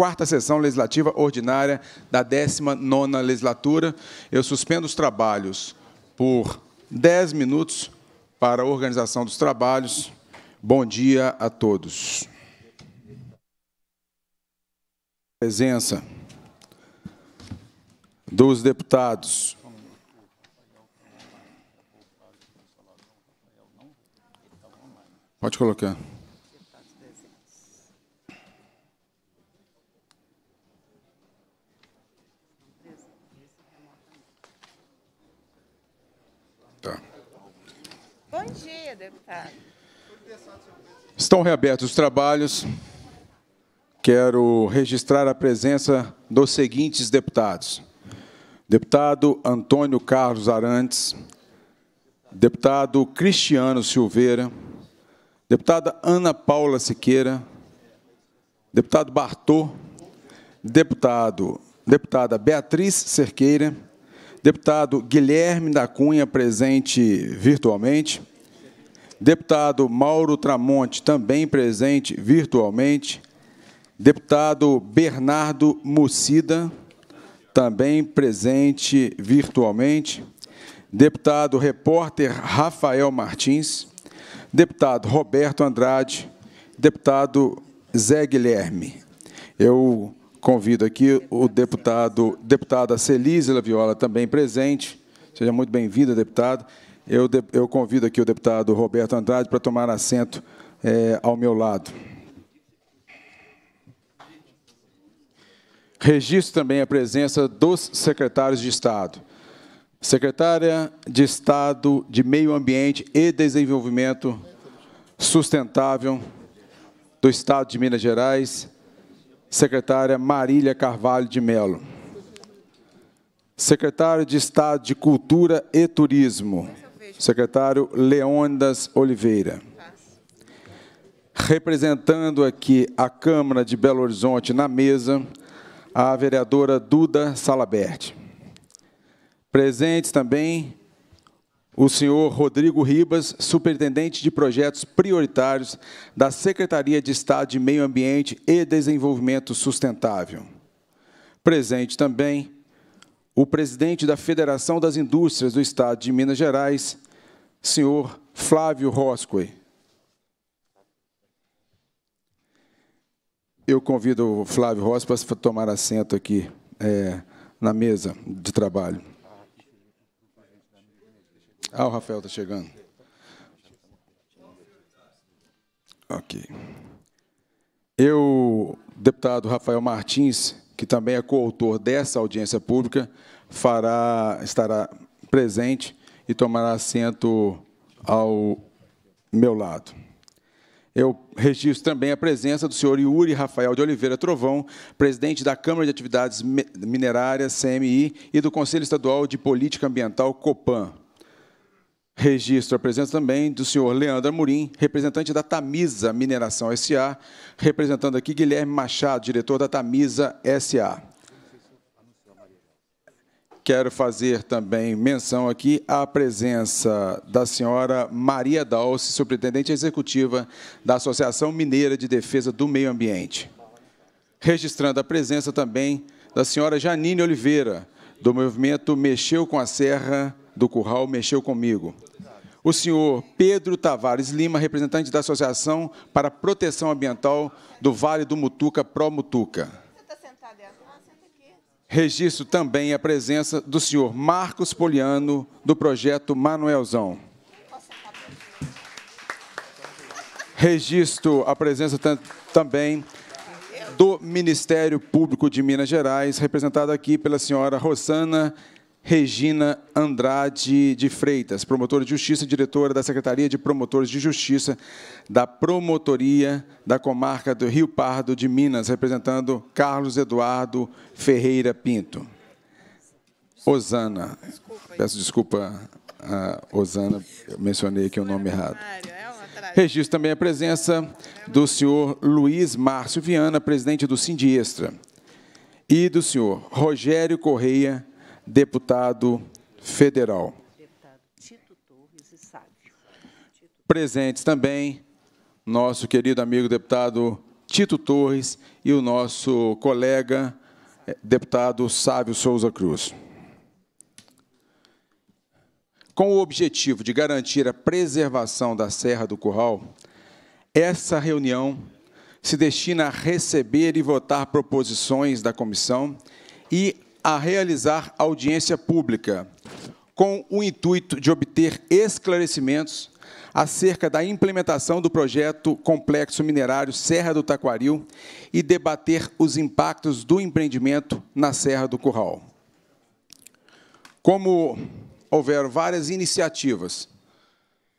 quarta sessão legislativa ordinária da 19ª legislatura. Eu suspendo os trabalhos por 10 minutos para a organização dos trabalhos. Bom dia a todos. Presença dos deputados Pode colocar. Bom dia, deputado. Estão reabertos os trabalhos. Quero registrar a presença dos seguintes deputados. Deputado Antônio Carlos Arantes, deputado Cristiano Silveira, deputada Ana Paula Siqueira, deputado Bartô, deputado, deputada Beatriz Cerqueira, deputado Guilherme da Cunha, presente virtualmente, Deputado Mauro Tramonte, também presente virtualmente. Deputado Bernardo Mucida, também presente virtualmente. Deputado repórter Rafael Martins. Deputado Roberto Andrade. Deputado Zé Guilherme. Eu convido aqui o deputado, deputada Celise Viola, também presente. Seja muito bem-vinda, deputado. Eu, de, eu convido aqui o deputado Roberto Andrade para tomar assento é, ao meu lado. Registro também a presença dos secretários de Estado. Secretária de Estado de Meio Ambiente e Desenvolvimento Sustentável do Estado de Minas Gerais, secretária Marília Carvalho de Melo. Secretário de Estado de Cultura e Turismo, secretário Leondas Oliveira. Representando aqui a Câmara de Belo Horizonte na mesa, a vereadora Duda Salabert. Presentes também o senhor Rodrigo Ribas, superintendente de projetos prioritários da Secretaria de Estado de Meio Ambiente e Desenvolvimento Sustentável. Presente também o presidente da Federação das Indústrias do Estado de Minas Gerais, senhor Flávio Roscoe. Eu convido o Flávio Roscoe para tomar assento aqui é, na mesa de trabalho. Ah, o Rafael está chegando. Ok. Eu, deputado Rafael Martins, que também é coautor dessa audiência pública, fará, estará presente e tomará assento ao meu lado. Eu registro também a presença do senhor Yuri Rafael de Oliveira Trovão, presidente da Câmara de Atividades Minerárias, CMI, e do Conselho Estadual de Política Ambiental, COPAN. Registro a presença também do senhor Leandro Amorim, representante da Tamisa Mineração SA, representando aqui Guilherme Machado, diretor da Tamisa SA. Quero fazer também menção aqui à presença da senhora Maria Dalce, superintendente executiva da Associação Mineira de Defesa do Meio Ambiente. Registrando a presença também da senhora Janine Oliveira, do movimento Mexeu com a Serra do Curral, Mexeu Comigo. O senhor Pedro Tavares Lima, representante da Associação para Proteção Ambiental do Vale do Mutuca, Pró-Mutuca. Registro também a presença do senhor Marcos Poliano, do projeto Manuelzão. Registro a presença também do Ministério Público de Minas Gerais, representado aqui pela senhora Rosana Regina Andrade de Freitas, promotora de justiça e diretora da Secretaria de Promotores de Justiça da Promotoria da Comarca do Rio Pardo de Minas, representando Carlos Eduardo Ferreira Pinto. Osana, peço desculpa, uh, Osana, eu mencionei aqui o nome errado. É Registro também a presença do senhor Luiz Márcio Viana, presidente do Sindiestra, e do senhor Rogério Correia, deputado federal. Presentes também nosso querido amigo deputado Tito Torres e o nosso colega eh, deputado Sávio Souza Cruz. Com o objetivo de garantir a preservação da Serra do Curral, essa reunião se destina a receber e votar proposições da comissão e a realizar audiência pública, com o intuito de obter esclarecimentos acerca da implementação do projeto Complexo Minerário Serra do Taquaril e debater os impactos do empreendimento na Serra do Curral. Como houveram várias iniciativas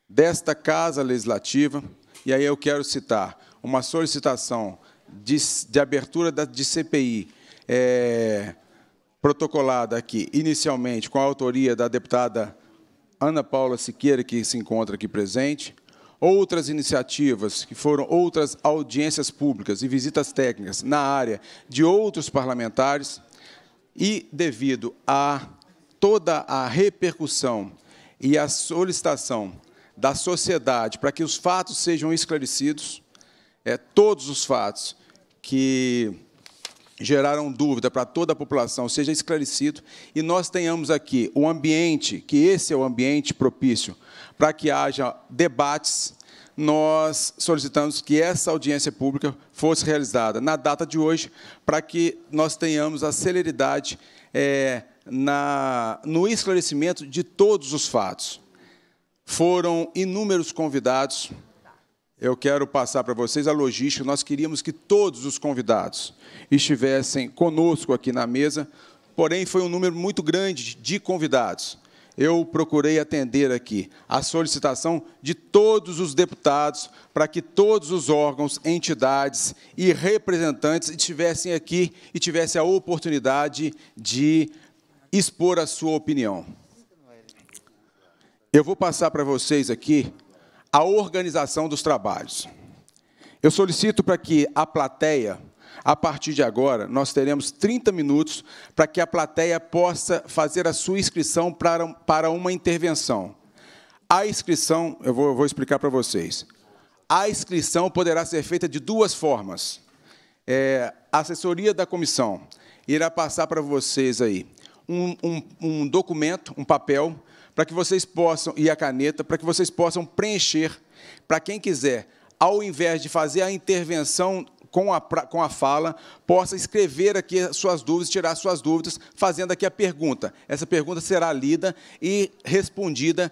desta Casa Legislativa, e aí eu quero citar uma solicitação de, de abertura da, de CPI é, eh, protocolada aqui inicialmente com a autoria da deputada Ana Paula Siqueira, que se encontra aqui presente, outras iniciativas, que foram outras audiências públicas e visitas técnicas na área de outros parlamentares, e devido a toda a repercussão e a solicitação da sociedade para que os fatos sejam esclarecidos, é, todos os fatos que geraram dúvida para toda a população seja esclarecido e nós tenhamos aqui o ambiente, que esse é o ambiente propício para que haja debates. Nós solicitamos que essa audiência pública fosse realizada na data de hoje, para que nós tenhamos a celeridade é, na, no esclarecimento de todos os fatos. Foram inúmeros convidados, eu quero passar para vocês a logística. Nós queríamos que todos os convidados estivessem conosco aqui na mesa, porém foi um número muito grande de convidados. Eu procurei atender aqui a solicitação de todos os deputados para que todos os órgãos, entidades e representantes estivessem aqui e tivessem a oportunidade de expor a sua opinião. Eu vou passar para vocês aqui a organização dos trabalhos. Eu solicito para que a plateia, a partir de agora, nós teremos 30 minutos para que a plateia possa fazer a sua inscrição para, para uma intervenção. A inscrição, eu vou, eu vou explicar para vocês. A inscrição poderá ser feita de duas formas. É, a assessoria da comissão irá passar para vocês aí um, um, um documento, um papel, para que vocês possam, e a caneta, para que vocês possam preencher, para quem quiser, ao invés de fazer a intervenção com a, com a fala, possa escrever aqui suas dúvidas, tirar suas dúvidas, fazendo aqui a pergunta. Essa pergunta será lida e respondida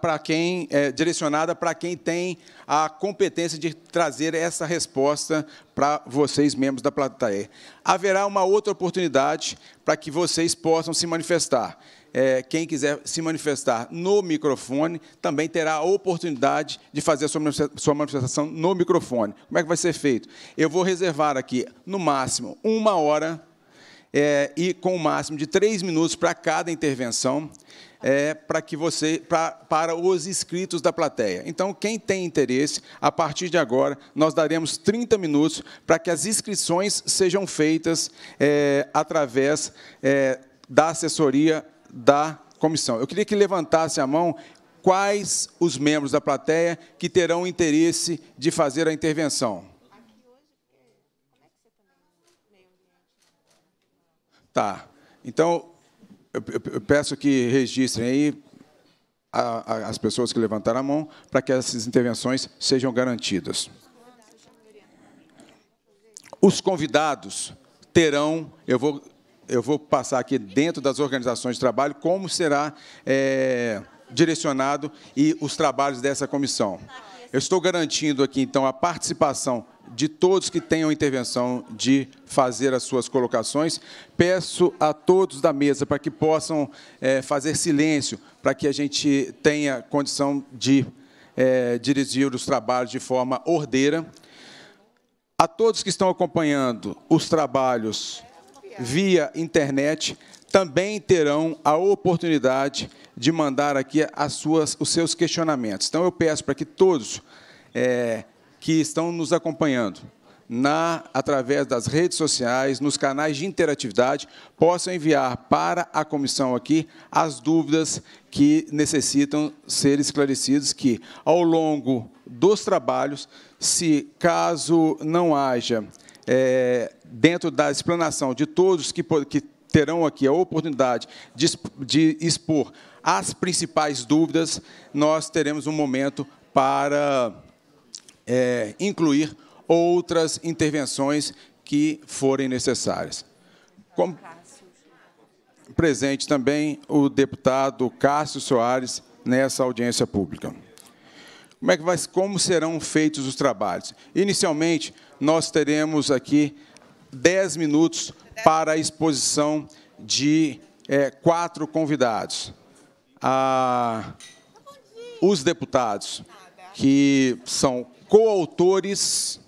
para quem é, direcionada para quem tem a competência de trazer essa resposta para vocês membros da plateia. Haverá uma outra oportunidade para que vocês possam se manifestar é, quem quiser se manifestar no microfone também terá a oportunidade de fazer a sua manifestação no microfone. Como é que vai ser feito? Eu vou reservar aqui, no máximo, uma hora é, e com o um máximo de três minutos para cada intervenção, é, para que você, pra, para os inscritos da plateia. Então, quem tem interesse, a partir de agora, nós daremos 30 minutos para que as inscrições sejam feitas é, através é, da assessoria da comissão. Eu queria que levantasse a mão quais os membros da plateia que terão interesse de fazer a intervenção. Tá. Então, eu, eu peço que registrem aí a, a, as pessoas que levantaram a mão para que essas intervenções sejam garantidas. Os convidados terão, eu vou eu vou passar aqui dentro das organizações de trabalho como será é, direcionado e os trabalhos dessa comissão. Eu estou garantindo aqui, então, a participação de todos que tenham intervenção de fazer as suas colocações. Peço a todos da mesa para que possam é, fazer silêncio, para que a gente tenha condição de é, dirigir os trabalhos de forma ordeira. A todos que estão acompanhando os trabalhos via internet também terão a oportunidade de mandar aqui as suas, os seus questionamentos. Então, eu peço para que todos é, que estão nos acompanhando, na, através das redes sociais, nos canais de interatividade, possam enviar para a comissão aqui as dúvidas que necessitam ser esclarecidas, que, ao longo dos trabalhos, se caso não haja é, dentro da explanação de todos que, que terão aqui a oportunidade de, de expor as principais dúvidas, nós teremos um momento para é, incluir outras intervenções que forem necessárias. presente também o deputado Cássio Soares nessa audiência pública. Como, é que vai, como serão feitos os trabalhos? Inicialmente, nós teremos aqui 10 minutos para a exposição de é, quatro convidados. Ah, os deputados, que são coautores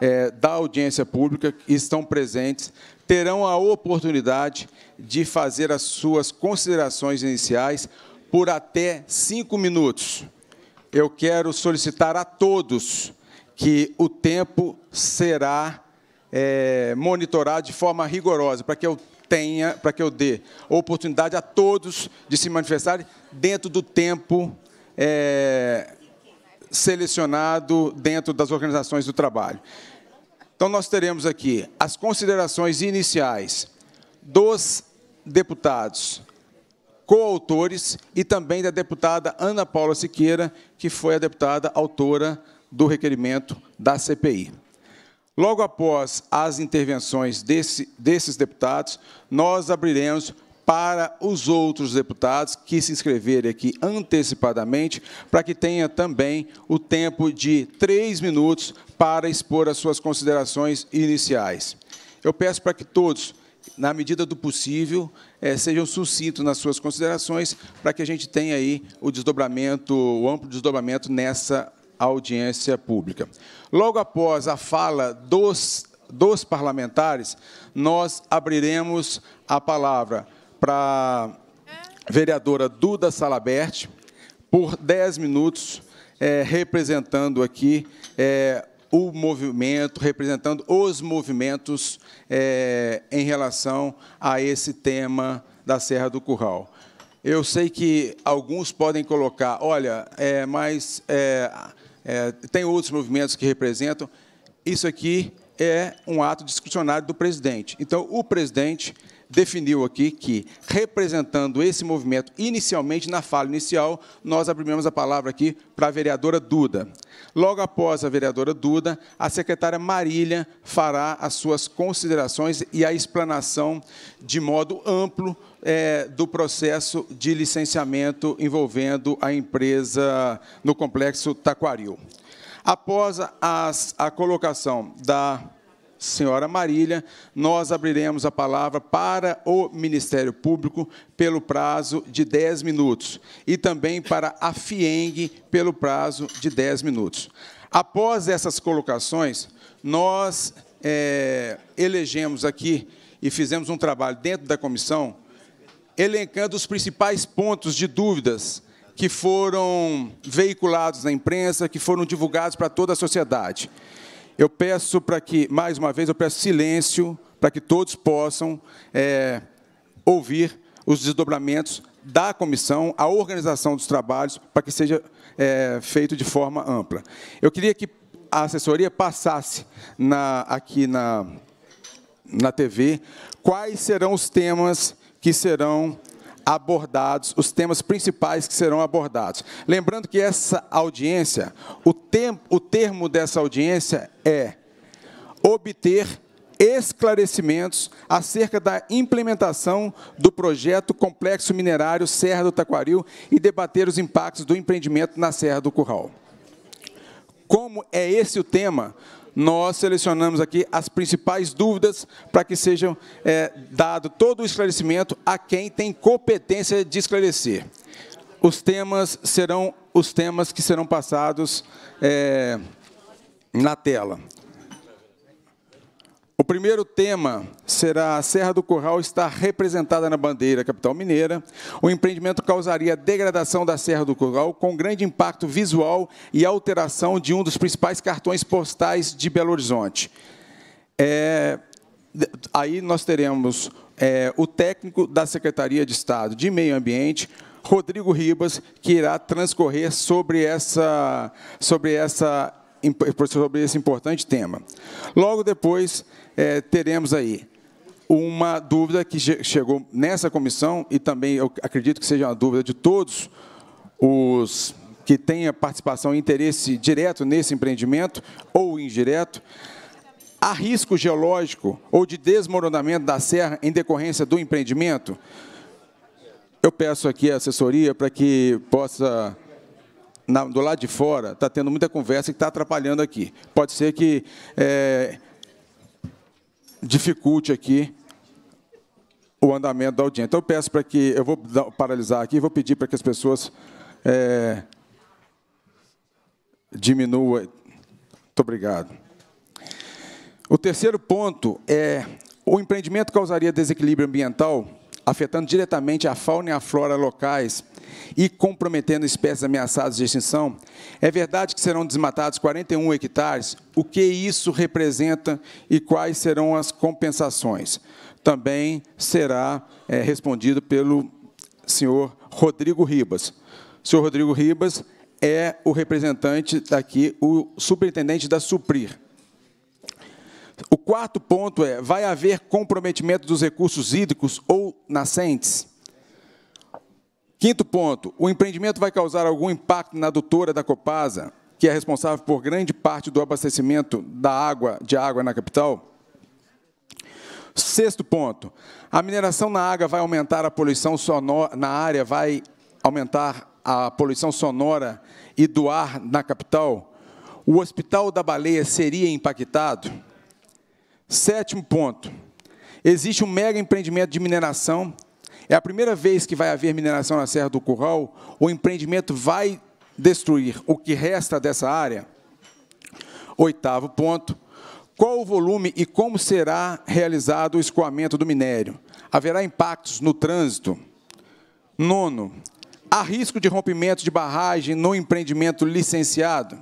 é, da audiência pública, que estão presentes, terão a oportunidade de fazer as suas considerações iniciais por até cinco minutos. Eu quero solicitar a todos que o tempo será é, monitorar de forma rigorosa, para que eu tenha, para que eu dê oportunidade a todos de se manifestarem dentro do tempo é, selecionado dentro das organizações do trabalho. Então, nós teremos aqui as considerações iniciais dos deputados coautores e também da deputada Ana Paula Siqueira, que foi a deputada autora do requerimento da CPI. Logo após as intervenções desse, desses deputados, nós abriremos para os outros deputados que se inscreverem aqui antecipadamente, para que tenha também o tempo de três minutos para expor as suas considerações iniciais. Eu peço para que todos, na medida do possível, eh, sejam sucintos nas suas considerações, para que a gente tenha aí o desdobramento, o amplo desdobramento nessa audiência pública. Logo após a fala dos, dos parlamentares, nós abriremos a palavra para a vereadora Duda Salabert, por 10 minutos, é, representando aqui é, o movimento, representando os movimentos é, em relação a esse tema da Serra do Curral. Eu sei que alguns podem colocar, olha, é, mas é, é, tem outros movimentos que representam. Isso aqui é um ato discricionário do presidente. Então, o presidente definiu aqui que, representando esse movimento inicialmente, na fala inicial, nós abrimos a palavra aqui para a vereadora Duda. Logo após a vereadora Duda, a secretária Marília fará as suas considerações e a explanação de modo amplo é, do processo de licenciamento envolvendo a empresa no Complexo Taquaril. Após as, a colocação da senhora Marília, nós abriremos a palavra para o Ministério Público pelo prazo de 10 minutos e também para a FIENG pelo prazo de 10 minutos. Após essas colocações, nós é, elegemos aqui e fizemos um trabalho dentro da comissão, elencando os principais pontos de dúvidas que foram veiculados na imprensa, que foram divulgados para toda a sociedade eu peço para que, mais uma vez, eu peço silêncio para que todos possam é, ouvir os desdobramentos da comissão, a organização dos trabalhos, para que seja é, feito de forma ampla. Eu queria que a assessoria passasse na, aqui na, na TV quais serão os temas que serão abordados, os temas principais que serão abordados. Lembrando que essa audiência, o, tem, o termo dessa audiência é obter esclarecimentos acerca da implementação do projeto Complexo Minerário Serra do Taquaril e debater os impactos do empreendimento na Serra do Curral. Como é esse o tema, nós selecionamos aqui as principais dúvidas para que seja é, dado todo o esclarecimento a quem tem competência de esclarecer. Os temas serão os temas que serão passados é, na tela. O primeiro tema será a Serra do Curral estar representada na bandeira capital mineira. O empreendimento causaria degradação da Serra do Curral com grande impacto visual e alteração de um dos principais cartões postais de Belo Horizonte. É, aí nós teremos é, o técnico da Secretaria de Estado de Meio Ambiente, Rodrigo Ribas, que irá transcorrer sobre essa, sobre essa sobre esse importante tema. Logo depois, é, teremos aí uma dúvida que chegou nessa comissão e também eu acredito que seja uma dúvida de todos os que tenha participação e interesse direto nesse empreendimento ou indireto, há risco geológico ou de desmoronamento da serra em decorrência do empreendimento? Eu peço aqui a assessoria para que possa, na, do lado de fora, está tendo muita conversa que está atrapalhando aqui. Pode ser que... É, dificulte aqui o andamento da audiência. Então, eu peço para que. Eu vou paralisar aqui, e vou pedir para que as pessoas é, diminua. Muito obrigado. O terceiro ponto é: o empreendimento causaria desequilíbrio ambiental afetando diretamente a fauna e a flora locais e comprometendo espécies ameaçadas de extinção, é verdade que serão desmatados 41 hectares? O que isso representa e quais serão as compensações? Também será é, respondido pelo senhor Rodrigo Ribas. O senhor Rodrigo Ribas é o representante daqui, o superintendente da Suprir. O quarto ponto é: vai haver comprometimento dos recursos hídricos ou nascentes? Quinto ponto: o empreendimento vai causar algum impacto na adutora da Copasa, que é responsável por grande parte do abastecimento da água, de água na capital? Sexto ponto: a mineração na água vai aumentar a poluição sonora na área, vai aumentar a poluição sonora e do ar na capital? O Hospital da Baleia seria impactado? Sétimo ponto: existe um mega empreendimento de mineração. É a primeira vez que vai haver mineração na Serra do Curral. O empreendimento vai destruir o que resta dessa área. Oitavo ponto: qual o volume e como será realizado o escoamento do minério? Haverá impactos no trânsito? Nono: há risco de rompimento de barragem no empreendimento licenciado?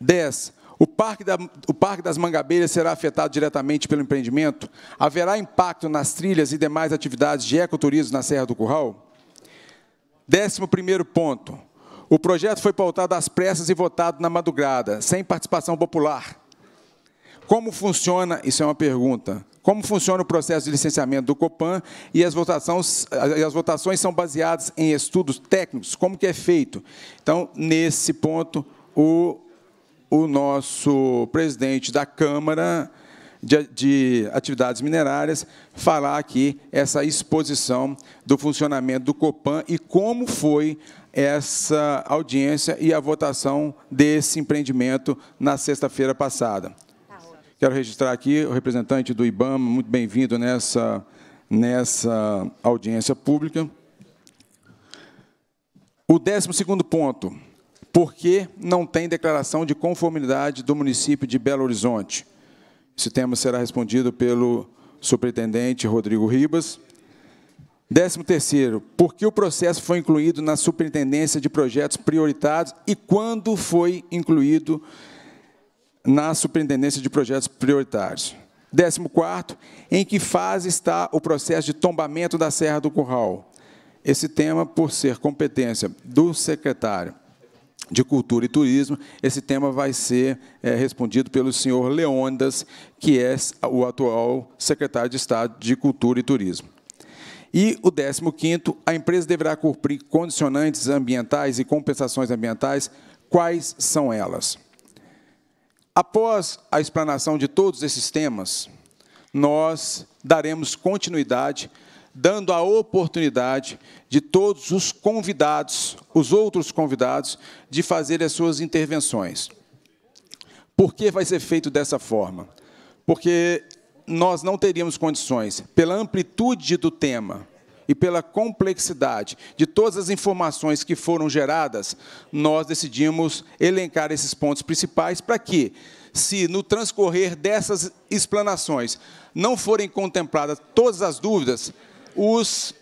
Dez o parque, da, o parque das Mangabeiras será afetado diretamente pelo empreendimento? Haverá impacto nas trilhas e demais atividades de ecoturismo na Serra do Curral? Décimo primeiro ponto. O projeto foi pautado às pressas e votado na madrugada, sem participação popular. Como funciona, isso é uma pergunta, como funciona o processo de licenciamento do COPAN e as votações, as votações são baseadas em estudos técnicos, como que é feito? Então, nesse ponto, o o nosso presidente da Câmara de, de Atividades Minerárias falar aqui essa exposição do funcionamento do Copan e como foi essa audiência e a votação desse empreendimento na sexta-feira passada. Quero registrar aqui o representante do IBAMA, muito bem-vindo nessa, nessa audiência pública. O 12º ponto, porque não tem declaração de conformidade do município de Belo Horizonte. Esse tema será respondido pelo superintendente Rodrigo Ribas. Décimo terceiro, por que o processo foi incluído na superintendência de projetos prioritários e quando foi incluído na superintendência de projetos prioritários? Décimo quarto, em que fase está o processo de tombamento da Serra do Curral? Esse tema, por ser competência do secretário de Cultura e Turismo. Esse tema vai ser é, respondido pelo senhor Leondas, que é o atual secretário de Estado de Cultura e Turismo. E o 15º, a empresa deverá cumprir condicionantes ambientais e compensações ambientais. Quais são elas? Após a explanação de todos esses temas, nós daremos continuidade dando a oportunidade de todos os convidados, os outros convidados, de fazer as suas intervenções. Por que vai ser feito dessa forma? Porque nós não teríamos condições, pela amplitude do tema e pela complexidade de todas as informações que foram geradas, nós decidimos elencar esses pontos principais para que, se no transcorrer dessas explanações não forem contempladas todas as dúvidas, os,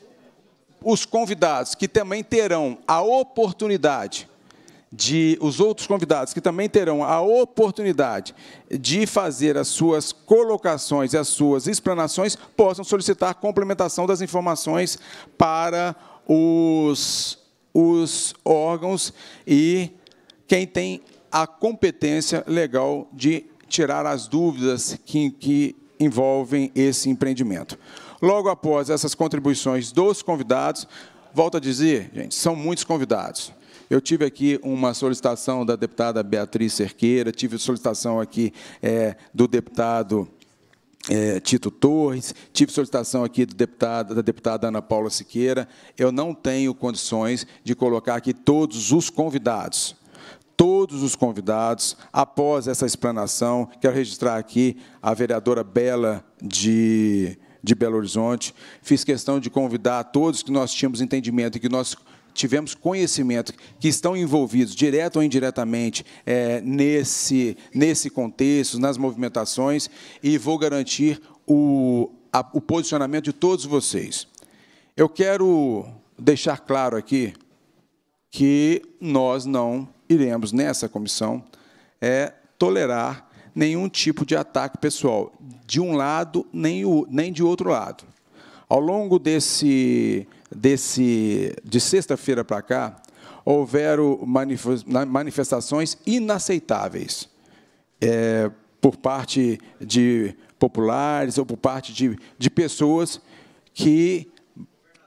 os convidados que também terão a oportunidade de os outros convidados que também terão a oportunidade de fazer as suas colocações e as suas explanações possam solicitar complementação das informações para os, os órgãos e quem tem a competência legal de tirar as dúvidas que, que envolvem esse empreendimento. Logo após essas contribuições dos convidados, volto a dizer, gente, são muitos convidados. Eu tive aqui uma solicitação da deputada Beatriz Cerqueira, tive solicitação aqui é, do deputado é, Tito Torres, tive solicitação aqui do deputado, da deputada Ana Paula Siqueira. Eu não tenho condições de colocar aqui todos os convidados. Todos os convidados, após essa explanação, quero registrar aqui a vereadora Bela de de Belo Horizonte. Fiz questão de convidar todos que nós tínhamos entendimento e que nós tivemos conhecimento que estão envolvidos, direto ou indiretamente, é, nesse, nesse contexto, nas movimentações, e vou garantir o, a, o posicionamento de todos vocês. Eu quero deixar claro aqui que nós não iremos, nessa comissão, é, tolerar nenhum tipo de ataque pessoal, de um lado nem, o, nem de outro lado. Ao longo desse, desse de sexta-feira para cá, houveram manifestações inaceitáveis é, por parte de populares ou por parte de, de pessoas que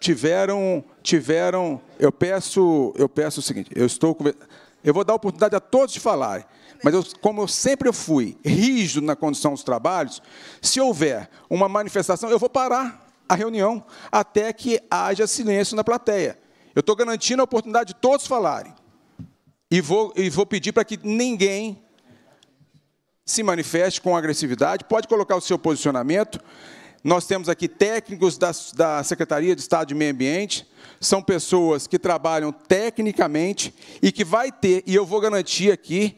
tiveram tiveram eu peço eu peço o seguinte eu estou eu vou dar oportunidade a todos de falar mas eu, como eu sempre fui rígido na condição dos trabalhos, se houver uma manifestação, eu vou parar a reunião até que haja silêncio na plateia. Eu estou garantindo a oportunidade de todos falarem. E vou, e vou pedir para que ninguém se manifeste com agressividade. Pode colocar o seu posicionamento. Nós temos aqui técnicos da, da Secretaria de Estado de Meio Ambiente, são pessoas que trabalham tecnicamente e que vai ter, e eu vou garantir aqui,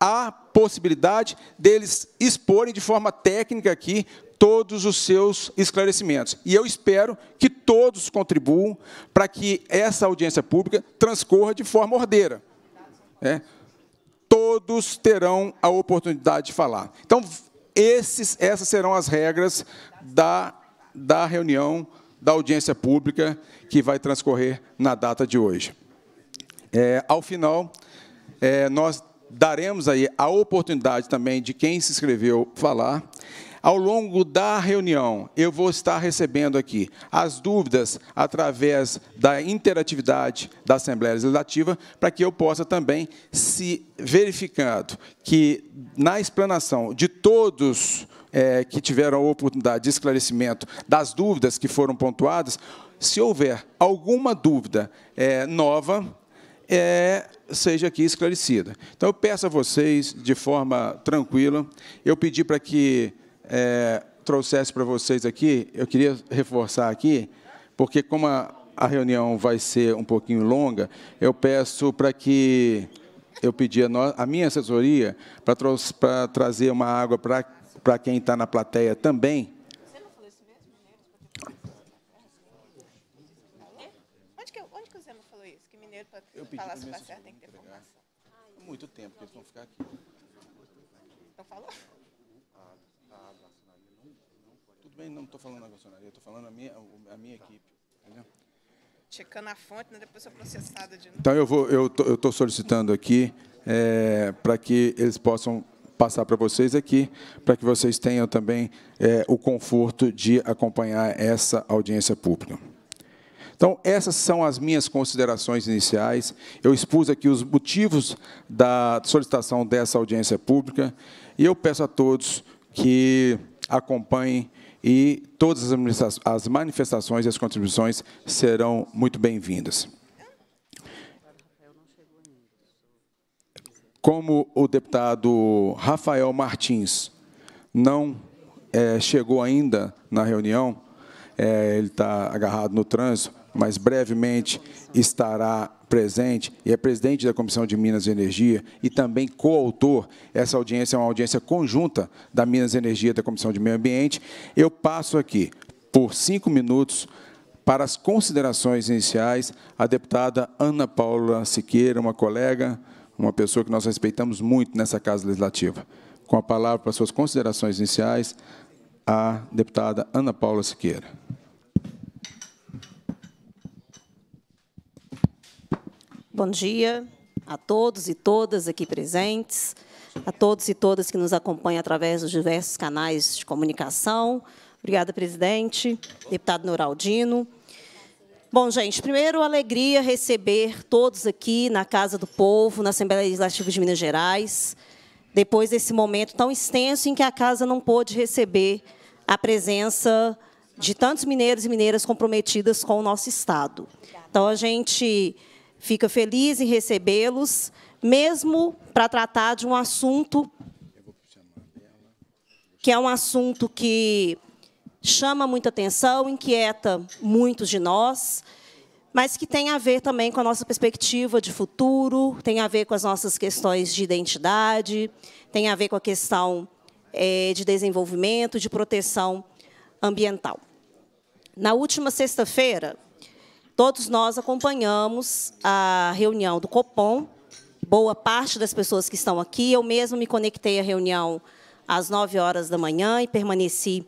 há possibilidade deles exporem de forma técnica aqui todos os seus esclarecimentos. E eu espero que todos contribuam para que essa audiência pública transcorra de forma ordeira. É. Todos terão a oportunidade de falar. Então, esses, essas serão as regras da, da reunião da audiência pública que vai transcorrer na data de hoje. É, ao final, é, nós daremos aí a oportunidade também de quem se inscreveu falar. Ao longo da reunião, eu vou estar recebendo aqui as dúvidas através da interatividade da Assembleia Legislativa, para que eu possa também, se verificando que na explanação de todos é, que tiveram a oportunidade de esclarecimento das dúvidas que foram pontuadas, se houver alguma dúvida é, nova, é, seja aqui esclarecida. Então, eu peço a vocês, de forma tranquila, eu pedi para que é, trouxesse para vocês aqui, eu queria reforçar aqui, porque como a, a reunião vai ser um pouquinho longa, eu peço para que eu pedi a, no, a minha assessoria para trazer uma água para quem está na plateia também, tem que ter tá Muito tempo que eles vão ficar aqui. Então falou? Tá, tá, Tudo bem, não estou falando da maçonaria, estou falando a minha, a minha equipe. Entendeu? Checando a fonte, né? depois sou processada de novo. Então eu vou, eu tô, estou solicitando aqui é, para que eles possam passar para vocês aqui, para que vocês tenham também é, o conforto de acompanhar essa audiência pública. Então, essas são as minhas considerações iniciais. Eu expus aqui os motivos da solicitação dessa audiência pública e eu peço a todos que acompanhem e todas as manifestações e as contribuições serão muito bem-vindas. Como o deputado Rafael Martins não é, chegou ainda na reunião, é, ele está agarrado no trânsito, mas brevemente estará presente e é presidente da Comissão de Minas e Energia e também coautor. Essa audiência é uma audiência conjunta da Minas e Energia e da Comissão de Meio Ambiente. Eu passo aqui por cinco minutos para as considerações iniciais a deputada Ana Paula Siqueira, uma colega, uma pessoa que nós respeitamos muito nessa Casa Legislativa. Com a palavra para suas considerações iniciais, a deputada Ana Paula Siqueira. Bom dia a todos e todas aqui presentes, a todos e todas que nos acompanham através dos diversos canais de comunicação. Obrigada, presidente, deputado Noraldino. Bom, gente, primeiro, alegria receber todos aqui na Casa do Povo, na Assembleia Legislativa de Minas Gerais, depois desse momento tão extenso em que a Casa não pôde receber a presença de tantos mineiros e mineiras comprometidas com o nosso Estado. Então, a gente Fica feliz em recebê-los, mesmo para tratar de um assunto que é um assunto que chama muita atenção, inquieta muitos de nós, mas que tem a ver também com a nossa perspectiva de futuro, tem a ver com as nossas questões de identidade, tem a ver com a questão é, de desenvolvimento, de proteção ambiental. Na última sexta-feira, Todos nós acompanhamos a reunião do Copom, boa parte das pessoas que estão aqui. Eu mesmo me conectei à reunião às 9 horas da manhã e permaneci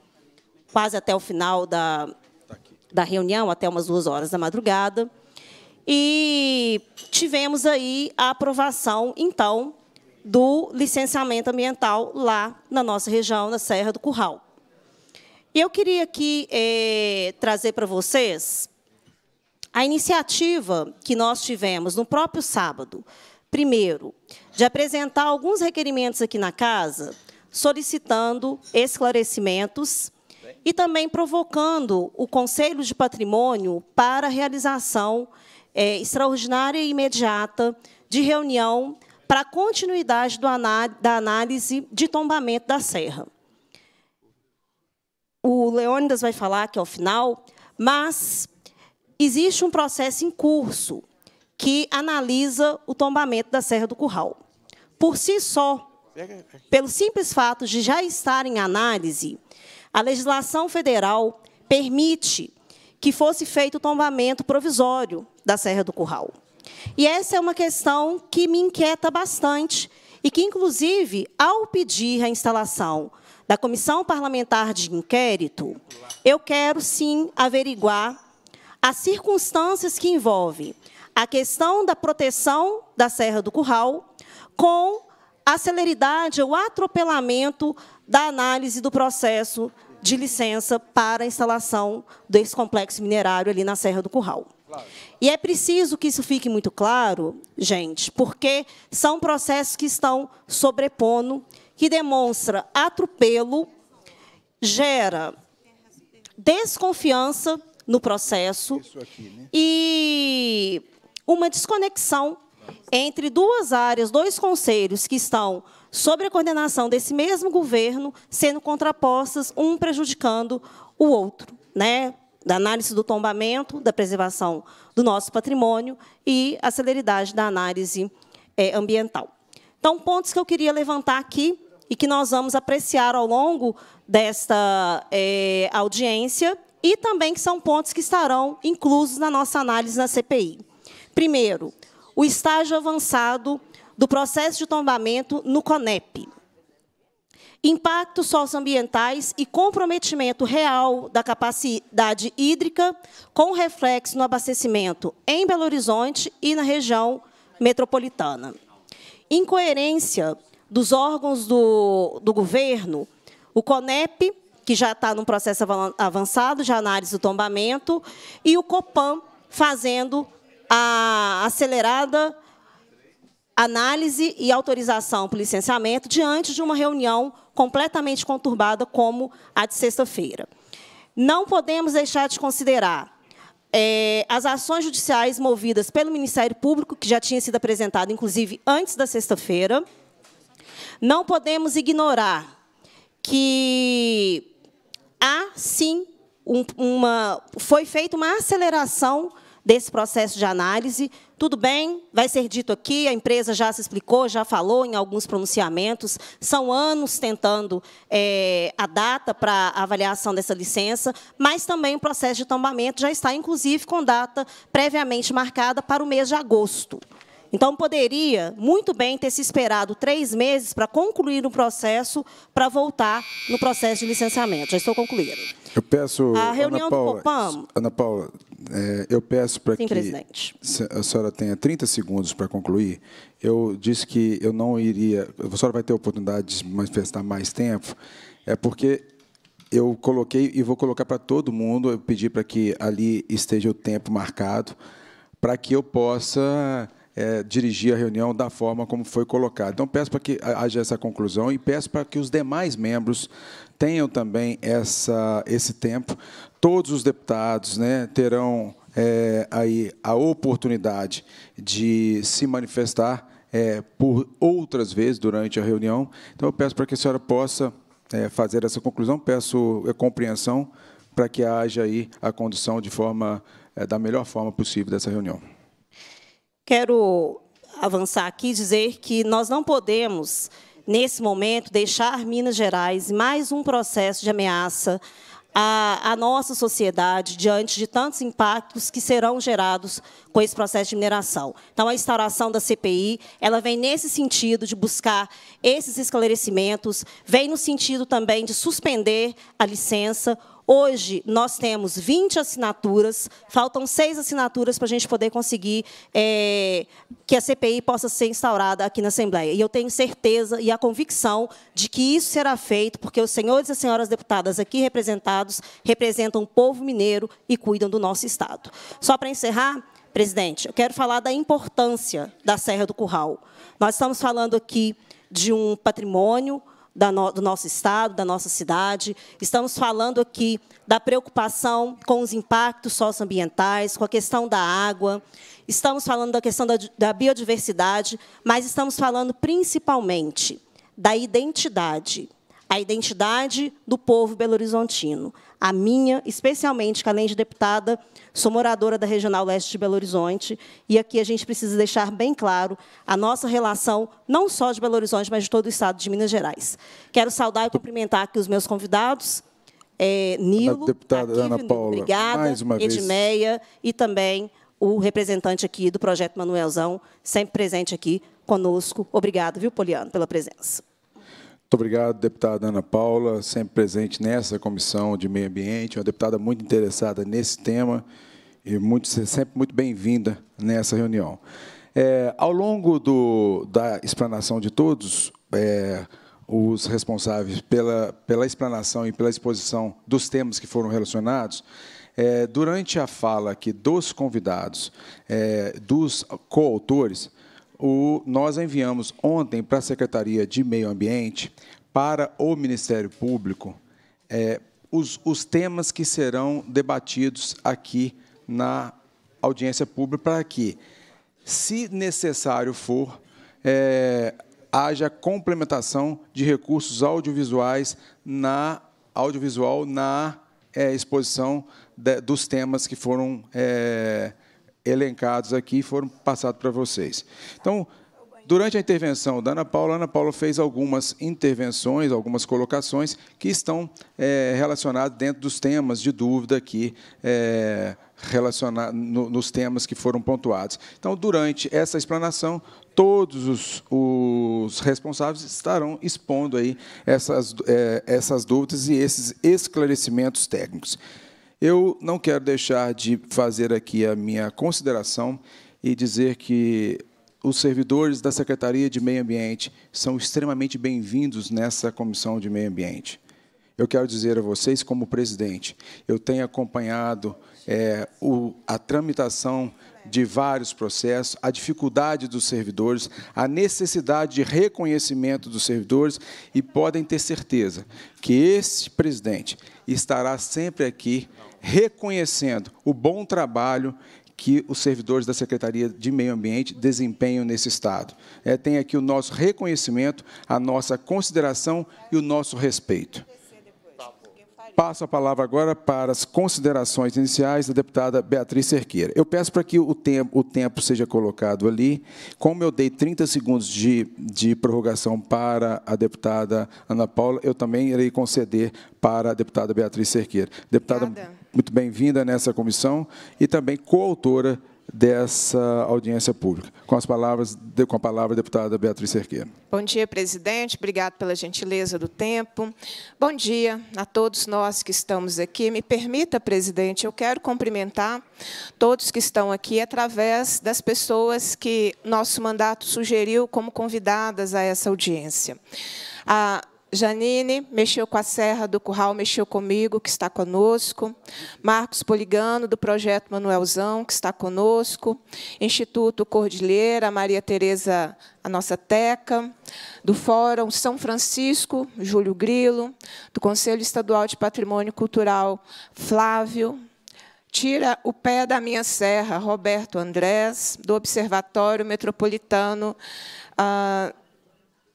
quase até o final da, tá da reunião, até umas duas horas da madrugada. E tivemos aí a aprovação, então, do licenciamento ambiental lá na nossa região, na Serra do Curral. E eu queria aqui eh, trazer para vocês a iniciativa que nós tivemos no próprio sábado, primeiro, de apresentar alguns requerimentos aqui na casa, solicitando esclarecimentos e também provocando o Conselho de Patrimônio para a realização é, extraordinária e imediata de reunião para a continuidade da análise de tombamento da serra. O Leônidas vai falar que é o final, mas existe um processo em curso que analisa o tombamento da Serra do Curral. Por si só, pelo simples fato de já estar em análise, a legislação federal permite que fosse feito o tombamento provisório da Serra do Curral. E essa é uma questão que me inquieta bastante e que, inclusive, ao pedir a instalação da Comissão Parlamentar de Inquérito, eu quero, sim, averiguar as circunstâncias que envolvem a questão da proteção da Serra do Curral com a celeridade ou atropelamento da análise do processo de licença para a instalação desse complexo minerário ali na Serra do Curral. E é preciso que isso fique muito claro, gente, porque são processos que estão sobrepondo, que demonstra atropelo, gera desconfiança no processo. Aqui, né? E uma desconexão entre duas áreas, dois conselhos que estão sobre a coordenação desse mesmo governo, sendo contrapostas, um prejudicando o outro, né? da análise do tombamento, da preservação do nosso patrimônio e a celeridade da análise é, ambiental. Então, pontos que eu queria levantar aqui e que nós vamos apreciar ao longo desta é, audiência e também que são pontos que estarão inclusos na nossa análise na CPI. Primeiro, o estágio avançado do processo de tombamento no CONEP. Impactos socioambientais e comprometimento real da capacidade hídrica com reflexo no abastecimento em Belo Horizonte e na região metropolitana. Incoerência dos órgãos do, do governo, o CONEP que já está num processo avançado de análise do tombamento, e o COPAN fazendo a acelerada análise e autorização para o licenciamento diante de uma reunião completamente conturbada como a de sexta-feira. Não podemos deixar de considerar é, as ações judiciais movidas pelo Ministério Público, que já tinha sido apresentado, inclusive, antes da sexta-feira. Não podemos ignorar que há sim um, uma. Foi feita uma aceleração desse processo de análise. Tudo bem, vai ser dito aqui, a empresa já se explicou, já falou em alguns pronunciamentos, são anos tentando é, a data para a avaliação dessa licença, mas também o processo de tombamento já está, inclusive, com data previamente marcada para o mês de agosto. Então, poderia muito bem ter se esperado três meses para concluir o processo, para voltar no processo de licenciamento. Já estou concluindo. Eu peço. A reunião Ana Paula, do Copam. Ana Paula, é, eu peço para que presidente. a senhora tenha 30 segundos para concluir. Eu disse que eu não iria. A senhora vai ter a oportunidade de se manifestar mais tempo, é porque eu coloquei e vou colocar para todo mundo. Eu pedi para que ali esteja o tempo marcado, para que eu possa é, dirigir a reunião da forma como foi colocado. Então, peço para que haja essa conclusão e peço para que os demais membros tenham também essa, esse tempo. Todos os deputados né, terão é, aí a oportunidade de se manifestar é, por outras vezes durante a reunião. Então, eu peço para que a senhora possa é, fazer essa conclusão, peço é, compreensão para que haja aí a condução de forma, é, da melhor forma possível dessa reunião. Quero avançar aqui e dizer que nós não podemos, nesse momento, deixar Minas Gerais mais um processo de ameaça à, à nossa sociedade diante de tantos impactos que serão gerados com esse processo de mineração. Então, a instauração da CPI ela vem nesse sentido de buscar esses esclarecimentos vêm no sentido também de suspender a licença. Hoje, nós temos 20 assinaturas, faltam seis assinaturas para a gente poder conseguir é, que a CPI possa ser instaurada aqui na Assembleia. E eu tenho certeza e a convicção de que isso será feito, porque os senhores e senhoras deputadas aqui representados representam o povo mineiro e cuidam do nosso Estado. Só para encerrar, presidente, eu quero falar da importância da Serra do Curral. Nós estamos falando aqui de um patrimônio do nosso estado, da nossa cidade. Estamos falando aqui da preocupação com os impactos socioambientais, com a questão da água. Estamos falando da questão da, biodiversidade, mas estamos falando principalmente da identidade a identidade do povo belo-horizontino. A minha, especialmente, que além de deputada, sou moradora da Regional Leste de Belo Horizonte, e aqui a gente precisa deixar bem claro a nossa relação, não só de Belo Horizonte, mas de todo o estado de Minas Gerais. Quero saudar e cumprimentar aqui os meus convidados, é, Nilo, deputada Ana Nilo, Paula, obrigada, mais uma Edmeia, vez. e também o representante aqui do Projeto Manuelzão, sempre presente aqui conosco. Obrigado, viu, Poliano, pela presença. Muito obrigado, deputada Ana Paula, sempre presente nessa comissão de meio ambiente, uma deputada muito interessada nesse tema e muito, sempre muito bem-vinda nessa reunião. É, ao longo do, da explanação de todos, é, os responsáveis pela, pela explanação e pela exposição dos temas que foram relacionados, é, durante a fala aqui dos convidados, é, dos coautores, o, nós enviamos ontem para a Secretaria de Meio Ambiente, para o Ministério Público, é, os, os temas que serão debatidos aqui na audiência pública, para que, se necessário for, é, haja complementação de recursos audiovisuais na audiovisual na é, exposição de, dos temas que foram é, elencados aqui foram passados para vocês. Então, durante a intervenção da Ana Paula, a Ana Paula fez algumas intervenções, algumas colocações que estão é, relacionadas dentro dos temas de dúvida aqui, é, relacionado, no, nos temas que foram pontuados. Então, durante essa explanação, todos os, os responsáveis estarão expondo aí essas, é, essas dúvidas e esses esclarecimentos técnicos. Eu não quero deixar de fazer aqui a minha consideração e dizer que os servidores da Secretaria de Meio Ambiente são extremamente bem-vindos nessa Comissão de Meio Ambiente. Eu quero dizer a vocês, como presidente, eu tenho acompanhado é, o, a tramitação de vários processos, a dificuldade dos servidores, a necessidade de reconhecimento dos servidores e podem ter certeza que esse presidente estará sempre aqui reconhecendo o bom trabalho que os servidores da Secretaria de Meio Ambiente desempenham nesse Estado. É, tem aqui o nosso reconhecimento, a nossa consideração e o nosso respeito. Passo a palavra agora para as considerações iniciais da deputada Beatriz Cerqueira. Eu peço para que o tempo, o tempo seja colocado ali. Como eu dei 30 segundos de, de prorrogação para a deputada Ana Paula, eu também irei conceder para a deputada Beatriz Cerqueira. Deputada, Obrigada muito bem-vinda nessa comissão e também coautora dessa audiência pública. Com as palavras, com a palavra a deputada Beatriz Cerqueira. Bom dia, presidente. Obrigado pela gentileza do tempo. Bom dia a todos nós que estamos aqui. Me permita, presidente, eu quero cumprimentar todos que estão aqui através das pessoas que nosso mandato sugeriu como convidadas a essa audiência. A Janine mexeu com a Serra do Curral, mexeu comigo, que está conosco. Marcos Poligano, do Projeto Manuelzão, que está conosco. Instituto Cordilheira, Maria Tereza, a nossa Teca. Do Fórum São Francisco, Júlio Grilo. Do Conselho Estadual de Patrimônio Cultural, Flávio. Tira o pé da minha serra, Roberto Andrés. Do Observatório Metropolitano, ah,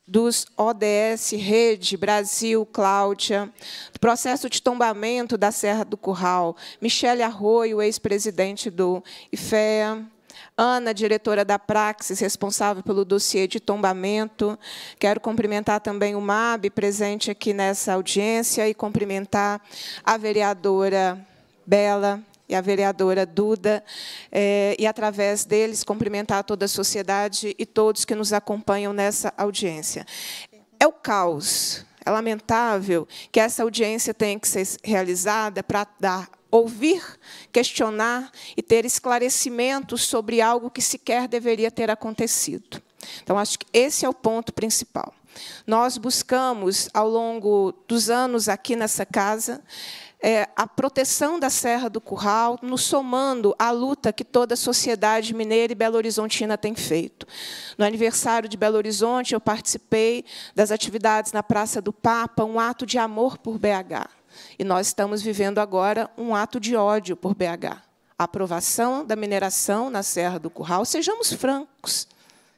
dos ODS Rede, Brasil, Cláudia, do processo de tombamento da Serra do Curral, Michele Arroio, ex-presidente do IFEA, Ana, diretora da Praxis, responsável pelo dossiê de tombamento. Quero cumprimentar também o MAB, presente aqui nessa audiência, e cumprimentar a vereadora Bela, e a vereadora Duda, eh, e, através deles, cumprimentar toda a sociedade e todos que nos acompanham nessa audiência. É o caos. É lamentável que essa audiência tenha que ser realizada para dar ouvir, questionar e ter esclarecimentos sobre algo que sequer deveria ter acontecido. Então, acho que esse é o ponto principal. Nós buscamos, ao longo dos anos aqui nessa casa, é, a proteção da Serra do Curral, nos somando à luta que toda a sociedade mineira e belo-horizontina tem feito. No aniversário de Belo Horizonte, eu participei das atividades na Praça do Papa, um ato de amor por BH. E nós estamos vivendo agora um ato de ódio por BH. A aprovação da mineração na Serra do Curral, sejamos francos,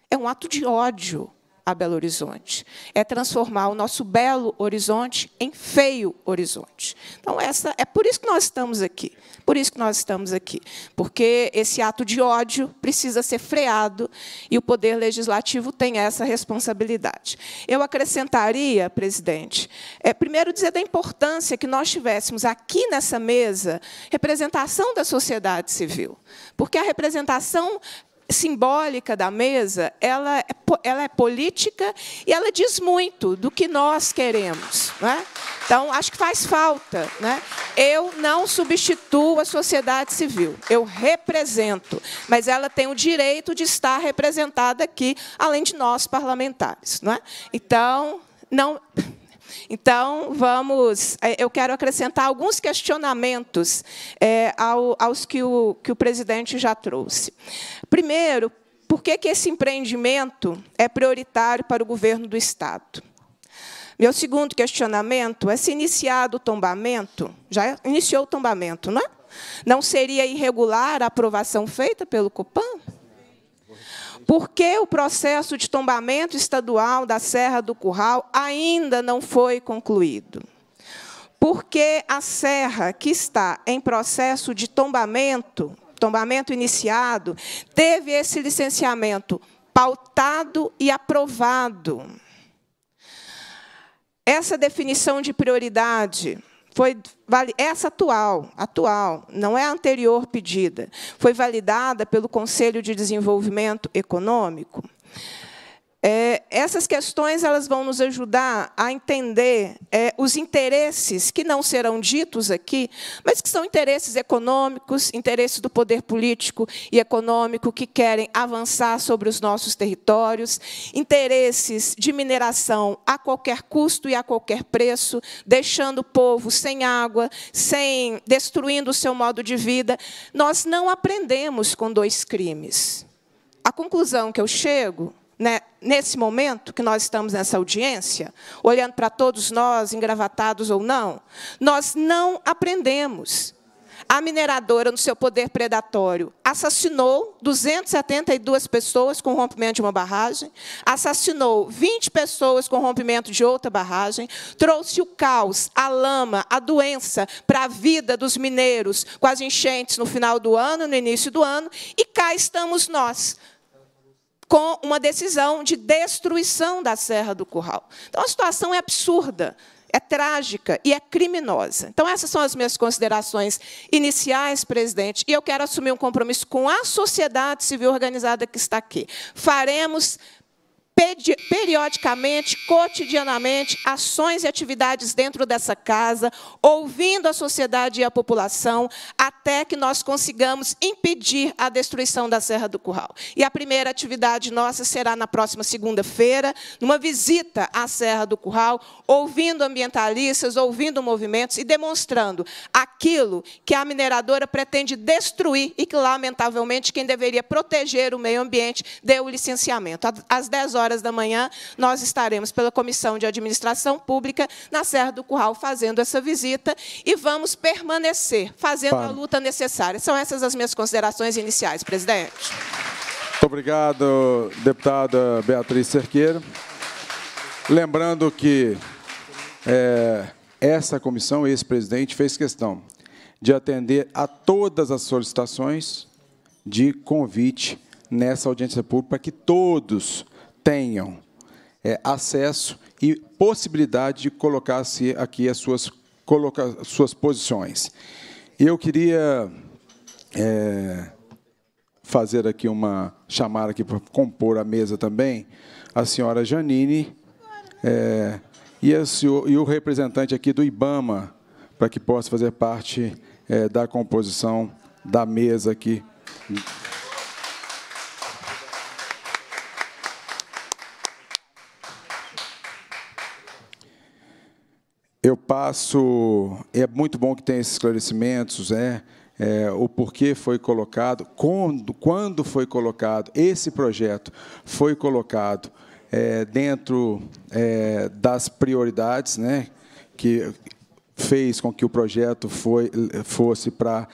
é um ato de ódio a Belo Horizonte. É transformar o nosso Belo Horizonte em feio horizonte. Então essa é por isso que nós estamos aqui. Por isso que nós estamos aqui, porque esse ato de ódio precisa ser freado e o poder legislativo tem essa responsabilidade. Eu acrescentaria, presidente, é, primeiro dizer da importância que nós tivéssemos aqui nessa mesa representação da sociedade civil, porque a representação simbólica da mesa, ela, é ela é política e ela diz muito do que nós queremos. Né? Então, acho que faz falta. Né? Eu não substituo a sociedade civil, eu represento, mas ela tem o direito de estar representada aqui, além de nós, parlamentares. Né? Então, não então, vamos. Eh, eu quero acrescentar alguns questionamentos é, aos que o, que o presidente já trouxe. Primeiro, por que, que esse empreendimento é prioritário para o governo do Estado? Meu segundo questionamento é se iniciado o tombamento, já iniciou o tombamento, não é? Não seria irregular a aprovação feita pelo Copan? Por que o processo de tombamento estadual da Serra do Curral ainda não foi concluído? Porque a serra que está em processo de tombamento, tombamento iniciado, teve esse licenciamento pautado e aprovado. Essa definição de prioridade foi essa atual, atual, não é a anterior pedida, foi validada pelo Conselho de Desenvolvimento Econômico. É, essas questões elas vão nos ajudar a entender é, os interesses que não serão ditos aqui, mas que são interesses econômicos, interesses do poder político e econômico que querem avançar sobre os nossos territórios, interesses de mineração a qualquer custo e a qualquer preço, deixando o povo sem água, sem destruindo o seu modo de vida. Nós não aprendemos com dois crimes. A conclusão que eu chego né, nesse momento que nós estamos nessa audiência, olhando para todos nós, engravatados ou não, nós não aprendemos. A mineradora, no seu poder predatório, assassinou 272 pessoas com rompimento de uma barragem, assassinou 20 pessoas com rompimento de outra barragem, trouxe o caos, a lama, a doença para a vida dos mineiros com as enchentes no final do ano, no início do ano, e cá estamos nós com uma decisão de destruição da Serra do Curral. Então, a situação é absurda, é trágica e é criminosa. Então, essas são as minhas considerações iniciais, presidente, e eu quero assumir um compromisso com a sociedade civil organizada que está aqui. Faremos periodicamente, cotidianamente, ações e atividades dentro dessa casa, ouvindo a sociedade e a população, até que nós consigamos impedir a destruição da Serra do Curral. E a primeira atividade nossa será na próxima segunda-feira, numa visita à Serra do Curral, ouvindo ambientalistas, ouvindo movimentos e demonstrando aquilo que a mineradora pretende destruir e que, lamentavelmente, quem deveria proteger o meio ambiente deu o licenciamento. Às 10 horas, horas da manhã, nós estaremos pela Comissão de Administração Pública na Serra do Curral fazendo essa visita e vamos permanecer fazendo Para. a luta necessária. São essas as minhas considerações iniciais, presidente. Muito obrigado, deputada Beatriz Cerqueira. Lembrando que é, essa comissão, esse presidente, fez questão de atender a todas as solicitações de convite nessa audiência pública para que todos tenham é, acesso e possibilidade de colocar-se aqui as suas, coloca suas posições. Eu queria é, fazer aqui uma chamada aqui para compor a mesa também, a senhora Janine é, e, a, e, o representante aqui do IBAMA, para que possa fazer parte é, da composição da mesa aqui. eu passo. É muito bom que tenha esses esclarecimentos, né? É, o porquê foi colocado, quando, quando foi colocado, esse projeto foi colocado é, dentro é, das prioridades né, que fez com que o projeto foi, fosse para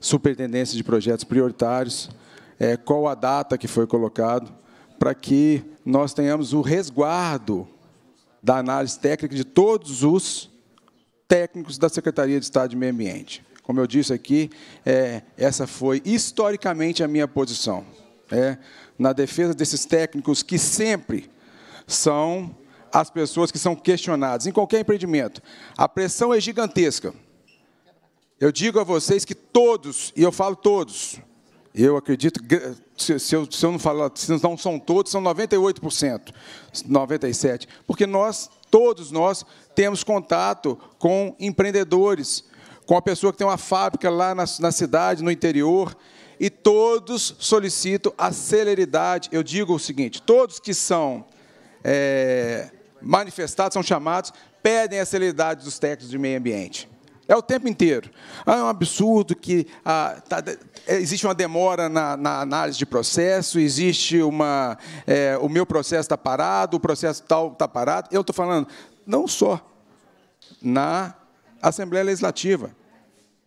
superintendência de projetos prioritários, é, qual a data que foi colocado, para que nós tenhamos o resguardo da análise técnica de todos os técnicos da Secretaria de Estado de Meio Ambiente. Como eu disse aqui, é, essa foi historicamente a minha posição. É, na defesa desses técnicos que sempre são as pessoas que são questionadas, em qualquer empreendimento. A pressão é gigantesca. Eu digo a vocês que todos, e eu falo todos, eu acredito, se, se, eu, se eu não falar, se não são todos, são 98%, 97%. Porque nós, todos nós, temos contato com empreendedores, com a pessoa que tem uma fábrica lá na, na cidade, no interior, e todos solicitam a celeridade. Eu digo o seguinte: todos que são é, manifestados, são chamados, pedem a celeridade dos técnicos de meio ambiente. É o tempo inteiro. Ah, é um absurdo que ah, tá, é, existe uma demora na, na, análise de processo, existe uma. É, o meu processo está parado, o processo tal está parado. Eu estou falando, não só na Assembleia Legislativa.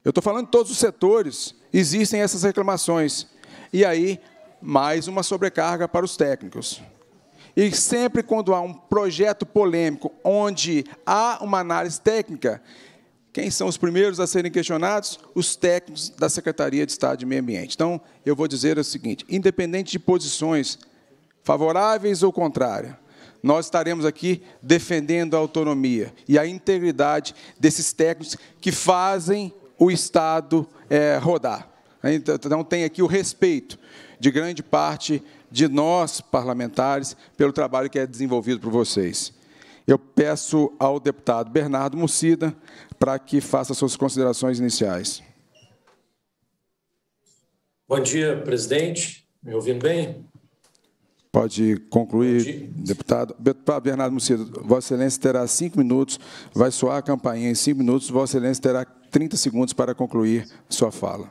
Eu estou falando em todos os setores, existem essas reclamações. E aí, mais uma sobrecarga para os técnicos. E sempre quando há um projeto polêmico onde há uma análise técnica, quem são os primeiros a serem questionados? Os técnicos da Secretaria de Estado de Meio Ambiente. Então, eu vou dizer o seguinte: independente de posições favoráveis ou contrárias, nós estaremos aqui defendendo a autonomia e a integridade desses técnicos que fazem o Estado é, rodar. Então, então tem aqui o respeito de grande parte de nós, parlamentares, pelo trabalho que é desenvolvido por vocês. Eu peço ao deputado Bernardo Mucida para que faça suas considerações iniciais. Bom dia, presidente. Me ouvindo bem? Pode concluir, deputado. Deputado Bernardo Mucida, Vossa Excelência terá cinco minutos, vai soar a campainha em cinco minutos, Vossa Excelência terá 30 segundos para concluir sua fala.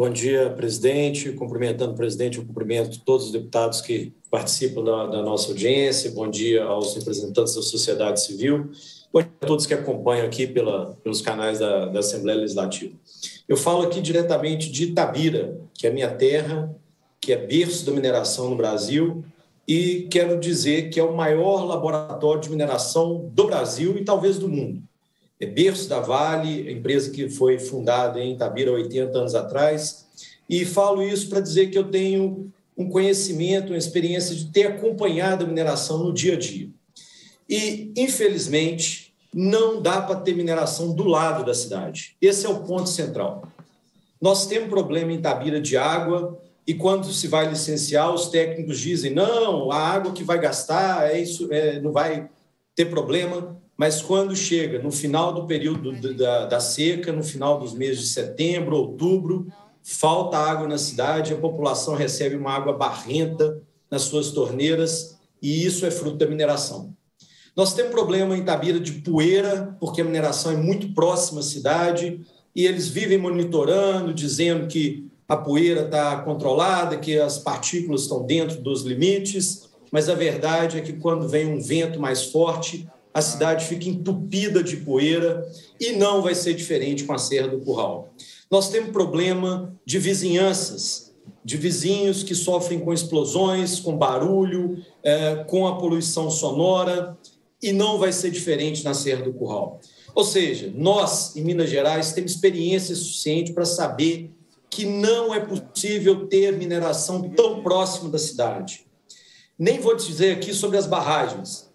Bom dia, presidente. Cumprimentando o presidente, eu cumprimento todos os deputados que participam da, da nossa audiência. Bom dia aos representantes da sociedade civil. Bom dia a todos que acompanham aqui pela, pelos canais da, da Assembleia Legislativa. Eu falo aqui diretamente de Itabira, que é minha terra, que é berço da mineração no Brasil e quero dizer que é o maior laboratório de mineração do Brasil e talvez do mundo é berço da Vale, empresa que foi fundada em Itabira 80 anos atrás. E falo isso para dizer que eu tenho um conhecimento, uma experiência de ter acompanhado a mineração no dia a dia. E, infelizmente, não dá para ter mineração do lado da cidade. Esse é o ponto central. Nós temos problema em Tabira de água e quando se vai licenciar, os técnicos dizem: não, a água que vai gastar é isso, é, não vai ter problema mas quando chega no final do período da, da, seca, no final dos meses de setembro, outubro, falta água na cidade, a população recebe uma água barrenta nas suas torneiras e isso é fruto da mineração. Nós temos problema em Tabira de poeira, porque a mineração é muito próxima à cidade e eles vivem monitorando, dizendo que a poeira está controlada, que as partículas estão dentro dos limites, mas a verdade é que quando vem um vento mais forte, a cidade fica entupida de poeira e não vai ser diferente com a Serra do Curral. Nós temos problema de vizinhanças, de vizinhos que sofrem com explosões, com barulho, é, com a poluição sonora, e não vai ser diferente na Serra do Curral. Ou seja, nós, em Minas Gerais, temos experiência suficiente para saber que não é possível ter mineração tão próximo da cidade. Nem vou dizer aqui sobre as barragens.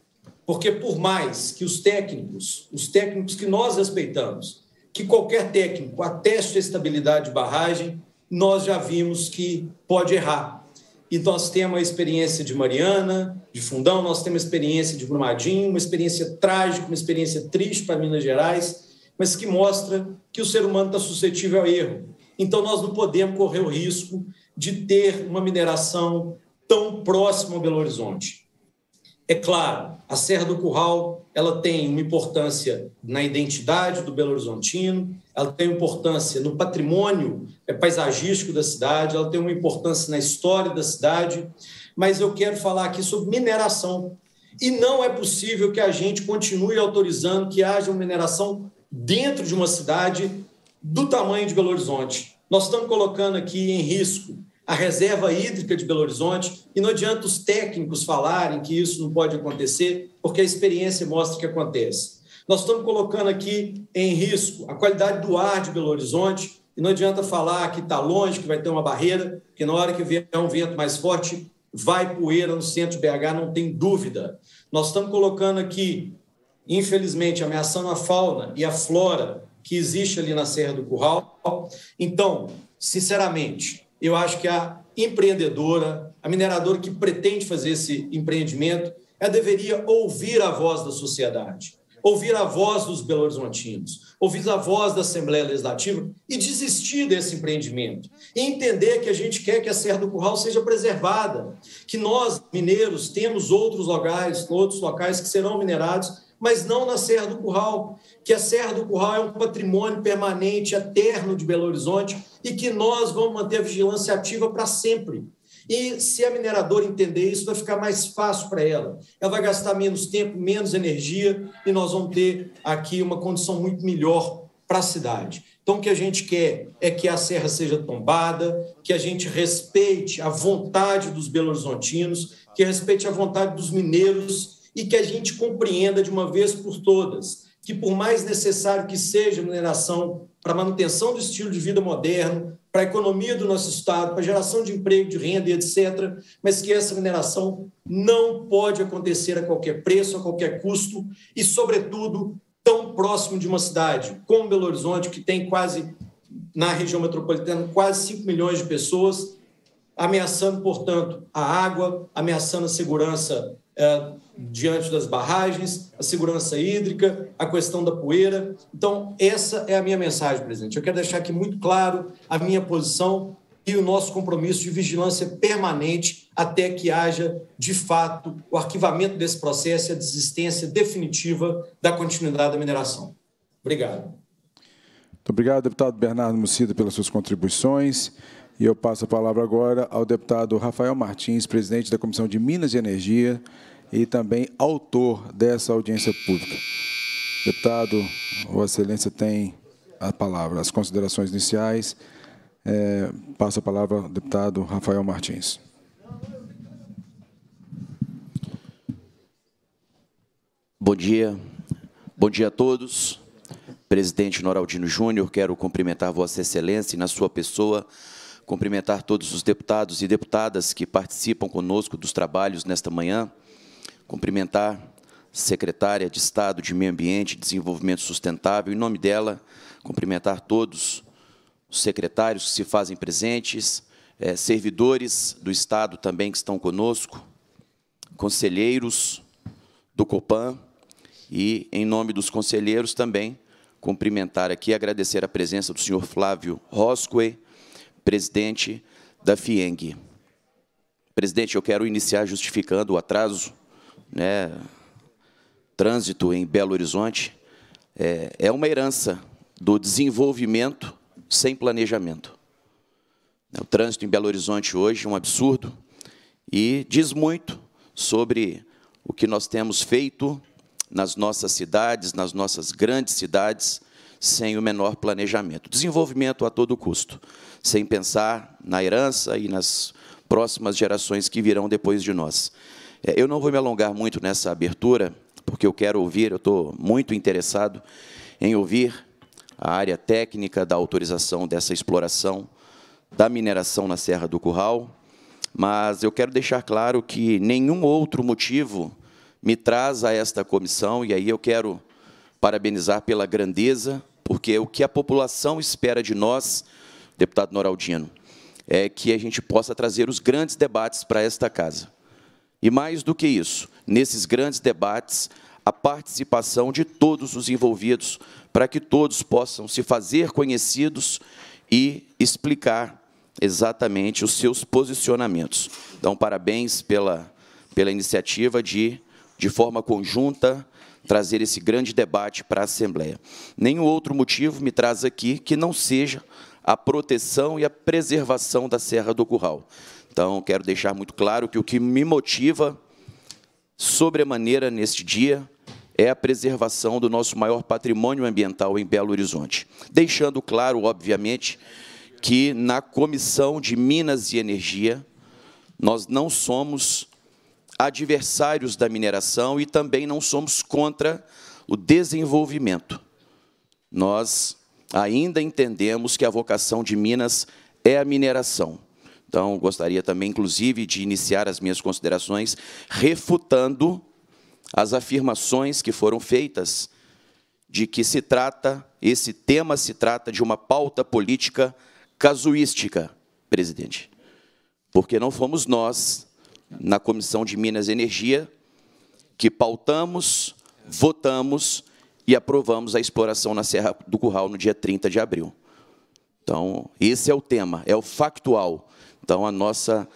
Porque por mais que os técnicos, os técnicos que nós respeitamos, que qualquer técnico ateste a estabilidade de barragem, nós já vimos que pode errar. E nós temos a experiência de Mariana, de Fundão, nós temos a experiência de Brumadinho, uma experiência trágica, uma experiência triste para Minas Gerais, mas que mostra que o ser humano está suscetível ao erro. Então nós não podemos correr o risco de ter uma mineração tão próxima a Belo Horizonte. É claro, a Serra do Curral ela tem uma importância na identidade do Belo Horizontino, ela tem importância no patrimônio é, paisagístico da cidade, ela tem uma importância na história da cidade, mas eu quero falar aqui sobre mineração. E não é possível que a gente continue autorizando que haja uma mineração dentro de uma cidade do tamanho de Belo Horizonte. Nós estamos colocando aqui em risco a reserva hídrica de Belo Horizonte, e não adianta os técnicos falarem que isso não pode acontecer, porque a experiência mostra que acontece. Nós estamos colocando aqui em risco a qualidade do ar de Belo Horizonte, e não adianta falar que está longe, que vai ter uma barreira, porque na hora que vier um vento mais forte, vai poeira no centro de BH, não tem dúvida. Nós estamos colocando aqui, infelizmente, ameaçando a fauna e a flora que existe ali na Serra do Curral. Então, sinceramente, eu acho que a empreendedora, a mineradora que pretende fazer esse empreendimento, ela deveria ouvir a voz da sociedade, ouvir a voz dos belo-horizontinos, ouvir a voz da Assembleia Legislativa e desistir desse empreendimento. E entender que a gente quer que a Serra do Curral seja preservada, que nós, mineiros, temos outros locais, outros locais que serão minerados mas não na Serra do Curral, que a Serra do Curral é um patrimônio permanente, eterno de Belo Horizonte e que nós vamos manter a vigilância ativa para sempre. E se a mineradora entender isso, vai ficar mais fácil para ela. Ela vai gastar menos tempo, menos energia e nós vamos ter aqui uma condição muito melhor para a cidade. Então, o que a gente quer é que a serra seja tombada, que a gente respeite a vontade dos belo-horizontinos, que respeite a vontade dos mineiros e que a gente compreenda de uma vez por todas que, por mais necessário que seja a mineração para a manutenção do estilo de vida moderno, para a economia do nosso Estado, para a geração de emprego, de renda, etc., mas que essa mineração não pode acontecer a qualquer preço, a qualquer custo e, sobretudo, tão próximo de uma cidade como Belo Horizonte, que tem quase, na região metropolitana, quase 5 milhões de pessoas, ameaçando, portanto, a água, ameaçando a segurança eh, diante das barragens, a segurança hídrica, a questão da poeira. Então, essa é a minha mensagem, presidente. Eu quero deixar aqui muito claro a minha posição e o nosso compromisso de vigilância permanente até que haja, de fato, o arquivamento desse processo e a desistência definitiva da continuidade da mineração. Obrigado. Muito obrigado, deputado Bernardo Mucida, pelas suas contribuições. E eu passo a palavra agora ao deputado Rafael Martins, presidente da Comissão de Minas e Energia e também autor dessa audiência pública. Deputado, Vossa Excelência tem a palavra, as considerações iniciais. É, passo a palavra ao deputado Rafael Martins. Bom dia. Bom dia a todos. Presidente Noraldino Júnior, quero cumprimentar Vossa Excelência e, na sua pessoa, cumprimentar todos os deputados e deputadas que participam conosco dos trabalhos nesta manhã cumprimentar a secretária de Estado de Meio Ambiente e Desenvolvimento Sustentável, em nome dela, cumprimentar todos os secretários que se fazem presentes, eh, servidores do Estado também que estão conosco, conselheiros do Copan, e, em nome dos conselheiros, também cumprimentar aqui e agradecer a presença do senhor Flávio Roscoe, presidente da FIENG. Presidente, eu quero iniciar justificando o atraso né, trânsito em Belo Horizonte, é, é uma herança do desenvolvimento sem planejamento. É, o trânsito em Belo Horizonte hoje é um absurdo e diz muito sobre o que nós temos feito nas nossas cidades, nas nossas grandes cidades, sem o menor planejamento. Desenvolvimento a todo custo, sem pensar na herança e nas próximas gerações que virão depois de nós. É, eu não vou me alongar muito nessa abertura, porque eu quero ouvir, eu estou muito interessado em ouvir a área técnica da autorização dessa exploração da mineração na Serra do Curral, mas eu quero deixar claro que nenhum outro motivo me traz a esta comissão, e aí eu quero parabenizar pela grandeza, porque o que a população espera de nós, deputado Noraldino, é que a gente possa trazer os grandes debates para esta casa. E mais do que isso, nesses grandes debates, a participação de todos os envolvidos, para que todos possam se fazer conhecidos e explicar exatamente os seus posicionamentos. Então, parabéns pela, pela iniciativa de, de forma conjunta, trazer esse grande debate para a Assembleia. Nenhum outro motivo me traz aqui que não seja a proteção e a preservação da Serra do Curral. Então, quero deixar muito claro que o que me motiva sobremaneira neste dia é a preservação do nosso maior patrimônio ambiental em Belo Horizonte. Deixando claro, obviamente, que na Comissão de Minas e Energia, nós não somos adversários da mineração e também não somos contra o desenvolvimento. Nós ainda entendemos que a vocação de Minas é a mineração. Então, gostaria também, inclusive, de iniciar as minhas considerações refutando as afirmações que foram feitas de que se trata, esse tema se trata de uma pauta política casuística, presidente. Porque não fomos nós, na Comissão de Minas e Energia, que pautamos, votamos e aprovamos a exploração na Serra do Curral no dia 30 de abril. Então, esse é o tema, é o factual. Então, a nossa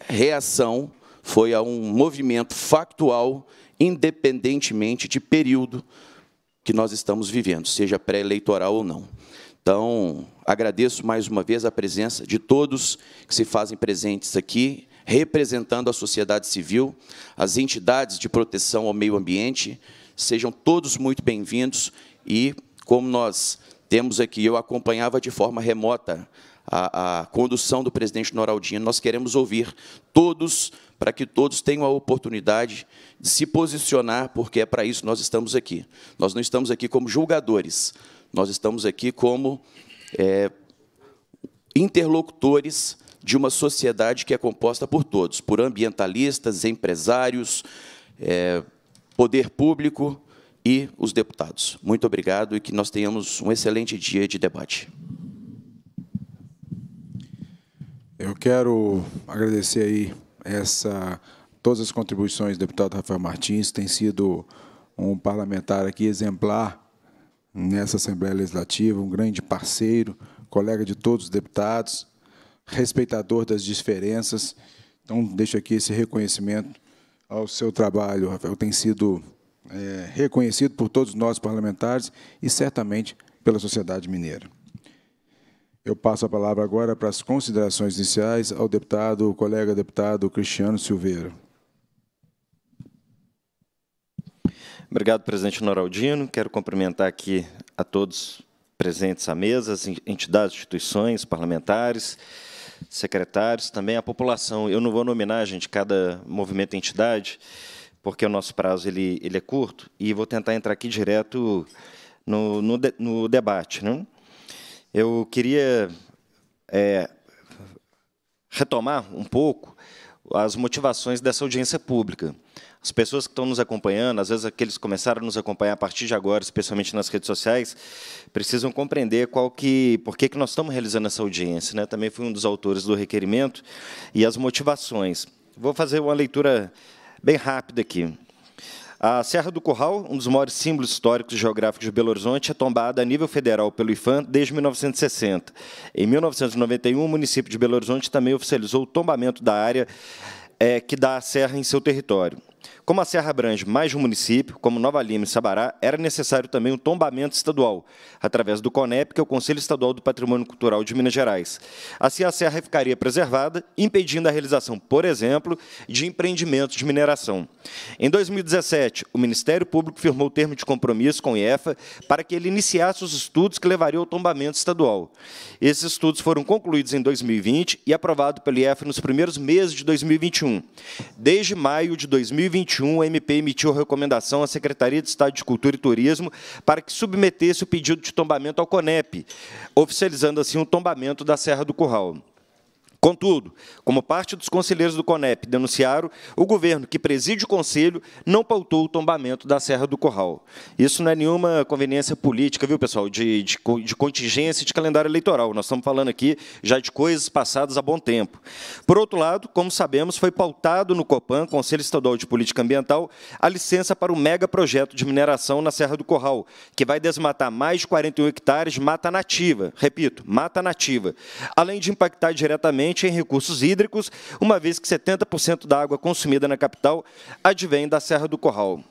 reação foi a um movimento factual, independentemente de período que nós estamos vivendo, seja pré-eleitoral ou não. Então, agradeço mais uma vez a presença de todos que se fazem presentes aqui, representando a sociedade civil, as entidades de proteção ao meio ambiente. Sejam todos muito bem-vindos e, como nós temos aqui, eu acompanhava de forma remota a, a condução do presidente Noraldinho Nós queremos ouvir todos, para que todos tenham a oportunidade de se posicionar, porque é para isso que nós estamos aqui. Nós não estamos aqui como julgadores, nós estamos aqui como é, interlocutores de uma sociedade que é composta por todos, por ambientalistas, empresários, é, poder público e os deputados. Muito obrigado e que nós tenhamos um excelente dia de debate. Eu quero agradecer aí essa todas as contribuições do deputado Rafael Martins, tem sido um parlamentar aqui exemplar nessa Assembleia Legislativa, um grande parceiro, colega de todos os deputados, respeitador das diferenças. Então, deixo aqui esse reconhecimento ao seu trabalho, Rafael. Tem sido é, reconhecido por todos nós parlamentares e certamente pela sociedade mineira. Eu passo a palavra agora para as considerações iniciais ao deputado, colega deputado Cristiano Silveira. Obrigado, presidente Noraldino. Quero cumprimentar aqui a todos presentes à mesa, as entidades, instituições, parlamentares, secretários, também a população. Eu não vou nominar, gente, cada movimento e entidade, porque o nosso prazo ele, ele é curto, e vou tentar entrar aqui direto no, no, de, no debate. Né? Eu queria é, retomar um pouco as motivações dessa audiência pública. As pessoas que estão nos acompanhando, às vezes aqueles que começaram a nos acompanhar a partir de agora, especialmente nas redes sociais, precisam compreender qual que, por que, que nós estamos realizando essa audiência. Né? Também fui um dos autores do requerimento e as motivações. Vou fazer uma leitura bem rápida aqui. A Serra do Curral, um dos maiores símbolos históricos e geográficos de Belo Horizonte, é tombada a nível federal pelo IFAM desde 1960. Em 1991, o município de Belo Horizonte também oficializou o tombamento da área é, que dá a serra em seu território. Como a serra abrange mais um município, como Nova Lima e Sabará, era necessário também um tombamento estadual, através do CONEP, que é o Conselho Estadual do Patrimônio Cultural de Minas Gerais. Assim, a serra ficaria preservada, impedindo a realização, por exemplo, de empreendimentos de mineração. Em 2017, o Ministério Público firmou o termo de compromisso com o IEFA para que ele iniciasse os estudos que levariam ao tombamento estadual. Esses estudos foram concluídos em 2020 e aprovados pelo IEFA nos primeiros meses de 2021. Desde maio de 2021, 2021, MP emitiu recomendação à Secretaria de Estado de Cultura e Turismo para que submetesse o pedido de tombamento ao CONEP, oficializando assim o tombamento da Serra do Curral. Contudo, como parte dos conselheiros do CONEP denunciaram, o governo que preside o conselho não pautou o tombamento da Serra do Corral. Isso não é nenhuma conveniência política, viu, pessoal, de, de, de contingência de calendário eleitoral. Nós estamos falando aqui já de coisas passadas há bom tempo. Por outro lado, como sabemos, foi pautado no COPAN, Conselho Estadual de Política Ambiental, a licença para o mega projeto de mineração na Serra do Corral, que vai desmatar mais de 41 hectares de mata nativa. Repito, mata nativa. Além de impactar diretamente principalmente em recursos hídricos, uma vez que 70% da água consumida na capital advém da Serra do Corral.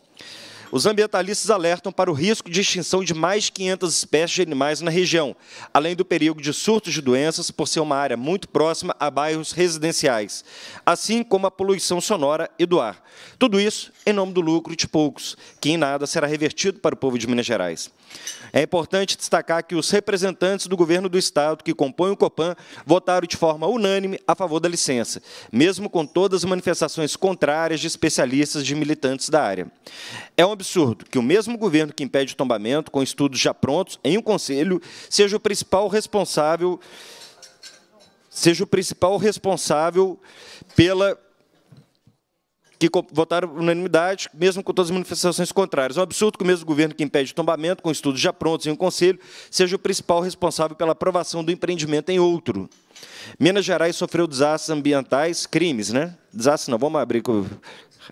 Os ambientalistas alertam para o risco de extinção de mais de 500 espécies de animais na região, além do perigo de surtos de doenças por ser uma área muito próxima a bairros residenciais, assim como a poluição sonora e do ar. Tudo isso em nome do lucro de poucos, que em nada será revertido para o povo de Minas Gerais. É importante destacar que os representantes do governo do Estado que compõem o COPAN votaram de forma unânime a favor da licença, mesmo com todas as manifestações contrárias de especialistas e militantes da área. É uma absurdo que o mesmo governo que impede o tombamento, com estudos já prontos em um conselho, seja o principal responsável seja o principal responsável pela que votaram unanimidade, mesmo com todas as manifestações contrárias. É um absurdo que o mesmo governo que impede o tombamento, com estudos já prontos em um conselho, seja o principal responsável pela aprovação do empreendimento em outro. Minas Gerais sofreu desastres ambientais, crimes, né? Desastres não, vamos abrir com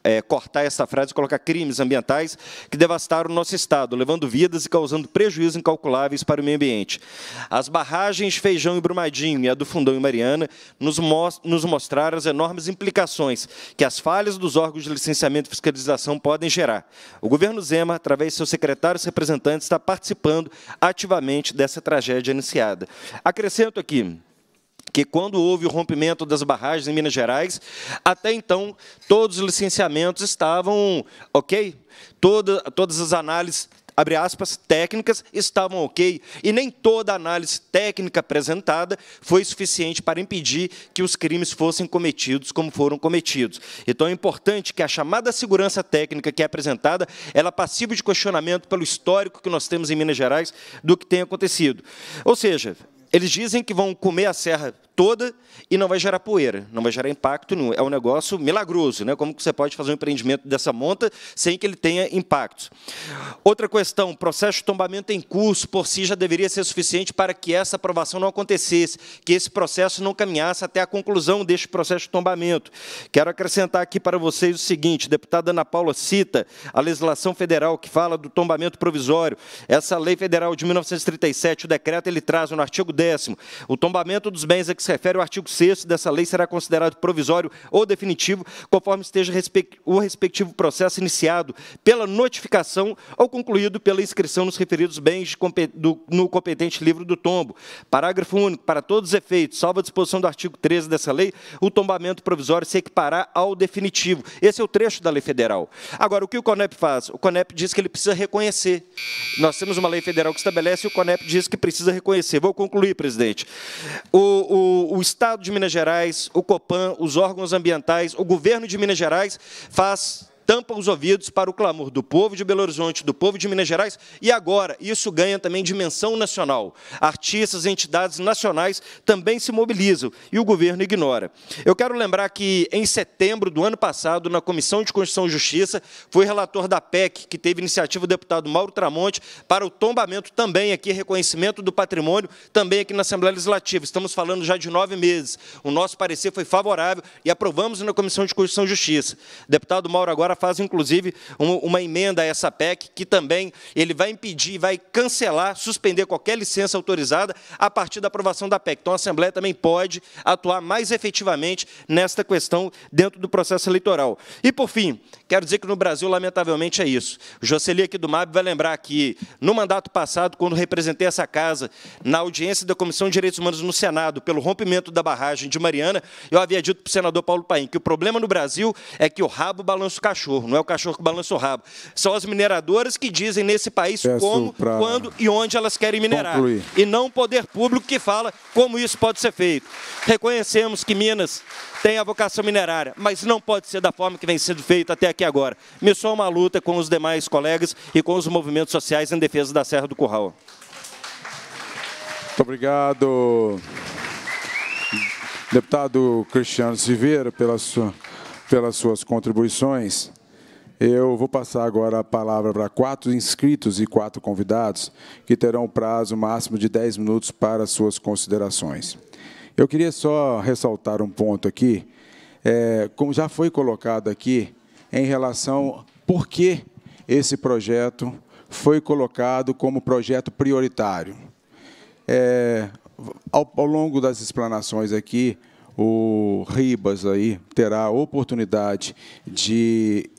é, cortar essa frase e colocar crimes ambientais que devastaram o nosso Estado, levando vidas e causando prejuízos incalculáveis para o meio ambiente. As barragens Feijão e Brumadinho e a do Fundão e Mariana nos, most nos mostraram as enormes implicações que as falhas dos órgãos de licenciamento e fiscalização podem gerar. O governo Zema, através de seus secretários e representantes, está participando ativamente dessa tragédia iniciada. Acrescento aqui que quando houve o rompimento das barragens em Minas Gerais, até então todos os licenciamentos estavam ok, Toda, todas as análises abre aspas, técnicas estavam ok, e nem toda a análise técnica apresentada foi suficiente para impedir que os crimes fossem cometidos como foram cometidos. Então é importante que a chamada segurança técnica que é apresentada, ela é de questionamento pelo histórico que nós temos em Minas Gerais do que tem acontecido. Ou seja, eles dizem que vão comer a serra toda e não vai gerar poeira, não vai gerar impacto nenhum. É um negócio milagroso, né? Como que você pode fazer um empreendimento dessa monta sem que ele tenha impactos? Outra questão, processo de tombamento em curso por si já deveria ser suficiente para que essa aprovação não acontecesse, que esse processo não caminhasse até a conclusão deste processo de tombamento. Quero acrescentar aqui para vocês o seguinte, a deputada Ana Paula cita a legislação federal que fala do tombamento provisório. Essa lei federal de 1937, o decreto, ele traz no artigo 10 décimo. O tombamento dos bens a que se refere o artigo 6 dessa lei será considerado provisório ou definitivo, conforme esteja o respectivo processo iniciado pela notificação ou concluído pela inscrição nos referidos bens no competente livro do tombo. Parágrafo único. Para todos os efeitos, salvo a disposição do artigo 13 dessa lei, o tombamento provisório se equipará ao definitivo. Esse é o trecho da lei federal. Agora, o que o CONEP faz? O CONEP diz que ele precisa reconhecer. Nós temos uma lei federal que estabelece e o CONEP diz que precisa reconhecer. Vou concluir, presidente. O, o, o, Estado de Minas Gerais, o COPAN, os órgãos ambientais, o governo de Minas Gerais faz tampa os ouvidos para o clamor do povo de Belo Horizonte, do povo de Minas Gerais, e agora isso ganha também dimensão nacional. Artistas e entidades nacionais também se mobilizam e o governo ignora. Eu quero lembrar que, em setembro do ano passado, na Comissão de Constituição e Justiça, foi relator da PEC, que teve iniciativa do deputado Mauro Tramonte, para o tombamento também aqui, reconhecimento do patrimônio, também aqui na Assembleia Legislativa. Estamos falando já de nove meses. O nosso parecer foi favorável e aprovamos na Comissão de Constituição e Justiça. deputado Mauro agora faz, inclusive, uma emenda a essa PEC, que também ele vai impedir, vai cancelar, suspender qualquer licença autorizada a partir da aprovação da PEC. Então, a Assembleia também pode atuar mais efetivamente nesta questão dentro do processo eleitoral. E, por fim, quero dizer que no Brasil, lamentavelmente, é isso. Jocely aqui do MAB vai lembrar que, no mandato passado, quando representei essa casa na audiência da Comissão de Direitos Humanos no Senado, pelo rompimento da barragem de Mariana, eu havia dito para o senador Paulo Paim que o problema no Brasil é que o rabo balança o cachorro cachorro, não é o cachorro que balança o rabo. São as mineradoras que dizem nesse país Peço como, pra... quando e onde elas querem minerar. Concluir. E não o poder público que fala como isso pode ser feito. Reconhecemos que Minas tem a vocação minerária, mas não pode ser da forma que vem sendo feito até aqui agora. Me só uma luta com os demais colegas e com os movimentos sociais em defesa da Serra do Curral. Muito obrigado, deputado Cristiano Silveira, pela sua, pelas suas contribuições. Eu vou passar agora a palavra para quatro inscritos e quatro convidados, que terão um prazo máximo de 10 minutos para suas considerações. Eu queria só ressaltar um ponto aqui, é, como já foi colocado aqui, em relação por que esse projeto foi colocado como projeto prioritário. É, ao, ao longo das explanações aqui, o Ribas aí terá a oportunidade de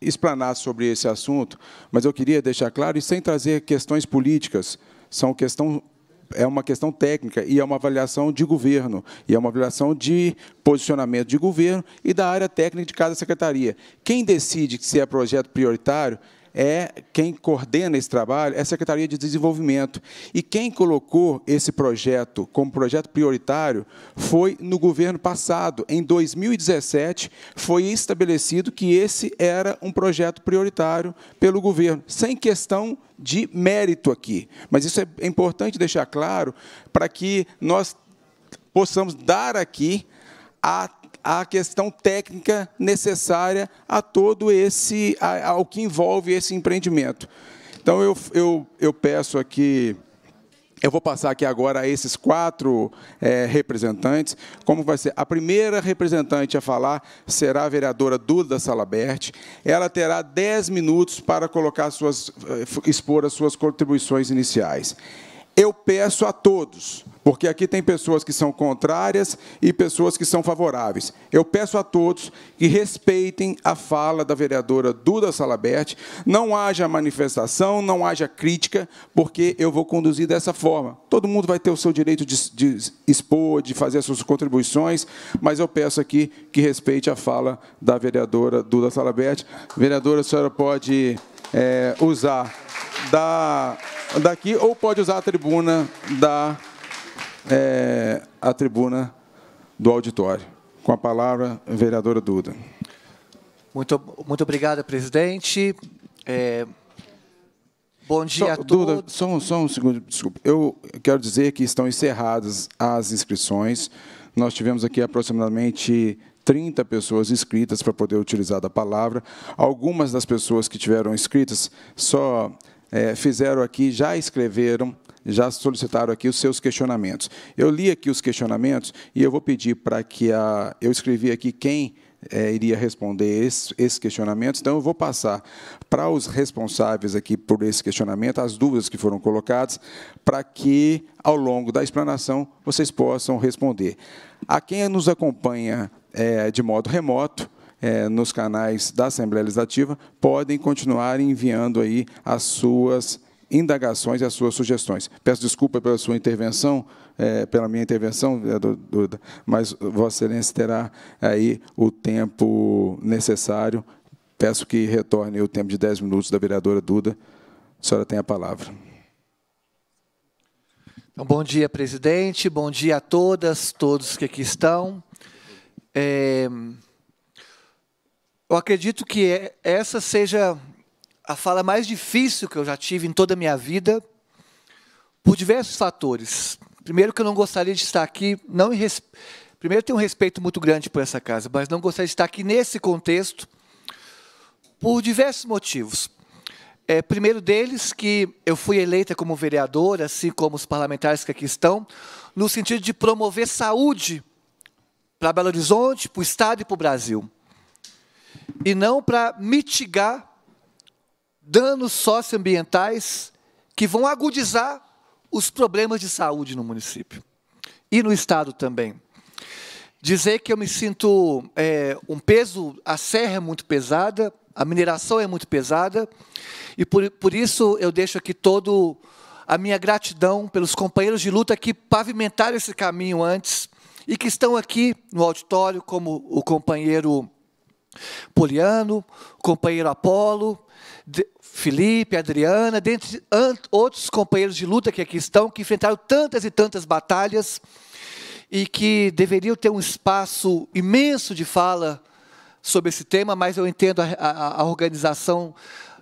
explanar sobre esse assunto, mas eu queria deixar claro, e sem trazer questões políticas, são questão, é uma questão técnica e é uma avaliação de governo, e é uma avaliação de posicionamento de governo e da área técnica de cada secretaria. Quem decide se é projeto prioritário é quem coordena esse trabalho é a Secretaria de Desenvolvimento. E quem colocou esse projeto como projeto prioritário foi no governo passado. Em 2017, foi estabelecido que esse era um projeto prioritário pelo governo, sem questão de mérito aqui. Mas isso é importante deixar claro para que nós possamos dar aqui a a questão técnica necessária a todo esse, ao que envolve esse empreendimento. Então, eu, eu, eu peço aqui. Eu vou passar aqui agora a esses quatro é, representantes. Como vai ser? A primeira representante a falar será a vereadora Duda Salabert. Ela terá dez minutos para colocar suas, eh, expor as suas contribuições iniciais eu peço a todos, porque aqui tem pessoas que são contrárias e pessoas que são favoráveis. Eu peço a todos que respeitem a fala da vereadora Duda Salabert, não haja manifestação, não haja crítica, porque eu vou conduzir dessa forma. Todo mundo vai ter o seu direito de, de expor, de fazer as suas contribuições, mas eu peço aqui que respeite a fala da vereadora Duda Salabert. Vereadora, a senhora pode é, usar da daqui ou pode usar a tribuna da é, a tribuna do auditório. Com a palavra, a vereadora Duda. Muito, muito obrigado, presidente. É, bom dia só, a todos. Duda, só, só um segundo, desculpa. Eu quero dizer que estão encerradas as inscrições. Nós tivemos aqui aproximadamente 30 pessoas inscritas para poder utilizar a palavra. Algumas das pessoas que tiveram inscritas só é, fizeram aqui, já escreveram, já solicitaram aqui os seus questionamentos. Eu li aqui os questionamentos e eu vou pedir para que a. Eu escrevi aqui quem é, iria responder esses, questionamentos. Então, eu vou passar para os responsáveis aqui por esse questionamento, as dúvidas que foram colocadas, para que, ao longo da explanação, vocês possam responder. A quem nos acompanha é, de modo remoto, é, nos canais da Assembleia Legislativa, podem continuar enviando aí as suas indagações e as suas sugestões. Peço desculpa pela sua intervenção, é, pela minha intervenção, vereador Duda, mas Vossa Excelência terá aí o tempo necessário. Peço que retorne o tempo de 10 minutos da vereadora Duda. A senhora tem a palavra. Então, bom dia, presidente. Bom dia a todas, todos que aqui estão. É, eu acredito que é, essa seja a fala mais difícil que eu já tive em toda a minha vida, por diversos fatores. Primeiro, que eu não gostaria de estar aqui, não res... primeiro, tenho um respeito muito grande por essa casa, mas não gostaria de estar aqui nesse contexto por diversos motivos. É, primeiro deles, que eu fui eleita como vereadora, assim como os parlamentares que aqui estão, no sentido de promover saúde para Belo Horizonte, para o Estado e para o Brasil e não para mitigar danos socioambientais que vão agudizar os problemas de saúde no município e no estado também. Dizer que eu me sinto é, um peso, a serra é muito pesada, a mineração é muito pesada, e por, por isso eu deixo aqui todo a minha gratidão pelos companheiros de luta que pavimentaram esse caminho antes e que estão aqui no auditório, como o companheiro Poliano, companheiro Apolo, Felipe, Adriana, dentre outros companheiros de luta que aqui estão, que enfrentaram tantas e tantas batalhas e que deveriam ter um espaço imenso de fala sobre esse tema, mas eu entendo a, a, a organização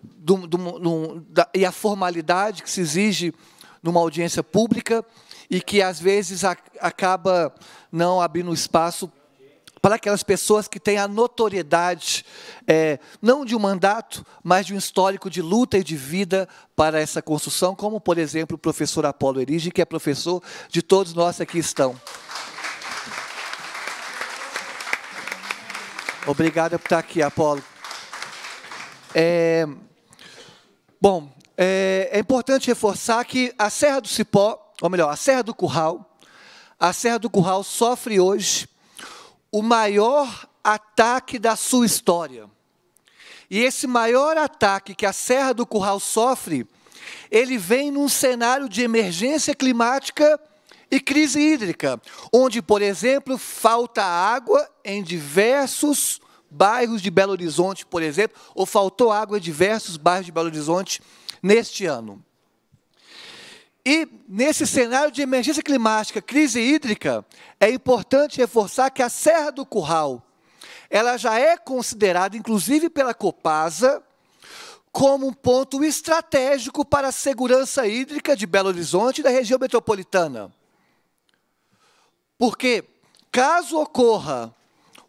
do, do, do, da, e a formalidade que se exige numa audiência pública e que às vezes a, acaba não abrindo espaço para aquelas pessoas que têm a notoriedade, é, não de um mandato, mas de um histórico de luta e de vida para essa construção, como, por exemplo, o professor Apolo Erige, que é professor de todos nós que aqui estão. Obrigado por estar aqui, Apolo. É, bom, é, é importante reforçar que a Serra do Cipó, ou melhor, a Serra do Curral, a Serra do Curral sofre hoje o maior ataque da sua história. E esse maior ataque que a Serra do Curral sofre, ele vem num cenário de emergência climática e crise hídrica, onde, por exemplo, falta água em diversos bairros de Belo Horizonte, por exemplo, ou faltou água em diversos bairros de Belo Horizonte neste ano. E nesse cenário de emergência climática, crise hídrica, é importante reforçar que a Serra do Curral, ela já é considerada, inclusive pela Copasa, como um ponto estratégico para a segurança hídrica de Belo Horizonte e da região metropolitana. Porque, caso ocorra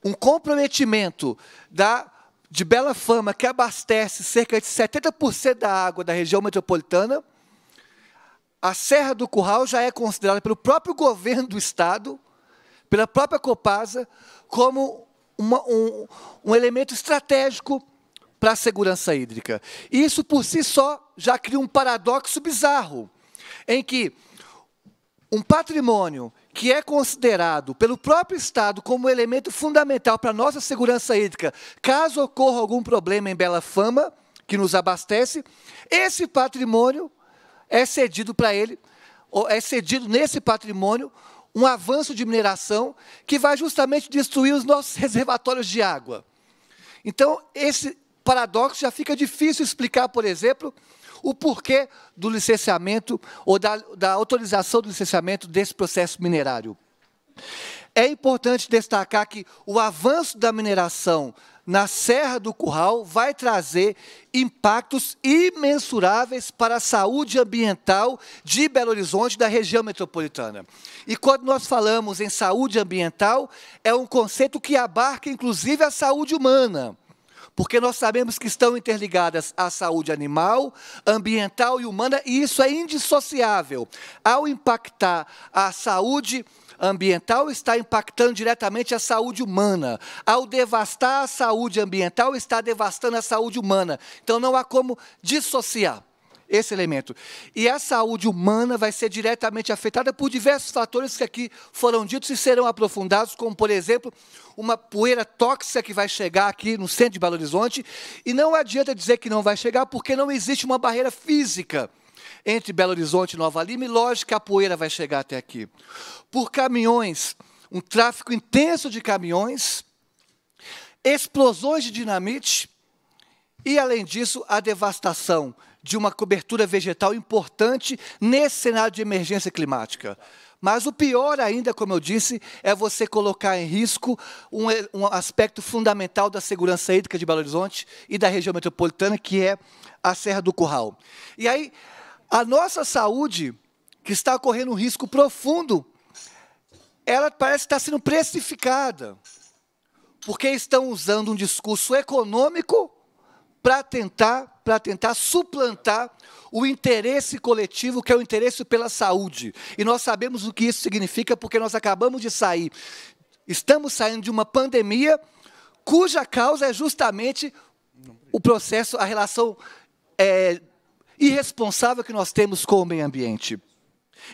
um comprometimento da, de Bela Fama, que abastece cerca de 70% da água da região metropolitana, a Serra do Curral já é considerada pelo próprio governo do Estado, pela própria Copasa, como uma, um, um elemento estratégico para a segurança hídrica. E isso, por si só, já cria um paradoxo bizarro, em que um patrimônio que é considerado pelo próprio Estado como elemento fundamental para a nossa segurança hídrica, caso ocorra algum problema em Bela Fama, que nos abastece, esse patrimônio é cedido para ele, é cedido nesse patrimônio um avanço de mineração que vai justamente destruir os nossos reservatórios de água. Então, esse paradoxo já fica difícil explicar, por exemplo, o porquê do licenciamento ou da, da autorização do licenciamento desse processo minerário. É importante destacar que o avanço da mineração na Serra do Curral vai trazer impactos imensuráveis para a saúde ambiental de Belo Horizonte, da região metropolitana. E quando nós falamos em saúde ambiental, é um conceito que abarca inclusive a saúde humana. Porque nós sabemos que estão interligadas à saúde animal, ambiental e humana, e isso é indissociável. Ao impactar a saúde ambiental, está impactando diretamente a saúde humana. Ao devastar a saúde ambiental, está devastando a saúde humana. Então não há como dissociar esse elemento. E a saúde humana vai ser diretamente afetada por diversos fatores que aqui foram ditos e serão aprofundados, como, por exemplo, uma poeira tóxica que vai chegar aqui no centro de Belo Horizonte. E não adianta dizer que não vai chegar, porque não existe uma barreira física entre Belo Horizonte e Nova Lima, e lógico que a poeira vai chegar até aqui. Por caminhões, um tráfego intenso de caminhões, explosões de dinamite, e, além disso, a devastação de uma cobertura vegetal importante nesse cenário de emergência climática. Mas o pior ainda, como eu disse, é você colocar em risco um, um, aspecto fundamental da segurança hídrica de Belo Horizonte e da região metropolitana, que é a Serra do Curral. E aí, a nossa saúde, que está correndo um risco profundo, ela parece estar sendo precificada, porque estão usando um discurso econômico para tentar, para tentar suplantar o interesse coletivo, que é o interesse pela saúde. E nós sabemos o que isso significa, porque nós acabamos de sair. Estamos saindo de uma pandemia cuja causa é justamente o processo, a relação é, irresponsável que nós temos com o meio ambiente.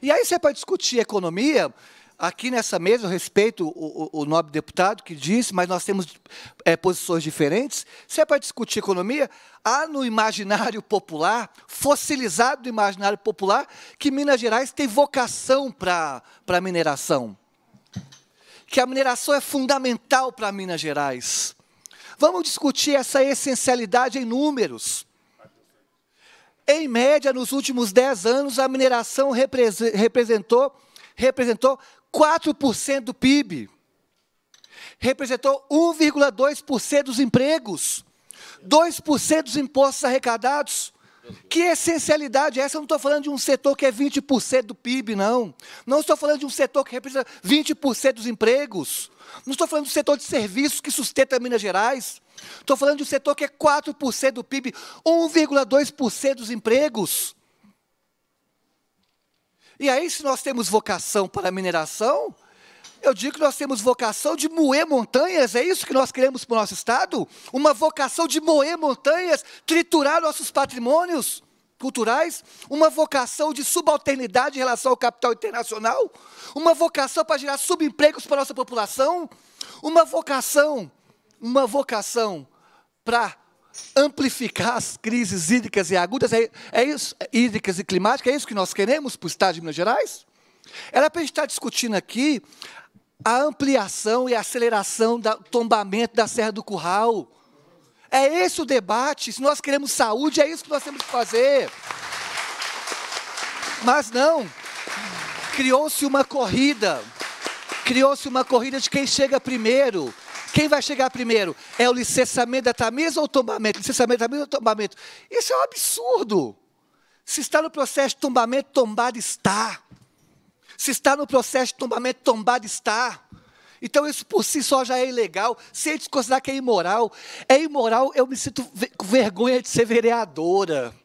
E aí você pode discutir economia, aqui nessa mesa, eu respeito o, o, o nobre deputado que disse, mas nós temos é, posições diferentes. Se é para discutir economia, há no imaginário popular, fossilizado do imaginário popular, que Minas Gerais tem vocação para a mineração. Que a mineração é fundamental para Minas Gerais. Vamos discutir essa essencialidade em números. Em média, nos últimos 10 anos, a mineração representou representou 4% do PIB. Representou 1,2% dos empregos, 2% dos impostos arrecadados. Que essencialidade é essa? Eu não estou falando de um setor que é 20% do PIB, não. Não estou falando de um setor que representa 20% dos empregos. Não estou falando do setor de serviços que sustenta Minas Gerais. Estou falando de um setor que é 4% do PIB, 1,2% dos empregos. E aí, se nós temos vocação para mineração, eu digo que nós temos vocação de moer montanhas, é isso que nós queremos para o nosso Estado? Uma vocação de moer montanhas, triturar nossos patrimônios culturais, uma vocação de subalternidade em relação ao capital internacional, uma vocação para gerar subempregos para a nossa população, uma vocação, uma vocação para amplificar as crises hídricas e agudas, é, é isso, é hídricas e climáticas, é isso que nós queremos para o Estado de Minas Gerais? Era para a gente estar discutindo aqui a ampliação e a aceleração do tombamento da Serra do Curral. É esse o debate. Se nós queremos saúde, é isso que nós temos que fazer. Mas não. Criou-se uma corrida. Criou-se uma corrida de quem chega primeiro. Quem vai chegar primeiro? É o licenciamento da Tamisa ou o tombamento? Licenciamento da Tamisa ou tombamento? Isso é um absurdo. Se está no processo de tombamento, tombado está. Se está no processo de tombamento, tombado está. Então, isso por si só já é ilegal. Se gente considerar que é imoral, é imoral, eu me sinto com vergonha de ser vereadora.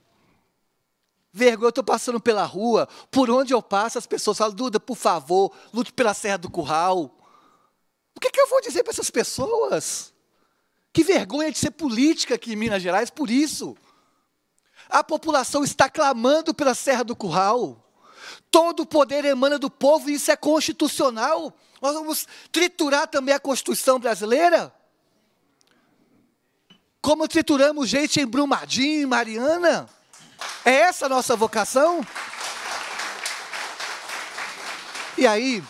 Vergonha, eu estou passando pela rua, por onde eu passo, as pessoas falam, Duda, por favor, lute pela Serra do Curral. O que, é que eu vou dizer para essas pessoas? Que vergonha de ser política aqui em Minas Gerais por isso. A população está clamando pela Serra do Curral. Todo o poder emana do povo e isso é constitucional. Nós vamos triturar também a Constituição brasileira? Como trituramos gente em Brumadinho, em Mariana? É essa a nossa vocação? E aí,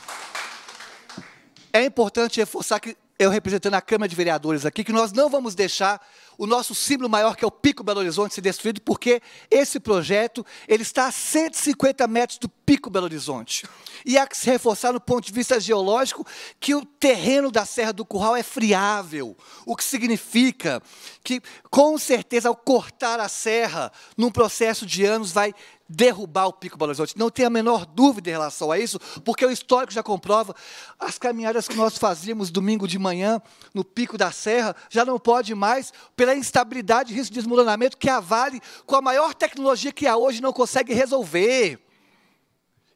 é importante reforçar que eu representando a Câmara de Vereadores aqui, que nós não vamos deixar o nosso símbolo maior, que é o Pico Belo Horizonte, ser destruído, porque esse projeto ele está a 150 metros do Pico Belo Horizonte. E há que se reforçar no ponto de vista geológico que o terreno da Serra do Curral é friável, o que significa que, com certeza, ao cortar a serra, num processo de anos, vai derrubar o Pico Belo Horizonte. Não tem a menor dúvida em relação a isso, porque o histórico já comprova as caminhadas que nós fazíamos domingo de manhã no Pico da Serra já não pode mais pela instabilidade e risco de desmoronamento que a Vale, com a maior tecnologia que há hoje, não consegue resolver.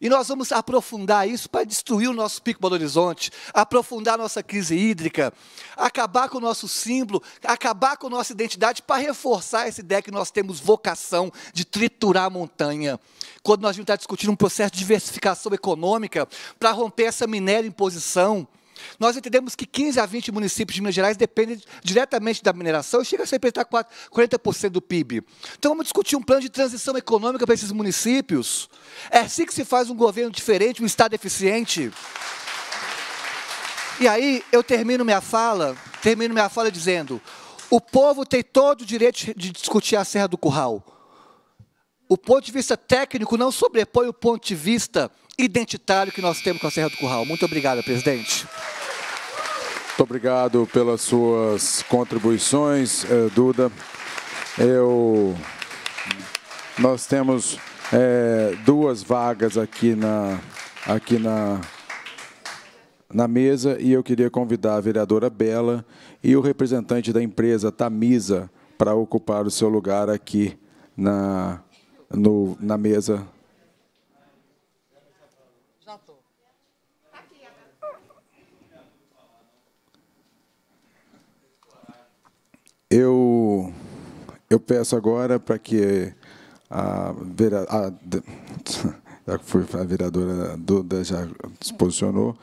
E nós vamos aprofundar isso para destruir o nosso pico Belo Horizonte, aprofundar a nossa crise hídrica, acabar com o nosso símbolo, acabar com a nossa identidade para reforçar essa ideia que nós temos vocação de triturar a montanha. Quando nós vamos estar discutindo um processo de diversificação econômica para romper essa minério imposição, posição, nós entendemos que 15 a 20 municípios de Minas Gerais dependem diretamente da mineração e chega a representar 40% do PIB. Então vamos discutir um plano de transição econômica para esses municípios. É assim que se faz um governo diferente, um Estado eficiente. E aí eu termino minha fala, termino minha fala dizendo: o povo tem todo o direito de discutir a Serra do Curral. O ponto de vista técnico não sobrepõe o ponto de vista identitário que nós temos com a Serra do Curral. Muito obrigado, presidente. Muito obrigado pelas suas contribuições, eh, Duda. Eu, nós temos é, duas vagas aqui na, aqui na, na mesa e eu queria convidar a vereadora Bela e o representante da empresa Tamisa para ocupar o seu lugar aqui na, no, na mesa Eu, eu peço agora para que a, vera, a, já foi a vereadora Duda já se posicionou,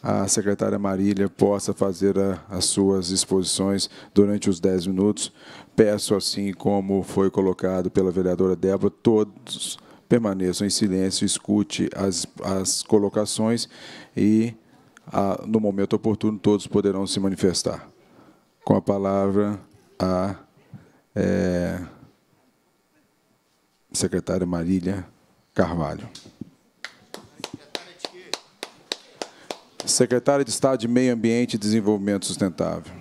a secretária Marília possa fazer a, as suas exposições durante os 10 minutos. Peço, assim como foi colocado pela vereadora Débora, todos permaneçam em silêncio, escute as, as colocações e, a, ah, no momento oportuno, todos poderão se manifestar. Com a palavra, a é, secretária Marília Carvalho. Secretária de Estado de Meio Ambiente e Desenvolvimento Sustentável.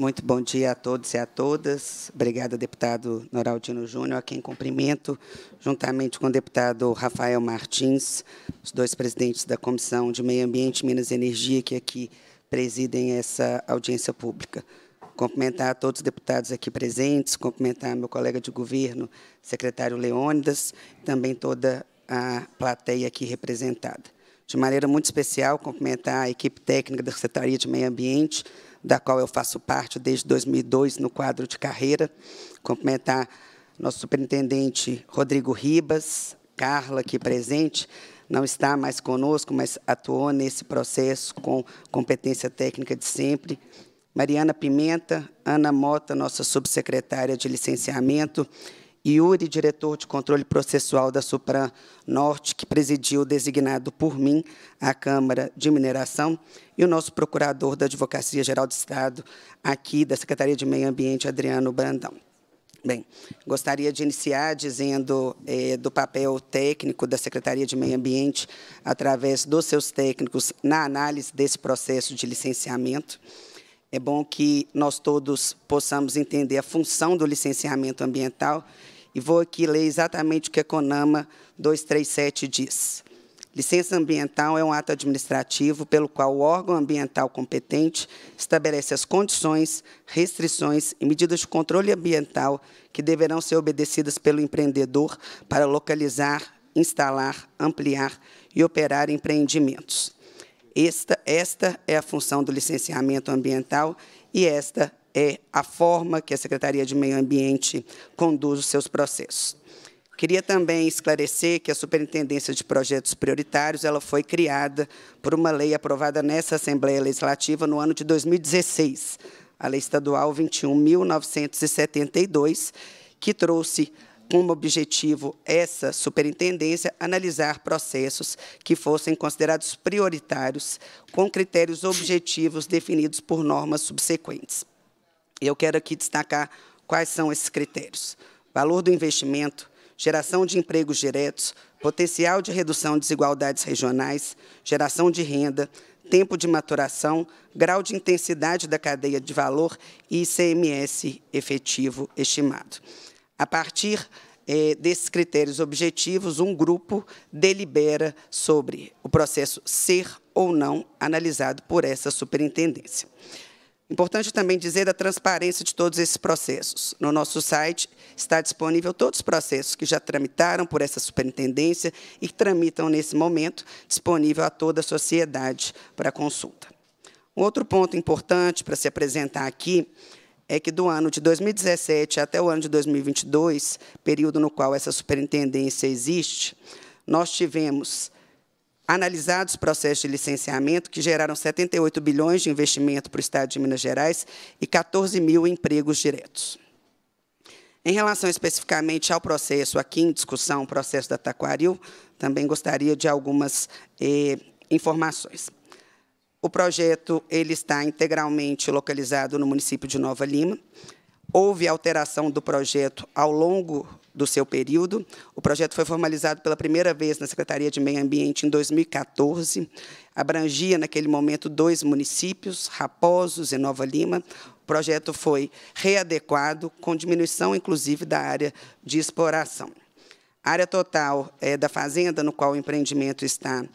Muito bom dia a todos e a todas. Obrigada, deputado Noraldino Júnior, a quem cumprimento, juntamente com o deputado Rafael Martins, os dois presidentes da Comissão de Meio Ambiente, Minas e Energia, que aqui presidem essa audiência pública. Cumprimentar a todos os deputados aqui presentes, cumprimentar meu colega de governo, secretário Leônidas, também toda a plateia aqui representada. De maneira muito especial, cumprimentar a equipe técnica da Secretaria de Meio Ambiente, da qual eu faço parte desde 2002 no quadro de carreira. Cumprimentar nosso superintendente Rodrigo Ribas, Carla aqui presente, não está mais conosco, mas atuou nesse processo com competência técnica de sempre. Mariana Pimenta, Ana Mota, nossa subsecretária de licenciamento, Yuri, diretor de controle processual da Supra Norte, que presidiu, designado por mim, a Câmara de Mineração, e o nosso procurador da Advocacia Geral do Estado, aqui da Secretaria de Meio Ambiente, Adriano Brandão. Bem, gostaria de iniciar dizendo eh, do papel técnico da Secretaria de Meio Ambiente, através dos seus técnicos, na análise desse processo de licenciamento. É bom que nós todos possamos entender a função do licenciamento ambiental e vou aqui ler exatamente o que a CONAMA 237 diz. Licença ambiental é um ato administrativo pelo qual o órgão ambiental competente estabelece as condições, restrições e medidas de controle ambiental que deverão ser obedecidas pelo empreendedor para localizar, instalar, ampliar e operar empreendimentos. Esta, esta é a função do licenciamento ambiental e esta é a forma que a Secretaria de Meio Ambiente conduz os seus processos. Queria também esclarecer que a Superintendência de Projetos Prioritários ela foi criada por uma lei aprovada nessa Assembleia Legislativa no ano de 2016, a Lei Estadual 21.972, que trouxe como objetivo essa superintendência analisar processos que fossem considerados prioritários com critérios objetivos definidos por normas subsequentes. Eu quero aqui destacar quais são esses critérios. Valor do investimento, geração de empregos diretos, potencial de redução de desigualdades regionais, geração de renda, tempo de maturação, grau de intensidade da cadeia de valor e ICMS efetivo estimado. A partir é, desses critérios objetivos, um grupo delibera sobre o processo ser ou não analisado por essa superintendência. Importante também dizer da transparência de todos esses processos. No nosso site está disponível todos os processos que já tramitaram por essa superintendência e que tramitam nesse momento, disponível a toda a sociedade para consulta. Um outro ponto importante para se apresentar aqui é que do ano de 2017 até o ano de 2022, período no qual essa superintendência existe, nós tivemos analisados processos de licenciamento que geraram 78 bilhões de investimento para o Estado de Minas Gerais e 14 mil empregos diretos. Em relação especificamente ao processo aqui em discussão, o processo da Taquaril, também gostaria de algumas eh, informações. O projeto ele está integralmente localizado no município de Nova Lima. Houve alteração do projeto ao longo do seu período. O projeto foi formalizado pela primeira vez na Secretaria de Meio Ambiente em 2014. Abrangia, naquele momento, dois municípios, Raposos e Nova Lima. O projeto foi readequado, com diminuição, inclusive, da área de exploração. A área total é, da fazenda, no qual o empreendimento está,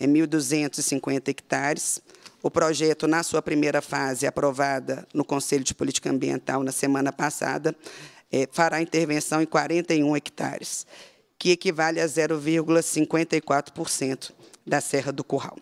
é 1.250 hectares. O projeto, na sua primeira fase, aprovada no Conselho de Política Ambiental na semana passada, é, fará intervenção em 41 hectares, que equivale a 0,54% da Serra do Curral.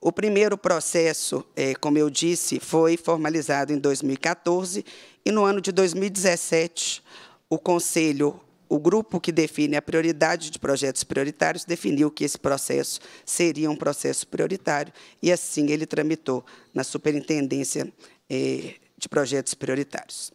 O primeiro processo, é, como eu disse, foi formalizado em 2014 e, no ano de 2017, o Conselho o grupo que define a prioridade de projetos prioritários definiu que esse processo seria um processo prioritário e, assim, ele tramitou na Superintendência eh, de Projetos Prioritários.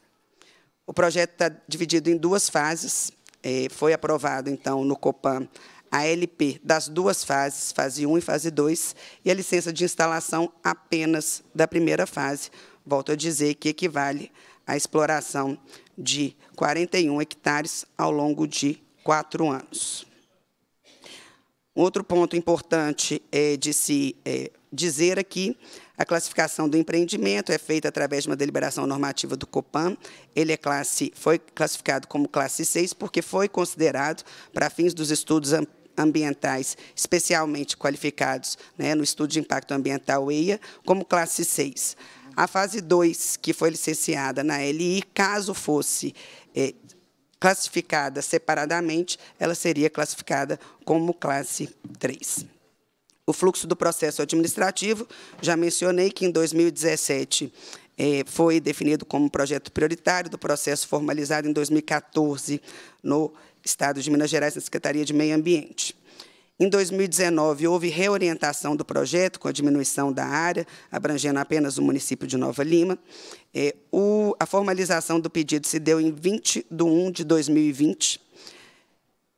O projeto está dividido em duas fases. Eh, foi aprovado, então, no COPAM a LP das duas fases, fase 1 e fase 2, e a licença de instalação apenas da primeira fase. Volto a dizer que equivale à exploração de 41 hectares ao longo de quatro anos. Outro ponto importante é, de se é, dizer aqui, a classificação do empreendimento é feita através de uma deliberação normativa do COPAM. Ele é classe, foi classificado como classe 6 porque foi considerado, para fins dos estudos ambientais especialmente qualificados né, no estudo de impacto ambiental EIA, como classe 6. A fase 2, que foi licenciada na LI, caso fosse é, classificada separadamente, ela seria classificada como classe 3. O fluxo do processo administrativo, já mencionei que em 2017 é, foi definido como projeto prioritário do processo formalizado em 2014 no Estado de Minas Gerais, na Secretaria de Meio Ambiente. Em 2019, houve reorientação do projeto com a diminuição da área, abrangendo apenas o município de Nova Lima. É, o, a formalização do pedido se deu em 20 de 1 de 2020,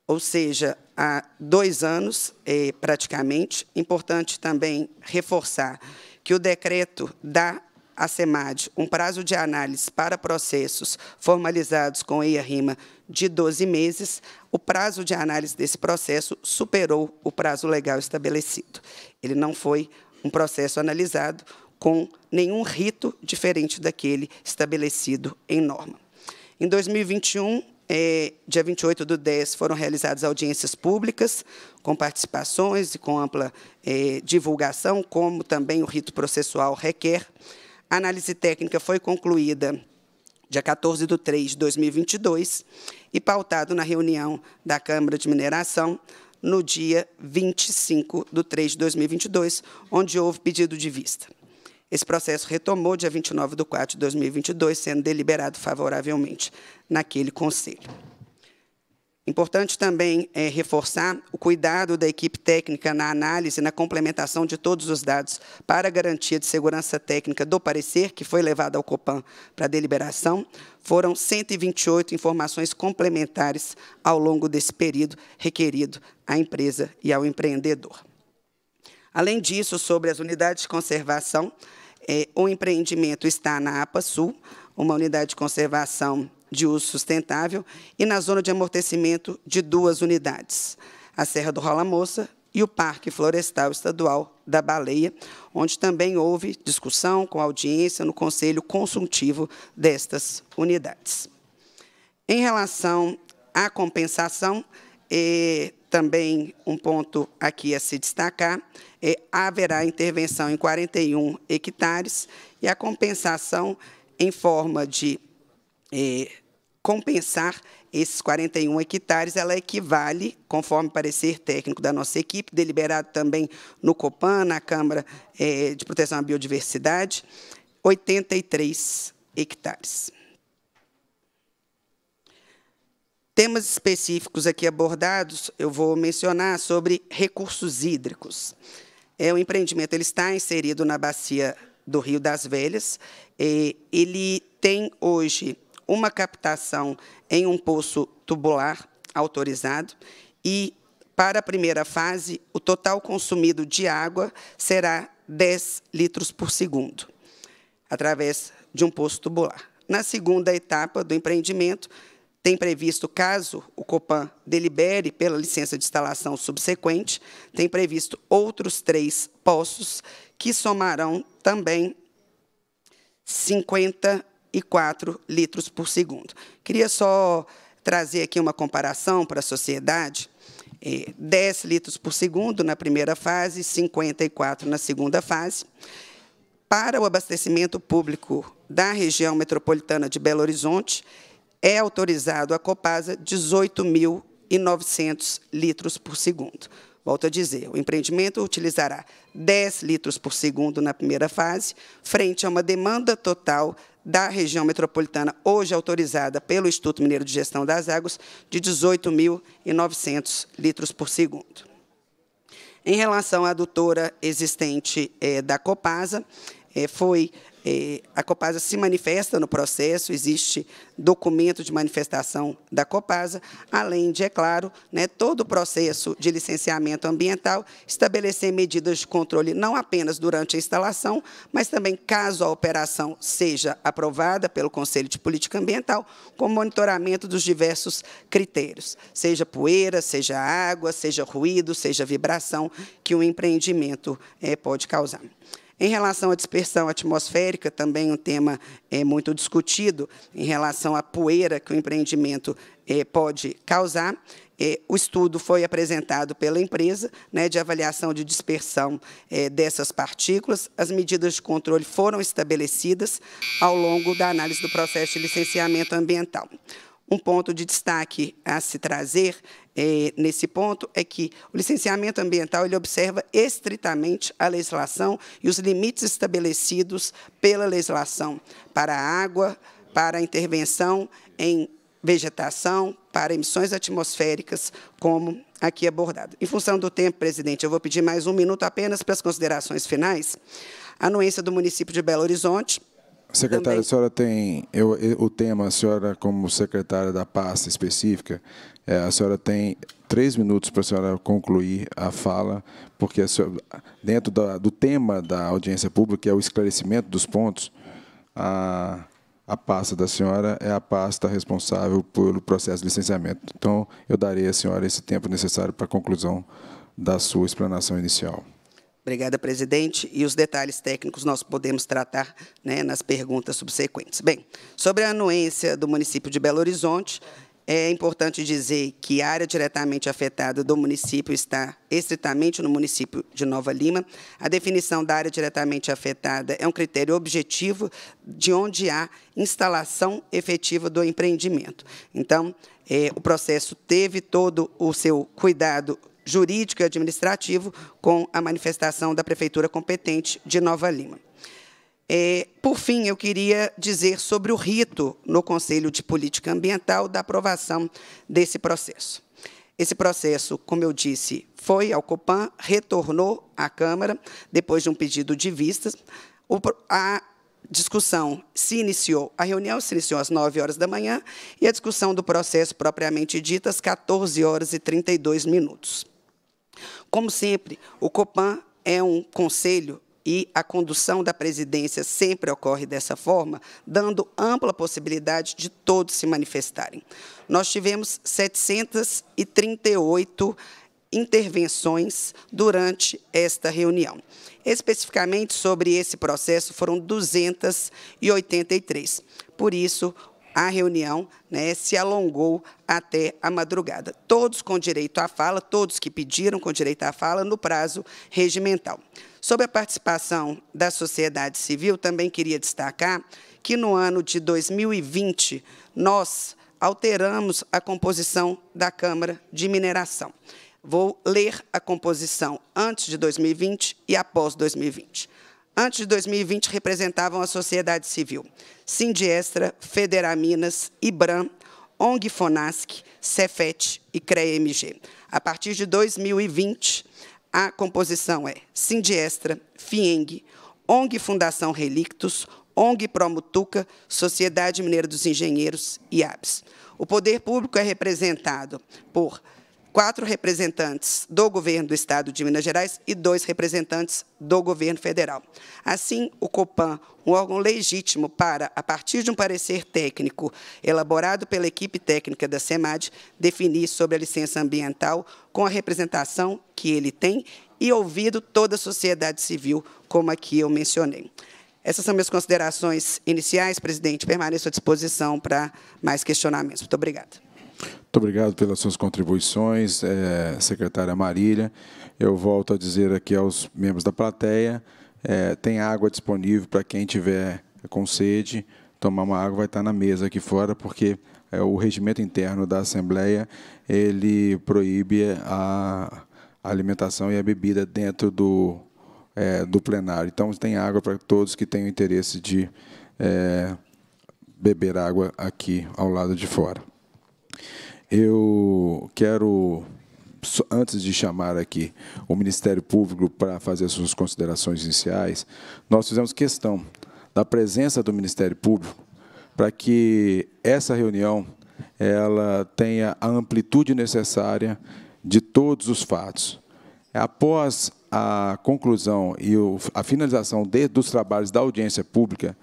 ou seja, há dois anos, é, praticamente. Importante também reforçar que o decreto dá a SEMAD um prazo de análise para processos formalizados com EIA-RIMA de 12 meses, o prazo de análise desse processo superou o prazo legal estabelecido. Ele não foi um processo analisado com nenhum rito diferente daquele estabelecido em norma. Em 2021, é, eh, dia 28 do 10, foram realizadas audiências públicas, com participações e com ampla é, divulgação, como também o rito processual requer. A análise técnica foi concluída dia 14 de 3 de 2022 e pautado na reunião da Câmara de Mineração no dia 25 de 3 de 2022, onde houve pedido de vista. Esse processo retomou dia 29 de 4 de 2022, sendo deliberado favoravelmente naquele conselho. Importante também é, reforçar o cuidado da equipe técnica na análise e na complementação de todos os dados para garantia de segurança técnica do parecer, que foi levado ao Copan para deliberação. Foram 128 informações complementares ao longo desse período requerido à empresa e ao empreendedor. Além disso, sobre as unidades de conservação, é, o empreendimento está na APA Sul, uma unidade de conservação de uso sustentável e na zona de amortecimento de duas unidades, a Serra do Rola Moça e o Parque Florestal Estadual da Baleia, onde também houve discussão com audiência no Conselho Consultivo destas unidades. Em relação à compensação, eh, também um ponto aqui a se destacar, é, haverá intervenção em 41 hectares e a compensação em forma de eh, compensar esses 41 hectares, ela equivale, conforme parecer técnico da nossa equipe, deliberado também no COPAN, na Câmara eh, de Proteção à Biodiversidade, 83 hectares. Temas específicos aqui abordados, eu vou mencionar sobre recursos hídricos. É, o empreendimento ele está inserido na bacia do Rio das Velhas. Eh, ele tem hoje uma captação em um poço tubular autorizado e, para a primeira fase, o total consumido de água será 10 litros por segundo, através de um poço tubular. Na segunda etapa do empreendimento, tem previsto, caso o Copan delibere pela licença de instalação subsequente, tem previsto outros três poços que somarão também 50 4 litros por segundo. Queria só trazer aqui uma comparação para a sociedade. 10 é, litros por segundo na primeira fase, 54 na segunda fase. Para o abastecimento público da região metropolitana de Belo Horizonte, é autorizado a Copasa 18.900 litros por segundo. Volto a dizer, o empreendimento utilizará 10 litros por segundo na primeira fase, frente a uma demanda total da região metropolitana, hoje autorizada pelo Instituto Mineiro de Gestão das Águas, de 18.900 litros por segundo. Em relação à adutora existente é, da Copasa, é, foi a Copasa se manifesta no processo, existe documento de manifestação da Copasa, além de, é claro, né, todo o processo de licenciamento ambiental, estabelecer medidas de controle não apenas durante a instalação, mas também caso a operação seja aprovada pelo Conselho de Política Ambiental, com monitoramento dos diversos critérios, seja poeira, seja água, seja ruído, seja vibração que um empreendimento é, pode causar. Em relação à dispersão atmosférica, também um tema é, muito discutido, em relação à poeira que o empreendimento é, pode causar. É, o estudo foi apresentado pela empresa né, de avaliação de dispersão é, dessas partículas. As medidas de controle foram estabelecidas ao longo da análise do processo de licenciamento ambiental. Um ponto de destaque a se trazer é, nesse ponto é que o licenciamento ambiental ele observa estritamente a legislação e os limites estabelecidos pela legislação para a água, para a intervenção em vegetação, para emissões atmosféricas, como aqui abordado. Em função do tempo, presidente, eu vou pedir mais um minuto apenas para as considerações finais. A Anuência do município de Belo Horizonte, Secretária, também. a senhora tem eu, eu, o tema, a senhora, como secretária da pasta específica, é, a senhora tem três minutos para a senhora concluir a fala, porque a senhora, dentro da, do tema da audiência pública, que é o esclarecimento dos pontos, a, a pasta da senhora é a pasta responsável pelo processo de licenciamento. Então, eu darei à senhora esse tempo necessário para a conclusão da sua explanação inicial. Obrigada, presidente. E os detalhes técnicos nós podemos tratar né, nas perguntas subsequentes. Bem, sobre a anuência do município de Belo Horizonte, é importante dizer que a área diretamente afetada do município está estritamente no município de Nova Lima. A definição da área diretamente afetada é um critério objetivo de onde há instalação efetiva do empreendimento. Então, é, o processo teve todo o seu cuidado jurídico e administrativo com a manifestação da prefeitura competente de Nova Lima. É, por fim, eu queria dizer sobre o rito no Conselho de Política Ambiental da aprovação desse processo. Esse processo, como eu disse, foi ao Copan, retornou à Câmara, depois de um pedido de vistas. O, a discussão se iniciou, a reunião se iniciou às 9 horas da manhã e a discussão do processo propriamente dita às 14 horas e 32 minutos. Como sempre, o Copan é um conselho e a condução da presidência sempre ocorre dessa forma, dando ampla possibilidade de todos se manifestarem. Nós tivemos 738 intervenções durante esta reunião. Especificamente sobre esse processo foram 283. Por isso, a reunião né, se alongou até a madrugada. Todos com direito à fala, todos que pediram com direito à fala, no prazo regimental. Sobre a participação da sociedade civil, também queria destacar que no ano de 2020, nós alteramos a composição da Câmara de Mineração. Vou ler a composição antes de 2020 e após 2020 antes de 2020 representavam a sociedade civil. Sindiestra, Federaminas, IBRAM, ONG FONASC, Cefet e CREMG. A partir de 2020, a composição é Sindiestra, FIENG, ONG Fundação Relictos, ONG Promutuca, Sociedade Mineira dos Engenheiros e ABS. O poder público é representado por quatro representantes do governo do Estado de Minas Gerais e dois representantes do governo federal. Assim, o COPAN, um órgão legítimo para, a partir de um parecer técnico elaborado pela equipe técnica da SEMAD, definir sobre a licença ambiental com a representação que ele tem e ouvido toda a sociedade civil, como aqui eu mencionei. Essas são minhas considerações iniciais, presidente. Permaneço à disposição para mais questionamentos. Muito obrigada. Muito obrigado pelas suas contribuições, é, secretária Marília. Eu volto a dizer aqui aos membros da plateia, é, tem água disponível para quem tiver com sede, tomar uma água vai estar na mesa aqui fora, porque é, o regimento interno da Assembleia, ele proíbe a alimentação e a bebida dentro do, do plenário. Então, tem água para todos que tenham interesse de beber água aqui ao lado de fora. Eu quero, antes de chamar aqui o Ministério Público para fazer as suas considerações iniciais, nós fizemos questão da presença do Ministério Público para que essa reunião ela tenha a amplitude necessária de todos os fatos. Após a conclusão e a finalização dos trabalhos da audiência pública,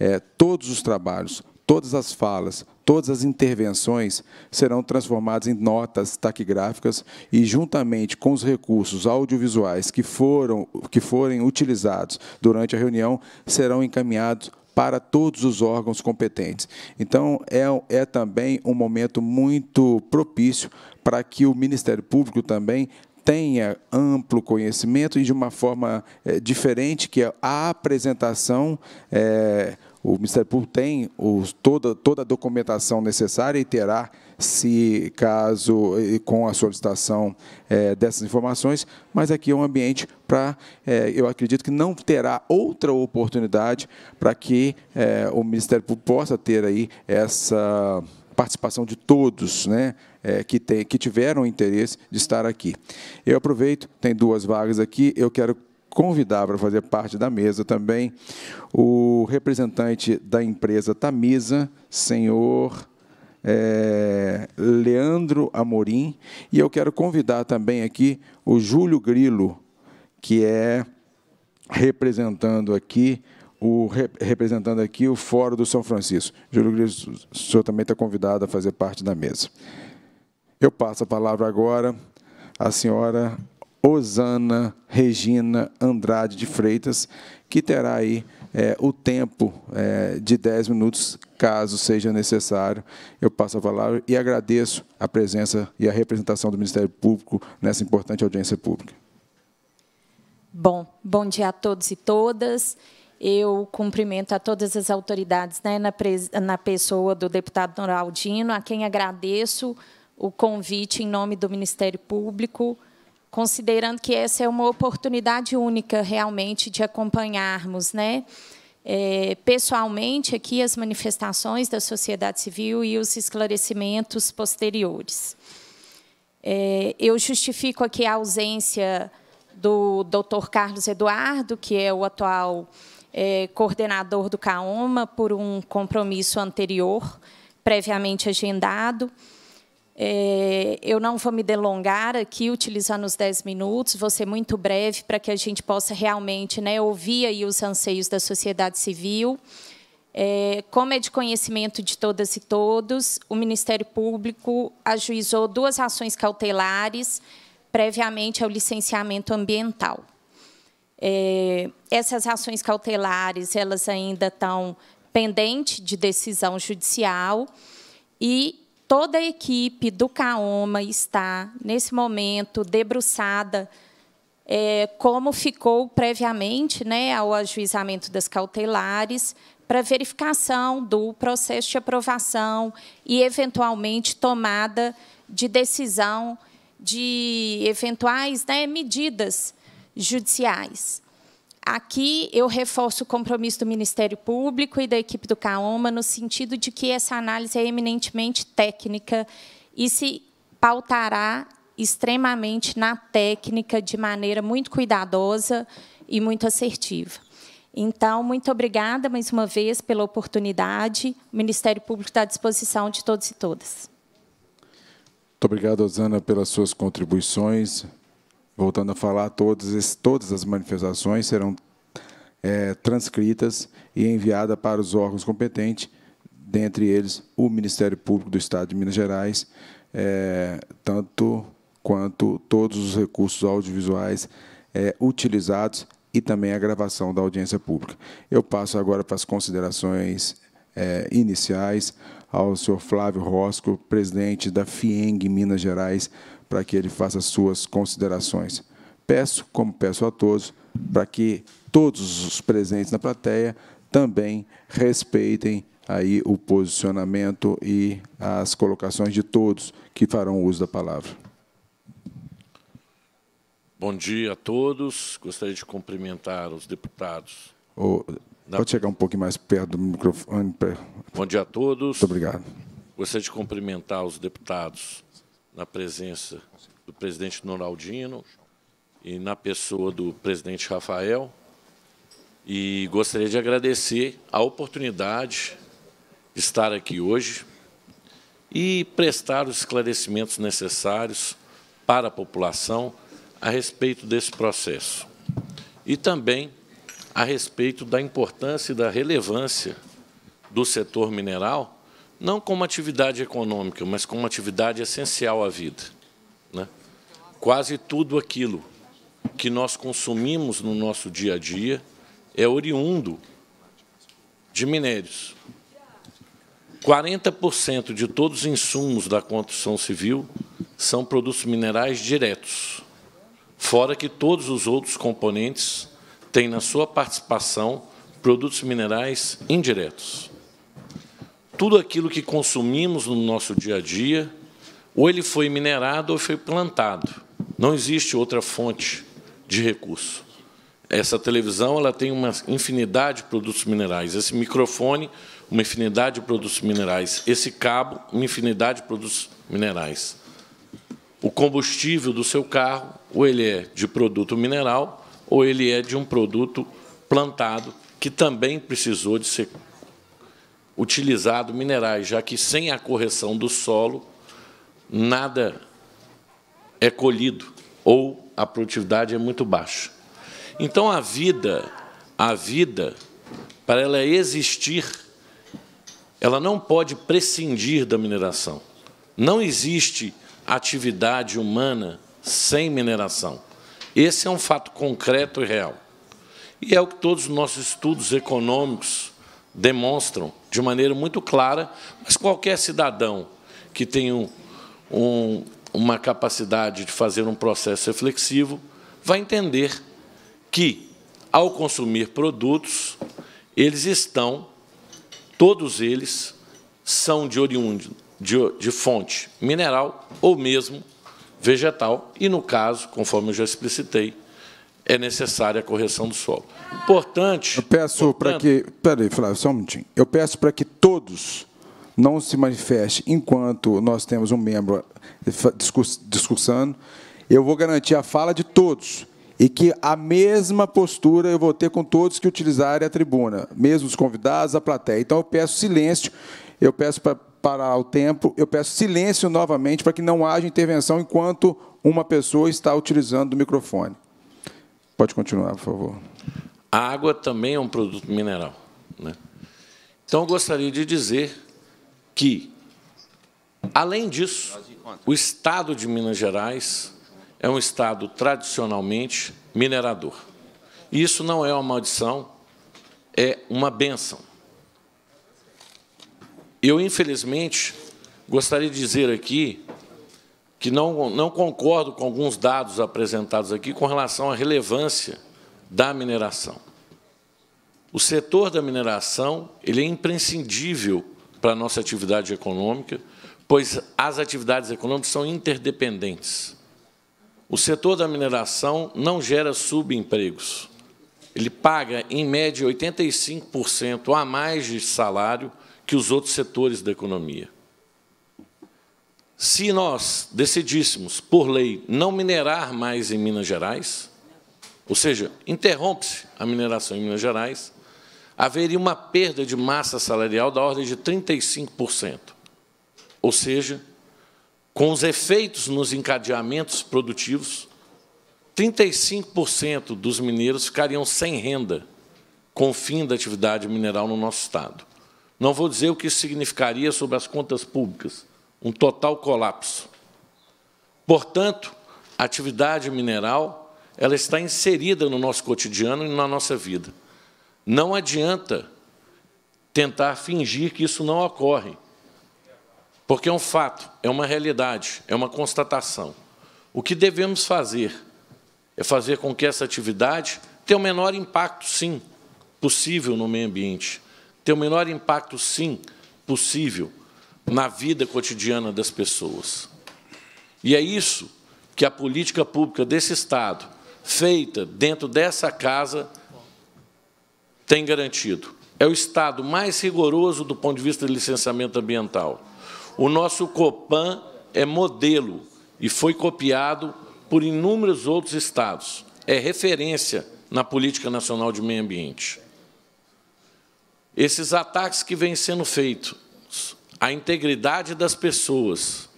eh, todos os trabalhos Todas as falas, todas as intervenções serão transformadas em notas taquigráficas e, juntamente com os recursos audiovisuais que, foram, que forem utilizados durante a reunião, serão encaminhados para todos os órgãos competentes. Então, é, é também um momento muito propício para que o Ministério Público também tenha amplo conhecimento e de uma forma é, diferente, que é a apresentação é, o Ministério Público tem os, toda, toda a documentação necessária e terá, se caso, com a solicitação é, dessas informações, mas aqui é um ambiente para, é, eh, eu acredito que não terá outra oportunidade para que é, o Ministério Público possa ter aí essa participação de todos, né, que, tem, que tiveram interesse de estar aqui. Eu aproveito, tem duas vagas aqui, eu quero convidar para fazer parte da mesa também o representante da empresa Tamisa, senhor é, Leandro Amorim, e eu quero convidar também aqui o Júlio Grilo, que é representando aqui o representando aqui o Fórum do São Francisco. Júlio Grilo, o senhor também está convidado a fazer parte da mesa. Eu passo a palavra agora à senhora Osana Regina Andrade de Freitas, que terá aí é, o tempo é, de 10 minutos, caso seja necessário. Eu passo a palavra e agradeço a presença e a representação do Ministério Público nessa importante audiência pública. Bom, bom dia a todos e todas. Eu cumprimento a todas as autoridades né, na, na pessoa do deputado Noraldino, a quem agradeço o convite em nome do Ministério Público considerando que essa é uma oportunidade única, realmente, de acompanharmos, né? É, pessoalmente aqui as manifestações da sociedade civil e os esclarecimentos posteriores. É, eu justifico aqui a ausência do Dr. Carlos Eduardo, que é o atual é, coordenador do CAOMA, por um compromisso anterior, previamente agendado. É, eu não vou me delongar aqui, utilizando os 10 minutos, vou ser muito breve para que a gente possa realmente né, ouvir aí os anseios da sociedade civil. É, como é de conhecimento de todas e todos, o Ministério Público ajuizou duas ações cautelares previamente ao licenciamento ambiental. É, essas ações cautelares elas ainda estão pendentes de decisão judicial e Toda a equipe do CAOMA está, nesse momento, debruçada, é, como ficou previamente né, ao ajuizamento das cautelares, para verificação do processo de aprovação e, eventualmente, tomada de decisão de eventuais né, medidas judiciais. Aqui eu reforço o compromisso do Ministério Público e da equipe do CAOMA no sentido de que essa análise é eminentemente técnica e se pautará extremamente na técnica de maneira muito cuidadosa e muito assertiva. Então, muito obrigada mais uma vez pela oportunidade. O Ministério Público está à disposição de todos e todas. Muito obrigado, Osana, pelas suas contribuições. Voltando a falar, todas as manifestações serão é, transcritas e enviadas para os órgãos competentes, dentre eles o Ministério Público do Estado de Minas Gerais, é, tanto quanto todos os recursos audiovisuais é, utilizados e também a gravação da audiência pública. Eu passo agora para as considerações é, iniciais ao senhor Flávio Rosco, presidente da FIENG Minas Gerais, para que ele faça suas considerações. Peço, como peço a todos, para que todos os presentes na plateia também respeitem aí o posicionamento e as colocações de todos que farão uso da palavra. Bom dia a todos. Gostaria de cumprimentar os deputados. Oh, da... Pode chegar um pouco mais perto do microfone. Bom dia a todos. Muito obrigado. Gostaria de cumprimentar os deputados na presença do presidente Noraldino e na pessoa do presidente Rafael. E gostaria de agradecer a oportunidade de estar aqui hoje e prestar os esclarecimentos necessários para a população a respeito desse processo. E também a respeito da importância e da relevância do setor mineral não como atividade econômica, mas como atividade essencial à vida. Né? Quase tudo aquilo que nós consumimos no nosso dia a dia é oriundo de minérios. 40% de todos os insumos da construção civil são produtos minerais diretos, fora que todos os outros componentes têm na sua participação produtos minerais indiretos tudo aquilo que consumimos no nosso dia a dia, ou ele foi minerado ou foi plantado. Não existe outra fonte de recurso. Essa televisão ela tem uma infinidade de produtos minerais. Esse microfone, uma infinidade de produtos minerais. Esse cabo, uma infinidade de produtos minerais. O combustível do seu carro, ou ele é de produto mineral, ou ele é de um produto plantado que também precisou de ser utilizado minerais, já que sem a correção do solo, nada é colhido ou a produtividade é muito baixa. Então a vida, a vida, para ela existir, ela não pode prescindir da mineração. Não existe atividade humana sem mineração. Esse é um fato concreto e real. E é o que todos os nossos estudos econômicos demonstram de maneira muito clara, mas qualquer cidadão que tenha um, um, uma capacidade de fazer um processo reflexivo vai entender que, ao consumir produtos, eles estão, todos eles, são de oriundo, de, de fonte mineral ou mesmo vegetal, e, no caso, conforme eu já explicitei, é necessária a correção do solo. Importante. Eu peço para que. Peraí, Flávio, só um minutinho. Eu peço para que todos não se manifestem enquanto nós temos um membro eh, discursando. Eu vou garantir a fala de todos e que a mesma postura eu vou ter com todos que utilizarem a tribuna, mesmo os convidados, a plateia. Então eu peço silêncio, eu peço para parar o tempo, eu peço silêncio novamente para que não haja intervenção enquanto uma pessoa está utilizando o microfone. Pode continuar, por favor. A água também é um produto mineral. Né? Então, eu gostaria de dizer que, além disso, o Estado de Minas Gerais é um Estado tradicionalmente minerador. E isso não é uma maldição, é uma benção. Eu, infelizmente, gostaria de dizer aqui que não, não concordo com alguns dados apresentados aqui com relação à relevância da mineração. O setor da mineração ele é imprescindível para a nossa atividade econômica, pois as atividades econômicas são interdependentes. O setor da mineração não gera subempregos. Ele paga, em média, 85% a mais de salário que os outros setores da economia. Se nós decidíssemos, por lei, não minerar mais em Minas Gerais, ou seja, interrompe-se a mineração em Minas Gerais, haveria uma perda de massa salarial da ordem de 35%. Ou seja, com os efeitos nos encadeamentos produtivos, 35% dos mineiros ficariam sem renda com o fim da atividade mineral no nosso Estado. Não vou dizer o que isso significaria sobre as contas públicas, um total colapso. Portanto, a atividade mineral ela está inserida no nosso cotidiano e na nossa vida. Não adianta tentar fingir que isso não ocorre, porque é um fato, é uma realidade, é uma constatação. O que devemos fazer é fazer com que essa atividade tenha o menor impacto, sim, possível no meio ambiente, tenha o menor impacto, sim, possível na vida cotidiana das pessoas. E é isso que a política pública desse Estado, feita dentro dessa casa, tem garantido. É o Estado mais rigoroso do ponto de vista de licenciamento ambiental. O nosso COPAN é modelo e foi copiado por inúmeros outros Estados. É referência na Política Nacional de Meio Ambiente. Esses ataques que vêm sendo feitos a integridade das pessoas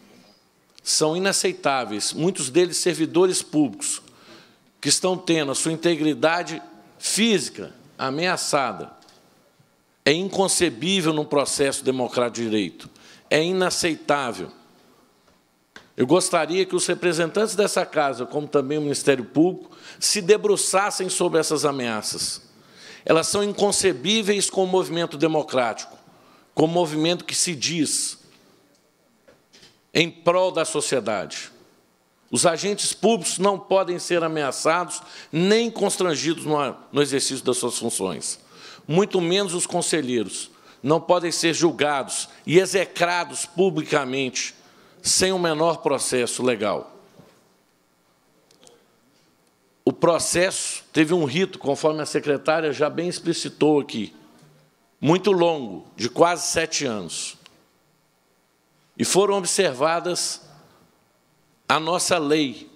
são inaceitáveis, muitos deles servidores públicos, que estão tendo a sua integridade física ameaçada. É inconcebível num processo democrático de direito. É inaceitável. Eu gostaria que os representantes dessa casa, como também o Ministério Público, se debruçassem sobre essas ameaças. Elas são inconcebíveis com o movimento democrático como movimento que se diz em prol da sociedade. Os agentes públicos não podem ser ameaçados nem constrangidos no exercício das suas funções, muito menos os conselheiros. Não podem ser julgados e execrados publicamente sem o menor processo legal. O processo teve um rito, conforme a secretária já bem explicitou aqui, muito longo, de quase sete anos. E foram observadas a nossa lei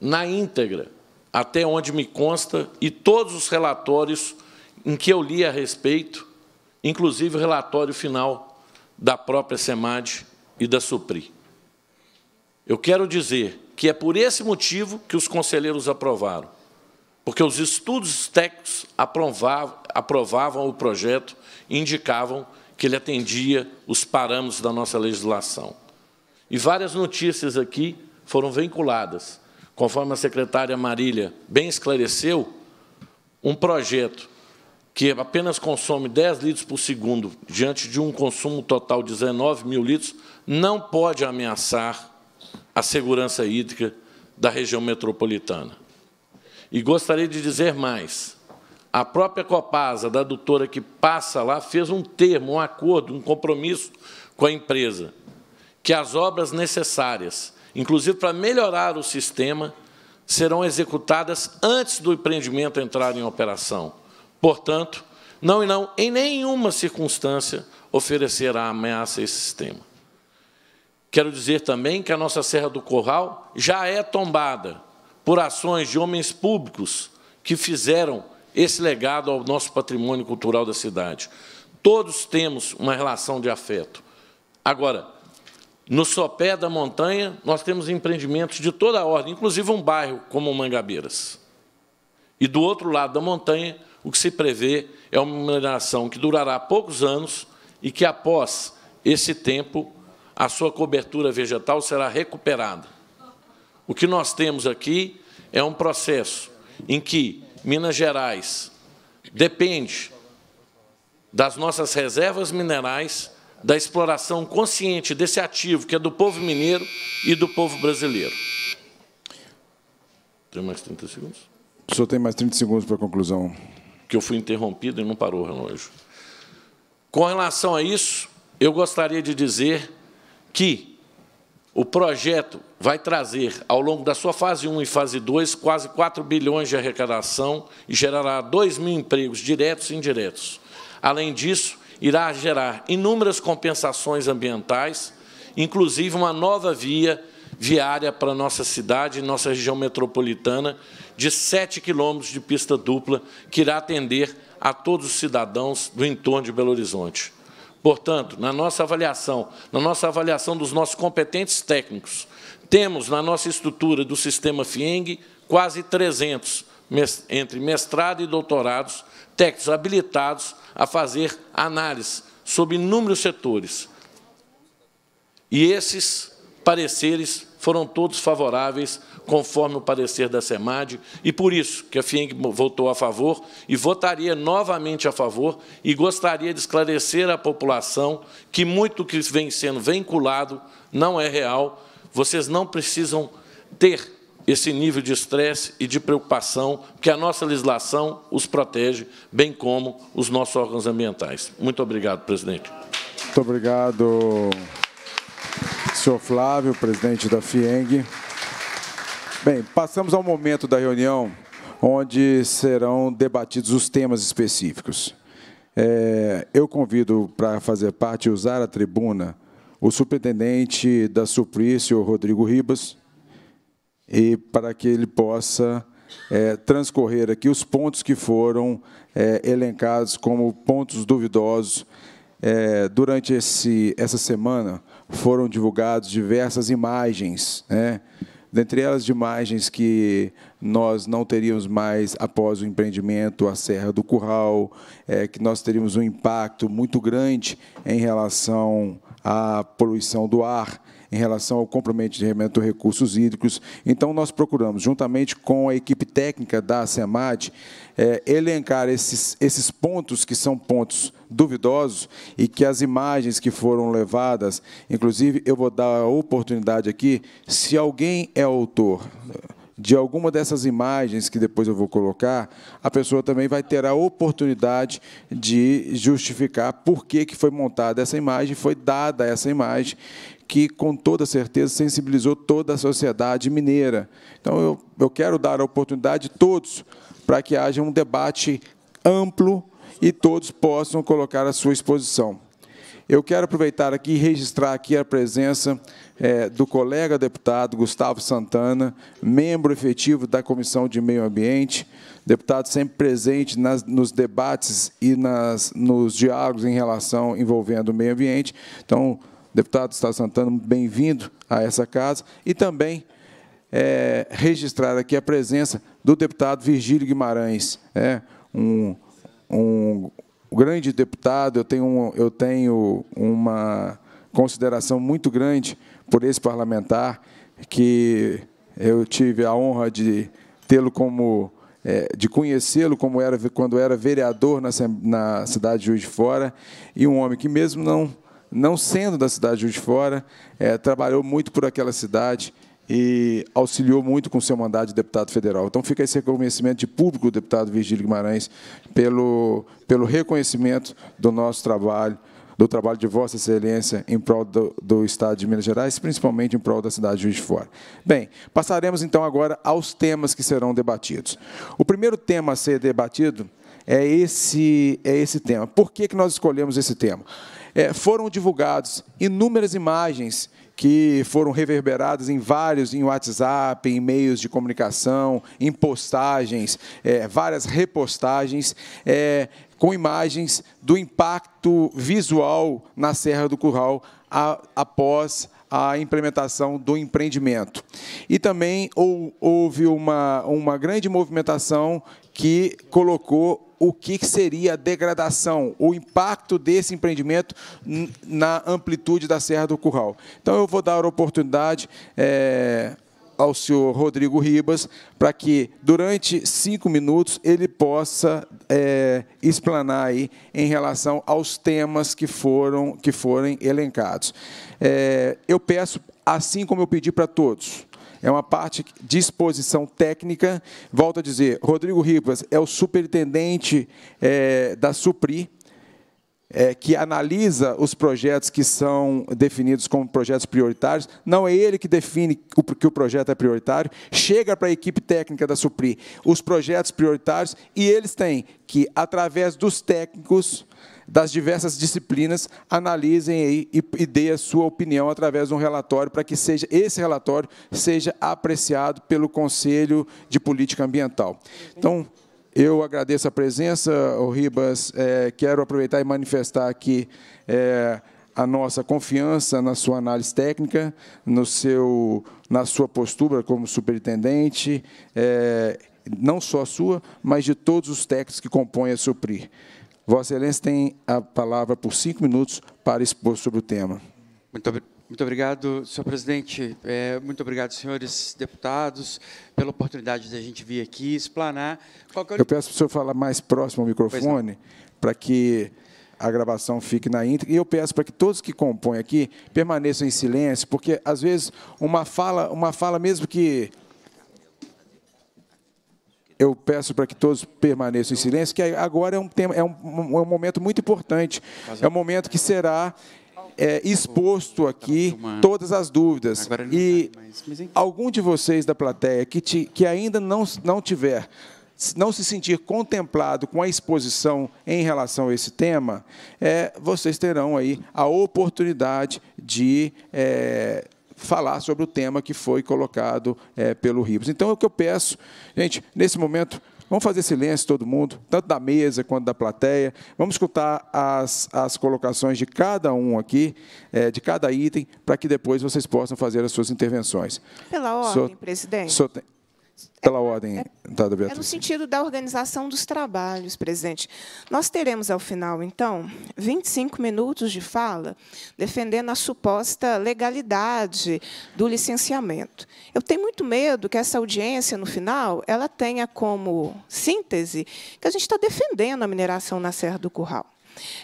na íntegra, até onde me consta, e todos os relatórios em que eu li a respeito, inclusive o relatório final da própria SEMAD e da SUPRI. Eu quero dizer que é por esse motivo que os conselheiros aprovaram porque os estudos técnicos aprovavam, aprovavam o projeto e indicavam que ele atendia os parâmetros da nossa legislação. E várias notícias aqui foram vinculadas. Conforme a secretária Marília bem esclareceu, um projeto que apenas consome 10 litros por segundo, diante de um consumo total de 19 mil litros, não pode ameaçar a segurança hídrica da região metropolitana. E gostaria de dizer mais. A própria Copasa, da doutora que passa lá, fez um termo, um acordo, um compromisso com a empresa, que as obras necessárias, inclusive para melhorar o sistema, serão executadas antes do empreendimento entrar em operação. Portanto, não e não, em nenhuma circunstância, oferecerá ameaça a esse sistema. Quero dizer também que a nossa Serra do Corral já é tombada, por ações de homens públicos que fizeram esse legado ao nosso patrimônio cultural da cidade. Todos temos uma relação de afeto. Agora, no sopé da montanha, nós temos empreendimentos de toda a ordem, inclusive um bairro como Mangabeiras. E do outro lado da montanha, o que se prevê é uma mineração que durará poucos anos e que, após esse tempo, a sua cobertura vegetal será recuperada. O que nós temos aqui é um processo em que Minas Gerais depende das nossas reservas minerais, da exploração consciente desse ativo que é do povo mineiro e do povo brasileiro. Tem mais 30 segundos? O senhor tem mais 30 segundos para a conclusão. Que eu fui interrompido e não parou o relógio. Com relação a isso, eu gostaria de dizer que o projeto vai trazer, ao longo da sua fase 1 e fase 2, quase 4 bilhões de arrecadação e gerará 2 mil empregos diretos e indiretos. Além disso, irá gerar inúmeras compensações ambientais, inclusive uma nova via viária para nossa cidade, e nossa região metropolitana, de 7 quilômetros de pista dupla, que irá atender a todos os cidadãos do entorno de Belo Horizonte. Portanto, na nossa avaliação, na nossa avaliação dos nossos competentes técnicos, temos na nossa estrutura do sistema FIENG quase 300, entre mestrado e doutorados, técnicos habilitados a fazer análise sobre inúmeros setores. E esses pareceres foram todos favoráveis conforme o parecer da SEMAD, e por isso que a FIENG votou a favor e votaria novamente a favor e gostaria de esclarecer à população que muito que vem sendo vinculado não é real. Vocês não precisam ter esse nível de estresse e de preocupação, que a nossa legislação os protege, bem como os nossos órgãos ambientais. Muito obrigado, presidente. Muito obrigado, senhor Flávio, presidente da FIENG. Bem, passamos ao momento da reunião onde serão debatidos os temas específicos. É, eu convido para fazer parte e usar a tribuna o superintendente da Suplício, Rodrigo Ribas, e para que ele possa é, transcorrer aqui os pontos que foram é, elencados como pontos duvidosos. É, durante esse, essa semana foram divulgadas diversas imagens, né? Dentre elas, de imagens que nós não teríamos mais após o empreendimento, a Serra do Curral, é, que nós teríamos um impacto muito grande em relação à poluição do ar, em relação ao comprometimento de recursos hídricos. Então, nós procuramos, juntamente com a equipe técnica da SEMAD, é, elencar esses, esses pontos que são pontos duvidosos e que as imagens que foram levadas, inclusive eu vou dar a oportunidade aqui, se alguém é autor de alguma dessas imagens que depois eu vou colocar, a pessoa também vai ter a oportunidade de justificar por que, que foi montada essa imagem, foi dada essa imagem, que, com toda certeza, sensibilizou toda a sociedade mineira. Então, eu, eu quero dar a oportunidade a todos para que haja um debate amplo e todos possam colocar a sua exposição. Eu quero aproveitar aqui e registrar aqui a presença é, do colega deputado Gustavo Santana, membro efetivo da Comissão de Meio Ambiente, deputado sempre presente nas, nos debates e nas, nos diálogos em relação envolvendo o meio ambiente. Então, deputado Estado Santana, bem-vindo a essa casa, e também é, registrar aqui a presença do deputado Virgílio Guimarães, é, um, um grande deputado, eu tenho, eu tenho uma consideração muito grande por esse parlamentar, que eu tive a honra de tê-lo como é, de conhecê-lo como era quando era vereador na, na cidade de Juiz de Fora e um homem que mesmo não não sendo da cidade de Fora, é, trabalhou muito por aquela cidade e auxiliou muito com seu mandato de deputado federal. Então fica esse reconhecimento de público, deputado Virgílio Guimarães, pelo, pelo reconhecimento do nosso trabalho, do trabalho de Vossa Excelência em prol do, do Estado de Minas Gerais, principalmente em prol da cidade de Juiz de Fora. Bem, passaremos então agora aos temas que serão debatidos. O primeiro tema a ser debatido é esse, é esse tema. Por que, que nós escolhemos esse tema? é, foram divulgados inúmeras imagens que foram reverberadas em vários, em WhatsApp, em meios de comunicação, em postagens, é, várias repostagens, é, com imagens do impacto visual na Serra do Curral a, após a implementação do empreendimento. E também houve uma, uma grande movimentação que colocou o que seria a degradação, o impacto desse empreendimento na amplitude da Serra do Curral. Então, eu vou dar a oportunidade é, ao senhor Rodrigo Ribas para que, durante cinco minutos, ele possa é, explanar aí em relação aos temas que foram que forem elencados. É, eu peço, assim como eu pedi para todos, é uma parte de exposição técnica. Volto a dizer, Rodrigo Ribas é o superintendente é, da Supri, é, que analisa os projetos que são definidos como projetos prioritários. Não é ele que define o, que o projeto é prioritário. Chega para a equipe técnica da Supri os projetos prioritários e eles têm que, através dos técnicos, das diversas disciplinas, analisem aí e, e dê a sua opinião através de um relatório para que seja esse relatório seja apreciado pelo Conselho de Política Ambiental. Então, eu agradeço a presença, o Ribas, é, quero aproveitar e manifestar aqui é, a nossa confiança na sua análise técnica, no seu, na sua postura como superintendente, é, não só a sua, mas de todos os técnicos que compõem a SUPRI. Vossa Excelência tem a palavra por cinco minutos para expor sobre o tema. Muito obrigado. Muito obrigado, senhor presidente. É, muito obrigado, senhores deputados, pela oportunidade de a gente vir aqui explanar. Qualquer... É eu peço para o senhor falar mais próximo ao microfone, para que a gravação fique na íntegra. E eu peço para que todos que compõem aqui permaneçam em silêncio, porque, às vezes, uma fala, uma fala mesmo que eu peço para que todos permaneçam em silêncio, que agora é um, tema, é um, é um momento muito importante. É um momento que será é, exposto aqui todas as dúvidas. E algum de vocês da plateia que, te, que ainda não, não tiver, não se sentir contemplado com a exposição em relação a esse tema, é, vocês terão aí a oportunidade de. É, falar sobre o tema que foi colocado é, pelo Ribos. Então, é o que eu peço, gente, nesse momento, Vamos fazer silêncio todo mundo, tanto da mesa quanto da plateia. Vamos escutar as, as colocações de cada um aqui, é, de cada item, para que depois vocês possam fazer as suas intervenções. Pela ordem, so, presidente. So, pela ordem, é, tá, Beatriz. É no sentido da organização dos trabalhos, presidente. Nós teremos, ao final, então, 25 minutos de fala defendendo a suposta legalidade do licenciamento. Eu tenho muito medo que essa audiência, no final, ela tenha como síntese que a gente está defendendo a mineração na Serra do Curral.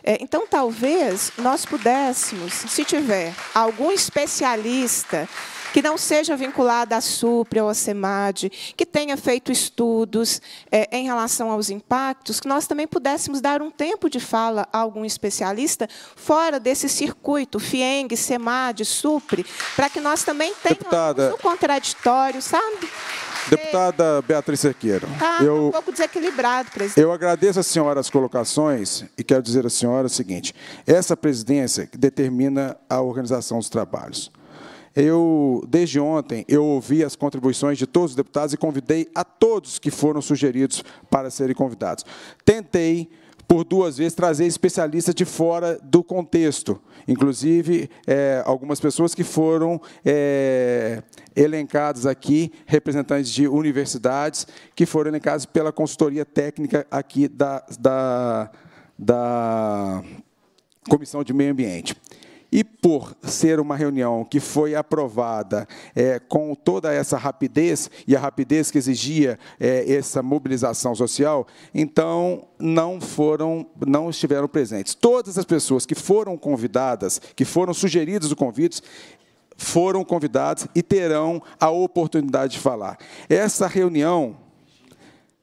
É, então, talvez nós pudéssemos, se tiver algum especialista que não seja vinculada à SUPRE ou à SEMAD, que tenha feito estudos é, em relação aos impactos, que nós também pudéssemos dar um tempo de fala a algum especialista fora desse circuito, FIENG, SEMAD, SUPRE, para que nós também tenhamos um contraditório, sabe? Deputada é. Beatriz Cerqueira. Ah, tá eu, um pouco desequilibrado, presidente. Eu agradeço a senhora as colocações e quero dizer à senhora o seguinte: essa presidência determina a organização dos trabalhos. Eu, desde ontem, eu ouvi as contribuições de todos os deputados e convidei a todos que foram sugeridos para serem convidados. Tentei, por duas vezes, trazer especialistas de fora do contexto, inclusive é, algumas pessoas que foram é, elencadas aqui, representantes de universidades, que foram elencadas pela consultoria técnica aqui da, da, da Comissão de Meio Ambiente. E por ser uma reunião que foi aprovada é, com toda essa rapidez, e a rapidez que exigia é, essa mobilização social, então não foram, não estiveram presentes. Todas as pessoas que foram convidadas, que foram sugeridos o convite, foram convidados e terão a oportunidade de falar. Essa reunião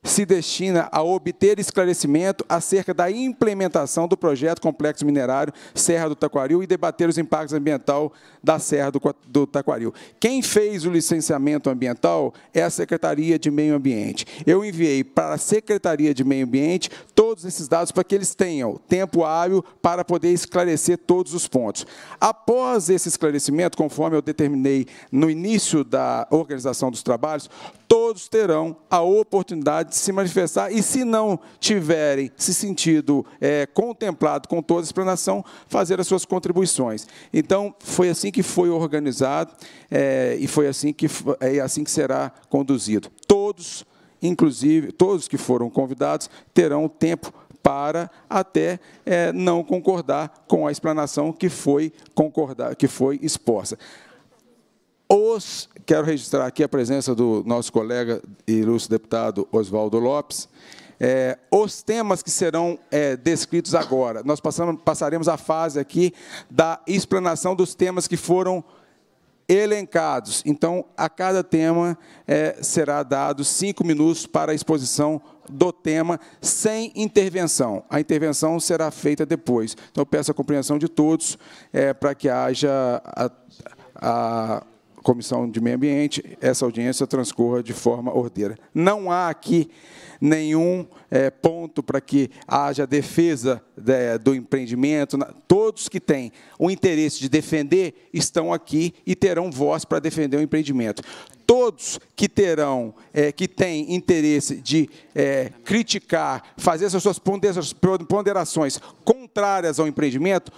se destina a obter esclarecimento acerca da implementação do projeto Complexo Minerário Serra do Taquaril e debater os impactos ambiental da Serra do, do Taquaril. Quem fez o licenciamento ambiental é a Secretaria de Meio Ambiente. Eu enviei para a Secretaria de Meio Ambiente todos esses dados para que eles tenham tempo hábil para poder esclarecer todos os pontos. Após esse esclarecimento, conforme eu determinei no início da organização dos trabalhos, todos terão a oportunidade de se manifestar e, se não tiverem se sentido é, contemplado com toda a explanação, fazer as suas contribuições. Então, foi assim que foi organizado é, e foi assim que, é, é assim que será conduzido. Todos, inclusive, todos que foram convidados, terão tempo para até é, não concordar com a explanação que foi, concordar, que foi exposta os, quero registrar aqui a presença do nosso colega e ilustre deputado Oswaldo Lopes, é, os temas que serão é, descritos agora. Nós passamos, passaremos a fase aqui da explanação dos temas que foram elencados. Então, a cada tema é, será dado cinco minutos para a exposição do tema, sem intervenção. A intervenção será feita depois. Então, peço a compreensão de todos é, para que haja a, a Comissão de Meio Ambiente, essa audiência transcorra de forma ordeira. Não há aqui nenhum é, ponto para que haja defesa de, é, do empreendimento. Todos que têm o interesse de defender estão aqui e terão voz para defender o empreendimento. Todos que terão, é, que têm interesse de é, criticar, fazer essas suas ponderações contrárias ao empreendimento,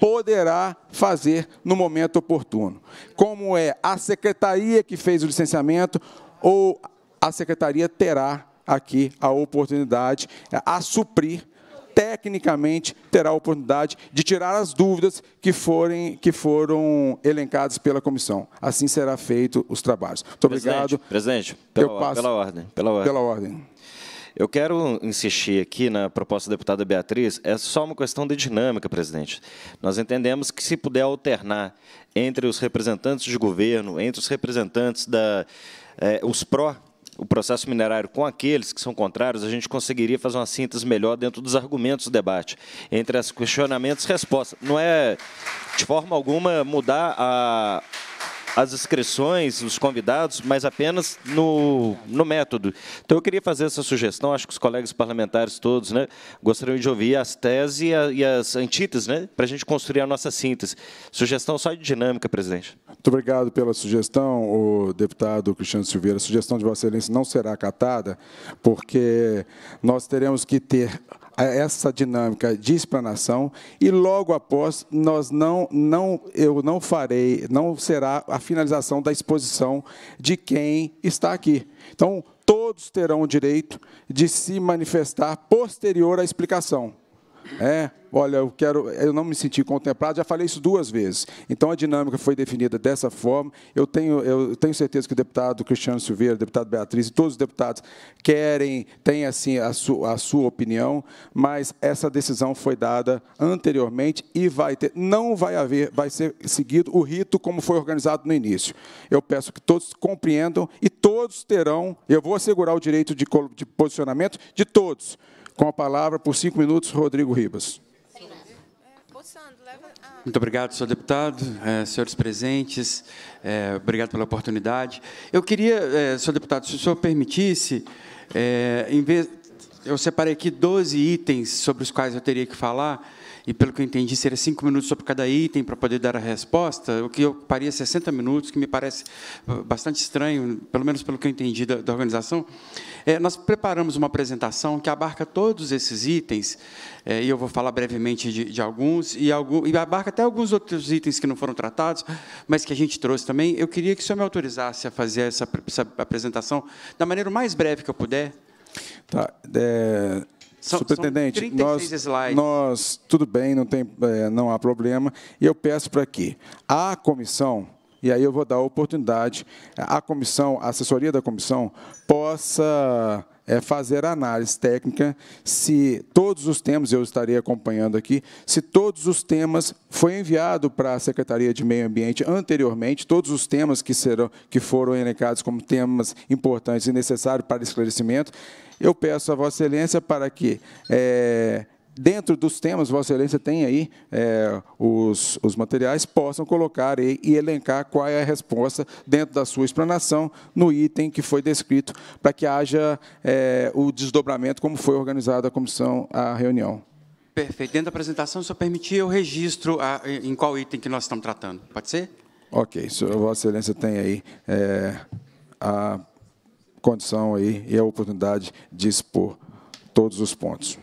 poderá fazer no momento oportuno. Como é a secretaria que fez o licenciamento ou a secretaria terá aqui a oportunidade a suprir tecnicamente terá a oportunidade de tirar as dúvidas que forem que foram elencadas pela comissão. Assim será feito os trabalhos. Muito obrigado. Presidente, presidente pela, passo, pela ordem, pela ordem. Pela ordem. Eu quero insistir aqui na proposta da deputada Beatriz, é só uma questão de dinâmica, presidente. Nós entendemos que se puder alternar entre os representantes de governo, entre os representantes da é, os pró o processo minerário com aqueles que são contrários, a gente conseguiria fazer uma síntese melhor dentro dos argumentos do debate, entre os questionamentos e respostas. Não é, de forma alguma, mudar a, as inscrições, os convidados, mas apenas no, no método. Então, eu queria fazer essa sugestão, acho que os colegas parlamentares todos né, gostariam de ouvir as teses e, a, e as antíteses, né, para a gente construir a nossa síntese. Sugestão só de dinâmica, presidente. Muito obrigado pela sugestão, o deputado Cristiano Silveira. A sugestão de Vossa Excelência não será acatada, porque nós teremos que ter essa dinâmica de explanação e logo após nós não não eu não farei, não será a finalização da exposição de quem está aqui. Então, todos terão o direito de se manifestar posterior à explicação. É, olha, eu quero, eu não me senti contemplado, já falei isso duas vezes. Então a dinâmica foi definida dessa forma. Eu tenho, eu tenho certeza que o deputado Cristiano Silveira, o deputado Beatriz e todos os deputados querem, têm assim a, su, a sua opinião, mas essa decisão foi dada anteriormente e vai ter, não vai haver, vai ser seguido o rito como foi organizado no início. Eu peço que todos compreendam e todos terão, eu vou assegurar o direito de, de posicionamento de todos com a palavra, por cinco minutos, Rodrigo Ribas. Muito obrigado, senhor deputado, é, senhores presentes, é, obrigado pela oportunidade. Eu queria, é, senhor deputado, se o senhor permitisse, em vez, eu separei aqui 12 itens sobre os quais eu teria que falar, e pelo que eu entendi, seria cinco minutos sobre cada item para poder dar a resposta, o que ocuparia 60 minutos, que me parece ah, bastante estranho, pelo menos pelo que eu entendi da, da organização. É, nós preparamos uma apresentação que abarca todos esses itens, é, e eu vou falar brevemente de, de alguns, e, algum, e abarca até alguns outros itens que não foram tratados, mas que a gente trouxe também. Eu queria que o senhor me autorizasse a fazer essa, essa apresentação da maneira mais breve que eu puder. Tá. É são, Superintendente, são nós, slides. nós, tudo bem, não, tem, é, não há problema, e eu peço para que a comissão, e aí eu vou dar a oportunidade, a comissão, a assessoria da comissão, possa é, fazer análise técnica se todos os temas, eu estarei acompanhando aqui, se todos os temas foi enviado para a Secretaria de Meio Ambiente anteriormente, todos os temas que, serão, que foram elencados como temas importantes e necessários para esclarecimento, eu peço a Vossa Excelência para que... É, dentro dos temas, Vossa Excelência tem aí é, os, os materiais, possam colocar e, e elencar qual é a resposta dentro da sua explanação no item que foi descrito, para que haja é, o desdobramento, como foi organizada a comissão, a reunião. Perfeito. Dentro da apresentação, se eu permitir, eu registro a, em qual item que nós estamos tratando. Pode ser? Ok. Vossa Excelência tem aí é, a condição aí e a oportunidade de expor todos os pontos.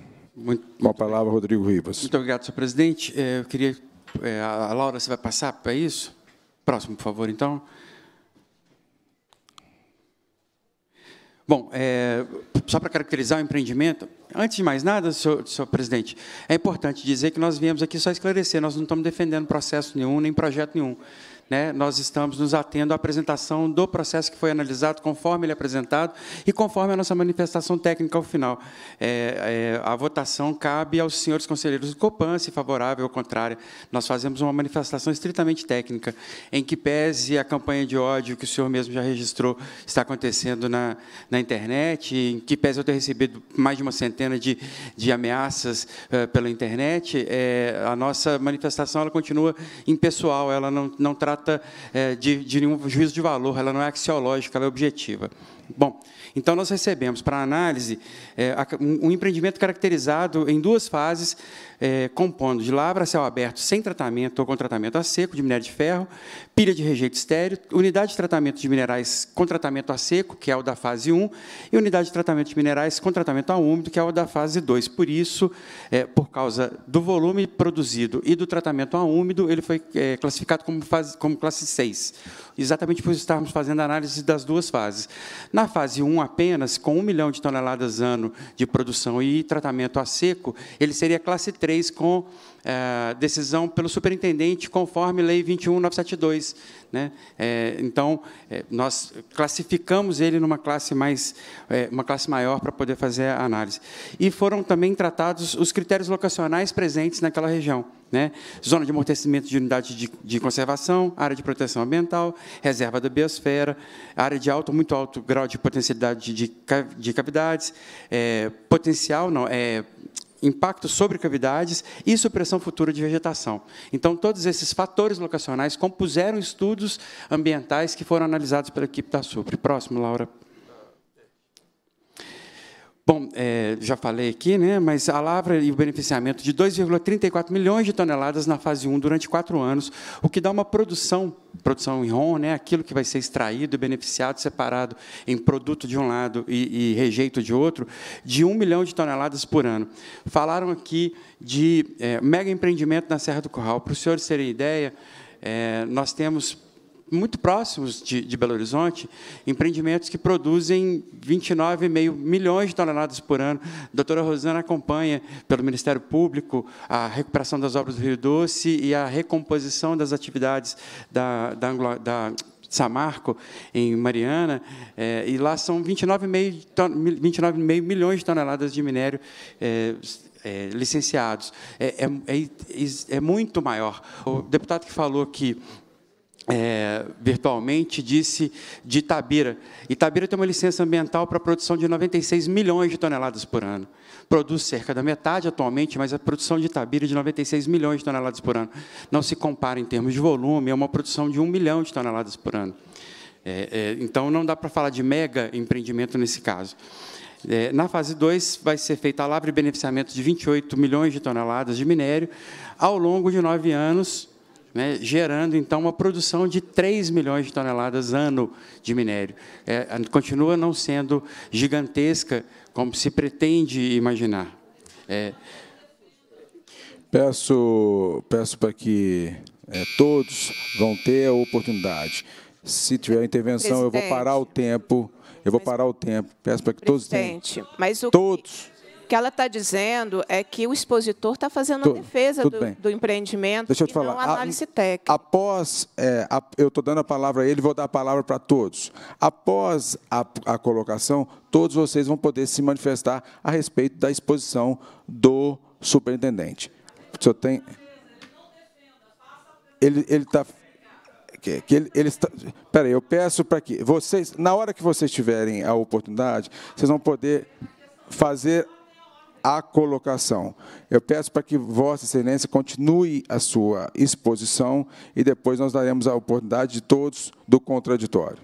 Muito, palavra, Rodrigo Rivas. Muito obrigado, senhor presidente. É, eu queria... É, a Laura, você vai passar para isso? Próximo, por favor, então. Bom, é, só para caracterizar o empreendimento, antes de mais nada, senhor, senhor, presidente, é importante dizer que nós viemos aqui só esclarecer, nós não estamos defendendo processo nenhum, nem projeto nenhum né, nós estamos nos atendo à apresentação do processo que foi analisado, conforme ele é apresentado e conforme a nossa manifestação técnica ao final. É, é, a votação cabe aos senhores conselheiros do COPAN, se favorável ou contrária. Nós fazemos uma manifestação estritamente técnica, em que pese a campanha de ódio que o senhor mesmo já registrou está acontecendo na, na internet, em que pese eu ter recebido mais de uma centena de, de ameaças é, pela internet, eh, a nossa manifestação ela continua impessoal, ela não, não traz trata é, de, de nenhum juízo de valor, ela não é axiológica, ela é objetiva. Bom, então nós recebemos para análise é, um empreendimento caracterizado em duas fases é, compondo de lavra céu aberto sem tratamento ou com tratamento a seco de minério de ferro, pilha de rejeito estéreo, unidade de tratamento de minerais com tratamento a seco, que é o da fase 1, e unidade de tratamento de minerais com tratamento a úmido, que é o da fase 2. Por isso, é, por causa do volume produzido e do tratamento a úmido, ele foi é, classificado como, fase, como classe 6, exatamente por estarmos fazendo análise das duas fases. Na fase 1, apenas, com 1 milhão de toneladas ano de produção e tratamento a seco, ele seria classe 3, com é, decisão pelo superintendente, conforme Lei 21.972. Né? É, então, é, nós classificamos ele numa classe mais, uma classe maior para poder fazer a análise. E foram também tratados os critérios locacionais presentes naquela região. Né? Zona de amortecimento de unidade de, de conservação, área de proteção ambiental, reserva da biosfera, área de alto, muito alto grau de potencialidade de, de cavidades, potencial, não, é, impacto sobre cavidades e supressão futura de vegetação. Então, todos esses fatores locacionais compuseram estudos ambientais que foram analisados pela equipe da SUPRE. Próximo, Laura. Bom, é, já falei aqui, né, mas a lavra e o beneficiamento de 2,34 milhões de toneladas na fase 1 durante quatro anos, o que dá uma produção, produção em RON, né, aquilo que vai ser extraído e beneficiado, separado em produto de um lado e, e, rejeito de outro, de 1 milhão de toneladas por ano. Falaram aqui de é, mega empreendimento na Serra do Curral. Para os senhores terem ideia, é, nós temos muito próximos de, de Belo Horizonte, empreendimentos que produzem 29,5 milhões de toneladas por ano. A doutora Rosana acompanha, pelo Ministério Público, a recuperação das obras do Rio Doce e a recomposição das atividades da, da, Anglo, da Samarco, em Mariana, é, e lá são 29,5 29 milhões de toneladas de minério eh, eh, é, é, licenciados. É, é, muito maior. O deputado que falou que é, virtualmente, disse de Itabira. Itabira tem uma licença ambiental para produção de 96 milhões de toneladas por ano. Produz cerca da metade atualmente, mas a produção de Itabira é de 96 milhões de toneladas por ano. Não se compara em termos de volume, é uma produção de 1 milhão de toneladas por ano. É, é, então, não dá para falar de mega empreendimento nesse caso. É, na fase 2, vai ser feita a lavra e beneficiamento de 28 milhões de toneladas de minério ao longo de nove anos, né, gerando então uma produção de 3 milhões de toneladas ano de minério. É, continua não sendo gigantesca como se pretende imaginar. É... Peço, peço para que é, todos vão ter a oportunidade. Se tiver intervenção, Presidente. eu vou parar o tempo. Eu vou parar o tempo. Peço para que todos tenham. Mas o todos. Que o que ela está dizendo é que o expositor está fazendo a defesa do, do, empreendimento Deixa eu te falar. não a análise a, técnica. Após, é, a, eu estou dando a palavra a ele, vou dar a palavra para todos. Após a, a colocação, todos vocês vão poder se manifestar a respeito da exposição do superintendente. O senhor tem... Ele está que, que ele, ele está, peraí, eu peço para que vocês, na hora que vocês tiverem a oportunidade, vocês vão poder fazer a colocação. Eu peço para que Vossa Excelência continue a sua exposição e depois nós daremos a oportunidade de todos do contraditório.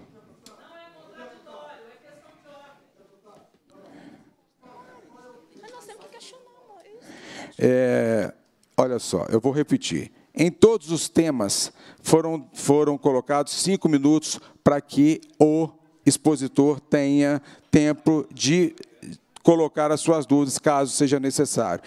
É, olha só, eu vou repetir. Em todos os temas foram, foram colocados cinco minutos para que o expositor tenha tempo de colocar as suas dúvidas, caso seja necessário.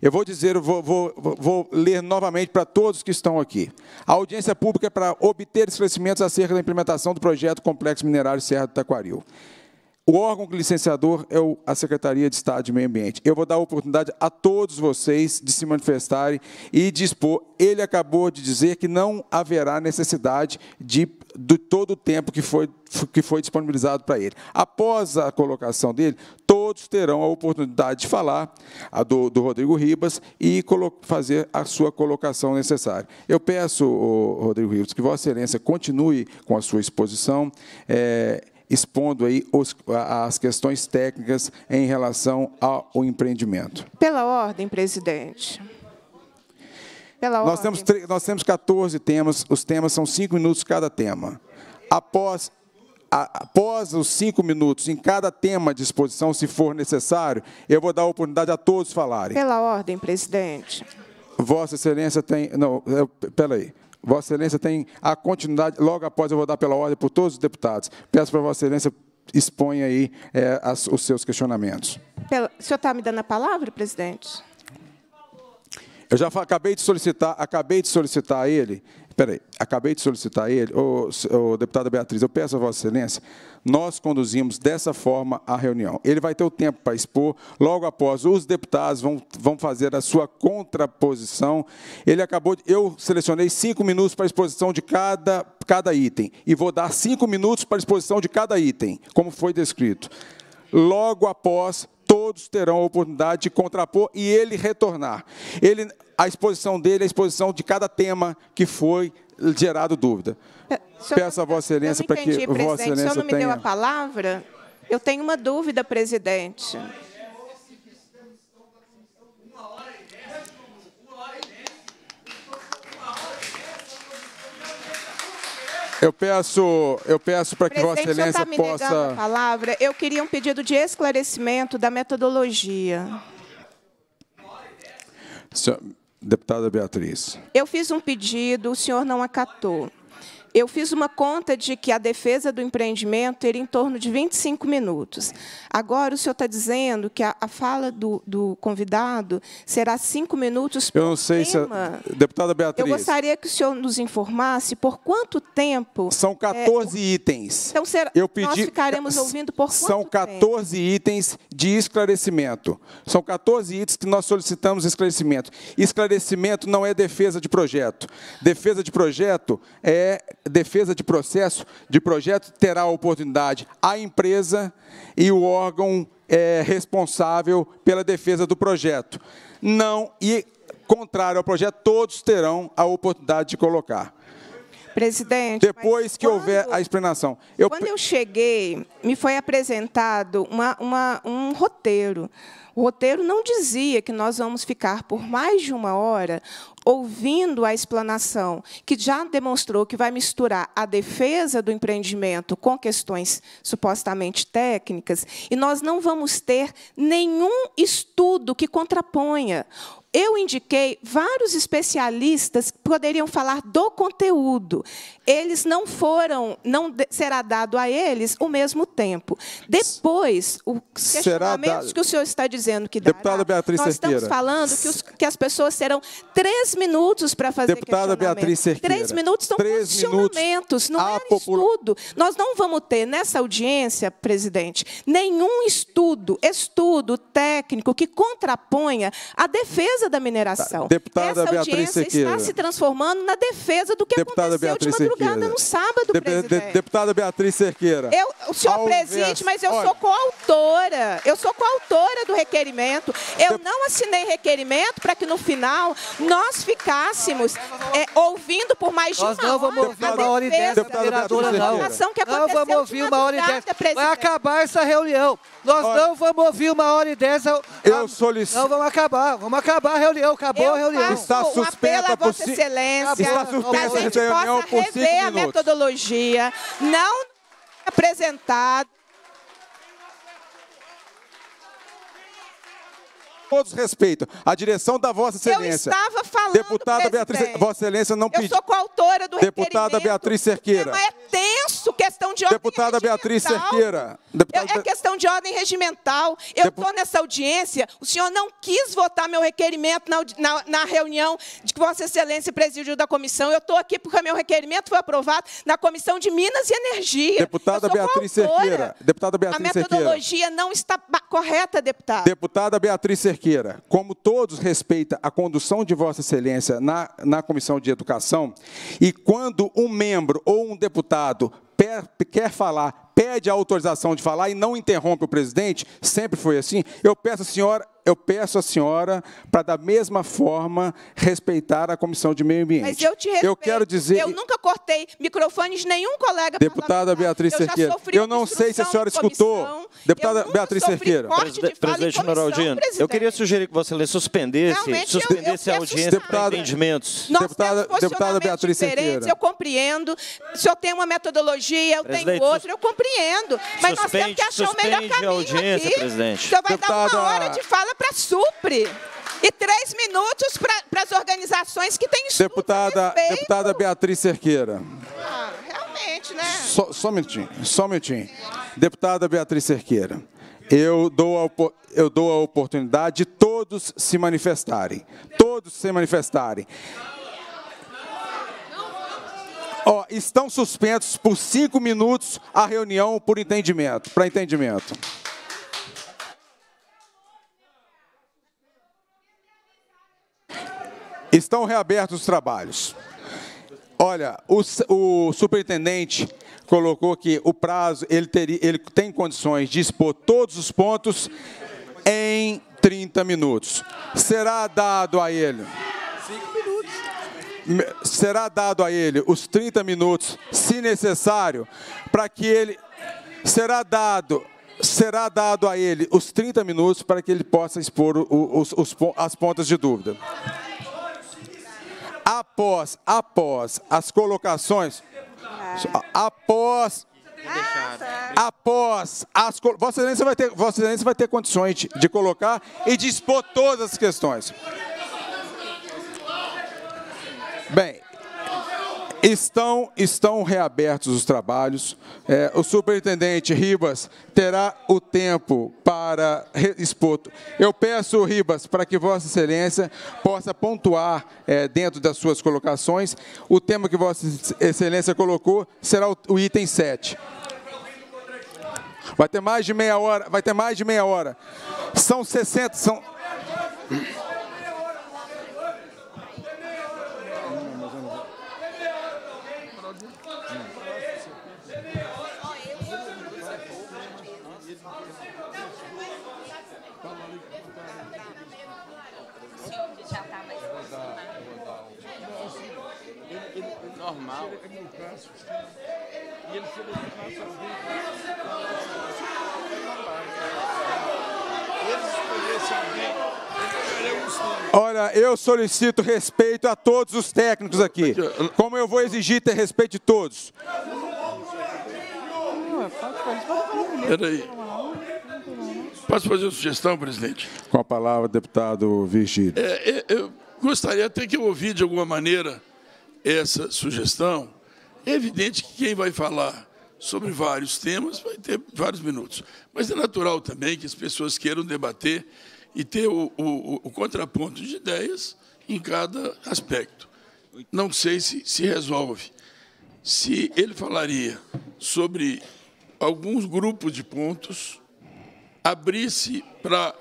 Eu vou dizer, eu vou, vou, vou ler novamente para todos que estão aqui. A audiência pública é para obter esclarecimentos acerca da implementação do projeto Complexo Minerário Serra do Taquaril. O órgão licenciador é a Secretaria de Estado de Meio Ambiente. Eu vou dar a oportunidade a todos vocês de se manifestarem e dispor. Ele acabou de dizer que não haverá necessidade de de todo o tempo que foi, que foi disponibilizado para ele. Após a colocação dele, todos terão a oportunidade de falar do, do Rodrigo Ribas e fazer a sua colocação necessária. Eu peço, Rodrigo Ribas, que Vossa Excelência continue com a sua exposição. É, expondo aí os, as questões técnicas em relação ao empreendimento. Pela ordem, presidente. Pela nós, temos, nós temos 14 temas, os temas são 5 minutos cada tema. Após após os cinco minutos em cada tema de exposição, se for necessário, eu vou dar a oportunidade a todos falarem. Pela ordem, presidente. Vossa Excelência tem. Não, peraí. Vossa Excelência tem a continuidade. Logo após eu vou dar pela ordem por todos os deputados. Peço para Vossa Excelência exponha aí é, as, os seus questionamentos. Pela, o senhor está me dando a palavra, presidente? Eu já acabei de solicitar, acabei de solicitar a ele, peraí, acabei de solicitar a ele, ô, ô, deputada Beatriz, eu peço a Vossa Excelência, nós conduzimos dessa forma a reunião. Ele vai ter o tempo para expor, logo após, os deputados vão, vão fazer a sua contraposição. Ele acabou, de, eu selecionei cinco minutos para a exposição de cada, cada item, e vou dar cinco minutos para a exposição de cada item, como foi descrito. Logo após, todos terão a oportunidade de contrapor e ele retornar. Ele, a exposição dele é a exposição de cada tema que foi gerado dúvida. É, senhor, Peço a Vossa Excelência para que presidente. Vossa Excelência. O senhor não me tenha... deu a palavra? Eu tenho uma dúvida, presidente. Eu peço, eu peço para que Vossa Excelência tá possa. A palavra. Eu queria um pedido de esclarecimento da metodologia. Deputada Beatriz. Eu fiz um pedido, o senhor não acatou. Eu fiz uma conta de que a defesa do empreendimento teria em torno de 25 minutos. Agora, o senhor está dizendo que a, a fala do, do, convidado será cinco minutos por Eu não sei tema. se... A... Deputada Beatriz... Eu gostaria que o senhor nos informasse por quanto tempo... São 14 é, itens. Então, será, Eu pedi... nós ficaremos ouvindo por quanto São 14 tempo? itens de esclarecimento. São 14 itens que nós solicitamos esclarecimento. Esclarecimento não é defesa de projeto. Defesa de projeto é defesa de processo, de projeto, terá a oportunidade a empresa e o órgão é, responsável pela defesa do projeto. Não, e contrário ao projeto, todos terão a oportunidade de colocar. Presidente. Depois que quando, houver a explanação. Eu... Quando eu cheguei, me foi apresentado uma, uma, um roteiro. O roteiro não dizia que nós vamos ficar por mais de uma hora ouvindo a explanação, que já demonstrou que vai misturar a defesa do empreendimento com questões supostamente técnicas, e nós não vamos ter nenhum estudo que contraponha. Eu indiquei vários especialistas poderiam falar do conteúdo. Eles não foram, não será dado a eles o mesmo tempo. Depois, os questionamentos que o senhor está dizendo que dá. Deputada Beatriz nós Cerqueira. estamos falando que, os, que, as pessoas terão três minutos para fazer Deputada Beatriz Cerqueira. Três minutos são três questionamentos, minutos não é popula... estudo. Nós não vamos ter nessa audiência, presidente, nenhum estudo, estudo técnico que contraponha a defesa da mineração. Deputada Essa Beatriz audiência Cerqueira. está se transformando transformando na defesa do que Deputada aconteceu Beatriz de madrugada Cerqueira. no sábado, de presidente. Deputada Beatriz Cerqueira. Eu, o senhor ao presidente, mas eu Olha. sou coautora. Eu sou coautora do requerimento. Eu de... não assinei requerimento para que no final nós ficássemos é, ouvindo por mais de nós uma não vamos hora ouvir uma hora e dez, vereadora, não. Que não vamos ouvir uma hora e dez. Vai acabar essa reunião. Nós Olha. não vamos ouvir uma hora e dez. Eu solicito. Não, vamos acabar. Vamos acabar a reunião. Acabou eu a reunião. Está suspensa por... Vossa excelência. a gente possa rever a metodologia. Não apresentado todos respeitam. A direção da Vossa Excelência. Eu estava falando, Deputada Beatriz, Vossa Excelência não pediu. Eu sou coautora do Deputada Beatriz Cerqueira. O é, tema é tenso, questão de ordem Deputada Beatriz Cerqueira. Deputada... é questão de ordem regimental. Eu estou nessa audiência, o senhor não quis votar meu requerimento na, na, na reunião de que Vossa Excelência presidiu da comissão. Eu estou aqui porque meu requerimento foi aprovado na Comissão de Minas e Energia. Deputada Beatriz Cerqueira. Deputada Beatriz A metodologia não está correta, deputada. Deputada Beatriz Cerqueira. Cerqueira, como todos respeita a condução de Vossa Excelência na, na Comissão de Educação, e quando um membro ou um deputado quer falar pede a autorização de falar e não interrompe o presidente, sempre foi assim. Eu peço a senhora, eu peço a senhora para da mesma forma respeitar a comissão de meio ambiente. Mas eu te respeito. Eu quero dizer, eu nunca cortei microfones nenhum colega. Deputada Beatriz Cerqueira, eu, eu não sei se a senhora escutou. Deputada Beatriz Cerqueira, presidente Noraldino, eu queria sugerir que você lhe suspendesse, Realmente, suspendesse eu, eu a audiência deputada, entendimentos. Nós deputada, deputada Beatriz Cerqueira, eu compreendo. O senhor tem uma metodologia, eu presidente, tenho outra, eu compreendo compreendo, mas suspende, nós temos que achar o melhor caminho aqui. Presidente. vai Deputada... dar uma hora de fala para supre e três minutos para as organizações que têm estudo deputada, deputada Beatriz Cerqueira. Ah, realmente, né? So, só um minutinho, só um minutinho. Deputada Beatriz Cerqueira, eu dou, a, eu dou a oportunidade de todos se manifestarem. Todos se manifestarem. Ó, estão suspensos por cinco minutos a reunião por entendimento, para entendimento. Estão reabertos os trabalhos. Olha, o, o, superintendente colocou que o prazo, ele, teria, ele tem condições de expor todos os pontos em 30 minutos. Será dado a ele será dado a ele os 30 minutos, se necessário, para que ele será dado será dado a ele os 30 minutos para que ele possa expor os, os, as pontas de dúvida. Após, após as colocações, após após as Vossa Excelência vai ter, Vossa Excelência vai ter condições de, de colocar e de expor todas as questões. Bem, estão, estão reabertos os trabalhos. É, o superintendente Ribas terá o tempo para expor. Eu peço, Ribas, para que Vossa Excelência possa pontuar é, dentro das suas colocações. O tema que Vossa Excelência colocou será o, o item 7. Vai ter mais de meia hora, vai ter mais de meia hora. São 60, são... e ele Olha, eu solicito respeito a todos os técnicos aqui. Como eu vou exigir ter respeito de todos? Peraí. Posso fazer uma sugestão, presidente? Com a palavra, deputado Virgílio. É, é eu gostaria até que eu ouvi de alguma maneira essa sugestão é evidente que quem vai falar sobre vários temas vai ter vários minutos. Mas é natural também que as pessoas queiram debater e ter o, o, o contraponto de ideias em cada aspecto. Não sei se se resolve. Se ele falaria sobre alguns grupos de pontos, abrisse para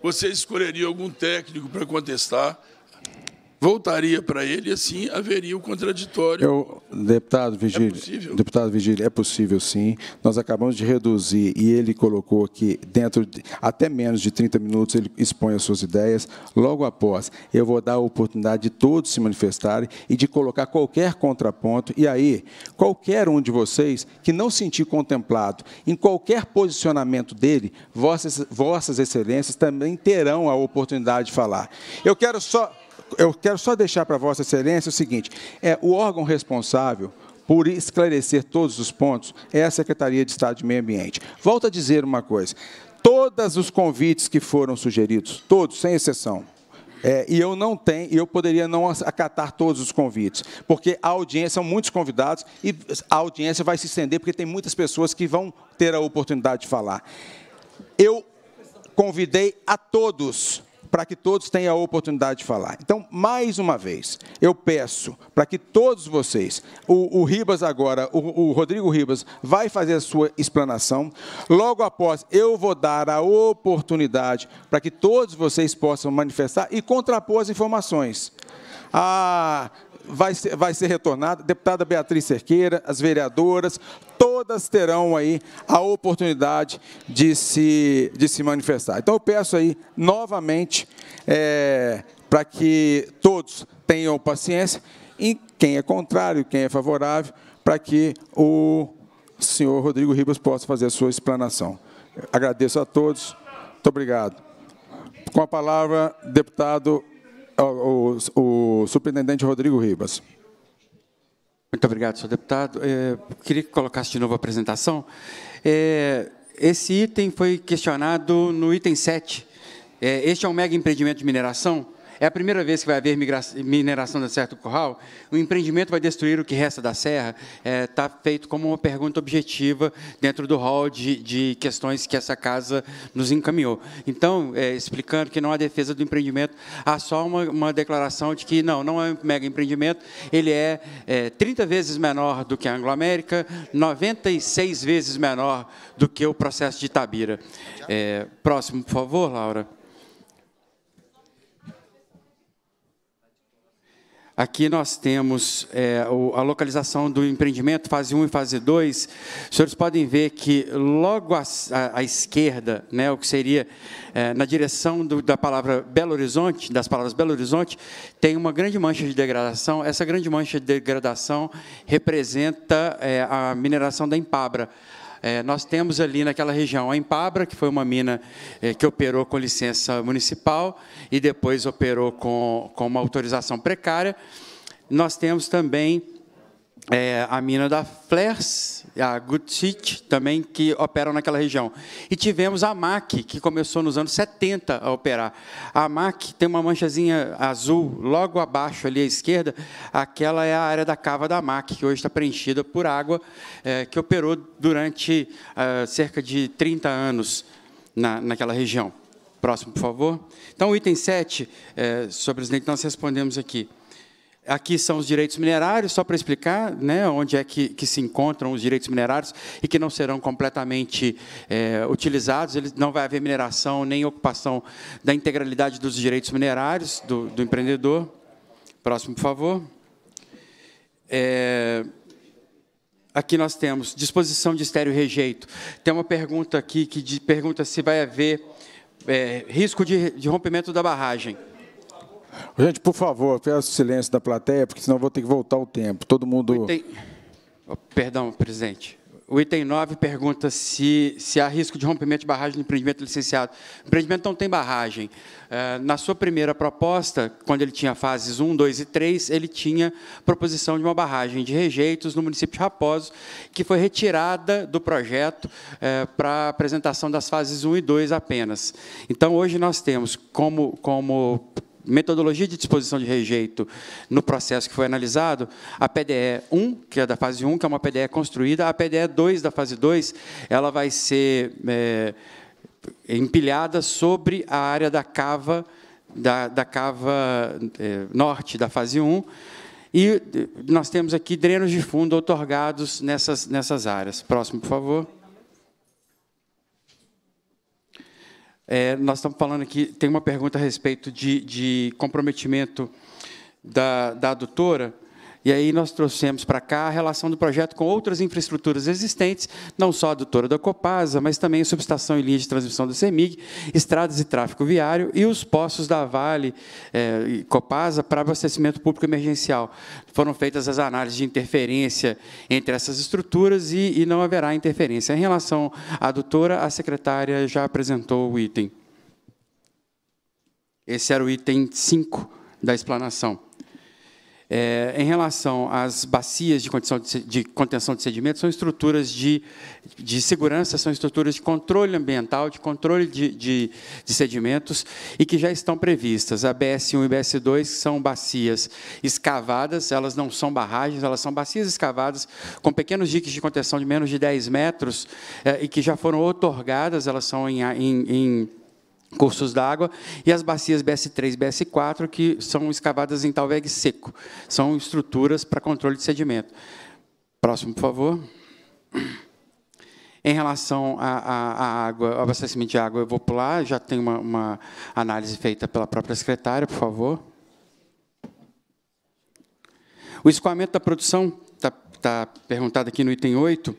você escolheria algum técnico para contestar, voltaria para ele e assim haveria o contraditório. Eu, deputado Vigílio, é possível? deputado Vigílio, é possível sim. Nós acabamos de reduzir e ele colocou que dentro de, até menos de 30 minutos ele expõe as suas ideias. Logo após, eu vou dar a oportunidade de todos se manifestarem e de colocar qualquer contraponto. E aí, qualquer um de vocês que não sentir contemplado em qualquer posicionamento dele, vossas, vossas excelências também terão a oportunidade de falar. Eu quero só eu quero só deixar para Vossa Excelência o seguinte: é o órgão responsável por esclarecer todos os pontos é a Secretaria de Estado de Meio Ambiente. Volto a dizer uma coisa: todos os convites que foram sugeridos, todos, sem exceção, é, e eu não tenho, eu poderia não acatar todos os convites, porque a audiência, são muitos convidados, e a audiência vai se estender, porque tem muitas pessoas que vão ter a oportunidade de falar. Eu convidei a todos para que todos tenham a oportunidade de falar. Então, mais uma vez, eu peço para que todos vocês, o, o Ribas agora, o, o, Rodrigo Ribas, vai fazer a sua explanação. Logo após, eu vou dar a oportunidade para que todos vocês possam manifestar e contrapor as informações. Ah, vai ser, vai ser deputada Beatriz Cerqueira, as vereadoras, todas terão aí a oportunidade de se, de se manifestar. Então eu peço aí novamente é, para que todos tenham paciência e quem é contrário, quem é favorável, para que o senhor Rodrigo Ribas possa fazer a sua explanação. Agradeço a todos. Muito obrigado. Com a palavra, deputado, o, o, o superintendente Rodrigo Ribas. Muito obrigado, senhor deputado. É, queria que colocasse de novo a apresentação. É, esse item foi questionado no item 7. É, este é um mega empreendimento de mineração é a primeira vez que vai haver mineração da Serra do Curral, o empreendimento vai destruir o que resta da serra, está é, tá feito como uma pergunta objetiva dentro do hall de, de questões que essa casa nos encaminhou. Então, é, explicando que não há defesa do empreendimento, há só uma, uma, declaração de que não, não é um mega empreendimento, ele é, é 30 vezes menor do que a Anglo-América, 96 vezes menor do que o processo de Tabira. É, próximo, por favor, Laura. Aqui nós temos é, a localização do empreendimento, fase 1 e fase 2. Os senhores podem ver que logo à, à esquerda, né, o que seria é, na direção do, da palavra Belo Horizonte, das palavras Belo Horizonte, tem uma grande mancha de degradação. Essa grande mancha de degradação representa é, a mineração da Empabra. É, nós temos ali naquela região a Empabra, que foi uma mina é, que operou com licença municipal e depois operou com, com uma autorização precária. Nós temos também é, a mina da Flers, a Gutsich também, que operam naquela região. E tivemos a MAC, que começou nos anos 70 a operar. A MAC tem uma manchazinha azul logo abaixo ali à esquerda, aquela é a área da cava da MAC, que hoje está preenchida por água, é, que operou durante é, cerca de 30 anos na, naquela região. Próximo, por favor. Então, o item 7, é, sobre os nós respondemos aqui. Aqui são os direitos minerários, só para explicar né, onde é que, que, se encontram os direitos minerários e que não serão completamente é, utilizados. Ele, não vai haver mineração nem ocupação da integralidade dos direitos minerários do, do empreendedor. Próximo, por favor. É, aqui nós temos disposição de estéreo rejeito. Tem uma pergunta aqui que de, pergunta se vai haver é, risco de, de rompimento da barragem. Gente, por favor, peço silêncio da plateia, porque senão vou ter que voltar o tempo. Todo mundo. Item... Oh, perdão, presidente. O item 9 pergunta se, se há risco de rompimento de barragem no empreendimento licenciado. O empreendimento não tem barragem. Eh, na sua primeira proposta, quando ele tinha fases 1, 2 e 3, ele tinha proposição de uma barragem de rejeitos no município de Raposo, que foi retirada do projeto eh, para apresentação das fases 1 e 2 apenas. Então, hoje nós temos como, como metodologia de disposição de rejeito no processo que foi analisado, a PDE 1, que é da fase 1, que é uma PDE construída, a PDE 2 da fase 2, ela vai ser é, empilhada sobre a área da cava, da, da cava é, norte da fase 1, e nós temos aqui drenos de fundo otorgados nessas, nessas áreas. Próximo, por favor. É, nós estamos falando aqui, tem uma pergunta a respeito de, de comprometimento da, da adutora. E aí nós trouxemos para cá a relação do projeto com outras infraestruturas existentes, não só a dutora da Copasa, mas também a subestação e linha de transmissão do CEMIG, estradas e tráfego viário e os postos da Vale é, e Copasa para abastecimento público emergencial. Foram feitas as análises de interferência entre essas estruturas e, e não haverá interferência. Em relação à dutora. a secretária já apresentou o item. Esse era o item 5 da explanação. É, em relação às bacias de contenção de, de, contenção de são estruturas de, de segurança, são estruturas de controle ambiental, de controle de, de, de sedimentos, e que já estão previstas. A BS1 e BS2 são bacias escavadas, elas não são barragens, elas são bacias escavadas com pequenos diques de contenção de menos de 10 metros, é, e que já foram otorgadas, elas são em, em, em cursos d'água, e as bacias BS3 e BS4, que são escavadas em talveg seco. São estruturas para controle de sedimento. Próximo, por favor. Em relação à água, ao abastecimento de água, eu vou pular, já tem uma, uma análise feita pela própria secretária, por favor. O escoamento da produção, está tá perguntado aqui no item 8,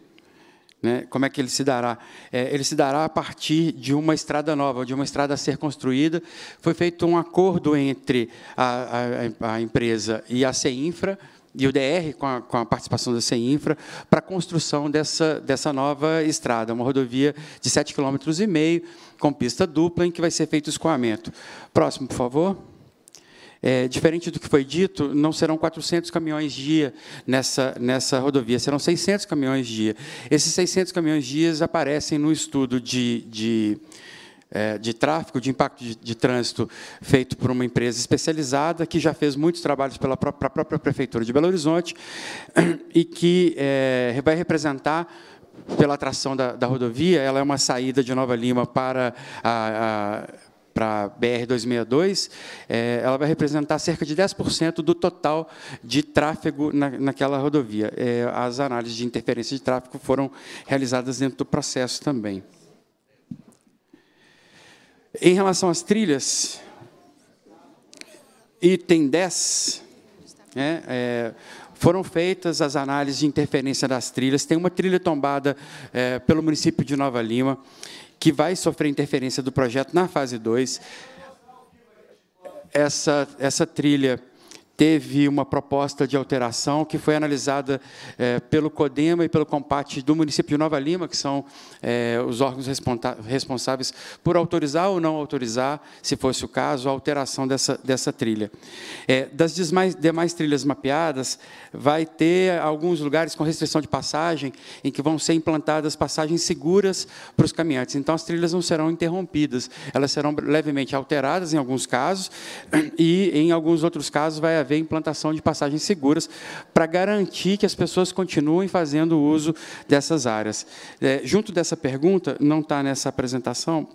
né? Como é que ele se dará? É, ele se dará a partir de uma estrada nova, de uma estrada a ser construída. Foi feito um acordo entre a, a, a empresa e a CEINFRA, e o DR, com a, com a participação da CEINFRA, para a construção dessa, dessa nova estrada, uma rodovia de 7,5 km, com pista dupla, em que vai ser feito escoamento. Próximo, por favor. É, diferente do que foi dito, não serão 400 caminhões dia nessa, nessa rodovia, serão 600 caminhões dia. Esses 600 caminhões dias aparecem no estudo de, de é, de tráfego, de impacto de, de, trânsito feito por uma empresa especializada que já fez muitos trabalhos pela própria, própria prefeitura de Belo Horizonte e que é, vai representar pela atração da, da, rodovia, ela é uma saída de Nova Lima para a, a para BR-262, é, ela vai representar cerca de 10% do total de tráfego na, naquela rodovia. É, as análises de interferência de tráfego foram realizadas dentro do processo também. Em relação às trilhas, item 10, é, né, é, foram feitas as análises de interferência das trilhas. Tem uma trilha tombada é, pelo município de Nova Lima que vai sofrer interferência do projeto na fase 2. Essa, essa trilha teve uma proposta de alteração que foi analisada eh, pelo CODEMA e pelo COMPAT do município de Nova Lima, que são eh, os órgãos responsáveis por autorizar ou não autorizar, se fosse o caso, a alteração dessa, dessa trilha. Eh, das demais, demais trilhas mapeadas, vai ter alguns lugares com restrição de passagem, em que vão ser implantadas passagens seguras para os caminhantes. Então, as trilhas não serão interrompidas, elas serão levemente alteradas em alguns casos, e em alguns outros casos vai haver haver implantação de passagens seguras para garantir que as pessoas continuem fazendo uso dessas áreas. É, junto dessa pergunta, não está nessa apresentação,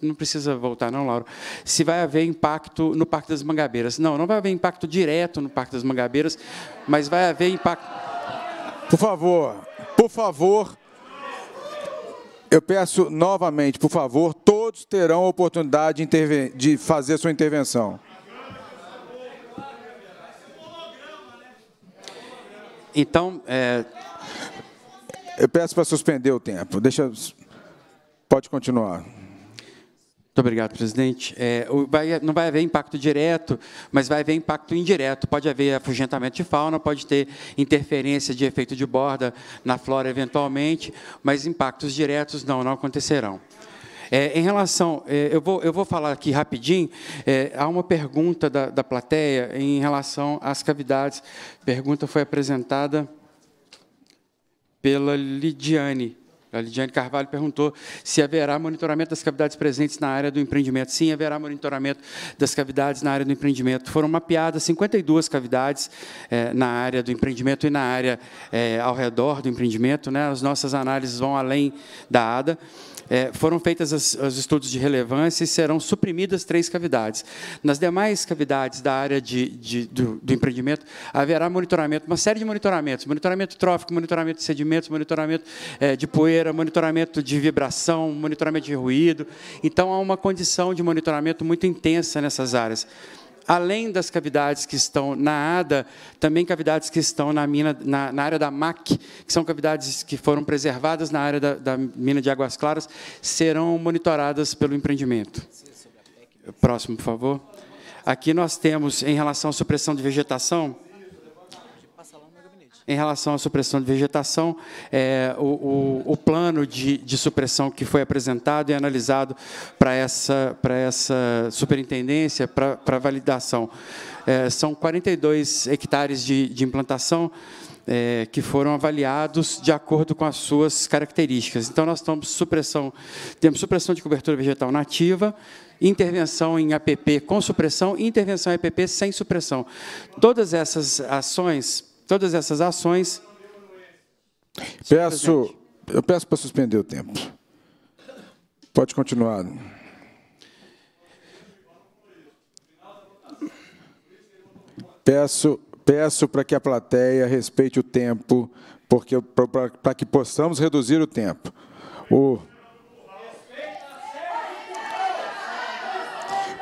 não precisa voltar, não, Lauro se vai haver impacto no Parque das Mangabeiras. Não, não vai haver impacto direto no Parque das Mangabeiras, mas vai haver impacto... Por favor, por favor, eu peço novamente, por favor, todos terão a oportunidade de, de fazer sua intervenção. Então. É... Eu peço para suspender o tempo. Deixa. Pode continuar. Muito obrigado, presidente. É, vai, não vai haver impacto direto, mas vai haver impacto indireto. Pode haver afugentamento de fauna, pode ter interferência de efeito de borda na flora, eventualmente, mas impactos diretos não, não acontecerão. É, em relação, é, eu, vou, eu vou falar aqui rapidinho, é, há uma pergunta da, da plateia em relação às cavidades. A pergunta foi apresentada pela Lidiane. A Lidiane Carvalho perguntou se haverá monitoramento das cavidades presentes na área do empreendimento. Sim, haverá monitoramento das cavidades na área do empreendimento. Foram mapeadas 52 cavidades é, na área do empreendimento e na área é, ao redor do empreendimento. Né? As nossas análises vão além da ADA. É, foram feitas as, os estudos de relevância e serão suprimidas três cavidades. Nas demais cavidades da área de, de, do, do, empreendimento, haverá monitoramento, uma série de monitoramentos, monitoramento trófico, monitoramento de sedimentos, monitoramento é, de poeira, monitoramento de vibração, monitoramento de ruído. Então, há uma condição de monitoramento muito intensa nessas áreas além das cavidades que estão na ADA, também cavidades que estão na, mina, na, na área da MAC, que são cavidades que foram preservadas na área da, da mina de Águas Claras, serão monitoradas pelo empreendimento. Próximo, por favor. Aqui nós temos, em relação à supressão de vegetação, em relação à supressão de vegetação, é, o, o, o, plano de, de, supressão que foi apresentado e analisado para essa, para essa superintendência, para, para validação. É, são 42 hectares de, de implantação, é, que foram avaliados de acordo com as suas características. Então, nós temos supressão, temos supressão de cobertura vegetal nativa, intervenção em APP com supressão e intervenção em APP sem supressão. Todas essas ações Todas essas ações. Peço, eu peço para suspender o tempo. Pode continuar. Peço, peço para que a plateia respeite o tempo, porque para que possamos reduzir o tempo. O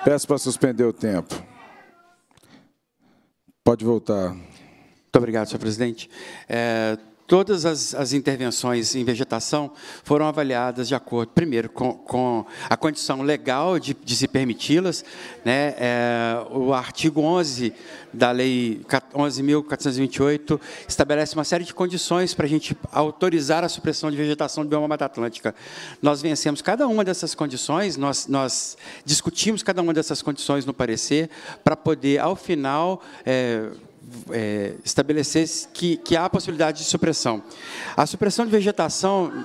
Peço para suspender o tempo. Pode voltar. Muito obrigado, senhor presidente. É, todas as, as, intervenções em vegetação foram avaliadas de acordo, primeiro, com, com a condição legal de, de se permiti-las. Né? É, o artigo 11 da Lei 11.428 estabelece uma série de condições para a gente autorizar a supressão de vegetação do bioma Mata Atlântica. Nós vencemos cada uma dessas condições, nós, nós discutimos cada uma dessas condições no parecer, para poder, ao final, é, é, estabelecer que, que há a possibilidade de supressão. A supressão de vegetação...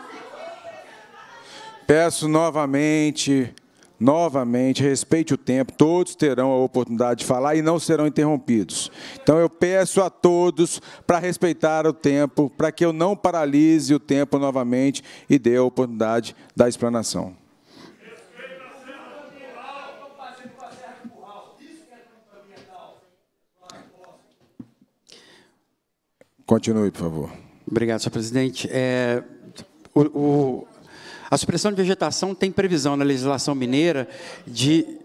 Peço novamente, novamente, respeite o tempo, todos terão a oportunidade de falar e não serão interrompidos. Então eu peço a todos para respeitar o tempo, para que eu não paralise o tempo novamente e dê a oportunidade da explanação. Continue, por favor. Obrigado, senhor presidente. É, o, o, a supressão de vegetação tem previsão na legislação mineira de,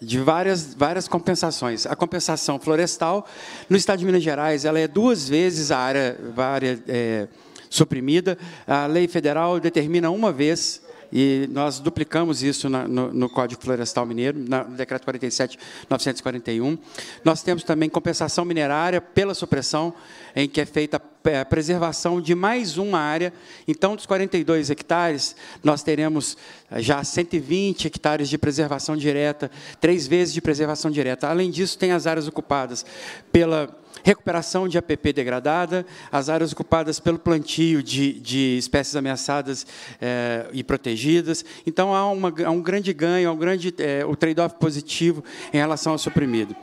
de várias, várias compensações. A compensação florestal, no estado de Minas Gerais, ela é duas vezes a área, a área é, suprimida. A lei federal determina uma vez e nós duplicamos isso na, no, no, Código Florestal Mineiro, na, no Decreto 47.941. Nós temos também compensação minerária pela supressão, em que é feita a é, preservação de mais uma área. Então, dos 42 hectares, nós teremos eh, já 120 hectares de preservação direta, três vezes de preservação direta. Além disso, tem as áreas ocupadas pela recuperação de APP degradada, as áreas ocupadas pelo plantio de, de espécies ameaçadas é, e protegidas. Então, há, uma, há, um grande ganho, há um grande é, eh, um trade-off positivo em relação ao suprimido.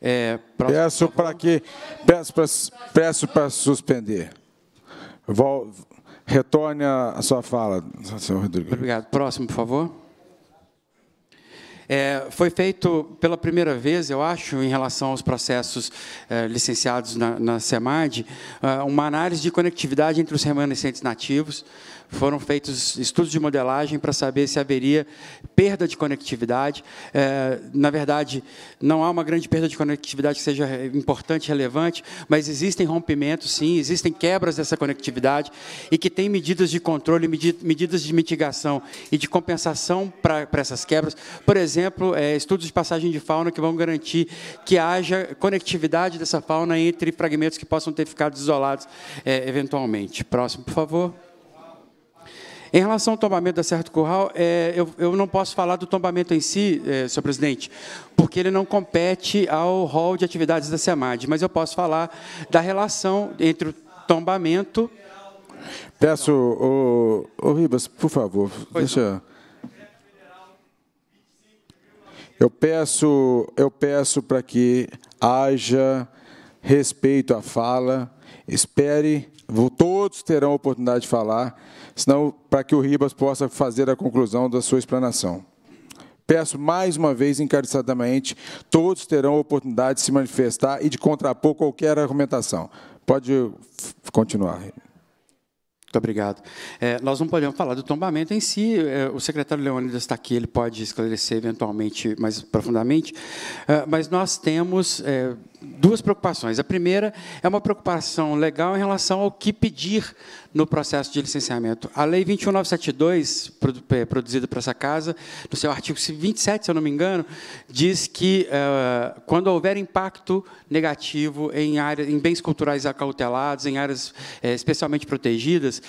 É, próximo, peço para que peço para peço suspender. Vol, retorne a sua fala, senhor Rodrigo. Obrigado. Próximo, por favor. É, foi feito pela primeira vez, eu acho, em relação aos processos é, licenciados na, na CEMAD, é, uma análise de conectividade entre os remanescentes nativos, foram feitos estudos de modelagem para saber se haveria perda de conectividade. É, na verdade, não há uma grande perda de conectividade que seja importante, relevante, mas existem rompimentos, sim, existem quebras dessa conectividade e que tem medidas de controle, medidas de mitigação e de compensação para, para essas quebras. Por exemplo, é, estudos de passagem de fauna que vão garantir que haja conectividade dessa fauna entre fragmentos que possam ter ficado isolados é, eventualmente. Próximo, por favor. Em relação ao tombamento da Serra do Curral, é, eu, eu, não posso falar do tombamento em si, é, senhor presidente, porque ele não compete ao rol de atividades da SEMAD, mas eu posso falar da relação entre o tombamento... Peço, o, o Ribas, por favor, pois deixa... Não. Eu peço, eu peço para que haja respeito à fala, espere, todos terão a oportunidade de falar, senão para que o Ribas possa fazer a conclusão da sua explanação. Peço mais uma vez encarecidamente, todos terão a oportunidade de se manifestar e de contrapor qualquer argumentação. Pode continuar. Muito obrigado. É, nós não podemos falar do tombamento em si. É, o secretário Leônidas está aqui, ele pode esclarecer eventualmente mais profundamente. É, mas nós temos é, duas preocupações. A primeira é uma preocupação legal em relação ao que pedir no processo de licenciamento. A Lei 21972, eh, produzida para essa casa, no seu artigo 27, se eu não me engano, diz que eh, quando houver impacto negativo em, áreas, em bens culturais acautelados, em áreas eh, especialmente protegidas,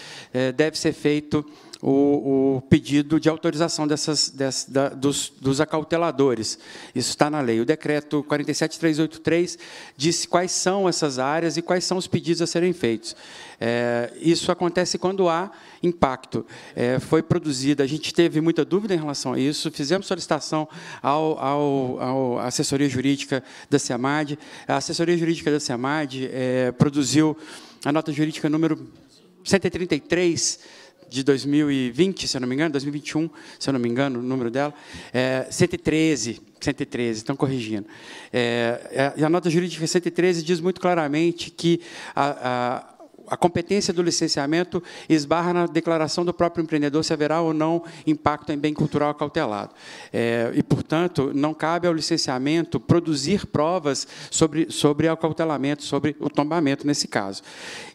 deve ser feito o, o pedido de autorização dessas, dessas da, dos, dos acauteladores. Isso está na lei. O decreto 47383 diz quais são essas áreas e quais são os pedidos a serem feitos. É, isso acontece quando há impacto. É, foi produzida, a gente teve muita dúvida em relação a isso, fizemos solicitação ao, ao, ao assessoria jurídica da Ciamad A assessoria jurídica da Ciamad é, produziu a nota jurídica número 133, de 2020, se eu não me engano, 2021, se eu não me engano, o número dela, é 113, 113, estão corrigindo. É, é a nota jurídica 113 diz muito claramente que a, a a competência do licenciamento esbarra na declaração do próprio empreendedor se haverá ou não impacto em bem cultural acautelado. É, e, portanto, não cabe ao licenciamento produzir provas sobre, sobre acautelamento, sobre o tombamento, nesse caso.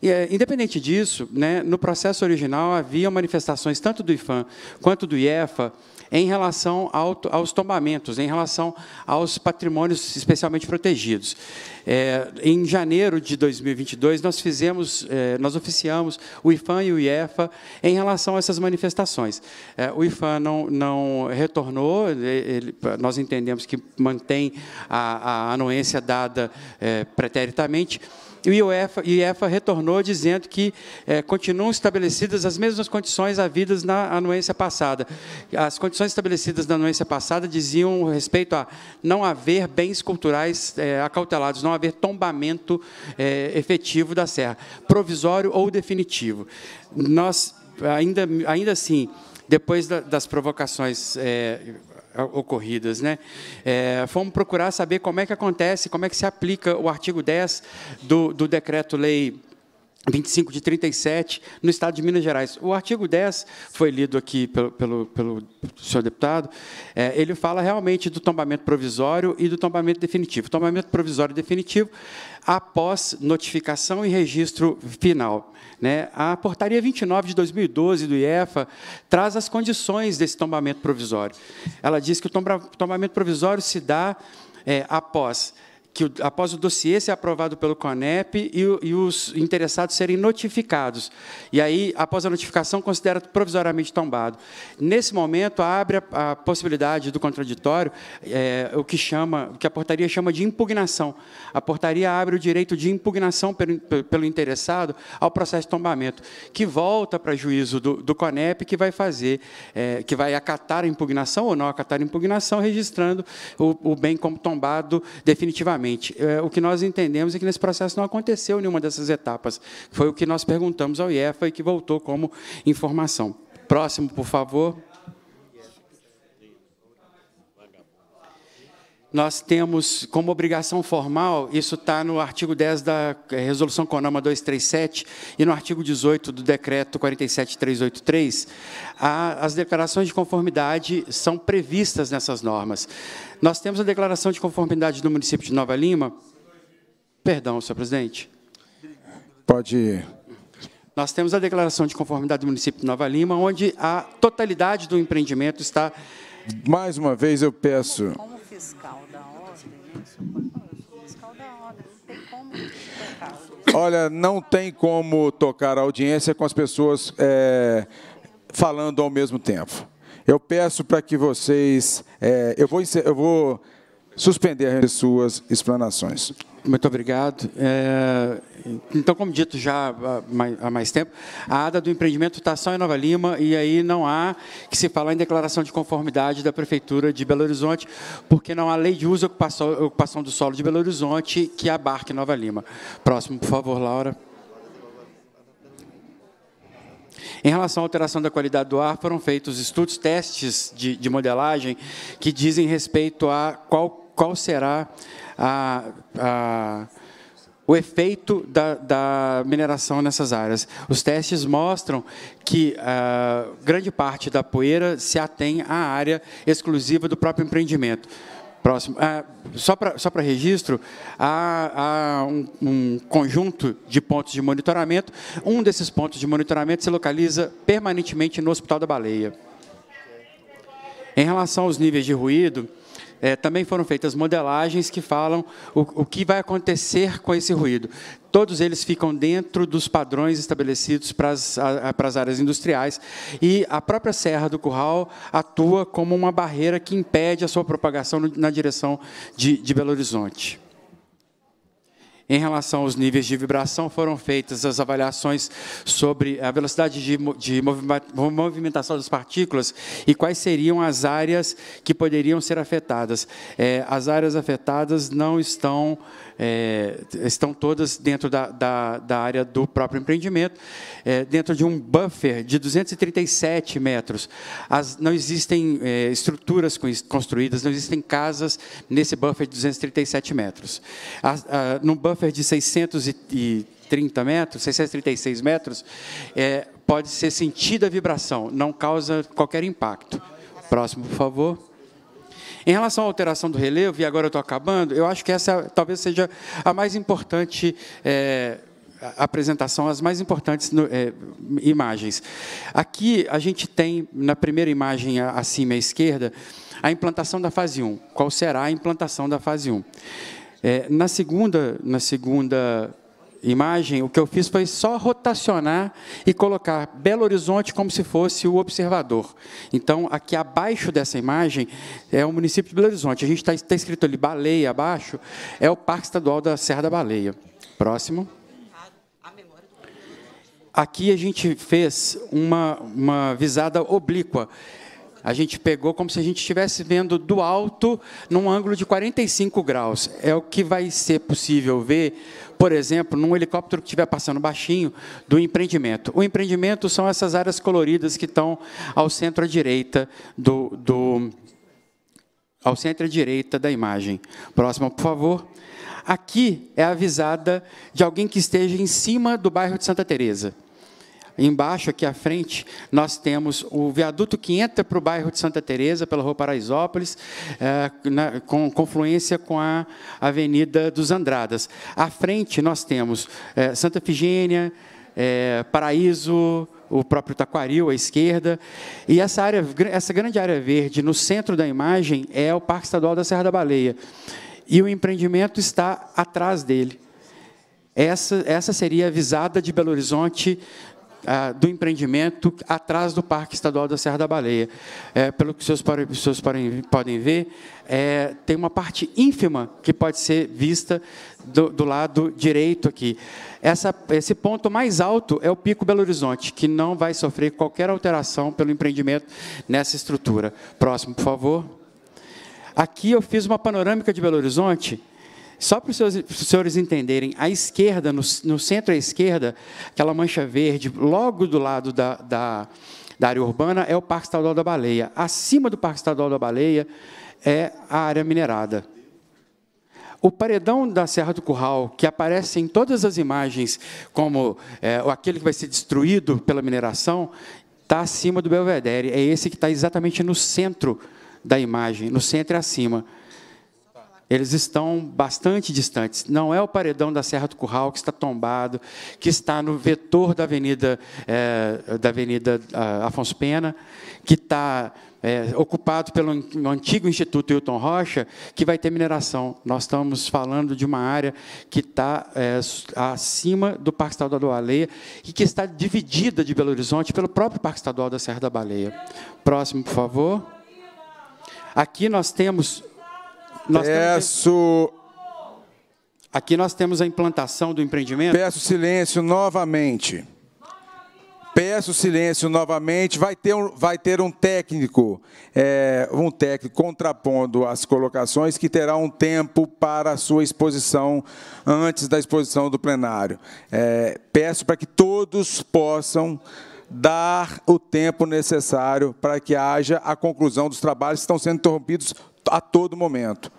E, é, independente disso, né, no processo original havia manifestações tanto do IFAM quanto do IEFA em relação ao, aos tombamentos, em relação aos patrimônios especialmente protegidos. É, em janeiro de 2022, nós fizemos, é, nós oficiamos o IFAM e o IEFA em relação a essas manifestações. É, o IFAM não, não retornou, ele, nós entendemos que mantém a, a anuência dada é, preteritamente, e o IEFA, retornou dizendo que é, continuam estabelecidas as mesmas condições havidas na anuência passada. As condições estabelecidas na anuência passada diziam respeito a não haver bens culturais é, acautelados, não haver tombamento é, efetivo da serra, provisório ou definitivo. Nós, ainda, ainda assim, depois das provocações ocorridas. Né? É, fomos procurar saber como é que acontece, como é que se aplica o artigo 10 do, do decreto-lei 25 de 37, no Estado de Minas Gerais. O artigo 10 foi lido aqui pelo, pelo, pelo senhor deputado. É, ele fala realmente do tombamento provisório e do tombamento definitivo. Tombamento provisório e definitivo após notificação e registro final. Né? A portaria 29 de 2012 do IEFA traz as condições desse tombamento provisório. Ela diz que o tombamento provisório se dá é, após que após o dossiê ser aprovado pelo CONEP e, e, os interessados serem notificados. E aí, após a notificação, considera provisoriamente tombado. Nesse momento, abre a, a possibilidade do contraditório, é, o que chama, o que a portaria chama de impugnação. A portaria abre o direito de impugnação pelo, pelo interessado ao processo de tombamento, que volta para juízo do, do CONEP, que vai fazer, é, que vai acatar a impugnação ou não acatar a impugnação, registrando o, o bem como tombado definitivamente é, o que nós entendemos é que nesse processo não aconteceu nenhuma dessas etapas. Foi o que nós perguntamos ao IEFA e que voltou como informação. Próximo, por favor. nós temos como obrigação formal, isso está no artigo 10 da eh, Resolução CONAMA 237 e no artigo 18 do Decreto 47383, a, as declarações de conformidade são previstas nessas normas. Nós temos a declaração de conformidade do município de Nova Lima. Perdão, senhor presidente. Pode ir. Nós temos a declaração de conformidade do município de Nova Lima, onde a totalidade do empreendimento está. Mais uma vez eu peço. Como fiscal. Olha, não tem como tocar a audiência com as pessoas é, falando ao mesmo tempo. Eu peço para que vocês. É, eu vou. Eu vou suspender as suas explanações. Muito obrigado. É, então, como dito já há mais, há mais tempo, a ADA do empreendimento está só em Nova Lima e aí não há que se falar em declaração de conformidade da Prefeitura de Belo Horizonte, porque não há lei de uso e ocupação, ocupação do solo de Belo Horizonte que abarque Nova Lima. Próximo, por favor, Laura. Em relação à alteração da qualidade do ar, foram feitos estudos, testes de, de modelagem que dizem respeito a qual qual será a, a, o efeito da, da, mineração nessas áreas. Os testes mostram que ah, grande parte da poeira se atém à área exclusiva do próprio empreendimento. Próximo. Ah, só para só registro, há, há um, um, conjunto de pontos de monitoramento. Um desses pontos de monitoramento se localiza permanentemente no Hospital da Baleia. Em relação aos níveis de ruído, é, também foram feitas modelagens que falam o, o que vai acontecer com esse ruído. Todos eles ficam dentro dos padrões estabelecidos para as, a, para as áreas industriais e a própria Serra do Curral atua como uma barreira que impede a sua propagação na direção de, de Belo Horizonte. Em relação aos níveis de vibração, foram feitas as avaliações sobre a velocidade de, de movimentação das partículas e quais seriam as áreas que poderiam ser afetadas. É, as áreas afetadas não estão é, estão todas dentro da, da, da, área do próprio empreendimento, é, dentro de um buffer de 237 metros. As, não existem é, estruturas construídas, não existem casas nesse buffer de 237 metros. As, a, num buffer de 630 metros, 636 metros, é, pode ser sentida a vibração, não causa qualquer impacto. Próximo, por favor. Em relação à alteração do relevo, e agora eu estou acabando, eu acho que essa talvez seja a mais importante. É, apresentação, as mais importantes no, é, imagens. Aqui a gente tem, na primeira imagem acima à esquerda, a implantação da fase 1. Qual será a implantação da fase 1? É, na segunda, na segunda imagem, o que eu fiz foi só rotacionar e colocar Belo Horizonte como se fosse o observador. Então, aqui abaixo dessa imagem é o município de Belo Horizonte. A gente está tá escrito ali Baleia abaixo, é o Parque Estadual da Serra da Baleia. Próximo. Aqui a gente fez uma, uma visada oblíqua. A gente pegou como se a gente estivesse vendo do alto, num ângulo de 45 graus. É o que vai ser possível ver por exemplo, num helicóptero que estiver passando baixinho, do empreendimento. O empreendimento são essas áreas coloridas que estão ao centro à direita do, do ao centro à direita da imagem. Próxima, por favor. Aqui é avisada de alguém que esteja em cima do bairro de Santa Teresa. Embaixo, aqui à frente, nós temos o viaduto que entra para o bairro de Santa Teresa pela rua Paraisópolis, é, na, com confluência com a Avenida dos Andradas. À frente, nós temos é, Santa Figênia, é, eh, Paraíso, o próprio Taquaril à esquerda. E essa, área, essa grande área verde no centro da imagem é o Parque Estadual da Serra da Baleia. E o empreendimento está atrás dele. Essa, essa seria a visada de Belo Horizonte ah, do empreendimento atrás do Parque Estadual da Serra da Baleia. É, pelo que os senhores podem, podem ver, é, tem uma parte ínfima que pode ser vista do, do lado direito aqui. Essa, esse ponto mais alto é o Pico Belo Horizonte, que não vai sofrer qualquer alteração pelo empreendimento nessa estrutura. Próximo, por favor. Aqui eu fiz uma panorâmica de Belo Horizonte só para os senhores entenderem, à esquerda, no, no centro à esquerda, aquela mancha verde, logo do lado da, da, da área urbana, é o Parque Estadual da Baleia. Acima do Parque Estadual da Baleia é a área minerada. O paredão da Serra do Curral, que aparece em todas as imagens como é, aquele que vai ser destruído pela mineração, está acima do Belvedere. É esse que está exatamente no centro da imagem, no centro e acima eles estão bastante distantes. Não é o paredão da Serra do Curral que está tombado, que está no vetor da Avenida, é, da avenida ah, Afonso Pena, que está é, ocupado pelo antigo Instituto Hilton Rocha, que vai ter mineração. Nós estamos falando de uma área que está é, acima do Parque Estadual da Baleia e que está dividida de Belo Horizonte pelo próprio Parque Estadual da Serra da Baleia. Próximo, por favor. Aqui nós temos nós Peço. Aqui nós temos a implantação do empreendimento. Peço silêncio novamente. Peço silêncio novamente. Vai ter um, vai ter um técnico, é, um técnico contrapondo as colocações que terá um tempo para a sua exposição antes da exposição do plenário. É, peço para que todos possam dar o tempo necessário para que haja a conclusão dos trabalhos que estão sendo interrompidos a todo momento.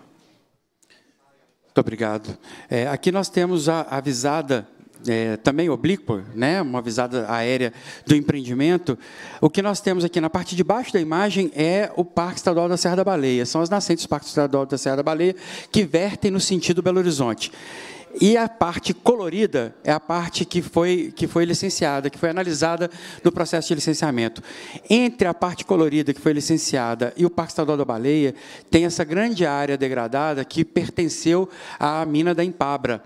Muito obrigado. É, aqui nós temos a, a visada é, também oblíqua, né, uma visada aérea do empreendimento. O que nós temos aqui na parte de baixo da imagem é o Parque Estadual da Serra da Baleia. São as nascentes do Parque Estadual da Serra da Baleia que vertem no sentido Belo Horizonte. E a parte colorida é a parte que foi, que foi licenciada, que foi analisada no processo de licenciamento. Entre a parte colorida que foi licenciada e o Parque Estadual da Baleia, tem essa grande área degradada que pertenceu à mina da Empabra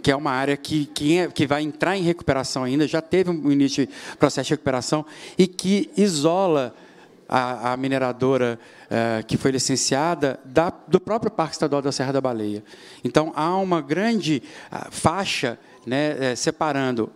que é uma área que, que, é, que, vai entrar em recuperação ainda, já teve um início de processo de recuperação, e que isola a, a mineradora eh, que foi licenciada da, do próprio Parque Estadual da Serra da Baleia. Então, há uma grande ah, faixa né, eh, separando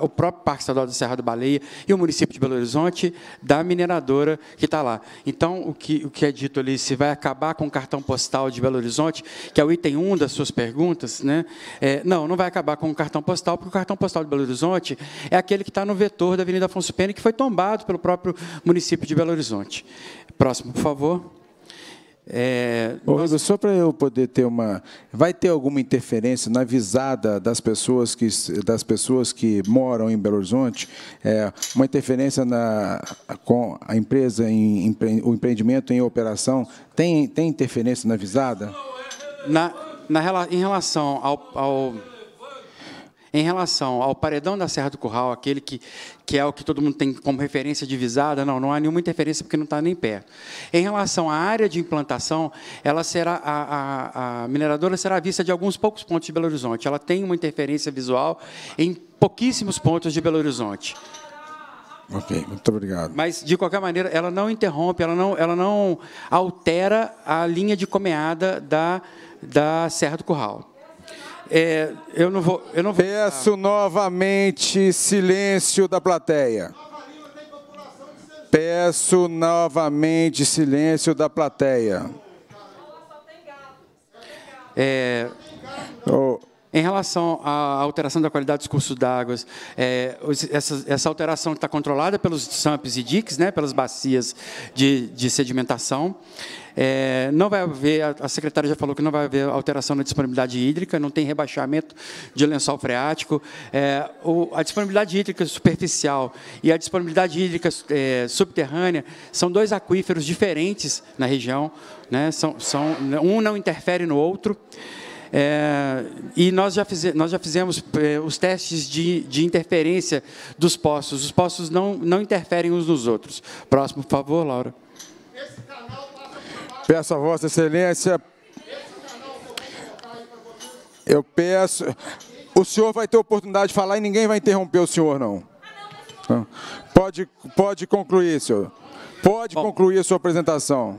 o próprio Parque Estadual da Serra do Baleia e o município de Belo Horizonte da mineradora que está lá. Então, o que, o que é dito ali, se vai acabar com o cartão postal de Belo Horizonte, que é o item 1 das suas perguntas, né? É, não, não vai acabar com o cartão postal, porque o cartão postal de Belo Horizonte é aquele que está no vetor da Avenida Afonso Pena, que foi tombado pelo próprio município de Belo Horizonte. Próximo, por favor. É, Ô, nós... Rigo, só para eu poder ter uma, vai ter alguma interferência na visada das pessoas que das pessoas que moram em Belo Horizonte, é, uma interferência na com a empresa em, o empreendimento em operação tem tem interferência na visada? Na, na em relação ao, ao em relação ao paredão da Serra do Curral, aquele que, que é o que todo mundo tem como referência divisada, não, não há nenhuma interferência porque não está nem perto. Em relação à área de implantação, ela será a, a, a mineradora será vista de alguns poucos pontos de Belo Horizonte. Ela tem uma interferência visual em pouquíssimos pontos de Belo Horizonte. Ok, muito obrigado. Mas, de qualquer maneira, ela não interrompe, ela não, ela não altera a linha de comeada da, da Serra do Curral. É, eu não vou. Eu não vou... Peço novamente silêncio da plateia. Peço novamente silêncio da plateia. É... Oh. Em relação à alteração da qualidade dos cursos d'água, é, essa, essa, alteração está controlada pelos SAMPs e DICs, né, pelas bacias de, de sedimentação. É, não vai haver, a, secretária já falou que não vai haver alteração na disponibilidade hídrica, não tem rebaixamento de lençol freático. É, o, a disponibilidade hídrica superficial e a disponibilidade hídrica é, subterrânea são dois aquíferos diferentes na região, né, são, são, um não interfere no outro. É, e nós já, nós já fizemos é, os testes de, de, interferência dos postos. Os postos não, não interferem uns nos outros. Próximo, por favor, Laura. Peço a Vossa Excelência. Eu peço. O senhor vai ter oportunidade de falar e ninguém vai interromper o senhor, não. Pode, pode concluir, senhor. Pode Bom, concluir a sua apresentação.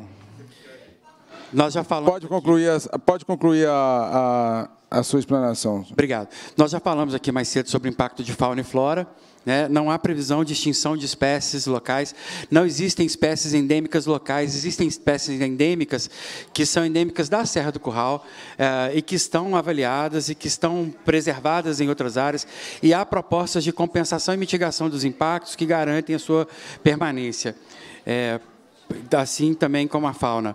Nós já falamos. Pode concluir, a, pode concluir a, a, a sua explanação. Obrigado. Nós já falamos aqui mais cedo sobre o impacto de fauna e flora. Né? Não há previsão de extinção de espécies locais, não existem espécies endêmicas locais, existem espécies endêmicas que são endêmicas da Serra do Curral eh, e que estão avaliadas e que estão preservadas em outras áreas, e há propostas de compensação e mitigação dos impactos que garantem a sua permanência, eh, assim também como a fauna.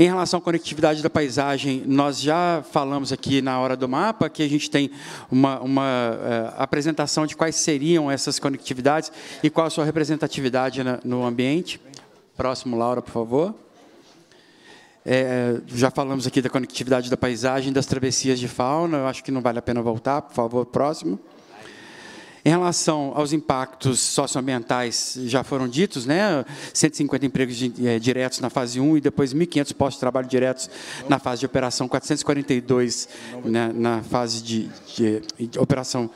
Em relação à conectividade da paisagem, nós já falamos aqui na hora do mapa que a gente tem uma, uma uh, apresentação de quais seriam essas conectividades e qual a sua representatividade na, no ambiente. Próximo, Laura, por favor. É, já falamos aqui da conectividade da paisagem, das travessias de fauna, eu acho que não vale a pena voltar, por favor, próximo. Próximo. Em relação aos impactos socioambientais, já foram ditos, né? 150 empregos eh, diretos na fase 1 e depois 1.500 postos de trabalho diretos na fase de operação, 442 né, na fase de, de, de, operação,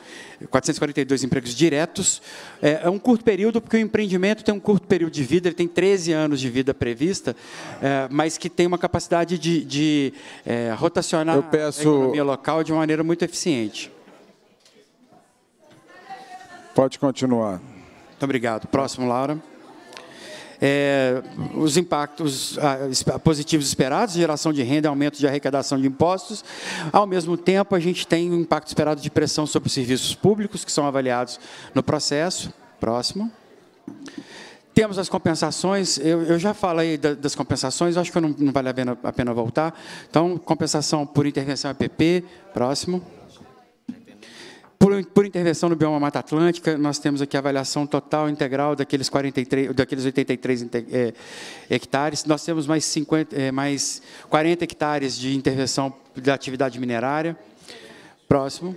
442 empregos diretos. É, é, um curto período, porque o empreendimento tem um curto período de vida, ele tem 13 anos de vida prevista, é, mas que tem uma capacidade de, de é, rotacionar peço... a economia local de uma maneira muito eficiente. Pode continuar. Muito obrigado. Próximo, Laura. É, os impactos ah, positivos esperados, geração de renda, aumento de arrecadação de impostos. Ao mesmo tempo, a gente tem o um impacto esperado de pressão sobre os serviços públicos, que são avaliados no processo. Próximo. Temos as compensações, eu, eu já falei da, das compensações, acho que não, não vale a pena, a pena voltar. Então, compensação por intervenção APP. É próximo. Próximo. Por, por intervenção no bioma Mata Atlântica, nós temos aqui a avaliação total integral daqueles, 43, daqueles 83 é, hectares. Nós temos mais, 50, é, mais 40 hectares de intervenção da atividade minerária. Próximo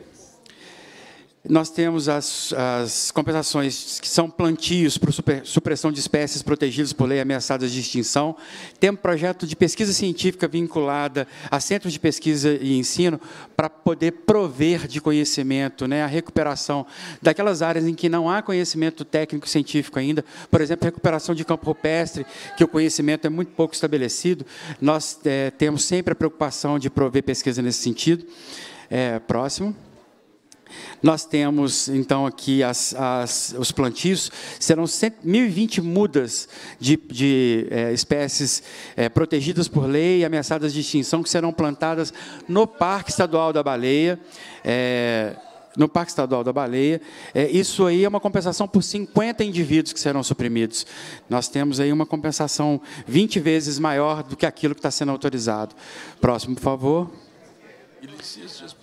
nós temos as, as, compensações que são plantios para super, supressão de espécies protegidas por lei ameaçadas de extinção. Temos projeto de pesquisa científica vinculada a centros de pesquisa e ensino para poder prover de conhecimento, né, a recuperação daquelas áreas em que não há conhecimento técnico científico ainda. Por exemplo, recuperação de campo rupestre, que o conhecimento é muito pouco estabelecido. Nós é, temos sempre a preocupação de prover pesquisa nesse sentido. É, próximo. Nós temos, então, aqui as, as, os plantios, serão 1.020 mudas de, de é, espécies é, protegidas por lei e ameaçadas de extinção, que serão plantadas no Parque Estadual da Baleia, é, no Parque Estadual da Baleia. É, isso aí é uma compensação por 50 indivíduos que serão suprimidos. Nós temos aí uma compensação 20 vezes maior do que aquilo que está sendo autorizado. Próximo, por favor.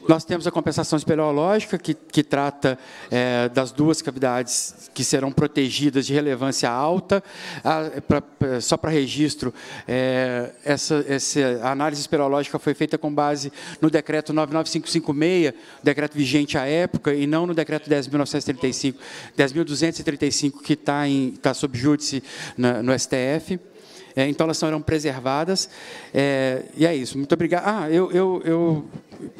Nós temos a compensação espeleológica, que, que trata é, das duas cavidades que serão protegidas de relevância alta. A, ah, é pra, é, só para registro, é, essa, essa análise espeleológica foi feita com base no decreto 99556, decreto vigente à época, e não no decreto 10.935, 10.235, que está tá sob júdice na, no STF. É, então, elas serão preservadas. É, e é isso. Muito obrigado. Ah, eu, eu, eu,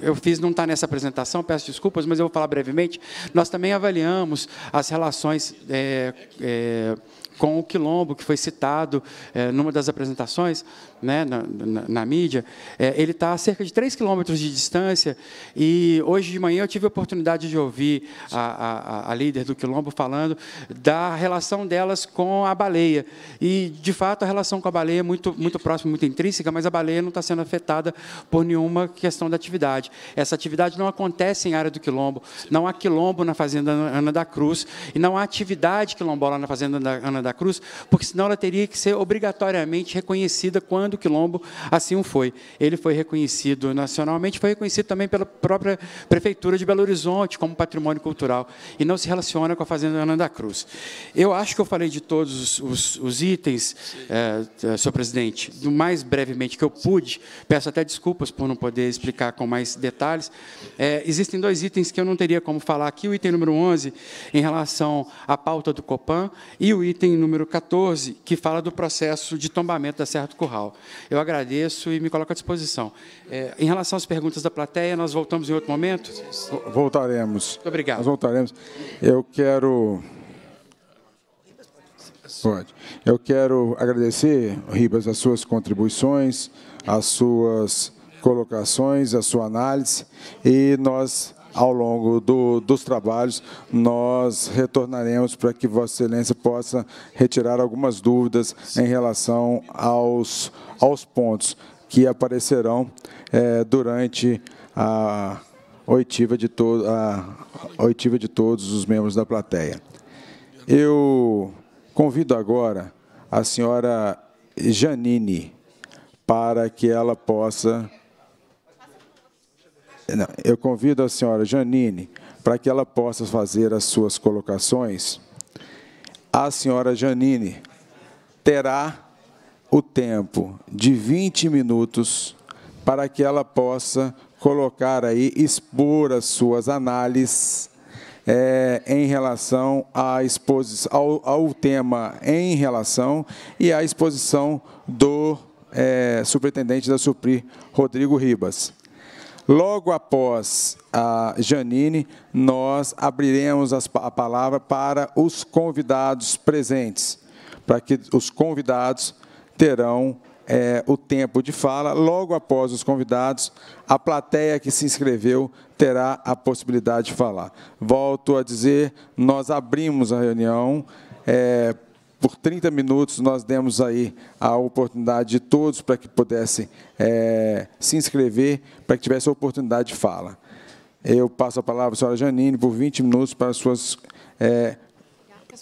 eu fiz, não está nessa apresentação, peço desculpas, mas eu vou falar brevemente. Nós também avaliamos as relações. É, é com o quilombo, que foi citado é, numa das apresentações né, na, na, na mídia. É, ele está a cerca de 3 quilômetros de distância e hoje de manhã eu tive a oportunidade de ouvir a, a, a, líder do quilombo falando da relação delas com a baleia. E, de fato, a relação com a baleia é muito, muito próxima, muito intrínseca, mas a baleia não está sendo afetada por nenhuma questão da atividade. Essa atividade não acontece em área do quilombo, não há quilombo na Fazenda Ana da Cruz e não há atividade quilombola na Fazenda Ana da Cruz, porque senão ela teria que ser obrigatoriamente reconhecida quando o quilombo assim o foi. Ele foi reconhecido nacionalmente, foi reconhecido também pela própria Prefeitura de Belo Horizonte como patrimônio cultural, e não se relaciona com a Fazenda Ana da Cruz. Eu acho que eu falei de todos os, os itens, é, senhor presidente, do mais brevemente que eu pude, peço até desculpas por não poder explicar com mais detalhes. É, existem dois itens que eu não teria como falar aqui, o item número 11, em relação à pauta do Copan, e o item número 14, que fala do processo de tombamento da Serra do Curral. Eu agradeço e me coloco à disposição. É, em relação às perguntas da plateia, nós voltamos em outro momento? Voltaremos. Muito obrigado. Nós voltaremos. Eu quero... Pode. Eu quero agradecer, Ribas, as suas contribuições, as suas colocações, a sua análise, e nós ao longo do, dos trabalhos, nós retornaremos para que Vossa Excelência possa retirar algumas dúvidas em relação aos, aos pontos que aparecerão é, durante a oitiva, de to a oitiva de todos os membros da plateia. Eu convido agora a senhora Janine para que ela possa eu convido a senhora Janine para que ela possa fazer as suas colocações. A senhora Janine terá o tempo de 20 minutos para que ela possa colocar aí, expor as suas análises é, em relação à exposição, ao, ao, tema em relação e à exposição do é, superintendente da Supri, Rodrigo Ribas. Logo após a Janine, nós abriremos a palavra para os convidados presentes, para que os convidados terão é, o tempo de fala. Logo após os convidados, a plateia que se inscreveu terá a possibilidade de falar. Volto a dizer, nós abrimos a reunião. É, por 30 minutos nós demos aí a oportunidade de todos para que pudessem é, se inscrever, para que tivesse a oportunidade de fala. Eu passo a palavra à senhora Janine por 20 minutos para suas é,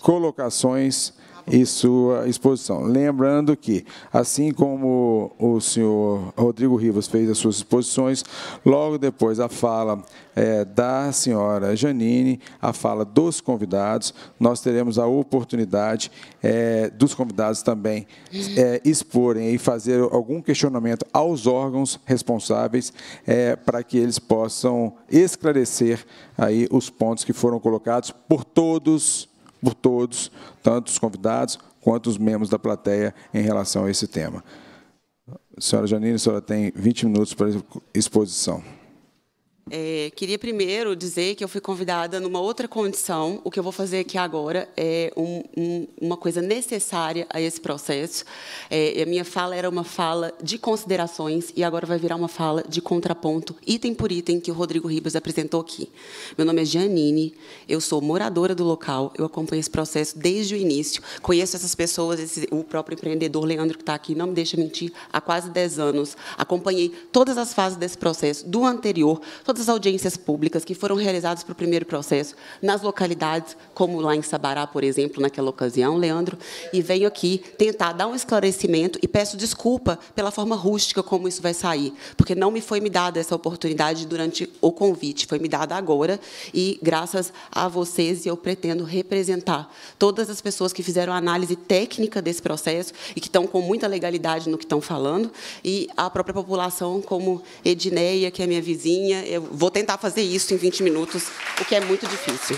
colocações e sua exposição. Lembrando que, assim como o senhor Rodrigo Rivas fez as suas exposições, logo depois a fala é, da senhora Janine, a fala dos convidados, nós teremos a oportunidade é, dos convidados também é, exporem e fazer algum questionamento aos órgãos responsáveis é, para que eles possam esclarecer aí os pontos que foram colocados por todos por todos, tanto os convidados quanto os membros da plateia, em relação a esse tema. Senhora Janine, a senhora tem 20 minutos para exposição. É, queria primeiro dizer que eu fui convidada numa outra condição. O que eu vou fazer aqui agora é um, um, uma coisa necessária a esse processo. É, a minha fala era uma fala de considerações e agora vai virar uma fala de contraponto, item por item, que o Rodrigo Ribas apresentou aqui. Meu nome é Janine, eu sou moradora do local, eu acompanho esse processo desde o início, conheço essas pessoas, esse, o próprio empreendedor Leandro, que está aqui, não me deixa mentir, há quase 10 anos. Acompanhei todas as fases desse processo, do anterior, todas as audiências públicas que foram realizadas para o primeiro processo nas localidades, como lá em Sabará, por exemplo, naquela ocasião, Leandro, e venho aqui tentar dar um esclarecimento e peço desculpa pela forma rústica como isso vai sair, porque não me foi me dada essa oportunidade durante o convite, foi me dada agora e graças a vocês eu pretendo representar todas as pessoas que fizeram a análise técnica desse processo e que estão com muita legalidade no que estão falando e a própria população, como Edneia, que é minha vizinha, eu eu vou tentar fazer isso em 20 minutos, o que é muito difícil.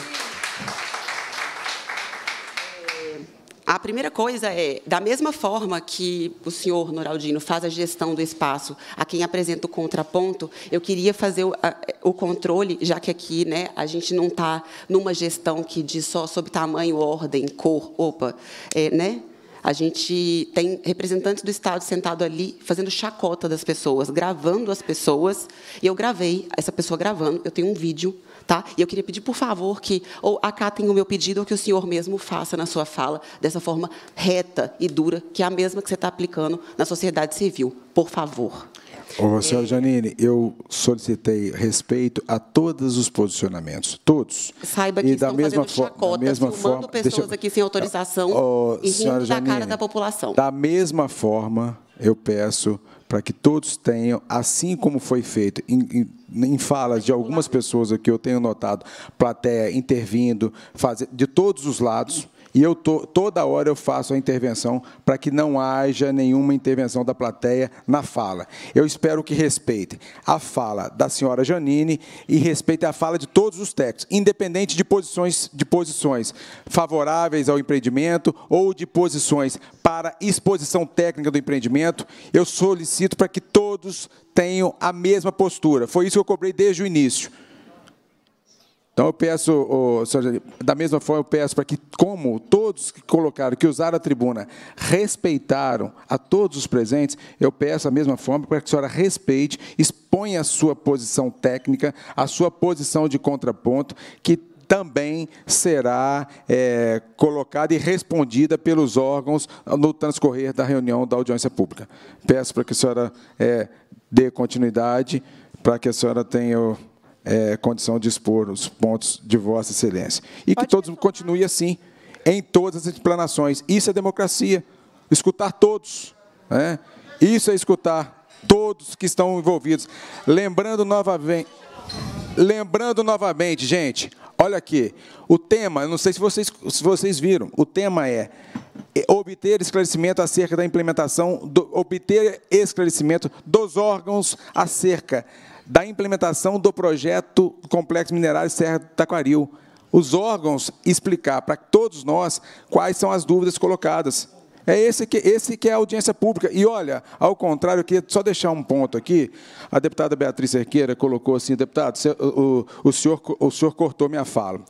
A primeira coisa é, da mesma forma que o senhor Noraldino faz a gestão do espaço, a quem apresenta o contraponto, eu queria fazer o, a, o controle, já que aqui né, a gente não está numa gestão que diz só sobre tamanho, ordem, cor, opa, é, né? A gente tem representantes do Estado sentado ali, fazendo chacota das pessoas, gravando as pessoas. E eu gravei essa pessoa gravando, eu tenho um vídeo. Tá? E eu queria pedir, por favor, que ou acatem o meu pedido ou que o senhor mesmo faça na sua fala dessa forma reta e dura, que é a mesma que você está aplicando na sociedade civil. Por favor. Ô, senhora é... Janine, eu solicitei respeito a todos os posicionamentos, todos. Saiba que e estão da mesma fazendo chacota, da mesma forma, pessoas aqui sem autorização Ô, e rindo Janine, da cara da população. Da mesma forma, eu peço para que todos tenham, assim como foi feito em, em, em falas de algumas pessoas aqui, eu tenho notado, plateia intervindo, fazer de todos os lados, e eu tô, toda hora eu faço a intervenção para que não haja nenhuma intervenção da plateia na fala. Eu espero que respeitem a fala da senhora Janine e respeitem a fala de todos os técnicos, independente de posições, de posições favoráveis ao empreendimento ou de posições para exposição técnica do empreendimento. Eu solicito para que todos tenham a mesma postura. Foi isso que eu cobrei desde o início. Então eu peço, da mesma forma eu peço para que, como todos que colocaram, que usaram a tribuna, respeitaram a todos os presentes, eu peço da mesma forma para que a senhora respeite, exponha a sua posição técnica, a sua posição de contraponto, que também será é, colocada e respondida pelos órgãos no transcorrer da reunião da audiência pública. Peço para que a senhora é, dê continuidade, para que a senhora tenha... O é, condição de expor os pontos de Vossa Excelência. E Pode que todos continuem assim, em todas as explanações. Isso é democracia, escutar todos. Né? Isso é escutar todos que estão envolvidos. Lembrando novamente, lembrando novamente, gente, olha aqui, o tema, eu não sei se vocês, se vocês viram, o tema é, é obter esclarecimento acerca da implementação, do, obter esclarecimento dos órgãos acerca da implementação do projeto Complexo minerais Serra do Taquaril, os órgãos explicar para todos nós quais são as dúvidas colocadas. É esse que, esse que é a audiência pública. E olha, ao contrário, eu queria só deixar um ponto aqui. A deputada Beatriz Cerqueira colocou assim: deputado, o, o, o, senhor, o senhor cortou minha fala.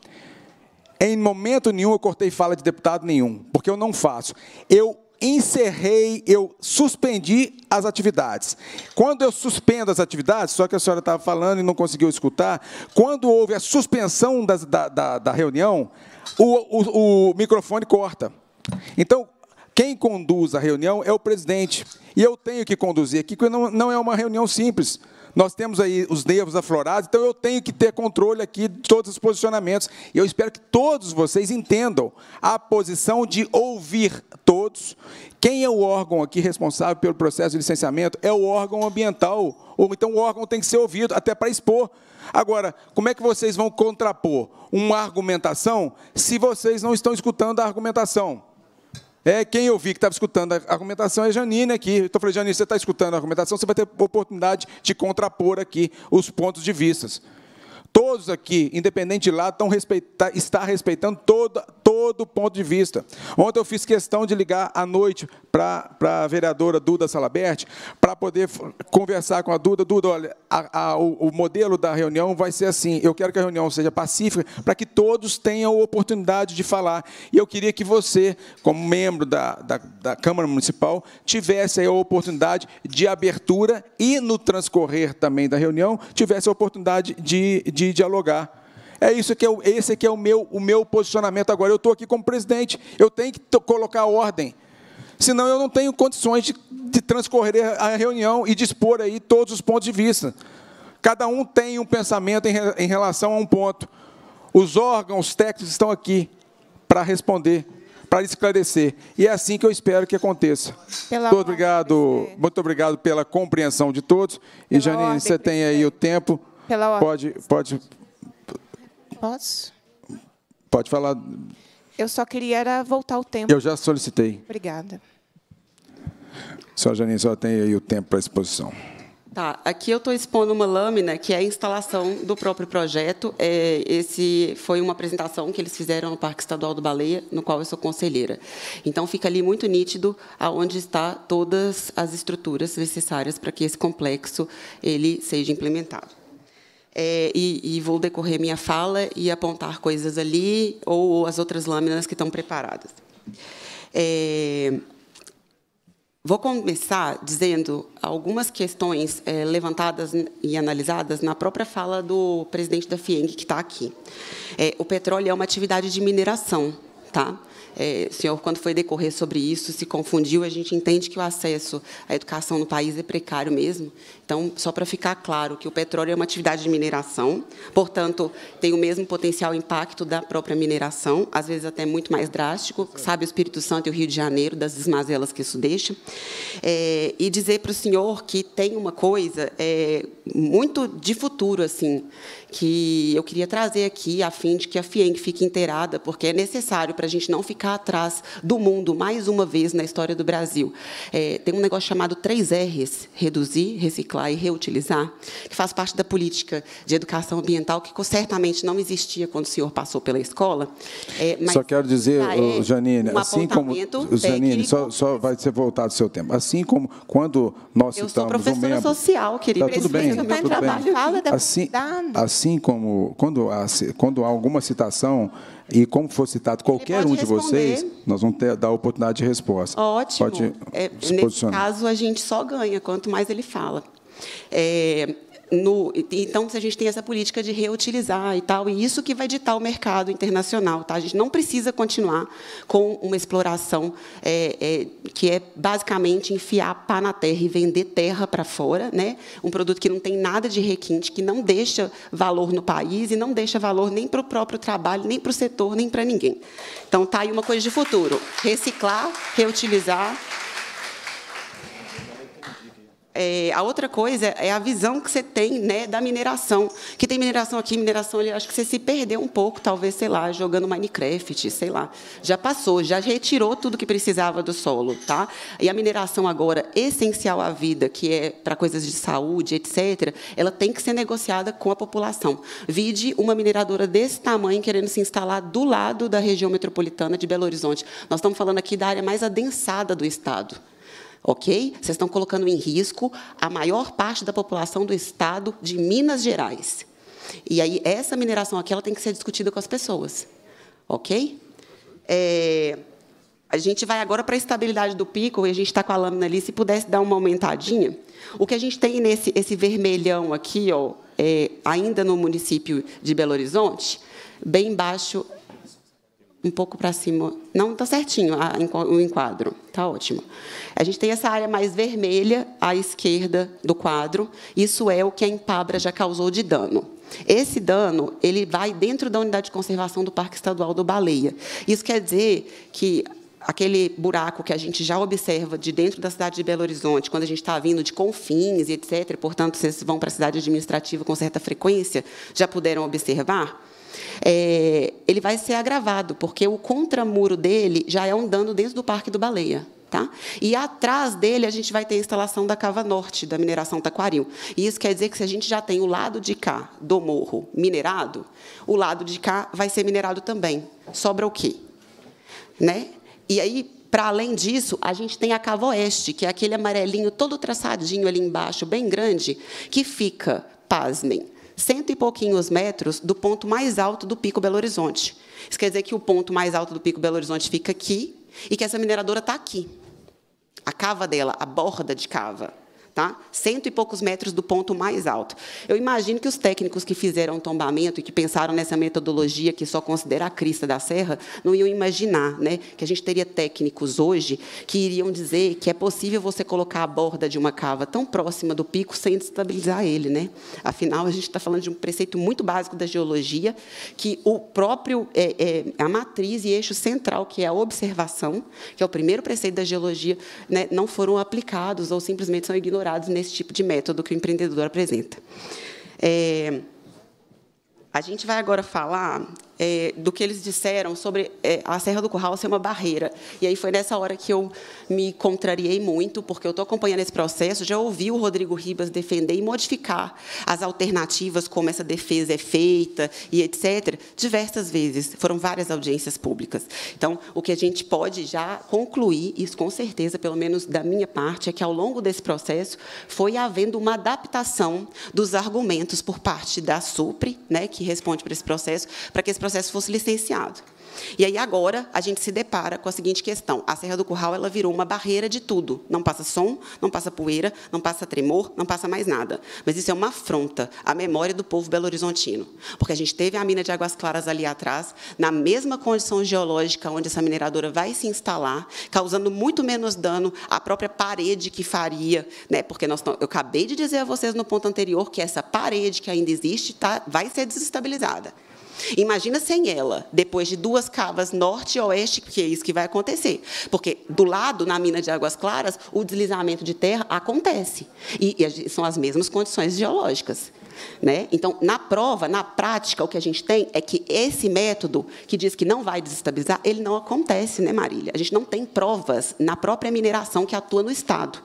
Em momento nenhum eu cortei fala de deputado nenhum, porque eu não faço. Eu encerrei, eu suspendi as atividades. Quando eu suspendo as atividades, só que a senhora estava falando e não conseguiu escutar, quando houve a suspensão das, da, da, da, reunião, o, o, o microfone corta. Então, quem conduz a reunião é o presidente. E eu tenho que conduzir aqui, porque não, não é uma reunião simples nós temos aí os nervos aflorados, então eu tenho que ter controle aqui de todos os posicionamentos. E eu espero que todos vocês entendam a posição de ouvir todos. Quem é o órgão aqui responsável pelo processo de licenciamento é o órgão ambiental. Ou então o órgão tem que ser ouvido, até para expor. Agora, como é que vocês vão contrapor uma argumentação se vocês não estão escutando a argumentação? É, quem eu vi que estava escutando a argumentação é Janine aqui. Estou falando, Janine, você está escutando a argumentação, você vai ter oportunidade de contrapor aqui os pontos de vista. Todos aqui, independente de lá, estão respeita, está respeitando todo, todo ponto de vista. Ontem eu fiz questão de ligar à noite para a vereadora Duda Salabert para poder conversar com a Duda. Duda, olha, a, a, o, o modelo da reunião vai ser assim. Eu quero que a reunião seja pacífica para que todos tenham oportunidade de falar. E eu queria que você, como membro da, da, da Câmara Municipal, tivesse a oportunidade de abertura e, no transcorrer também da reunião, tivesse a oportunidade de, de de dialogar. É isso que é, esse que é o meu, o meu posicionamento agora. Eu estou aqui como presidente, eu tenho que colocar ordem. Senão eu não tenho condições de, de transcorrer a reunião e dispor aí todos os pontos de vista. Cada um tem um pensamento em, em relação a um ponto. Os órgãos técnicos estão aqui para responder, para esclarecer. E é assim que eu espero que aconteça. Pela muito ordem, obrigado, muito obrigado pela compreensão de todos. Pela e Janine, ordem, você tem aí o tempo. Pela ordem. Pode, pode. Posso? Pode falar. Eu só queria era voltar o tempo. Eu já solicitei. Obrigada. Senhora Janine, só tem aí o tempo para exposição. Tá, aqui eu estou expondo uma lâmina que é a instalação do próprio projeto. É, esse foi uma apresentação que eles fizeram no Parque Estadual do Baleia, no qual eu sou conselheira. Então fica ali muito nítido aonde está todas as estruturas necessárias para que esse complexo ele seja implementado é, e, e, vou decorrer minha fala e apontar coisas ali ou, ou as outras lâminas que estão preparadas. É, vou começar dizendo algumas questões é, levantadas e analisadas na própria fala do presidente da FIENG, que está aqui. É, o petróleo é uma atividade de mineração, tá? É, o senhor, quando foi decorrer sobre isso, se confundiu. A gente entende que o acesso à educação no país é precário mesmo, então, só para ficar claro que o petróleo é uma atividade de mineração, portanto, tem o mesmo potencial impacto da própria mineração, às vezes até muito mais drástico, sabe o Espírito Santo e o Rio de Janeiro, das desmazelas que isso deixa. É, e dizer para o senhor que tem uma coisa é, muito de futuro, assim, que eu queria trazer aqui, a fim de que a FIENG fique inteirada, porque é necessário para a gente não ficar atrás do mundo, mais uma vez, na história do Brasil. É, tem um negócio chamado 3Rs, reduzir, reciclar, reciclar e reutilizar, que faz parte da política de educação ambiental, que certamente não existia quando o senhor passou pela escola. É, só quero dizer, tá, é Janine, um assim como. Janine, só, só, vai ser voltado o seu tempo. Assim como quando nós Eu citamos. Eu sou professora um membro, social, querido. Tá, tudo bem, tá, tudo bem. Assim, assim como quando há, quando há alguma citação e como for citado qualquer um de vocês, nós vamos ter, dar a oportunidade de resposta. Ótimo. Pode é, nesse caso, a gente só ganha quanto mais ele fala. É, no, então, a gente tem essa política de reutilizar e tal, e isso que vai ditar o mercado internacional. Tá? A gente não precisa continuar com uma exploração é, é, que é basicamente enfiar pá na terra e vender terra para fora, né? um produto que não tem nada de requinte, que não deixa valor no país e não deixa valor nem para o próprio trabalho, nem para o setor, nem para ninguém. Então, está aí uma coisa de futuro: reciclar, reutilizar é, a outra coisa é a visão que você tem né, da mineração. Que tem mineração aqui, mineração ali. Acho que você se perdeu um pouco, talvez, sei lá, jogando Minecraft, sei lá. Já passou, já retirou tudo que precisava do solo. tá? E a mineração agora, essencial à vida, que é para coisas de saúde, etc., ela tem que ser negociada com a população. Vide uma mineradora desse tamanho querendo se instalar do lado da região metropolitana de Belo Horizonte. Nós estamos falando aqui da área mais adensada do Estado ok? Vocês estão colocando em risco a maior parte da população do estado de Minas Gerais. E aí, essa mineração aqui ela tem que ser discutida com as pessoas, ok? É, a gente vai agora para a estabilidade do pico, e a gente está com a lâmina ali, se pudesse dar uma aumentadinha. O que a gente tem nesse esse vermelhão aqui, ó, é, ainda no município de Belo Horizonte, bem embaixo um pouco para cima. Não está certinho o enquadro, está ótimo. A gente tem essa área mais vermelha à esquerda do quadro. Isso é o que a empabra já causou de dano. Esse dano ele vai dentro da unidade de conservação do Parque Estadual do Baleia. Isso quer dizer que aquele buraco que a gente já observa de dentro da cidade de Belo Horizonte, quando a gente está vindo de confins e etc., portanto, vocês vão para a cidade administrativa com certa frequência, já puderam observar, é, ele vai ser agravado, porque o contramuro dele já é um dano dentro do Parque do Baleia. Tá? E atrás dele a gente vai ter a instalação da cava norte da mineração Taquaril. E isso quer dizer que se a gente já tem o lado de cá do morro minerado, o lado de cá vai ser minerado também. Sobra o quê? Né? E aí, para além disso, a gente tem a cava oeste, que é aquele amarelinho todo traçadinho ali embaixo, bem grande, que fica, pasmem, cento e pouquinhos metros do ponto mais alto do Pico Belo Horizonte. Isso quer dizer que o ponto mais alto do Pico Belo Horizonte fica aqui e que essa mineradora está aqui. A cava dela, a borda de cava tá? Cento e poucos metros do ponto mais alto. Eu imagino que os técnicos que fizeram o tombamento e que pensaram nessa metodologia que só considera a crista da serra, não iam imaginar, né, que a gente teria técnicos hoje que iriam dizer que é possível você colocar a borda de uma cava tão próxima do pico sem destabilizar ele, né? Afinal, a gente está falando de um preceito muito básico da geologia, que o próprio é, é, a matriz e eixo central, que é a observação, que é o primeiro preceito da geologia, né, não foram aplicados ou simplesmente são ignorados melhorados nesse tipo de método que o empreendedor apresenta. É, a gente vai agora falar é, do que eles disseram sobre é, a Serra do Curral ser uma barreira. E aí foi nessa hora que eu me contrariei muito, porque eu estou acompanhando esse processo, já ouvi o Rodrigo Ribas defender e modificar as alternativas, como essa defesa é feita e etc., diversas vezes. Foram várias audiências públicas. Então, o que a gente pode já concluir, isso com certeza, pelo menos da minha parte, é que ao longo desse processo foi havendo uma adaptação dos argumentos por parte da SUPRE, né, que responde para esse processo, para que esse processo processo fosse licenciado. E aí agora a gente se depara com a seguinte questão: a Serra do Curral ela virou uma barreira de tudo. Não passa som, não passa poeira, não passa tremor, não passa mais nada. Mas isso é uma afronta à memória do povo belo-horizontino, porque a gente teve a mina de Águas Claras ali atrás, na mesma condição geológica onde essa mineradora vai se instalar, causando muito menos dano à própria parede que faria, né? Porque nós eu acabei de dizer a vocês no ponto anterior que essa parede que ainda existe tá, vai ser desestabilizada. Imagina sem ela, depois de duas cavas norte e oeste, que é isso que vai acontecer. Porque do lado, na mina de Águas Claras, o deslizamento de terra acontece. E, e são as mesmas condições geológicas. Né? Então, na prova, na prática, o que a gente tem é que esse método que diz que não vai desestabilizar, ele não acontece, né, Marília? A gente não tem provas na própria mineração que atua no Estado.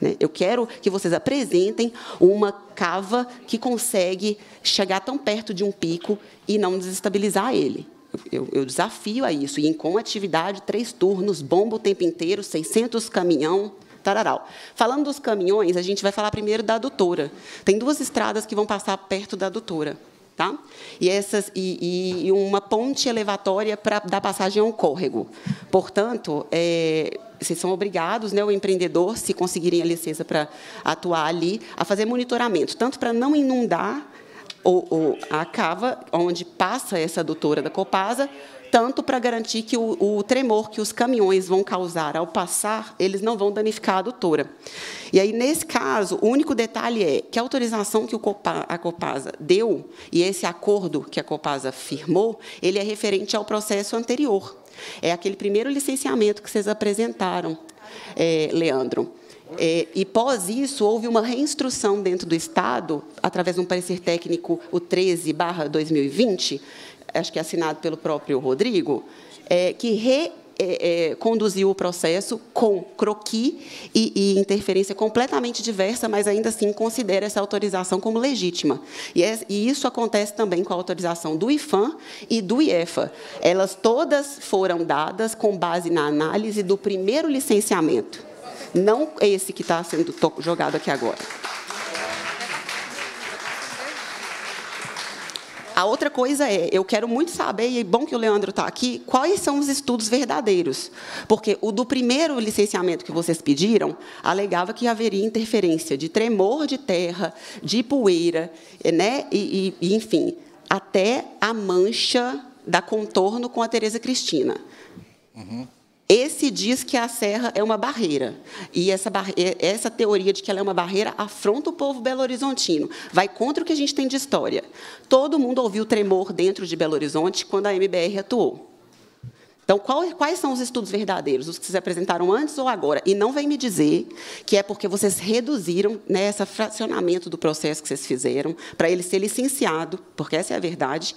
Né? Eu quero que vocês apresentem uma cava que consegue chegar tão perto de um pico e não desestabilizar ele. Eu, eu, desafio a isso. E com atividade, três turnos, bomba o tempo inteiro, 600 caminhão, tararau. Falando dos caminhões, a gente vai falar primeiro da adutora. Tem duas estradas que vão passar perto da adutora. Tá? E, essas, e, e uma ponte elevatória para dar passagem a um córrego. Portanto, é, vocês são obrigados, né, o empreendedor, se conseguirem a licença para atuar ali, a fazer monitoramento, tanto para não inundar o a cava onde passa essa adutora da Copasa, tanto para garantir que o, o, tremor que os caminhões vão causar ao passar, eles não vão danificar a adutora. E aí, nesse caso, o único detalhe é que a autorização que Copa, a Copasa deu e esse acordo que a Copasa firmou, ele é referente ao processo anterior. É aquele primeiro licenciamento que vocês apresentaram, é, Leandro. É, e pós isso, houve uma reinstrução dentro do Estado, através de um parecer técnico, o 13-2020, acho que é assinado pelo próprio Rodrigo, é, que re é, é, conduziu o processo com croqui e, e, interferência completamente diversa, mas ainda assim considera essa autorização como legítima. E, é, e isso acontece também com a autorização do IFAM e do IEFA. Elas todas foram dadas com base na análise do primeiro licenciamento, não esse que está sendo jogado aqui agora. A outra coisa é, eu quero muito saber, e é bom que o Leandro está aqui, quais são os estudos verdadeiros. Porque o do primeiro licenciamento que vocês pediram alegava que haveria interferência de tremor de terra, de poeira, eh, né? e, e enfim, até a mancha da contorno com a Tereza Cristina. Uhum. Esse diz que a serra é uma barreira. E essa, essa teoria de que ela é uma barreira afronta o povo belo-horizontino. Vai contra o que a gente tem de história. Todo mundo ouviu tremor dentro de Belo Horizonte quando a MBR atuou. Então, qual, é, quais são os estudos verdadeiros? Os que vocês apresentaram antes ou agora? E não vem me dizer que é porque vocês reduziram né, esse fracionamento do processo que vocês fizeram para ele ser licenciado, porque essa é a verdade,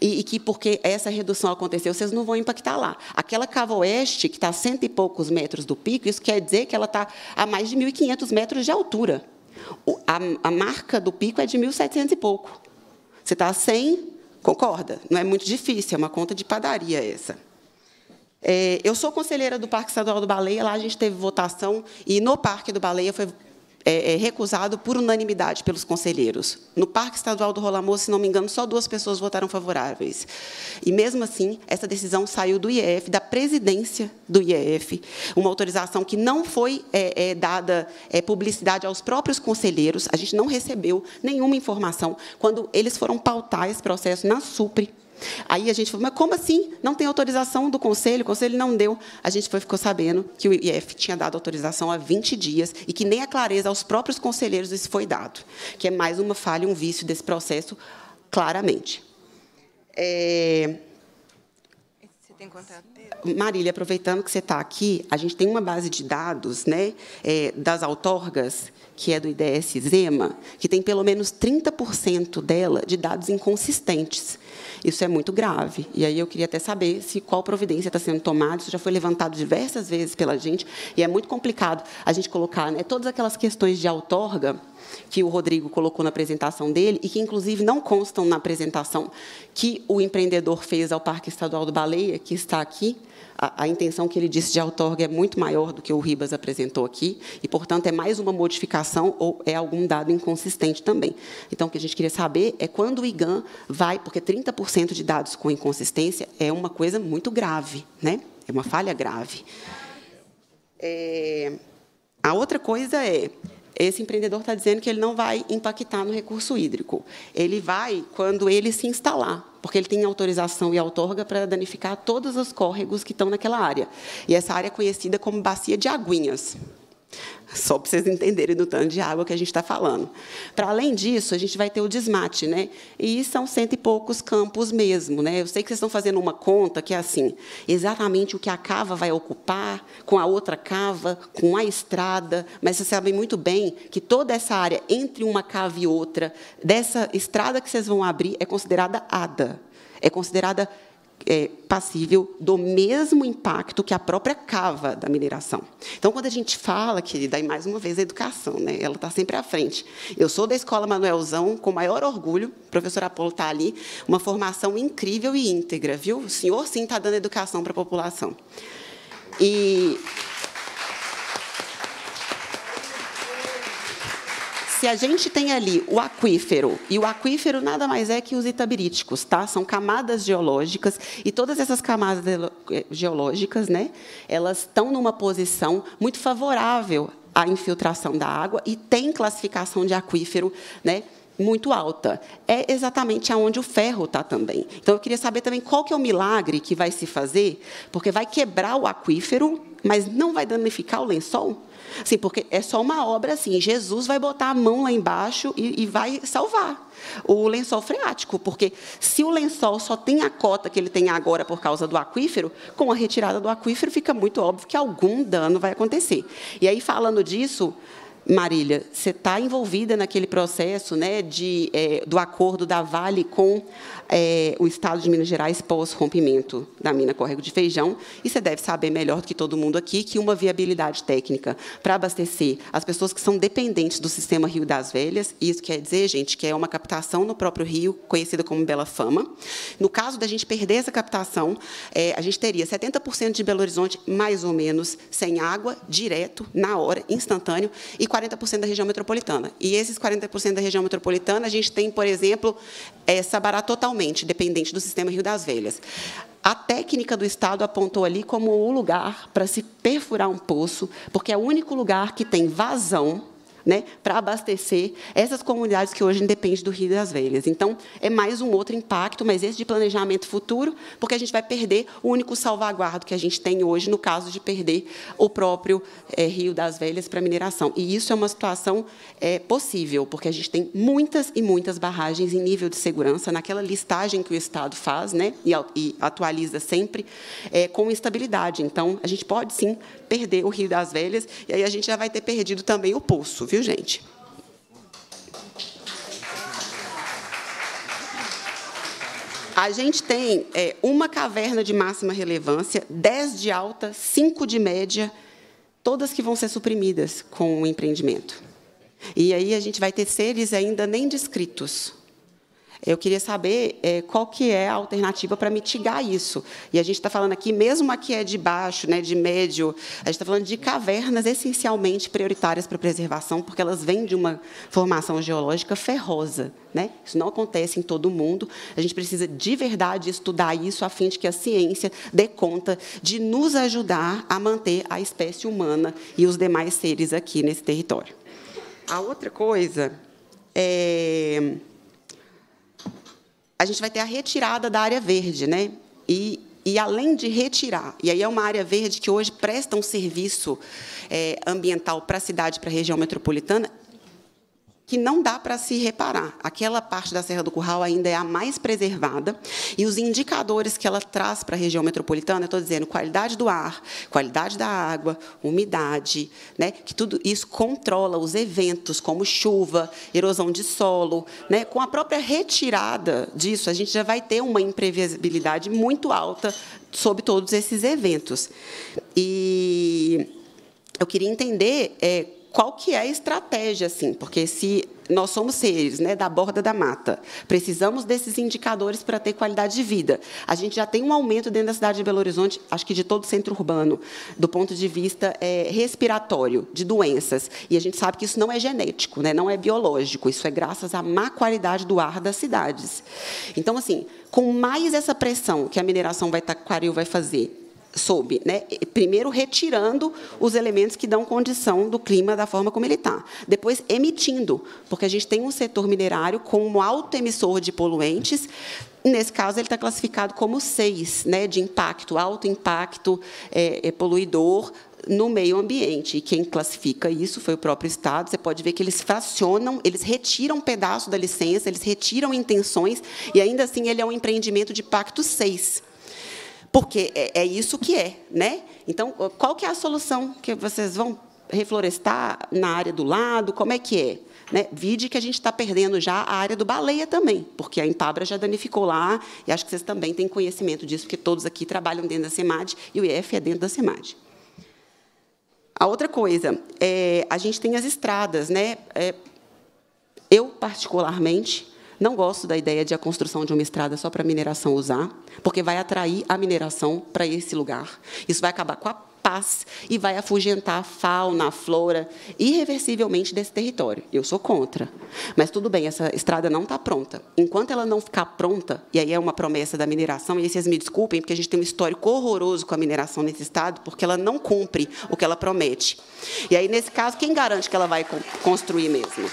e, e, que porque essa redução aconteceu, vocês não vão impactar lá. Aquela cava oeste, que está a cento e poucos metros do pico, isso quer dizer que ela está a mais de 1.500 metros de altura. O, a, a marca do pico é de 1.700 e pouco. Você está a 100, concorda? Não é muito difícil, é uma conta de padaria essa. É, eu sou conselheira do Parque Estadual do Baleia, lá a gente teve votação, e no Parque do Baleia foi é, é, recusado por unanimidade pelos conselheiros. No Parque Estadual do Rolamor, se não me engano, só duas pessoas votaram favoráveis. E, mesmo assim, essa decisão saiu do IEF, da presidência do IEF, uma autorização que não foi é, é, dada é, publicidade aos próprios conselheiros, a gente não recebeu nenhuma informação. Quando eles foram pautar esse processo na SUPRE, Aí a gente falou, mas como assim? Não tem autorização do conselho, o conselho não deu. A gente foi, ficou sabendo que o IF tinha dado autorização há 20 dias e que nem a clareza aos próprios conselheiros isso foi dado, que é mais uma falha, um vício desse processo, claramente. É... Marília, aproveitando que você está aqui, a gente tem uma base de dados né, é, das outorgas, que é do IDS Zema, que tem pelo menos 30% dela de dados inconsistentes. Isso é muito grave. E aí eu queria até saber se qual providência está sendo tomada. Isso já foi levantado diversas vezes pela gente e é muito complicado a gente colocar né, todas aquelas questões de outorga que o Rodrigo colocou na apresentação dele e que, inclusive, não constam na apresentação que o empreendedor fez ao Parque Estadual do Baleia, que está aqui, a, a, intenção que ele disse de outorga é muito maior do que o Ribas apresentou aqui, e, portanto, é mais uma modificação ou é algum dado inconsistente também. Então, o que a gente queria saber é quando o IGAN vai, porque 30% de dados com inconsistência é uma coisa muito grave, né? é uma falha grave. É, a outra coisa é esse empreendedor está dizendo que ele não vai impactar no recurso hídrico. Ele vai quando ele se instalar, porque ele tem autorização e outorga para danificar todos os córregos que estão naquela área. E essa área é conhecida como bacia de aguinhas. Só para vocês entenderem do tanto de água que a gente está falando. Para além disso, a gente vai ter o desmate, né? E são cento e poucos campos mesmo, né? Eu sei que vocês estão fazendo uma conta que é assim, exatamente o que a cava vai ocupar com a outra cava, com a estrada, mas vocês sabem muito bem que toda essa área entre uma cava e outra, dessa estrada que vocês vão abrir, é considerada ADA. É considerada é, passível do mesmo impacto que a própria cava da mineração. Então, quando a gente fala, querida, e mais uma vez a educação, né? ela está sempre à frente. Eu sou da Escola Manuelzão, com maior orgulho, a professora Apolo está ali, uma formação incrível e íntegra, viu? O senhor, sim, está dando educação para a população. E se a gente tem ali o aquífero, e o aquífero nada mais é que os itabiríticos, tá? São camadas geológicas, e todas essas camadas eh, geológicas, né, elas estão numa posição muito favorável à infiltração da água e tem classificação de aquífero, né, muito alta. É exatamente aonde o ferro está também. Então, eu queria saber também qual que é o milagre que vai se fazer, porque vai quebrar o aquífero, mas não vai danificar o lençol? Assim, porque é só uma obra assim. Jesus vai botar a mão lá embaixo e, e vai salvar o lençol freático, porque se o lençol só tem a cota que ele tem agora por causa do aquífero, com a retirada do aquífero fica muito óbvio que algum dano vai acontecer. E aí, falando disso, Marília, você está envolvida naquele processo né, de, é, do acordo da Vale com é, o Estado de Minas Gerais pós-rompimento da mina Córrego de Feijão. E você deve saber melhor do que todo mundo aqui que uma viabilidade técnica para abastecer as pessoas que são dependentes do sistema Rio das Velhas, isso quer dizer, gente, que é uma captação no próprio rio, conhecida como Bela Fama. No caso da gente perder essa captação, é, a gente teria 70% de Belo Horizonte, mais ou menos, sem água, direto, na hora, instantâneo, e 40% da região metropolitana. E esses 40% da região metropolitana, a gente tem, por exemplo, é, Sabará totalmente totalmente dependente do sistema Rio das Velhas. A técnica do Estado apontou ali como o lugar para se perfurar um poço, porque é o único lugar que tem vazão né, para abastecer essas comunidades que hoje dependem do Rio das Velhas. Então, é mais um outro impacto, mas esse de planejamento futuro, porque a gente vai perder o único salvaguardo que a gente tem hoje no caso de perder o próprio é, Rio das Velhas para mineração. E isso é uma situação é, possível, porque a gente tem muitas e muitas barragens em nível de segurança naquela listagem que o Estado faz né, e, e atualiza sempre é, com estabilidade. Então, a gente pode, sim, perder o Rio das Velhas, e aí a gente já vai ter perdido também o poço. Viu? viu, gente? A gente tem é, uma caverna de máxima relevância, 10 de alta, 5 de média, todas que vão ser suprimidas com o empreendimento. E aí a gente vai ter seres ainda nem descritos, eu queria saber é, qual que é a alternativa para mitigar isso. E a gente está falando aqui, mesmo aqui é de baixo, né, de médio, a gente está falando de cavernas essencialmente prioritárias para preservação, porque elas vêm de uma formação geológica ferrosa. Né? Isso não acontece em todo mundo. A gente precisa de verdade estudar isso a fim de que a ciência dê conta de nos ajudar a manter a espécie humana e os demais seres aqui nesse território. A outra coisa é a gente vai ter a retirada da área verde, né? E, e além de retirar, e aí é uma área verde que hoje presta um serviço é, ambiental para a cidade, para a região metropolitana, que não dá para se reparar. Aquela parte da Serra do Curral ainda é a mais preservada e os indicadores que ela traz para a região metropolitana, eu estou dizendo qualidade do ar, qualidade da água, umidade, né, que tudo isso controla os eventos como chuva, erosão de solo, né, com a própria retirada disso, a gente já vai ter uma imprevisibilidade muito alta sobre todos esses eventos. E eu queria entender é, qual que é a estratégia, assim, porque se nós somos seres né, da borda da mata, precisamos desses indicadores para ter qualidade de vida. A gente já tem um aumento dentro da cidade de Belo Horizonte, acho que de todo o centro urbano, do ponto de vista é, respiratório, de doenças. E a gente sabe que isso não é genético, né, não é biológico, isso é graças à má qualidade do ar das cidades. Então, assim, com mais essa pressão que a mineração vai tá, estar, Quaril vai fazer soube, né? primeiro retirando os elementos que dão condição do clima da forma como ele está, depois emitindo, porque a gente tem um setor minerário como alto emissor de poluentes, nesse caso ele está classificado como seis, né, de impacto, alto impacto é, é poluidor no meio ambiente. E quem classifica isso foi o próprio Estado. Você pode ver que eles fracionam, eles retiram um pedaço da licença, eles retiram intenções, e ainda assim ele é um empreendimento de pacto 6 porque é, é isso que é, né? Então, qual que é a solução que vocês vão reflorestar na área do lado? Como é que é? Né? Vide que a gente está perdendo já a área do baleia também, porque a Impabra já danificou lá, e acho que vocês também têm conhecimento disso, porque todos aqui trabalham dentro da SEMAD, e o IEF é dentro da SEMAD. A outra coisa, é, a gente tem as estradas. Né? É, eu, particularmente, não gosto da ideia de a construção de uma estrada só para mineração usar, porque vai atrair a mineração para esse lugar. Isso vai acabar com a paz e vai afugentar a fauna, a flora, irreversivelmente desse território. Eu sou contra. Mas tudo bem, essa estrada não está pronta. Enquanto ela não ficar pronta, e aí é uma promessa da mineração, e aí vocês me desculpem, porque a gente tem um histórico horroroso com a mineração nesse estado, porque ela não cumpre o que ela promete. E aí, nesse caso, quem garante que ela vai construir mesmo?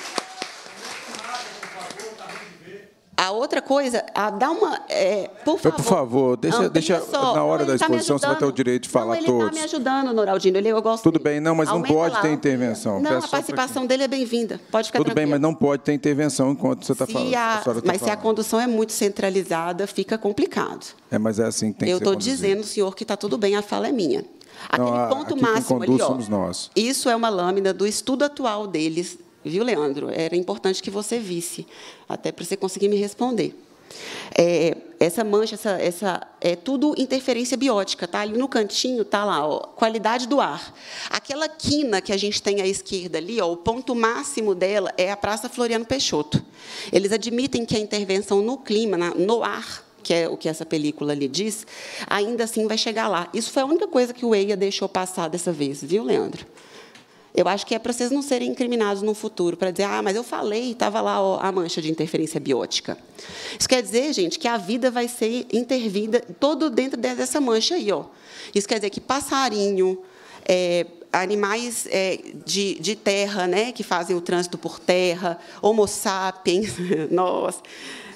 A outra coisa, a dar uma. É, por favor. Por favor, deixa, deixa só. na hora não, da tá exposição, tá você vai ter o direito de falar não, ele tá todos. Ele está me ajudando, Noraldino. Ele, eu gosto Tudo bem, não, mas Aumenta não pode lá. ter intervenção. Não, Peço a participação dele é bem-vinda. Pode ficar Tudo tranquilo. bem, mas não pode ter intervenção enquanto você está falando. A, a tá mas falando. se a condução é muito centralizada, fica complicado. É, mas é assim que tem que eu ser. Eu estou dizendo, senhor, que está tudo bem, a fala é minha. Aquele não, ponto máximo ali, ó, Isso é uma lâmina do estudo atual deles viu, Leandro? Era importante que você visse, até para você conseguir me responder. É, essa mancha, essa, essa, é tudo interferência biótica, tá? Ali no cantinho tá lá, ó, qualidade do ar. Aquela quina que a gente tem à esquerda ali, ó, o ponto máximo dela é a Praça Floriano Peixoto. Eles admitem que a intervenção no clima, na, no ar, que é o que essa película lhe diz, ainda assim vai chegar lá. Isso foi a única coisa que o EIA deixou passar dessa vez, viu, Leandro? Eu acho que é para vocês não serem incriminados no futuro, para dizer, ah, mas eu falei, estava lá ó, a mancha de interferência biótica. Isso quer dizer, gente, que a vida vai ser intervida todo dentro dessa mancha aí. Ó. Isso quer dizer que passarinho, é, animais é, de, de terra, né, que fazem o trânsito por terra, homo sapiens, nossa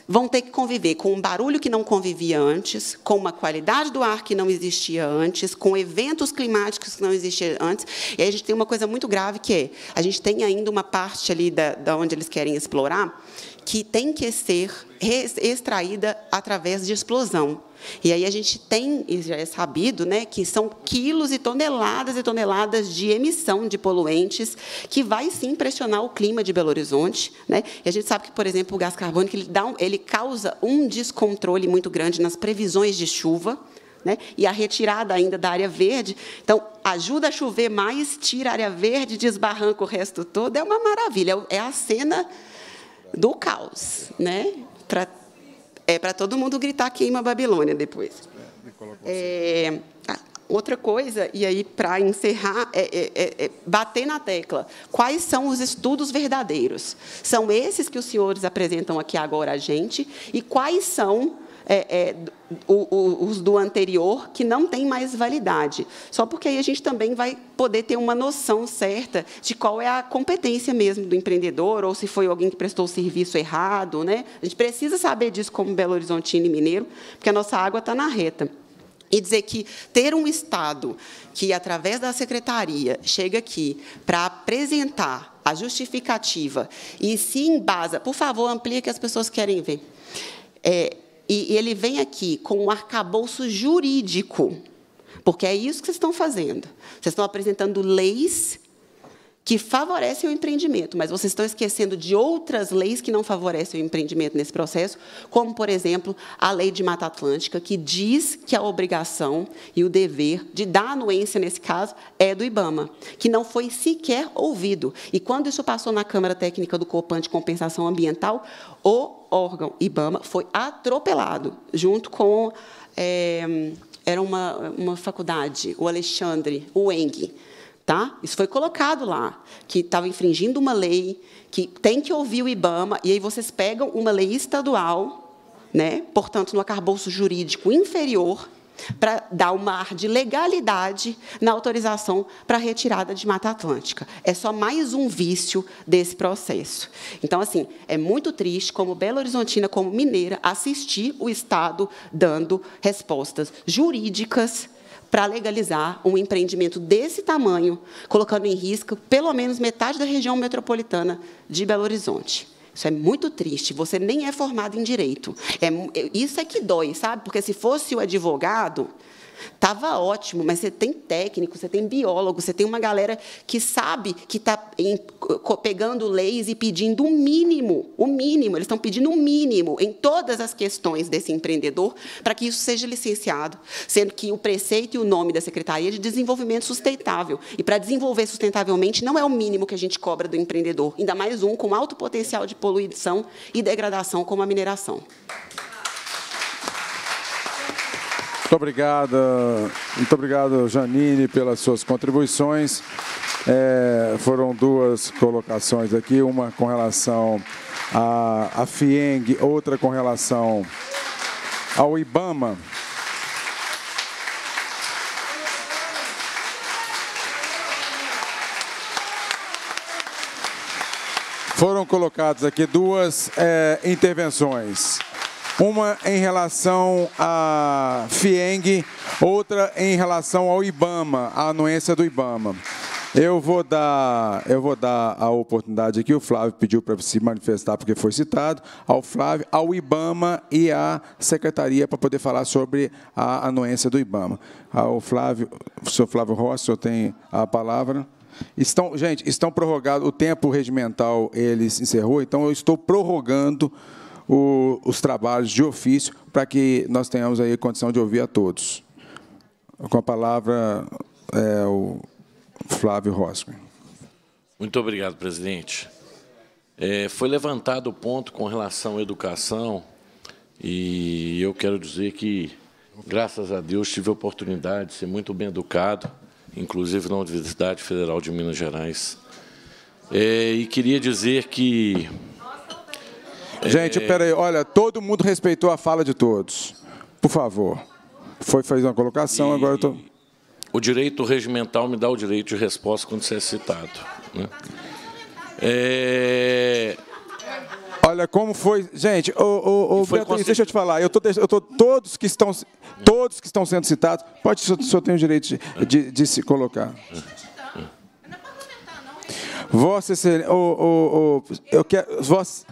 vão ter que conviver com um barulho que não convivia antes, com uma qualidade do ar que não existia antes, com eventos climáticos que não existiam antes. E aí a gente tem uma coisa muito grave que é, a gente tem ainda uma parte ali da, da onde eles querem explorar, que tem que ser extraída através de explosão. E aí a gente tem, e já é sabido, né, que são quilos e toneladas e toneladas de emissão de poluentes que vai sim pressionar o clima de Belo Horizonte, né? E a gente sabe que, por exemplo, o gás carbônico ele dá ele causa um descontrole muito grande nas previsões de chuva. Né? E a retirada ainda da área verde. Então, ajuda a chover mais, tira a área verde, desbarranca o resto todo. É uma maravilha. É, é a cena do caos, né? é, para todo mundo gritar queima a Babilônia depois. É, assim. é outra coisa, e aí para encerrar, é, é, é, é, bater na tecla. Quais são os estudos verdadeiros? São esses que os senhores apresentam aqui agora a gente? E quais são é, é, o, o, os do anterior que não tem mais validade. Só porque aí a gente também vai poder ter uma noção certa de qual é a competência mesmo do empreendedor, ou se foi alguém que prestou o serviço errado. Né? A gente precisa saber disso como Belo Horizonte e Mineiro, porque a nossa água está na reta. E dizer que ter um Estado que, através da secretaria, chega aqui para apresentar a justificativa e se embasa, por favor, amplia que as pessoas querem ver. É, e, ele vem aqui com um arcabouço jurídico, porque é isso que vocês estão fazendo. Vocês estão apresentando leis que favorecem o empreendimento, mas vocês estão esquecendo de outras leis que não favorecem o empreendimento nesse processo, como, por exemplo, a Lei de Mata Atlântica, que diz que a obrigação e o dever de dar anuência, nesse caso, é do IBAMA, que não foi sequer ouvido. E quando isso passou na Câmara Técnica do COPAN de Compensação Ambiental, o órgão IBAMA foi atropelado, junto com. É, era uma, uma faculdade, o Alexandre, o Tá? Isso foi colocado lá, que estava infringindo uma lei, que tem que ouvir o IBAMA, e aí vocês pegam uma lei estadual, né? portanto, no arcabouço jurídico inferior, para dar um ar de legalidade na autorização para retirada de Mata Atlântica. É só mais um vício desse processo. Então, assim, é muito triste, como Belo Horizontina, como mineira, assistir o Estado dando respostas jurídicas para legalizar um empreendimento desse tamanho, colocando em risco pelo menos metade da região metropolitana de Belo Horizonte. Isso é muito triste. Você nem é formado em direito. É, isso é que dói, sabe? Porque se fosse o advogado, Tava ótimo, mas você tem técnico, você tem biólogo, você tem uma galera que sabe que está pegando leis e pedindo o mínimo, o mínimo. Eles estão pedindo o mínimo em todas as questões desse empreendedor para que isso seja licenciado, sendo que o preceito e o nome da Secretaria é de Desenvolvimento Sustentável. E para desenvolver sustentavelmente não é o mínimo que a gente cobra do empreendedor, ainda mais um com alto potencial de poluição e degradação como a mineração. Muito obrigado, muito obrigado Janine pelas suas contribuições. É, foram duas colocações aqui, uma com relação à, à FIENG, outra com relação ao IBAMA. Foram colocadas aqui duas é, intervenções uma em relação à FIENG, outra em relação ao IBAMA, à anuência do IBAMA. Eu vou dar, eu vou dar a oportunidade aqui. O Flávio pediu para se manifestar porque foi citado. Ao Flávio, ao IBAMA e à secretaria para poder falar sobre a anuência do IBAMA. Ao Flávio, o senhor Flávio Rossi, o senhor tem a palavra. Estão, gente, estão prorrogados. O tempo regimental eles encerrou, então eu estou prorrogando o, os trabalhos de ofício para que nós tenhamos aí condição de ouvir a todos. Com a palavra, é, o Flávio Rosman. Muito obrigado, presidente. É, foi levantado o ponto com relação à educação e eu quero dizer que, graças a Deus, tive a oportunidade de ser muito bem educado, inclusive na Universidade Federal de Minas Gerais. É, e queria dizer que é. Gente, peraí, olha, todo mundo respeitou a fala de todos. Por favor. Foi fazer uma colocação, e agora eu tô... O direito regimental me dá o direito de resposta quando você é citado. Né? É... Olha como foi, gente. Ô, ô, ô foi Beatriz, consci... deixa eu te falar. Eu tô, tô todos que estão, todos que estão sendo citados. Pode, o senhor tem o direito de, de, de se colocar. É vossa Excelência, oh, oh, oh, eu quero. Vossa,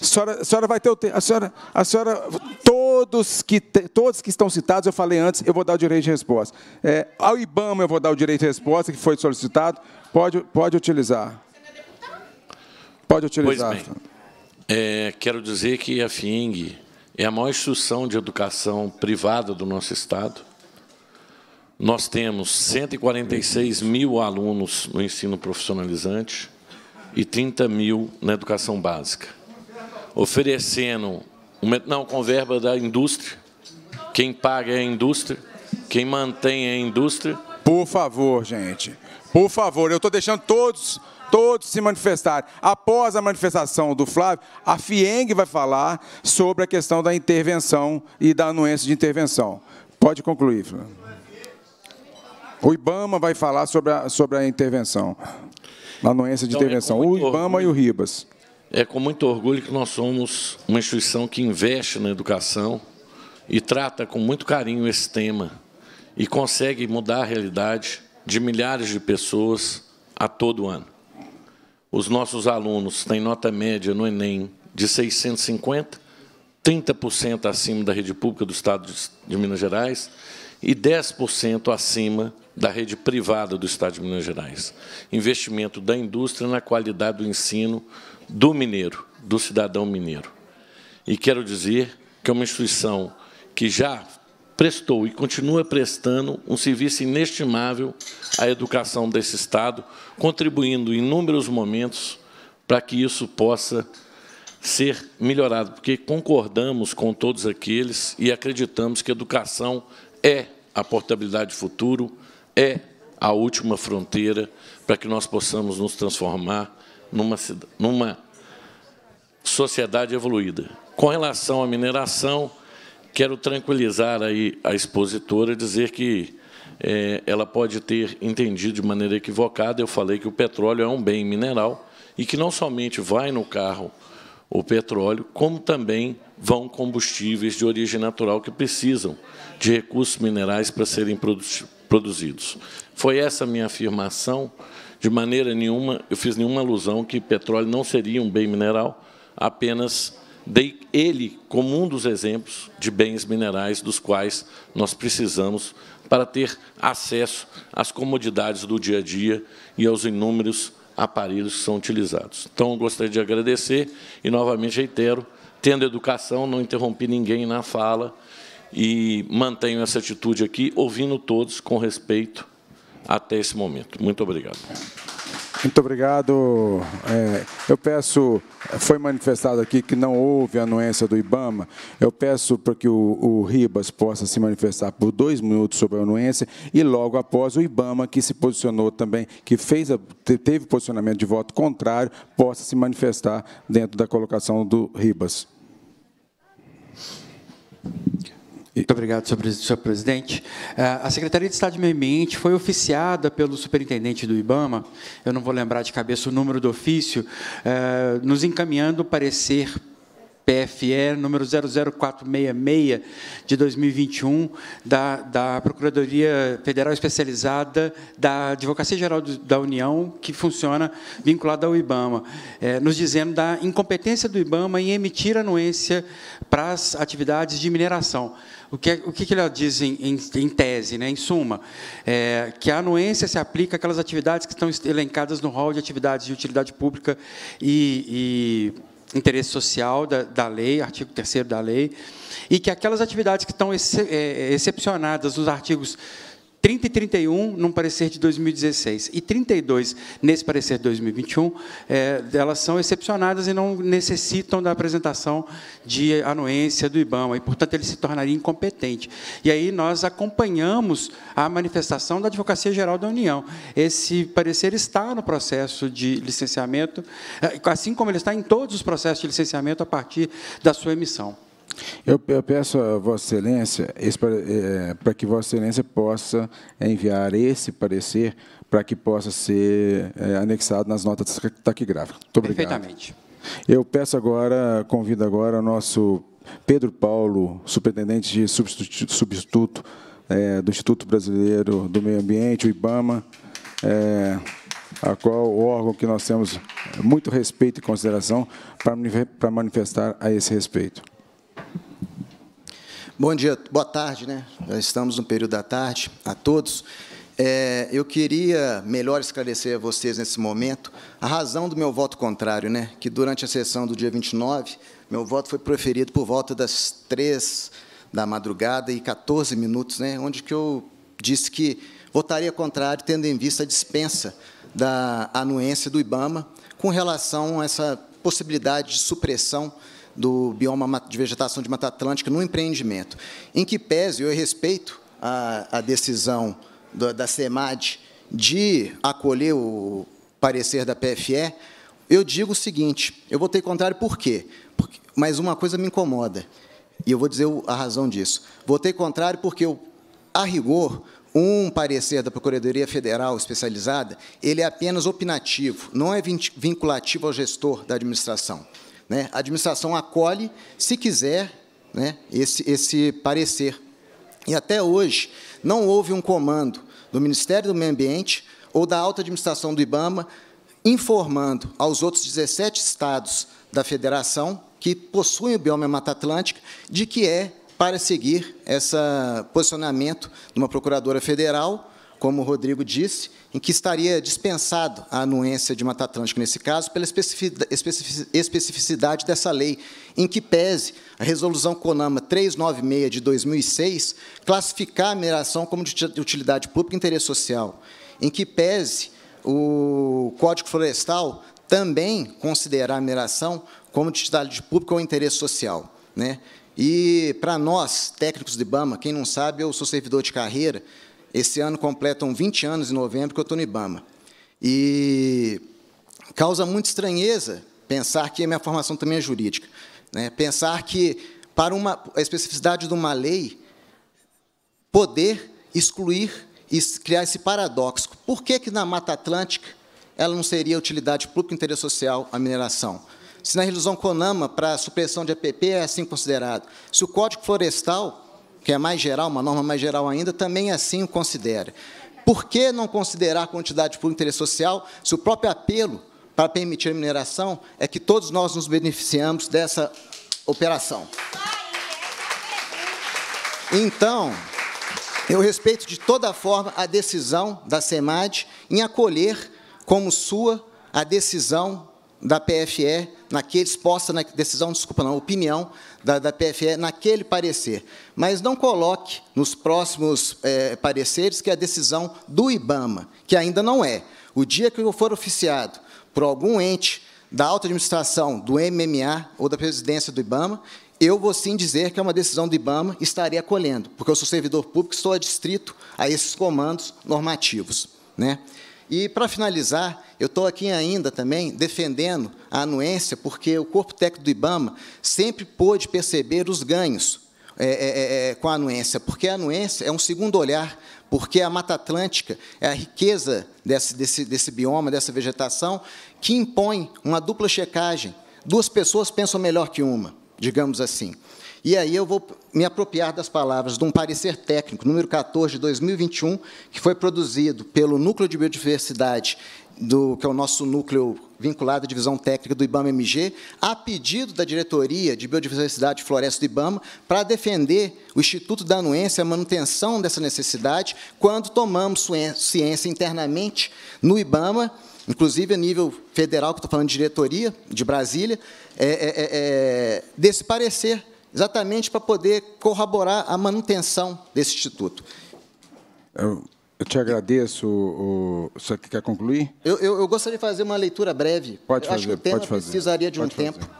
a senhora, a senhora vai ter o tempo. A senhora, a senhora todos, que te, todos que estão citados, eu falei antes, eu vou dar o direito de resposta. É, ao IBAMA eu vou dar o direito de resposta, que foi solicitado. Pode, pode utilizar. Pode utilizar. Pois bem, é, quero dizer que a FIENG é a maior instituição de educação privada do nosso Estado. Nós temos 146 mil alunos no ensino profissionalizante e 30 mil na educação básica oferecendo, não, com verba da indústria, quem paga é a indústria, quem mantém é a indústria. Por favor, gente, por favor, eu estou deixando todos todos se manifestarem. Após a manifestação do Flávio, a FIENG vai falar sobre a questão da intervenção e da anuência de intervenção. Pode concluir, Flávio. O IBAMA vai falar sobre a, sobre a intervenção, a anuência de então, intervenção. É o IBAMA orgulho. e o RIBAS. É com muito orgulho que nós somos uma instituição que investe na educação e trata com muito carinho esse tema e consegue mudar a realidade de milhares de pessoas a todo ano. Os nossos alunos têm nota média no Enem de 650, 30% acima da rede pública do Estado de Minas Gerais e 10% acima da rede privada do Estado de Minas Gerais. Investimento da indústria na qualidade do ensino do mineiro, do cidadão mineiro. E quero dizer que é uma instituição que já prestou e continua prestando um serviço inestimável à educação desse Estado, contribuindo em inúmeros momentos para que isso possa ser melhorado, porque concordamos com todos aqueles e acreditamos que educação é a portabilidade do futuro, é a última fronteira para que nós possamos nos transformar numa, numa sociedade evoluída. Com relação à mineração, quero tranquilizar aí a expositora, dizer que é, ela pode ter entendido de maneira equivocada. Eu falei que o petróleo é um bem mineral e que não somente vai no carro o petróleo, como também vão combustíveis de origem natural que precisam de recursos minerais para serem produzidos. Foi essa minha afirmação. De maneira nenhuma, eu fiz nenhuma alusão que petróleo não seria um bem mineral, apenas dei ele como um dos exemplos de bens minerais dos quais nós precisamos para ter acesso às comodidades do dia a dia e aos inúmeros aparelhos que são utilizados. Então, gostaria de agradecer e, novamente, reitero, tendo educação, não interrompi ninguém na fala e mantenho essa atitude aqui, ouvindo todos com respeito até esse momento. Muito obrigado. Muito obrigado. É, eu peço, foi manifestado aqui que não houve anuência do IBAMA. Eu peço para que o, o, Ribas possa se manifestar por dois minutos sobre a anuência e logo após o IBAMA, que se posicionou também, que fez a, teve posicionamento de voto contrário, possa se manifestar dentro da colocação do Ribas. Muito obrigado, senhor presidente. É, a Secretaria de Estado de Meio Ambiente foi oficiada pelo superintendente do IBAMA, eu não vou lembrar de cabeça o número do ofício, é, nos encaminhando o parecer PFE número 00466 de 2021 da, da Procuradoria Federal Especializada da Advocacia Geral da União, que funciona vinculada ao IBAMA, é, nos dizendo da incompetência do IBAMA em emitir anuência para as atividades de mineração. O que, é, o que ele diz em, em, em tese, né, em suma? É, que a anuência se aplica àquelas atividades que estão elencadas no rol de atividades de utilidade pública e, e interesse social da, da lei, artigo 3 da lei, e que aquelas atividades que estão ex, é, excepcionadas nos artigos 30 e 31 num parecer de 2016 e 32 nesse parecer de 2021, é, elas são excepcionadas e não necessitam da apresentação de anuência do IBAMA, e, portanto, ele se tornaria incompetente. E aí nós acompanhamos a manifestação da Advocacia Geral da União. Esse parecer está no processo de licenciamento, é, assim como ele está em todos os processos de licenciamento a partir da sua emissão. Eu, eu peço a Vossa Excelência é, para é, que Vossa Excelência possa enviar esse parecer para que possa ser é, anexado nas notas taquigráficas. Muito obrigado. Perfeitamente. Eu peço agora, convido agora o nosso Pedro Paulo, superintendente de substituto, substituto é, do Instituto Brasileiro do Meio Ambiente, o IBAMA, é, a qual o órgão que nós temos muito respeito e consideração para, para manifestar a esse respeito. Bom dia, boa tarde, né? Já estamos no período da tarde a todos. É, eu queria melhor esclarecer a vocês nesse momento a razão do meu voto contrário, né? Que durante a sessão do dia 29, meu voto foi proferido por volta das 3 da madrugada e 14 minutos, né? Onde que eu disse que votaria contrário, tendo em vista a dispensa da anuência do IBAMA com relação a essa possibilidade de supressão do bioma de vegetação de Mata Atlântica no empreendimento. Em que pese, eu respeito a, a decisão da, da CEMAD de acolher o parecer da PFE, eu digo o seguinte, eu votei contrário por quê? Porque, mas uma coisa me incomoda, e eu vou dizer a razão disso. Votei contrário porque, eu, a rigor, um parecer da Procuradoria Federal especializada, ele é apenas opinativo, não é vinculativo ao gestor da administração. Né? A administração acolhe, se quiser, né, esse, esse parecer. E até hoje não houve um comando do Ministério do Meio Ambiente ou da alta administração do IBAMA informando aos outros 17 estados da federação que possuem o bioma Mata Atlântica de que é para seguir esse posicionamento de uma procuradora federal como o Rodrigo disse, em que estaria dispensado a anuência de Mata Atlântica, nesse caso, pela especificidade dessa lei, em que pese a resolução CONAMA 396 de 2006 classificar a mineração como de utilidade pública e interesse social, em que pese o Código Florestal também considerar a mineração como de utilidade pública ou interesse social. Né? E, para nós, técnicos de IBAMA, quem não sabe, eu sou servidor de carreira, esse ano completam 20 anos em novembro que eu estou no Ibama. E causa muita estranheza pensar que a minha formação também é jurídica. Né? Pensar que, para uma, a especificidade de uma lei, poder excluir e criar esse paradoxo. Por que, que na Mata Atlântica ela não seria utilidade pública e interesse social a mineração? Se na resolução CONAMA, para a supressão de APP, é assim considerado. Se o Código Florestal que é mais geral, uma norma mais geral ainda, também assim o considere. Por que não considerar a quantidade por interesse social se o próprio apelo para permitir a mineração é que todos nós nos beneficiamos dessa operação? Então, eu respeito de toda forma a decisão da SEMAD em acolher como sua a decisão da PFE naqueles posta na decisão, desculpa, não, opinião da, da PFE naquele parecer. Mas não coloque nos próximos é, pareceres que é a decisão do IBAMA, que ainda não é. O dia que eu for oficiado por algum ente da alta administração do MMA ou da presidência do IBAMA, eu vou sim dizer que é uma decisão do IBAMA e estarei acolhendo, porque eu sou servidor público e estou adstrito a esses comandos normativos. Né? E, para finalizar, eu estou aqui ainda também defendendo a anuência, porque o Corpo Técnico do IBAMA sempre pôde perceber os ganhos é, é, é, é, com a anuência, porque a anuência é um segundo olhar, porque a Mata Atlântica é a riqueza desse, desse, desse bioma, dessa vegetação, que impõe uma dupla checagem. Duas pessoas pensam melhor que uma, digamos assim. E aí eu vou me apropriar das palavras de um parecer técnico, número 14 de 2021, que foi produzido pelo Núcleo de Biodiversidade, do, que é o nosso núcleo vinculado à divisão técnica do IBAMA-MG, a pedido da Diretoria de Biodiversidade e Floresta do IBAMA, para defender o Instituto da Anuência, a manutenção dessa necessidade, quando tomamos ciência internamente no IBAMA, inclusive a nível federal, que estou falando de diretoria de Brasília, é, é, é, é desse parecer exatamente para poder corroborar a manutenção desse instituto. Eu, eu te agradeço. O, o, você quer concluir? Eu, eu, eu, gostaria de fazer uma leitura breve. Pode fazer, acho que o tema pode fazer. precisaria de pode um fazer. tempo.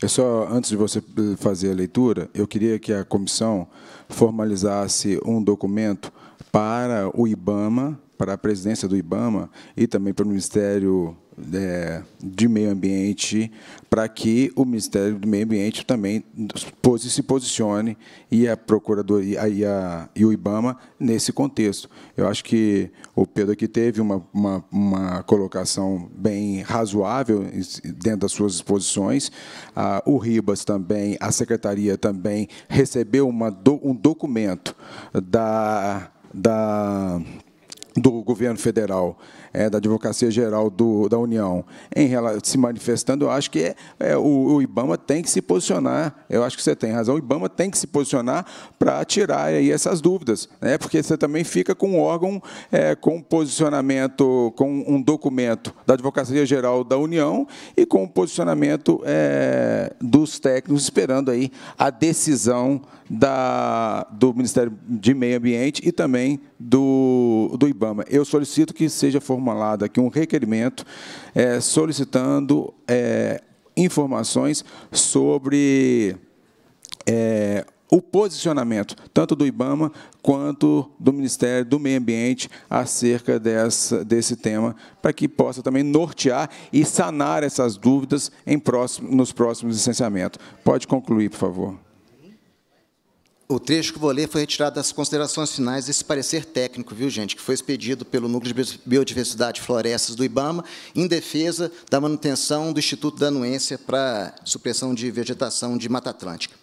Eu só, antes de você fazer a leitura, eu queria que a comissão formalizasse um documento para o IBAMA, para a presidência do IBAMA e também para o Ministério é, de meio ambiente para que o Ministério do Meio Ambiente também se posicione e a Procuradoria e, a, e o IBAMA nesse contexto. Eu acho que o Pedro aqui teve uma, uma, uma colocação bem razoável dentro das suas exposições. Ah, o Ribas também, a Secretaria também recebeu uma, um documento da, da do governo federal é, da Advocacia Geral do, da União em se manifestando, eu acho que é, é o, o, IBAMA tem que se posicionar. Eu acho que você tem razão. O IBAMA tem que se posicionar para tirar aí essas dúvidas, né? porque você também fica com um órgão é, com posicionamento, com um documento da Advocacia Geral da União e com o um posicionamento é, dos técnicos esperando aí a decisão da, do Ministério de Meio Ambiente e também do, do IBAMA. Eu solicito que seja formulado formulado aqui um requerimento é, solicitando é, informações sobre é, o posicionamento tanto do IBAMA quanto do Ministério do Meio Ambiente acerca dessa, desse tema, para que possa também nortear e sanar essas dúvidas em próximo, nos próximos licenciamentos. Pode concluir, por favor. O trecho que vou ler foi retirado das considerações finais desse parecer técnico, viu, gente, que foi expedido pelo Núcleo de Biodiversidade e Florestas do IBAMA em defesa da manutenção do Instituto da Anuência para supressão de vegetação de Mata Atlântica.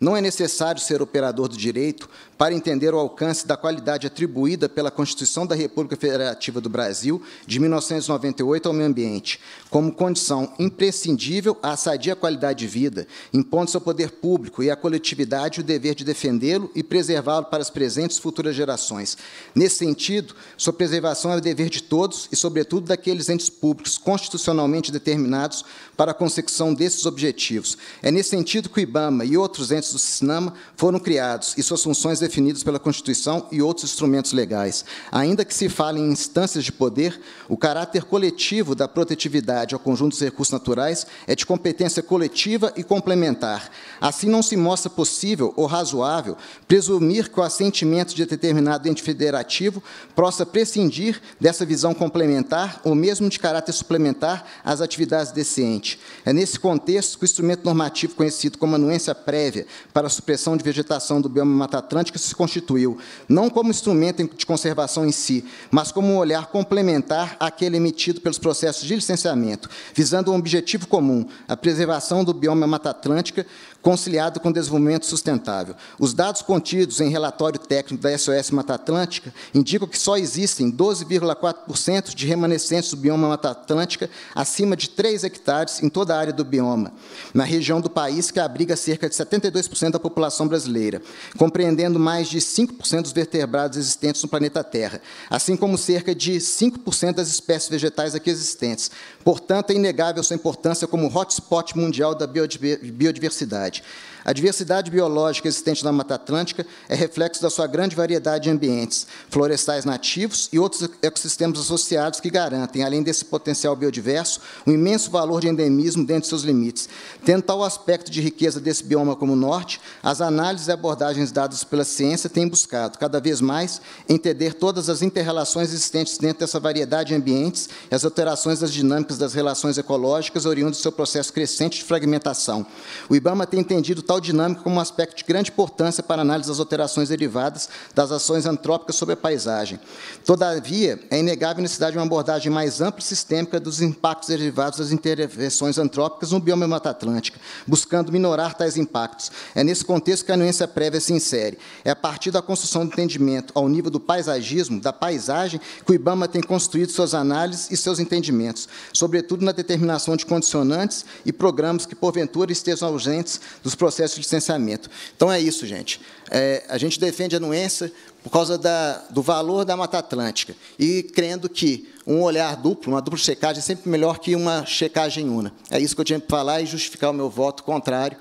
Não é necessário ser operador do direito para entender o alcance da qualidade atribuída pela Constituição da República Federativa do Brasil, de 1998, ao meio ambiente, como condição imprescindível à sadia qualidade de vida, impondo-se ao poder público e à coletividade o dever de defendê-lo e preservá-lo para as presentes e futuras gerações. Nesse sentido, sua preservação é o dever de todos e, sobretudo, daqueles entes públicos constitucionalmente determinados para a consecução desses objetivos. É nesse sentido que o IBAMA e outros entes do SINAMA foram criados e suas funções definidas definidos pela Constituição e outros instrumentos legais. Ainda que se fale em instâncias de poder, o caráter coletivo da protetividade ao conjunto dos recursos naturais é de competência coletiva e complementar. Assim, não se mostra possível ou razoável presumir que o assentimento de determinado ente federativo possa prescindir dessa visão complementar ou mesmo de caráter suplementar às atividades desse ente. É nesse contexto que o instrumento normativo conhecido como anuência prévia para a supressão de vegetação do bioma Mata Atlântica que se constituiu, não como instrumento de conservação em si, mas como um olhar complementar àquele emitido pelos processos de licenciamento, visando um objetivo comum, a preservação do bioma Mata Atlântica, conciliado com desenvolvimento sustentável. Os dados contidos em relatório técnico da SOS Mata Atlântica indicam que só existem 12,4% de remanescentes do bioma Mata Atlântica acima de 3 hectares em toda a área do bioma, na região do país que abriga cerca de 72% da população brasileira, compreendendo mais de 5% dos vertebrados existentes no planeta Terra, assim como cerca de 5% das espécies vegetais aqui existentes, Portanto, é inegável sua importância como hotspot mundial da biodiversidade. A diversidade biológica existente na Mata Atlântica é reflexo da sua grande variedade de ambientes, florestais nativos e outros ecossistemas associados que garantem, além desse potencial biodiverso, um imenso valor de endemismo dentro de seus limites. Tendo tal aspecto de riqueza desse bioma como o norte, as análises e abordagens dadas pela ciência têm buscado, cada vez mais, entender todas as interrelações existentes dentro dessa variedade de ambientes e as alterações das dinâmicas das relações ecológicas oriundas do seu processo crescente de fragmentação. O IBAMA tem entendido capital dinâmico como um aspecto de grande importância para a análise das alterações derivadas das ações antrópicas sobre a paisagem. Todavia, é inegável a necessidade de uma abordagem mais ampla e sistêmica dos impactos derivados das intervenções antrópicas no bioma Mata Atlântica, buscando minorar tais impactos. É nesse contexto que a anuência prévia se insere. É a partir da construção do entendimento ao nível do paisagismo, da paisagem, que o IBAMA tem construído suas análises e seus entendimentos, sobretudo na determinação de condicionantes e programas que, porventura, estejam ausentes dos processos processo de licenciamento. Então, é isso, gente. É, a gente defende a anuência por causa da, do valor da Mata Atlântica e crendo que um olhar duplo, uma dupla checagem, é sempre melhor que uma checagem una. É isso que eu tinha para falar e justificar o meu voto contrário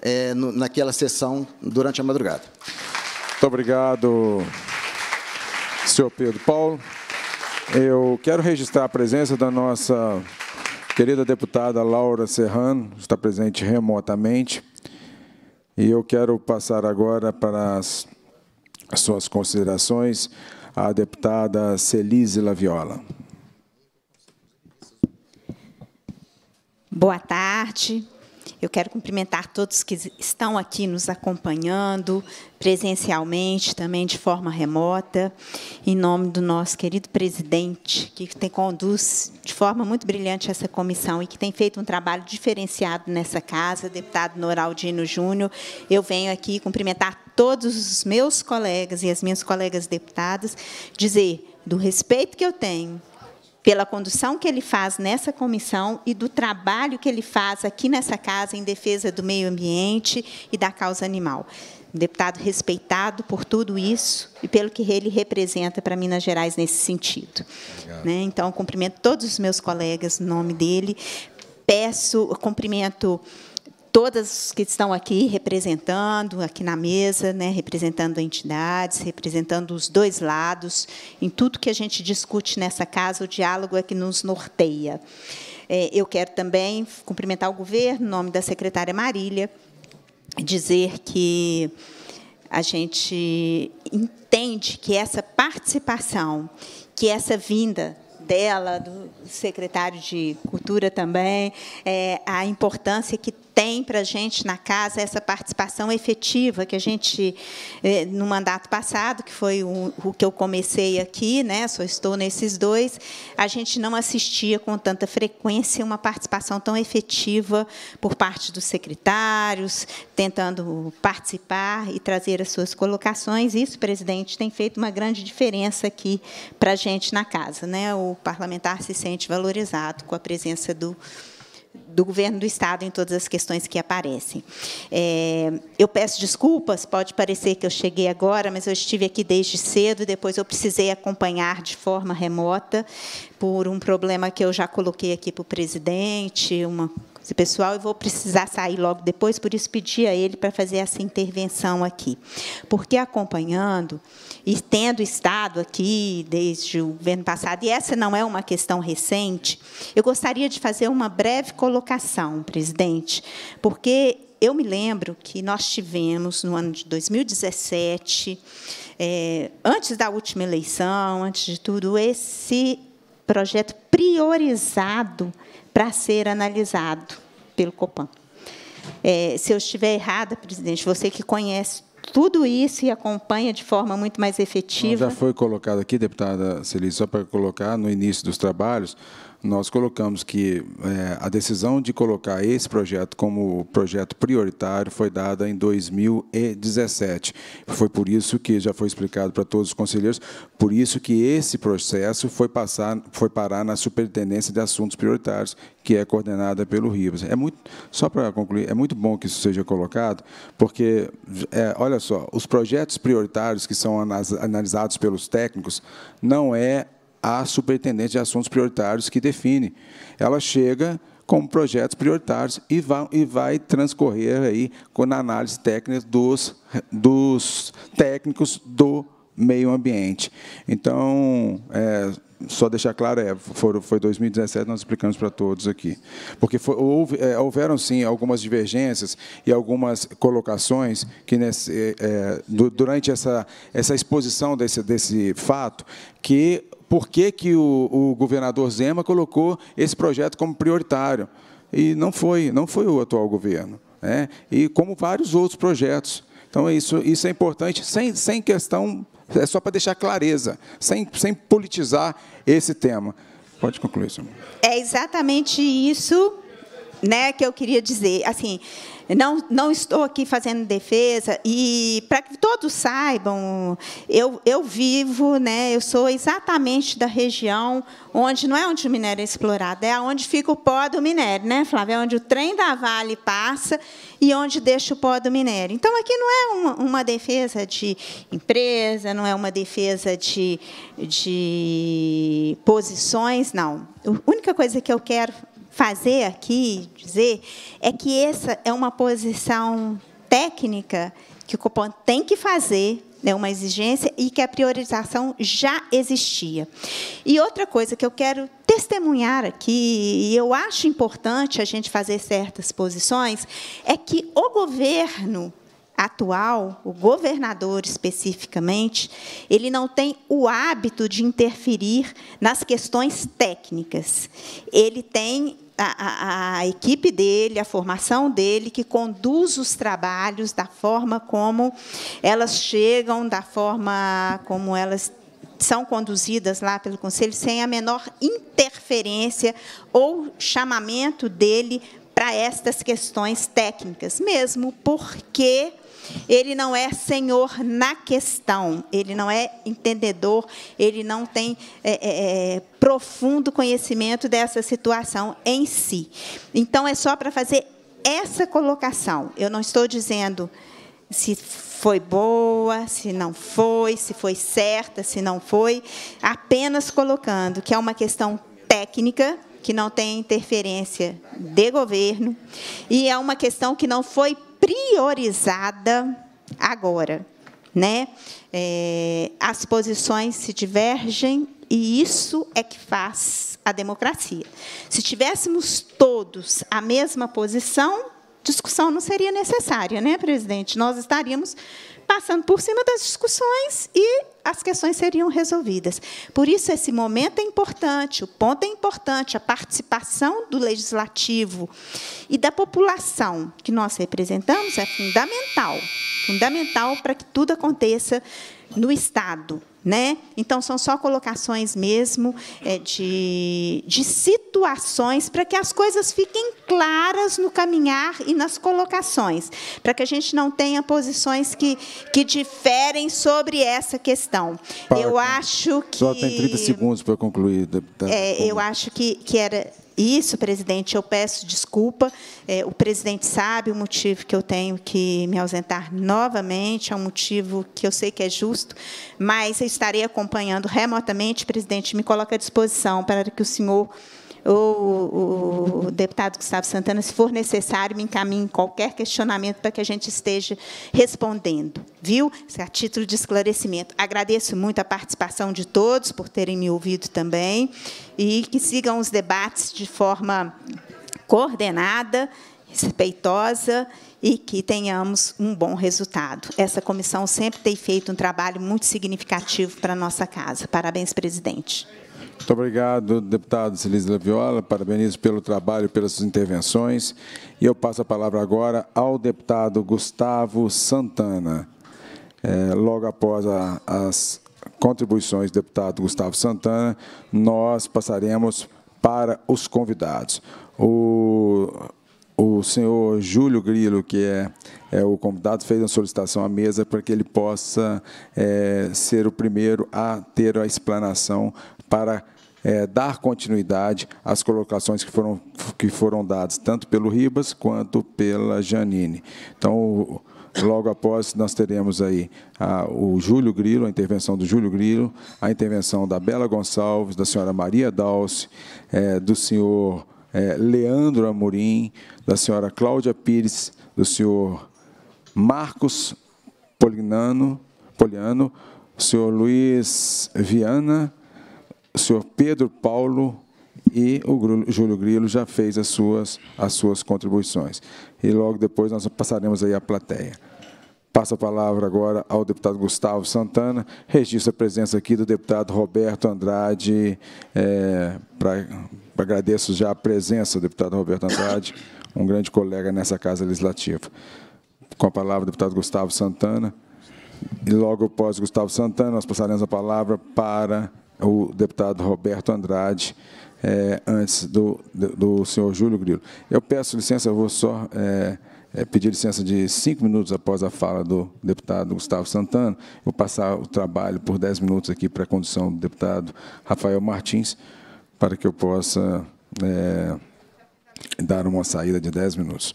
é, no, naquela sessão durante a madrugada. Muito obrigado, senhor Pedro Paulo. Eu quero registrar a presença da nossa querida deputada Laura Serrano, está presente remotamente, e eu quero passar agora para as, suas considerações à deputada Celise Laviola. Boa tarde. Eu quero cumprimentar todos que estão aqui nos acompanhando, presencialmente, também de forma remota, em nome do nosso querido presidente, que tem, conduz de forma muito brilhante essa comissão e que tem feito um trabalho diferenciado nessa casa, deputado Noraldino Júnior. Eu venho aqui cumprimentar todos os meus colegas e as minhas colegas deputadas, dizer do respeito que eu tenho pela condução que ele faz nessa comissão e do trabalho que ele faz aqui nessa casa em defesa do meio ambiente e da causa animal. Um deputado respeitado por tudo isso e pelo que ele representa para Minas Gerais nesse sentido. Né? Então, cumprimento todos os meus colegas no nome dele. Peço cumprimento todas que estão aqui representando, aqui na mesa, né, representando entidades, representando os dois lados. Em tudo que a gente discute nessa casa, o diálogo é que nos norteia. É, eu quero também cumprimentar o governo, em nome da secretária Marília, dizer que a gente entende que essa participação, que essa vinda dela, do secretário de Cultura também, é, a importância que tem para a gente na casa essa participação efetiva que a gente eh, no mandato passado, que foi o, que eu comecei aqui, né? Só estou nesses dois. A gente não assistia com tanta frequência uma participação tão efetiva por parte dos secretários, tentando participar e trazer as suas colocações. Isso, presidente, tem feito uma grande diferença aqui para a gente na casa, né? O parlamentar se sente valorizado com a presença do do governo do Estado em todas as questões que aparecem. É, eu peço desculpas, pode parecer que eu cheguei agora, mas eu estive aqui desde cedo, depois eu precisei acompanhar de forma remota por um problema que eu já coloquei aqui para o presidente, uma coisa pessoal, eu vou precisar sair logo depois, por isso pedi a ele para fazer essa intervenção aqui. Porque acompanhando, e tendo estado aqui desde o governo passado, e essa não é uma questão recente, eu gostaria de fazer uma breve colocação, presidente, porque eu me lembro que nós tivemos, no ano de 2017, é, eh, antes da última eleição, antes de tudo, esse projeto priorizado para ser analisado pelo Copan. É, se eu estiver errada, presidente, você que conhece tudo isso e acompanha de forma muito mais então, efetiva. já foi colocado aqui, deputada Celise, só para colocar no início dos trabalhos, nós colocamos que é, a decisão de colocar esse projeto como projeto prioritário foi dada em 2017. Foi por isso que já foi explicado para todos os conselheiros, por isso que esse processo foi, passar, foi parar na Superintendência de Assuntos Prioritários, que é coordenada pelo Ribas. É muito, só para concluir, é muito bom que isso seja colocado, porque, é, olha só, os projetos prioritários que são analisados pelos técnicos não é a superintendente de assuntos prioritários que define. Ela chega com projetos prioritários e vai, e vai transcorrer aí com a análise técnica dos, dos técnicos do meio ambiente. Então, é, só deixar claro, é, foi 2017, nós explicamos para todos aqui. Porque foi, houve, é, houveram, sim, algumas divergências e algumas colocações que, nesse, é, é durante essa, essa exposição desse, desse fato, que por que, que o, o governador Zema colocou esse projeto como prioritário. E não foi, não foi o atual governo. Né? E como vários outros projetos. Então, isso, isso é importante, sem, sem questão, é só para deixar clareza, sem, sem politizar esse tema. Pode concluir, senhor. É exatamente isso né, que eu queria dizer. Assim, não, não estou aqui fazendo defesa e para que todos saibam, eu, eu vivo, né, eu sou exatamente da região onde não é onde o minério é explorado, é onde fica o pó do minério, né, Flávia? É onde o trem da Vale passa e onde deixa o pó do minério. Então aqui não é uma, uma defesa de empresa, não é uma defesa de, de posições, não. A única coisa que eu quero fazer aqui, dizer, é que essa é uma posição técnica que o Copan tem que fazer, né, uma exigência, e que a priorização já existia. E outra coisa que eu quero testemunhar aqui, e eu acho importante a gente fazer certas posições, é que o governo atual, o governador especificamente, ele não tem o hábito de interferir nas questões técnicas. Ele tem a, a, equipe dele, a formação dele, que conduz os trabalhos da forma como elas chegam, da forma como elas são conduzidas lá pelo conselho, sem a menor interferência ou chamamento dele para estas questões técnicas, mesmo porque ele não é senhor na questão, ele não é entendedor, ele não tem é, é, é, profundo conhecimento dessa situação em si. Então, é só para fazer essa colocação. Eu não estou dizendo se foi boa, se não foi, se foi certa, se não foi, apenas colocando que é uma questão técnica que não tem interferência de governo e é uma questão que não foi priorizada agora. Né? É, as posições se divergem e isso é que faz a democracia. Se tivéssemos todos a mesma posição, discussão não seria necessária, né, presidente? Nós estaríamos passando por cima das discussões e as questões seriam resolvidas. Por isso, esse momento é importante, o ponto é importante, a participação do legislativo e da população que nós representamos é fundamental fundamental para que tudo aconteça no Estado. Né? Então, são só colocações mesmo é, de, de situações para que as coisas fiquem claras no caminhar e nas colocações, para que a gente não tenha posições que, que diferem sobre essa questão. eu acho que. Só tem 30 segundos para concluir. É, eu acho que, que era isso, presidente, eu peço desculpa. É, o presidente sabe o motivo que eu tenho que me ausentar novamente, é um motivo que eu sei que é justo, mas eu estarei acompanhando remotamente. Presidente, me coloca à disposição para que o senhor ou o deputado Gustavo Santana, se for necessário, me encaminhe qualquer questionamento para que a gente esteja respondendo, viu? É a título de esclarecimento. Agradeço muito a participação de todos por terem me ouvido também e que sigam os debates de forma coordenada, respeitosa e que tenhamos um bom resultado. Essa comissão sempre tem feito um trabalho muito significativo para a nossa casa. Parabéns, presidente. Muito obrigado, deputado Silício Laviola, Parabenizo pelo trabalho, pelas suas intervenções. E eu passo a palavra agora ao deputado Gustavo Santana. É, logo após a, as contribuições do deputado Gustavo Santana, nós passaremos para os convidados. O, o senhor Júlio Grilo, que é, é, o convidado, fez uma solicitação à mesa para que ele possa é, ser o primeiro a ter a explanação para é, dar continuidade às colocações que foram, que foram dadas, tanto pelo Ribas quanto pela Janine. Então, logo após, nós teremos aí a, o Júlio Grilo, a intervenção do Júlio Grilo, a intervenção da Bela Gonçalves, da senhora Maria Dalce, é, do senhor é, Leandro Amorim, da senhora Cláudia Pires, do senhor Marcos Polinano, Poliano, o senhor Luiz Viana, o senhor Pedro Paulo e o Júlio Grilo já fez as suas, as suas contribuições. E logo depois nós passaremos aí à plateia. Passo a palavra agora ao deputado Gustavo Santana. Registro a presença aqui do deputado Roberto Andrade. É, pra, agradeço já a presença do deputado Roberto Andrade, um grande colega nessa Casa Legislativa. Com a palavra, o deputado Gustavo Santana. E logo após Gustavo Santana, nós passaremos a palavra para o deputado Roberto Andrade, é, antes do, do, senhor Júlio Grilo. Eu peço licença, eu vou só é, é, pedir licença de cinco minutos após a fala do deputado Gustavo Santana. Vou passar o trabalho por dez minutos aqui para a condição do deputado Rafael Martins, para que eu possa dar uma saída de dez minutos.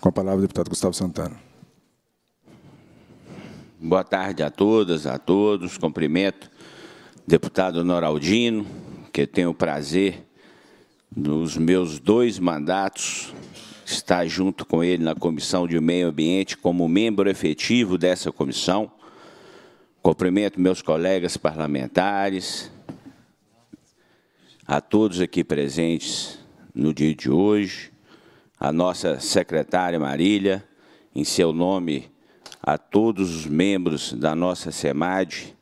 Com a palavra, o deputado Gustavo Santana. Boa tarde a todas, a todos. Cumprimento deputado Noraldino, que tenho o prazer, nos meus dois mandatos, estar junto com ele na Comissão de Meio Ambiente como membro efetivo dessa comissão. Cumprimento meus colegas parlamentares, a todos aqui presentes no dia de hoje, a nossa secretária Marília, em seu nome a todos os membros da nossa SEMAD,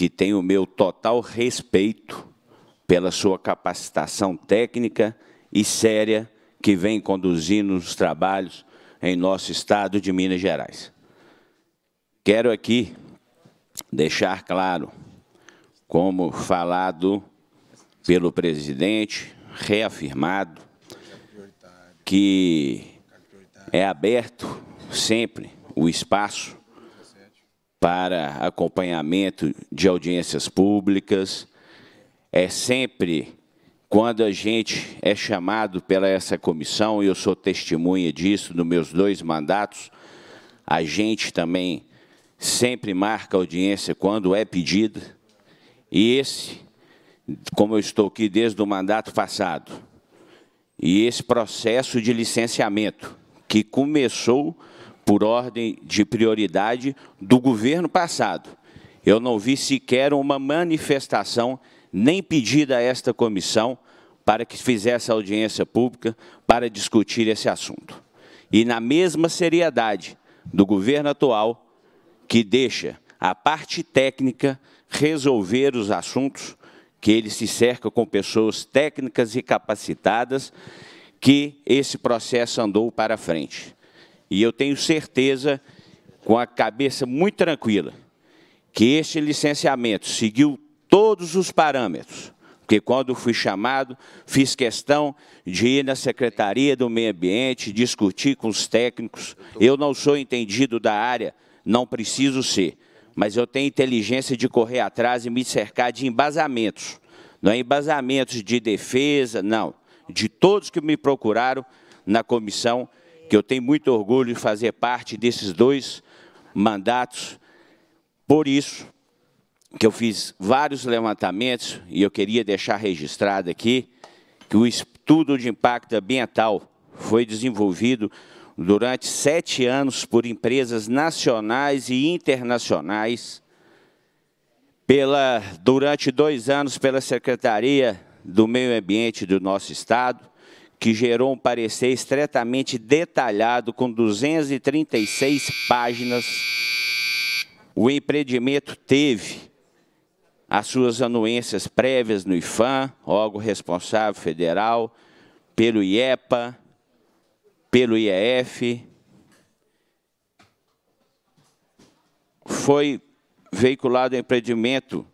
que tem o meu total respeito pela sua capacitação técnica e séria que vem conduzindo os trabalhos em nosso estado de Minas Gerais. Quero aqui deixar claro, como falado pelo presidente, reafirmado, que é aberto sempre o espaço para acompanhamento de audiências públicas. É sempre quando a gente é chamado pela essa comissão, e eu sou testemunha disso nos meus dois mandatos, a gente também sempre marca audiência quando é pedida. E esse, como eu estou aqui desde o mandato passado, e esse processo de licenciamento que começou por ordem de prioridade do governo passado. Eu não vi sequer uma manifestação, nem pedida a esta comissão, para que fizesse audiência pública para discutir esse assunto. E na mesma seriedade do governo atual, que deixa a parte técnica resolver os assuntos, que ele se cerca com pessoas técnicas e capacitadas, que esse processo andou para frente. E eu tenho certeza, com a cabeça muito tranquila, que este licenciamento seguiu todos os parâmetros. Porque quando fui chamado, fiz questão de ir na Secretaria do Meio Ambiente, discutir com os técnicos. Eu não sou entendido da área, não preciso ser. Mas eu tenho inteligência de correr atrás e me cercar de embasamentos. Não é embasamentos de defesa, não. De todos que me procuraram na comissão, que eu tenho muito orgulho de fazer parte desses dois mandatos. Por isso que eu fiz vários levantamentos e eu queria deixar registrado aqui que o estudo de impacto ambiental foi desenvolvido durante sete anos por empresas nacionais e internacionais, pela, durante dois anos pela Secretaria do Meio Ambiente do nosso Estado, que gerou um parecer estretamente detalhado com 236 páginas. O empreendimento teve as suas anuências prévias no IFAM, órgão responsável federal, pelo IEPA, pelo IEF. Foi veiculado o empreendimento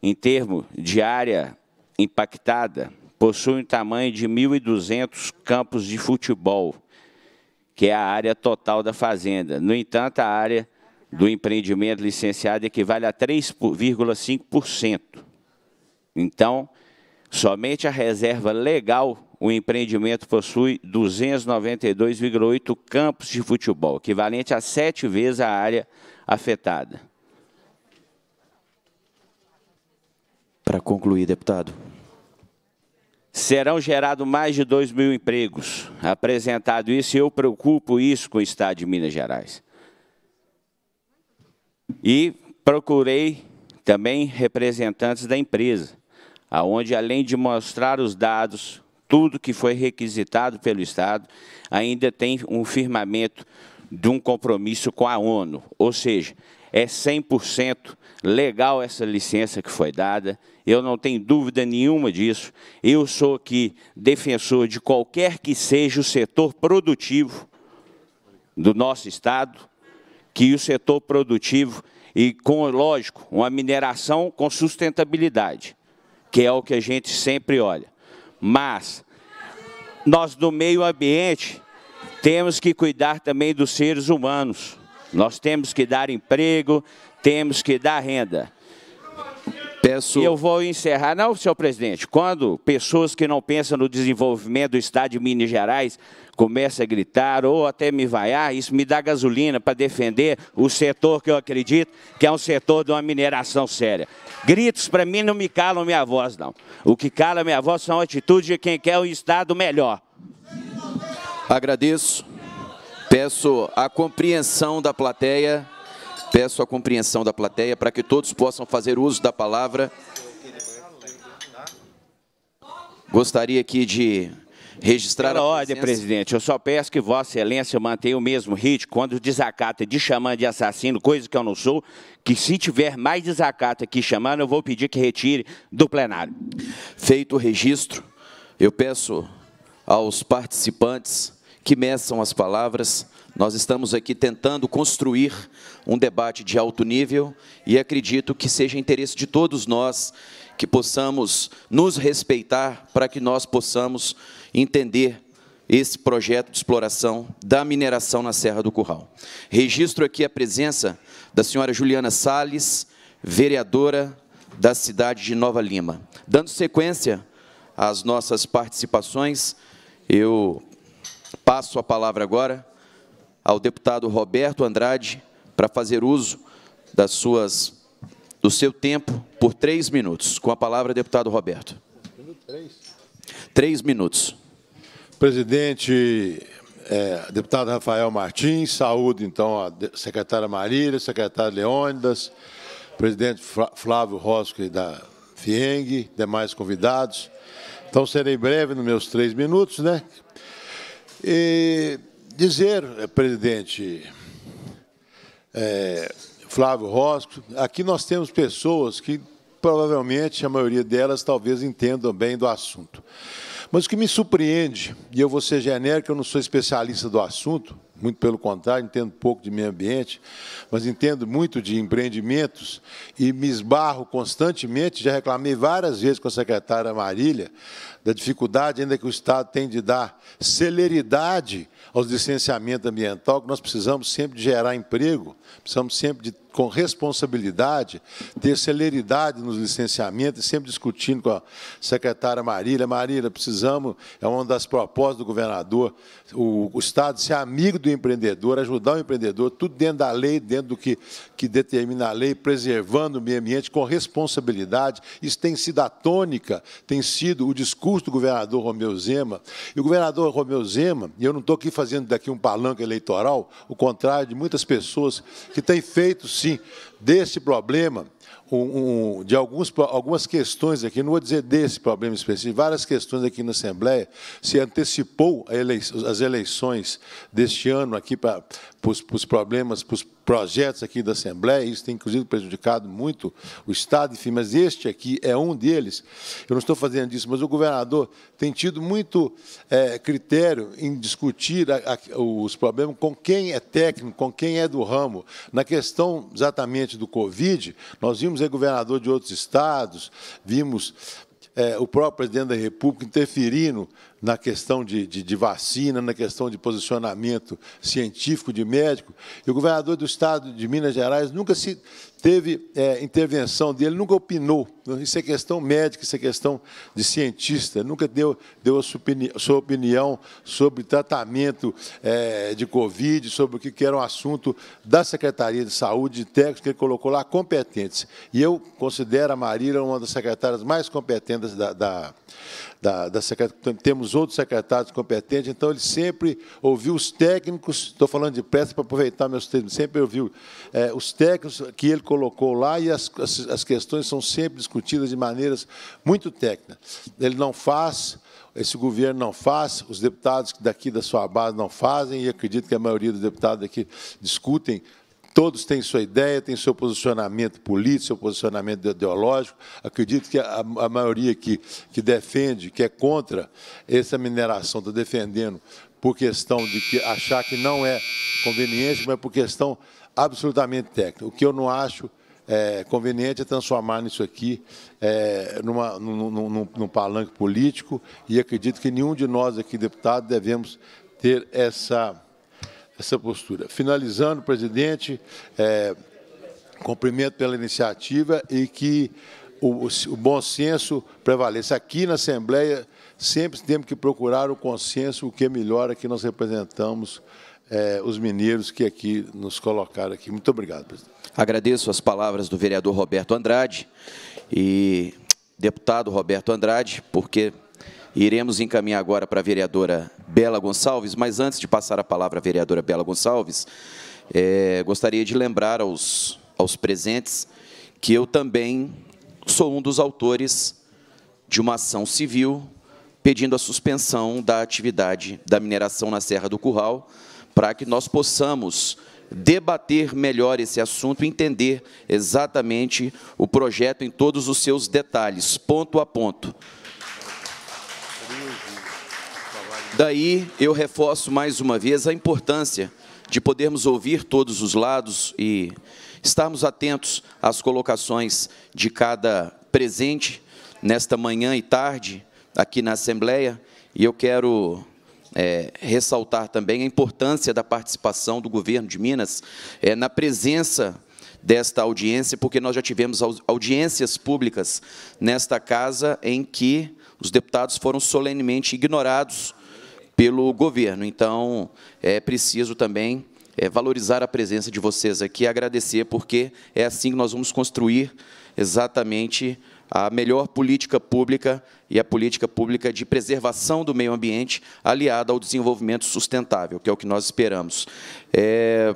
em termos de área impactada possui um tamanho de 1.200 campos de futebol, que é a área total da fazenda. No entanto, a área do empreendimento licenciado equivale a 3,5%. Então, somente a reserva legal, o empreendimento possui 292,8 campos de futebol, equivalente a sete vezes a área afetada. Para concluir, deputado serão gerados mais de 2 mil empregos. Apresentado isso, eu preocupo isso com o Estado de Minas Gerais. E procurei também representantes da empresa, aonde além de mostrar os dados, tudo que foi requisitado pelo Estado, ainda tem um firmamento de um compromisso com a ONU, ou seja, é 100% legal essa licença que foi dada eu não tenho dúvida nenhuma disso. Eu sou aqui defensor de qualquer que seja o setor produtivo do nosso Estado, que o setor produtivo, e com, lógico, uma mineração com sustentabilidade, que é o que a gente sempre olha. Mas nós do meio ambiente temos que cuidar também dos seres humanos. Nós temos que dar emprego, temos que dar renda. Peço... E eu vou encerrar, não, senhor presidente, quando pessoas que não pensam no desenvolvimento do Estado de Minas Gerais começam a gritar ou até me vaiar, isso me dá gasolina para defender o setor que eu acredito que é um setor de uma mineração séria. Gritos para mim não me calam minha voz, não. O que cala minha voz são atitudes de quem quer um Estado melhor. Agradeço. Peço a compreensão da plateia. Peço a compreensão da plateia para que todos possam fazer uso da palavra. Gostaria aqui de registrar Pela a ordem, presidente, eu só peço que Vossa Excelência mantenha o mesmo ritmo quando desacata de chamando de assassino, coisa que eu não sou, que se tiver mais desacato aqui chamando, eu vou pedir que retire do plenário. Feito o registro, eu peço aos participantes que meçam as palavras. Nós estamos aqui tentando construir um debate de alto nível e acredito que seja interesse de todos nós que possamos nos respeitar para que nós possamos entender esse projeto de exploração da mineração na Serra do Curral. Registro aqui a presença da senhora Juliana Salles vereadora da cidade de Nova Lima. Dando sequência às nossas participações, eu passo a palavra agora ao deputado Roberto Andrade, para fazer uso das suas, do seu tempo por três minutos. Com a palavra, deputado Roberto. Três minutos. Presidente, é, deputado Rafael Martins, saúdo então a secretária Marília, secretário Leônidas, presidente Flávio Rosco da FIENG, demais convidados. Então, serei breve nos meus três minutos, né? E dizer, presidente, é, Flávio Rosco. Aqui nós temos pessoas que provavelmente a maioria delas talvez entendam bem do assunto. Mas o que me surpreende, e eu vou ser genérico, eu não sou especialista do assunto, muito pelo contrário, entendo pouco de meio ambiente, mas entendo muito de empreendimentos e me esbarro constantemente. Já reclamei várias vezes com a secretária Marília da dificuldade ainda que o Estado tem de dar celeridade aos licenciamento ambiental, que nós precisamos sempre de gerar emprego, precisamos sempre de com responsabilidade, ter celeridade nos licenciamentos, sempre discutindo com a secretária Marília. Marília, precisamos, é uma das propostas do governador, o, o Estado ser amigo do empreendedor, ajudar o empreendedor, tudo dentro da lei, dentro do que, que determina a lei, preservando o meio ambiente com responsabilidade. Isso tem sido a tônica, tem sido o discurso do governador Romeu Zema. E o governador Romeu Zema, e eu não estou aqui fazendo daqui um palanque eleitoral, o contrário de muitas pessoas que têm feito sim, desse problema, um, um, de alguns, algumas questões aqui, não vou dizer desse problema específico, várias questões aqui na Assembleia, se antecipou as eleições deste ano aqui para, para, os, para os problemas, para os projetos aqui da Assembleia, isso tem inclusive prejudicado muito o Estado, enfim, mas este aqui é um deles. Eu não estou fazendo isso, mas o governador tem tido muito é, critério em discutir a, a, os problemas com quem é técnico, com quem é do ramo. Na questão exatamente do Covid, nós vimos aí governador de outros estados, vimos é, o próprio presidente da República interferindo na questão de, de, de, vacina, na questão de posicionamento científico de médico. E o governador do estado de Minas Gerais nunca se teve é, intervenção dele, nunca opinou. Isso é questão médica, isso é questão de cientista. Nunca deu, deu a sua, opinião, sua opinião sobre tratamento é, de Covid, sobre o que era um assunto da Secretaria de Saúde, de técnico, que ele colocou lá, competentes. E eu considero a Marília uma das secretárias mais competentes da, da da, da temos outros secretários competentes, então ele sempre ouviu os técnicos, estou falando depressa para aproveitar meus termos, sempre ouviu é, os técnicos que ele colocou lá e as, as, as questões são sempre discutidas de maneiras muito técnicas. Ele não faz esse governo não faz, os deputados daqui da sua base não fazem, e acredito que a maioria dos deputados daqui discutem Todos têm sua ideia, têm seu posicionamento político, seu posicionamento ideológico. Acredito que a, a maioria que, que defende, que é contra essa mineração, está defendendo por questão de que achar que não é conveniente, mas por questão absolutamente técnica. O que eu não acho é, conveniente é transformar isso aqui é, numa, num, num, num palanque político e acredito que nenhum de nós aqui, deputados, devemos ter essa essa postura. Finalizando, presidente, é, cumprimento pela iniciativa e que o, o bom senso prevaleça. Aqui na Assembleia, sempre temos que procurar o consenso, o que é melhor, que nós representamos é, os mineiros que aqui nos colocaram aqui. Muito obrigado, presidente. Agradeço as palavras do vereador Roberto Andrade e deputado Roberto Andrade, porque Iremos encaminhar agora para a vereadora Bela Gonçalves, mas antes de passar a palavra à vereadora Bela Gonçalves, é, gostaria de lembrar aos, aos presentes que eu também sou um dos autores de uma ação civil pedindo a suspensão da atividade da mineração na Serra do Curral, para que nós possamos debater melhor esse assunto, entender exatamente o projeto em todos os seus detalhes, ponto a ponto. Daí eu reforço mais uma vez a importância de podermos ouvir todos os lados e estarmos atentos às colocações de cada presente nesta manhã e tarde aqui na Assembleia. E eu quero é, ressaltar também a importância da participação do governo de Minas é, na presença desta audiência, porque nós já tivemos audiências públicas nesta casa em que os deputados foram solenemente ignorados pelo governo. Então, é preciso também é, valorizar a presença de vocês aqui, agradecer, porque é assim que nós vamos construir exatamente a melhor política pública e a política pública de preservação do meio ambiente aliada ao desenvolvimento sustentável, que é o que nós esperamos. É,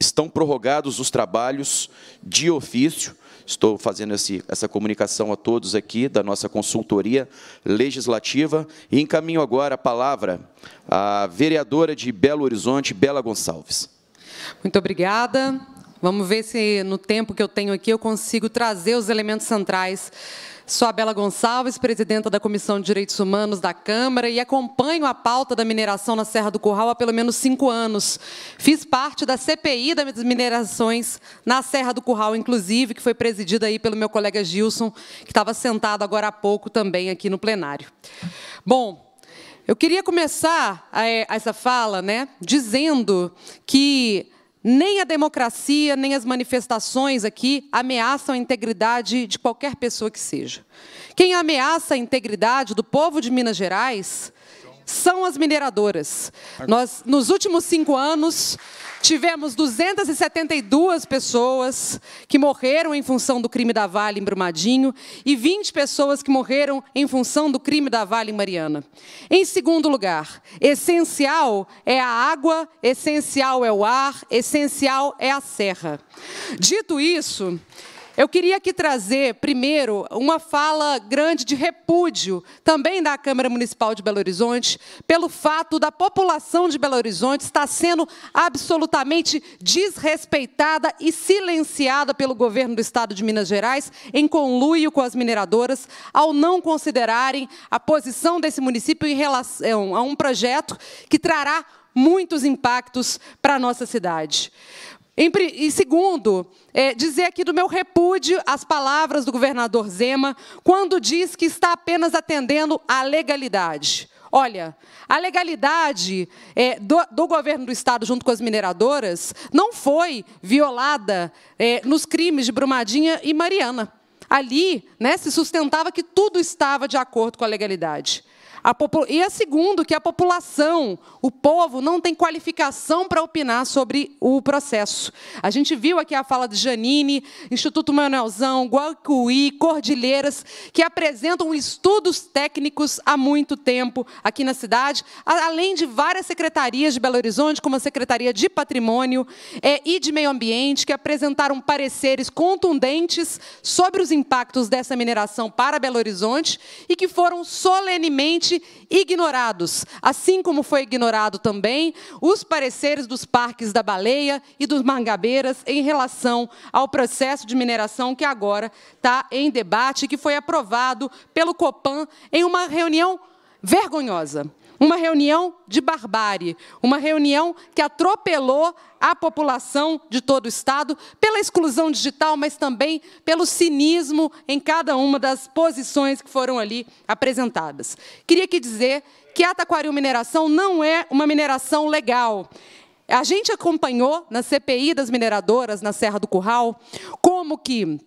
estão prorrogados os trabalhos de ofício, Estou fazendo esse, essa comunicação a todos aqui da nossa consultoria legislativa e encaminho agora a palavra à vereadora de Belo Horizonte, Bela Gonçalves. Muito obrigada. Vamos ver se no tempo que eu tenho aqui eu consigo trazer os elementos centrais. Sou a Bela Gonçalves, presidenta da Comissão de Direitos Humanos da Câmara e acompanho a pauta da mineração na Serra do Curral há pelo menos cinco anos. Fiz parte da CPI das minerações na Serra do Curral, inclusive, que foi presidida aí pelo meu colega Gilson, que estava sentado agora há pouco também aqui no plenário. Bom, eu queria começar eh, essa fala né, dizendo que nem a democracia, nem as manifestações aqui ameaçam a integridade de qualquer pessoa que seja. Quem ameaça a integridade do povo de Minas Gerais são as mineradoras. Nós, nos últimos cinco anos, Tivemos 272 pessoas que morreram em função do crime da Vale em Brumadinho e 20 pessoas que morreram em função do crime da Vale em Mariana. Em segundo lugar, essencial é a água, essencial é o ar, essencial é a serra. Dito isso, eu queria aqui trazer, primeiro, uma fala grande de repúdio, também da Câmara Municipal de Belo Horizonte, pelo fato da população de Belo Horizonte estar sendo absolutamente desrespeitada e silenciada pelo governo do Estado de Minas Gerais, em conluio com as mineradoras, ao não considerarem a posição desse município em relação a um projeto que trará muitos impactos para a nossa cidade e segundo, é, dizer aqui do meu repúdio às palavras do governador Zema, quando diz que está apenas atendendo à legalidade. Olha, a legalidade é, do, do, governo do Estado junto com as mineradoras não foi violada é, nos crimes de Brumadinha e Mariana. Ali né, se sustentava que tudo estava de acordo com a legalidade. A E a é segundo, que a população, o povo, não tem qualificação para opinar sobre o processo. A gente viu aqui a fala de Janine, Instituto Manuelzão, Guacuí, Cordilheiras, que apresentam estudos técnicos há muito tempo aqui na cidade, além de várias secretarias de Belo Horizonte, como a Secretaria de Patrimônio é, e de Meio Ambiente, que apresentaram pareceres contundentes sobre os impactos dessa mineração para Belo Horizonte e que foram solenemente ignorados, assim como foi ignorado também os pareceres dos parques da Baleia e dos Mangabeiras em relação ao processo de mineração que agora está em debate e que foi aprovado pelo Copan em uma reunião vergonhosa. Uma reunião de barbárie, uma reunião que atropelou a população de todo o Estado pela exclusão digital, mas também pelo cinismo em cada uma das posições que foram ali apresentadas. Queria aqui dizer que a Taquariu Mineração não é uma mineração legal. A gente acompanhou na CPI das mineradoras, na Serra do Curral, como que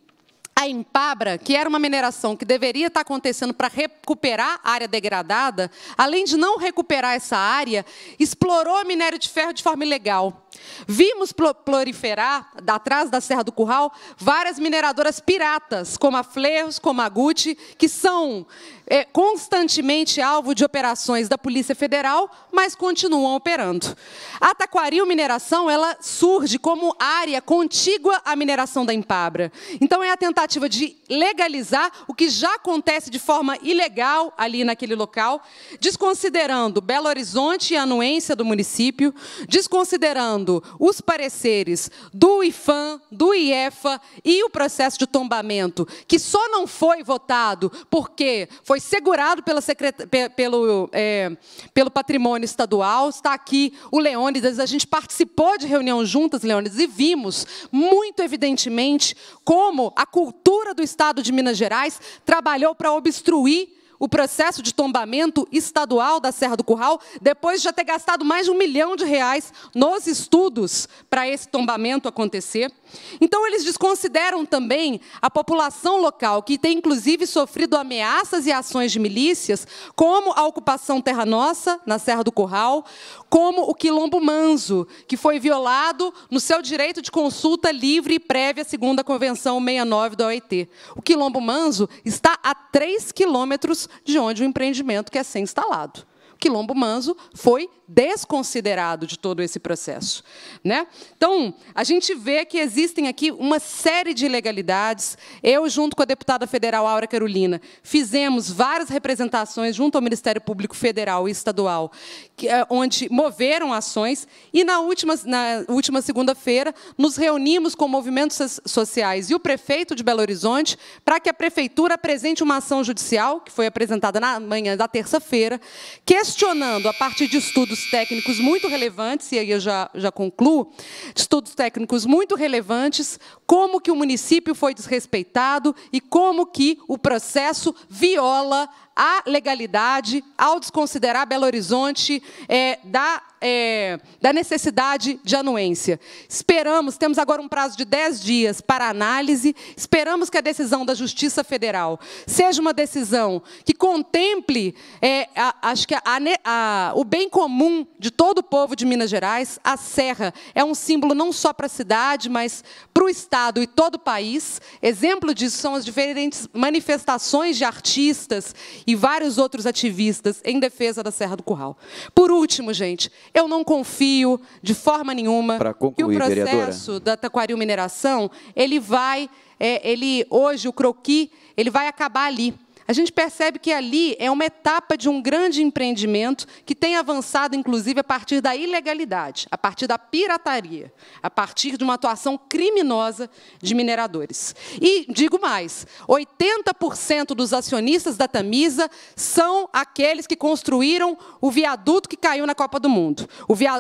a Impabra, que era uma mineração que deveria estar acontecendo para recuperar a área degradada, além de não recuperar essa área, explorou minério de ferro de forma ilegal. Vimos proliferar, atrás da Serra do Curral, várias mineradoras piratas, como a Fleiros, como a Guti, que são é, constantemente alvo de operações da Polícia Federal, mas continuam operando. A Taquaril Mineração ela surge como área contígua à mineração da Empabra. Então, é a tentativa de legalizar o que já acontece de forma ilegal ali naquele local, desconsiderando Belo Horizonte e a anuência do município, desconsiderando analisando os pareceres do IFAM, do IEFA e o processo de tombamento, que só não foi votado porque foi segurado pela pelo, é, pelo patrimônio estadual, está aqui o Leônidas, a gente participou de reunião juntas, Leônidas, e vimos muito evidentemente como a cultura do Estado de Minas Gerais trabalhou para obstruir o processo de tombamento estadual da Serra do Curral, depois de já ter gastado mais de um milhão de reais nos estudos para esse tombamento acontecer. Então, eles desconsideram também a população local, que tem inclusive sofrido ameaças e ações de milícias, como a ocupação Terra Nossa, na Serra do Curral, como o Quilombo Manso, que foi violado no seu direito de consulta livre e prévia, segundo a Convenção 69 da OIT. O Quilombo Manso está a 3 quilômetros de onde o empreendimento quer ser instalado. Quilombo Manso foi desconsiderado de todo esse processo. Né? Então, a gente vê que existem aqui uma série de ilegalidades. Eu, junto com a deputada federal Aura Carolina, fizemos várias representações junto ao Ministério Público Federal e Estadual, que, eh, onde moveram ações, e na última, na última segunda-feira nos reunimos com movimentos sociais e o prefeito de Belo Horizonte para que a prefeitura apresente uma ação judicial, que foi apresentada na manhã da terça-feira, questionando, a partir de estudos estudos técnicos muito relevantes, e aí eu já, já concluo, estudos técnicos muito relevantes, como que o município foi desrespeitado e como que o processo viola à legalidade, ao desconsiderar Belo Horizonte é, da, é, da necessidade de anuência. Esperamos, temos agora um prazo de 10 dias para análise, esperamos que a decisão da Justiça Federal seja uma decisão que contemple é, a, acho que a, a, o bem comum de todo o povo de Minas Gerais. A Serra é um símbolo não só para a cidade, mas para o Estado e todo o país. Exemplo disso são as diferentes manifestações de artistas e vários outros ativistas em defesa da Serra do Curral. Por último, gente, eu não confio de forma nenhuma concluir, que o processo vereadora. da Taquaril Mineração, ele vai, é, ele hoje o croqui, ele vai acabar ali a gente percebe que ali é uma etapa de um grande empreendimento que tem avançado, inclusive, a partir da ilegalidade, a partir da pirataria, a partir de uma atuação criminosa de mineradores. E digo mais: 80% dos acionistas da Tamisa são aqueles que construíram o viaduto que caiu na Copa do Mundo.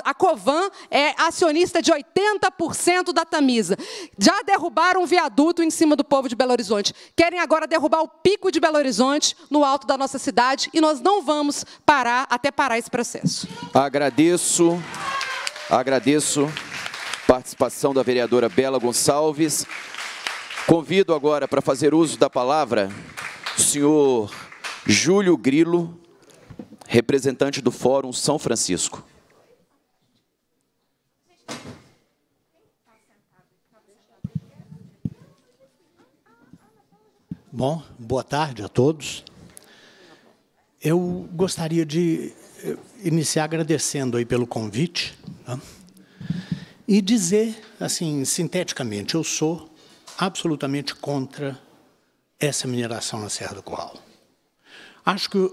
A Covan é acionista de 80% da Tamisa. Já derrubaram um viaduto em cima do povo de Belo Horizonte. Querem agora derrubar o pico de Belo Horizonte Horizonte, no alto da nossa cidade, e nós não vamos parar até parar esse processo. Agradeço, agradeço a participação da vereadora Bela Gonçalves. Convido agora para fazer uso da palavra o senhor Júlio Grilo, representante do Fórum São Francisco. Bom, boa tarde a todos. Eu gostaria de eh, iniciar agradecendo aí pelo convite tá? e dizer, assim, sinteticamente, eu sou absolutamente contra essa mineração na Serra do Coal. Acho que,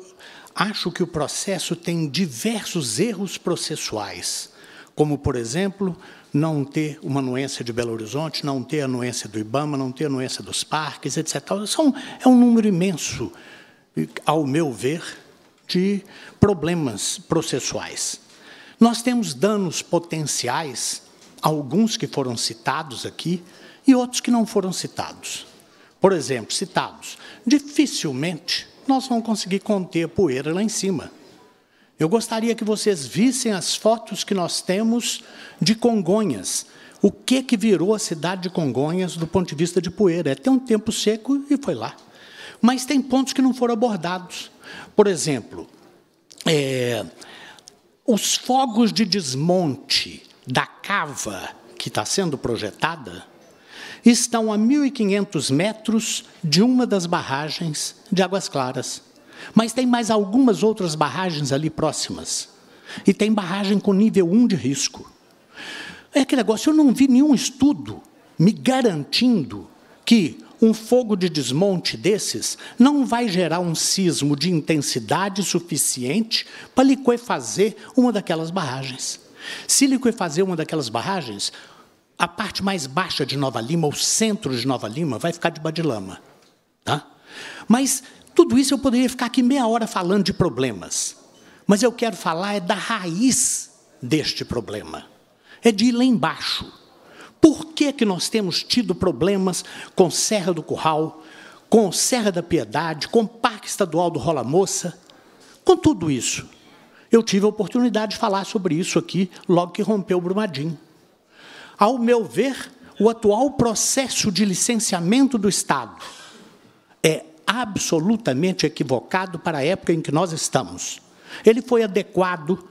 acho que o processo tem diversos erros processuais, como, por exemplo, não ter uma anuência de Belo Horizonte, não ter anuência do IBAMA, não ter anuência dos parques, etc. São, é, é um número imenso, ao meu ver, de problemas processuais. Nós temos danos potenciais, alguns que foram citados aqui e outros que não foram citados. Por exemplo, citados, dificilmente nós vamos conseguir conter a poeira lá em cima. Eu gostaria que vocês vissem as fotos que nós temos de Congonhas. O que, que virou a cidade de Congonhas do ponto de vista de poeira? É ter um tempo seco e foi lá. Mas tem pontos que não foram abordados. Por exemplo, é, os fogos de desmonte da cava que está sendo projetada estão a 1.500 metros de uma das barragens de Águas Claras. Mas tem mais algumas outras barragens ali próximas. E tem barragem com nível 1 de risco. É aquele negócio, eu não vi nenhum estudo me garantindo que um fogo de desmonte desses não vai gerar um sismo de intensidade suficiente para liquefazer uma daquelas barragens. Se liquefazer uma daquelas barragens, a parte mais baixa de Nova Lima, o centro de Nova Lima, vai ficar de badilama, Tá? Mas tudo isso eu poderia ficar aqui meia hora falando de problemas, mas eu quero falar é da raiz deste problema, é de ir lá embaixo. Por que, que nós temos tido problemas com Serra do Curral, com Serra da Piedade, com o Parque Estadual do Rola Moça, com tudo isso? Eu tive a oportunidade de falar sobre isso aqui logo que rompeu o Brumadinho. Ao meu ver, o atual processo de licenciamento do Estado é absolutamente equivocado para a época em que nós estamos. Ele foi adequado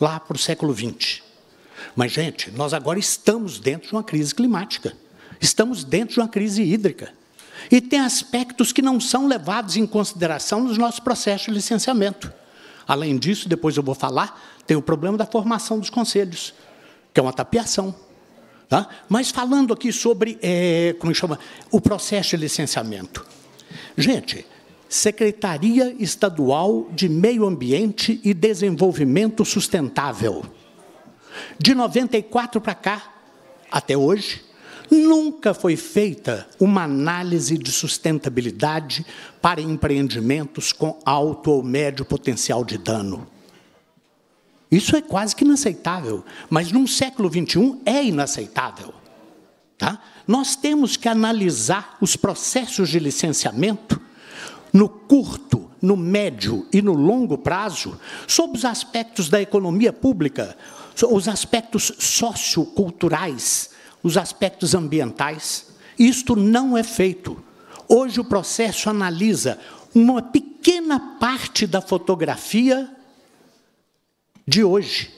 lá para o século XX. Mas, gente, nós agora estamos dentro de uma crise climática, estamos dentro de uma crise hídrica. E tem aspectos que não são levados em consideração nos nossos processos de licenciamento. Além disso, depois eu vou falar, tem o problema da formação dos conselhos, que é uma tapiação. Tá? Mas falando aqui sobre é, como chama, o processo de licenciamento. Gente, Secretaria Estadual de Meio Ambiente e Desenvolvimento Sustentável. De 94 para cá, até hoje, nunca foi feita uma análise de sustentabilidade para empreendimentos com alto ou médio potencial de dano. Isso é quase que inaceitável, mas num século XXI é inaceitável. Tá? Nós temos que analisar os processos de licenciamento no curto, no médio e no longo prazo sob os aspectos da economia pública, os aspectos socioculturais, os aspectos ambientais. Isto não é feito. Hoje o processo analisa uma pequena parte da fotografia de hoje,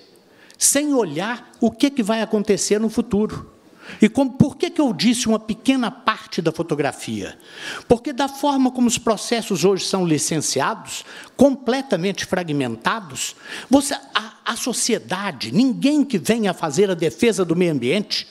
sem olhar o que vai acontecer no futuro. E como, por que, que eu disse uma pequena parte da fotografia? Porque, da forma como os processos hoje são licenciados, completamente fragmentados, você, a, a sociedade, ninguém que venha fazer a defesa do meio ambiente,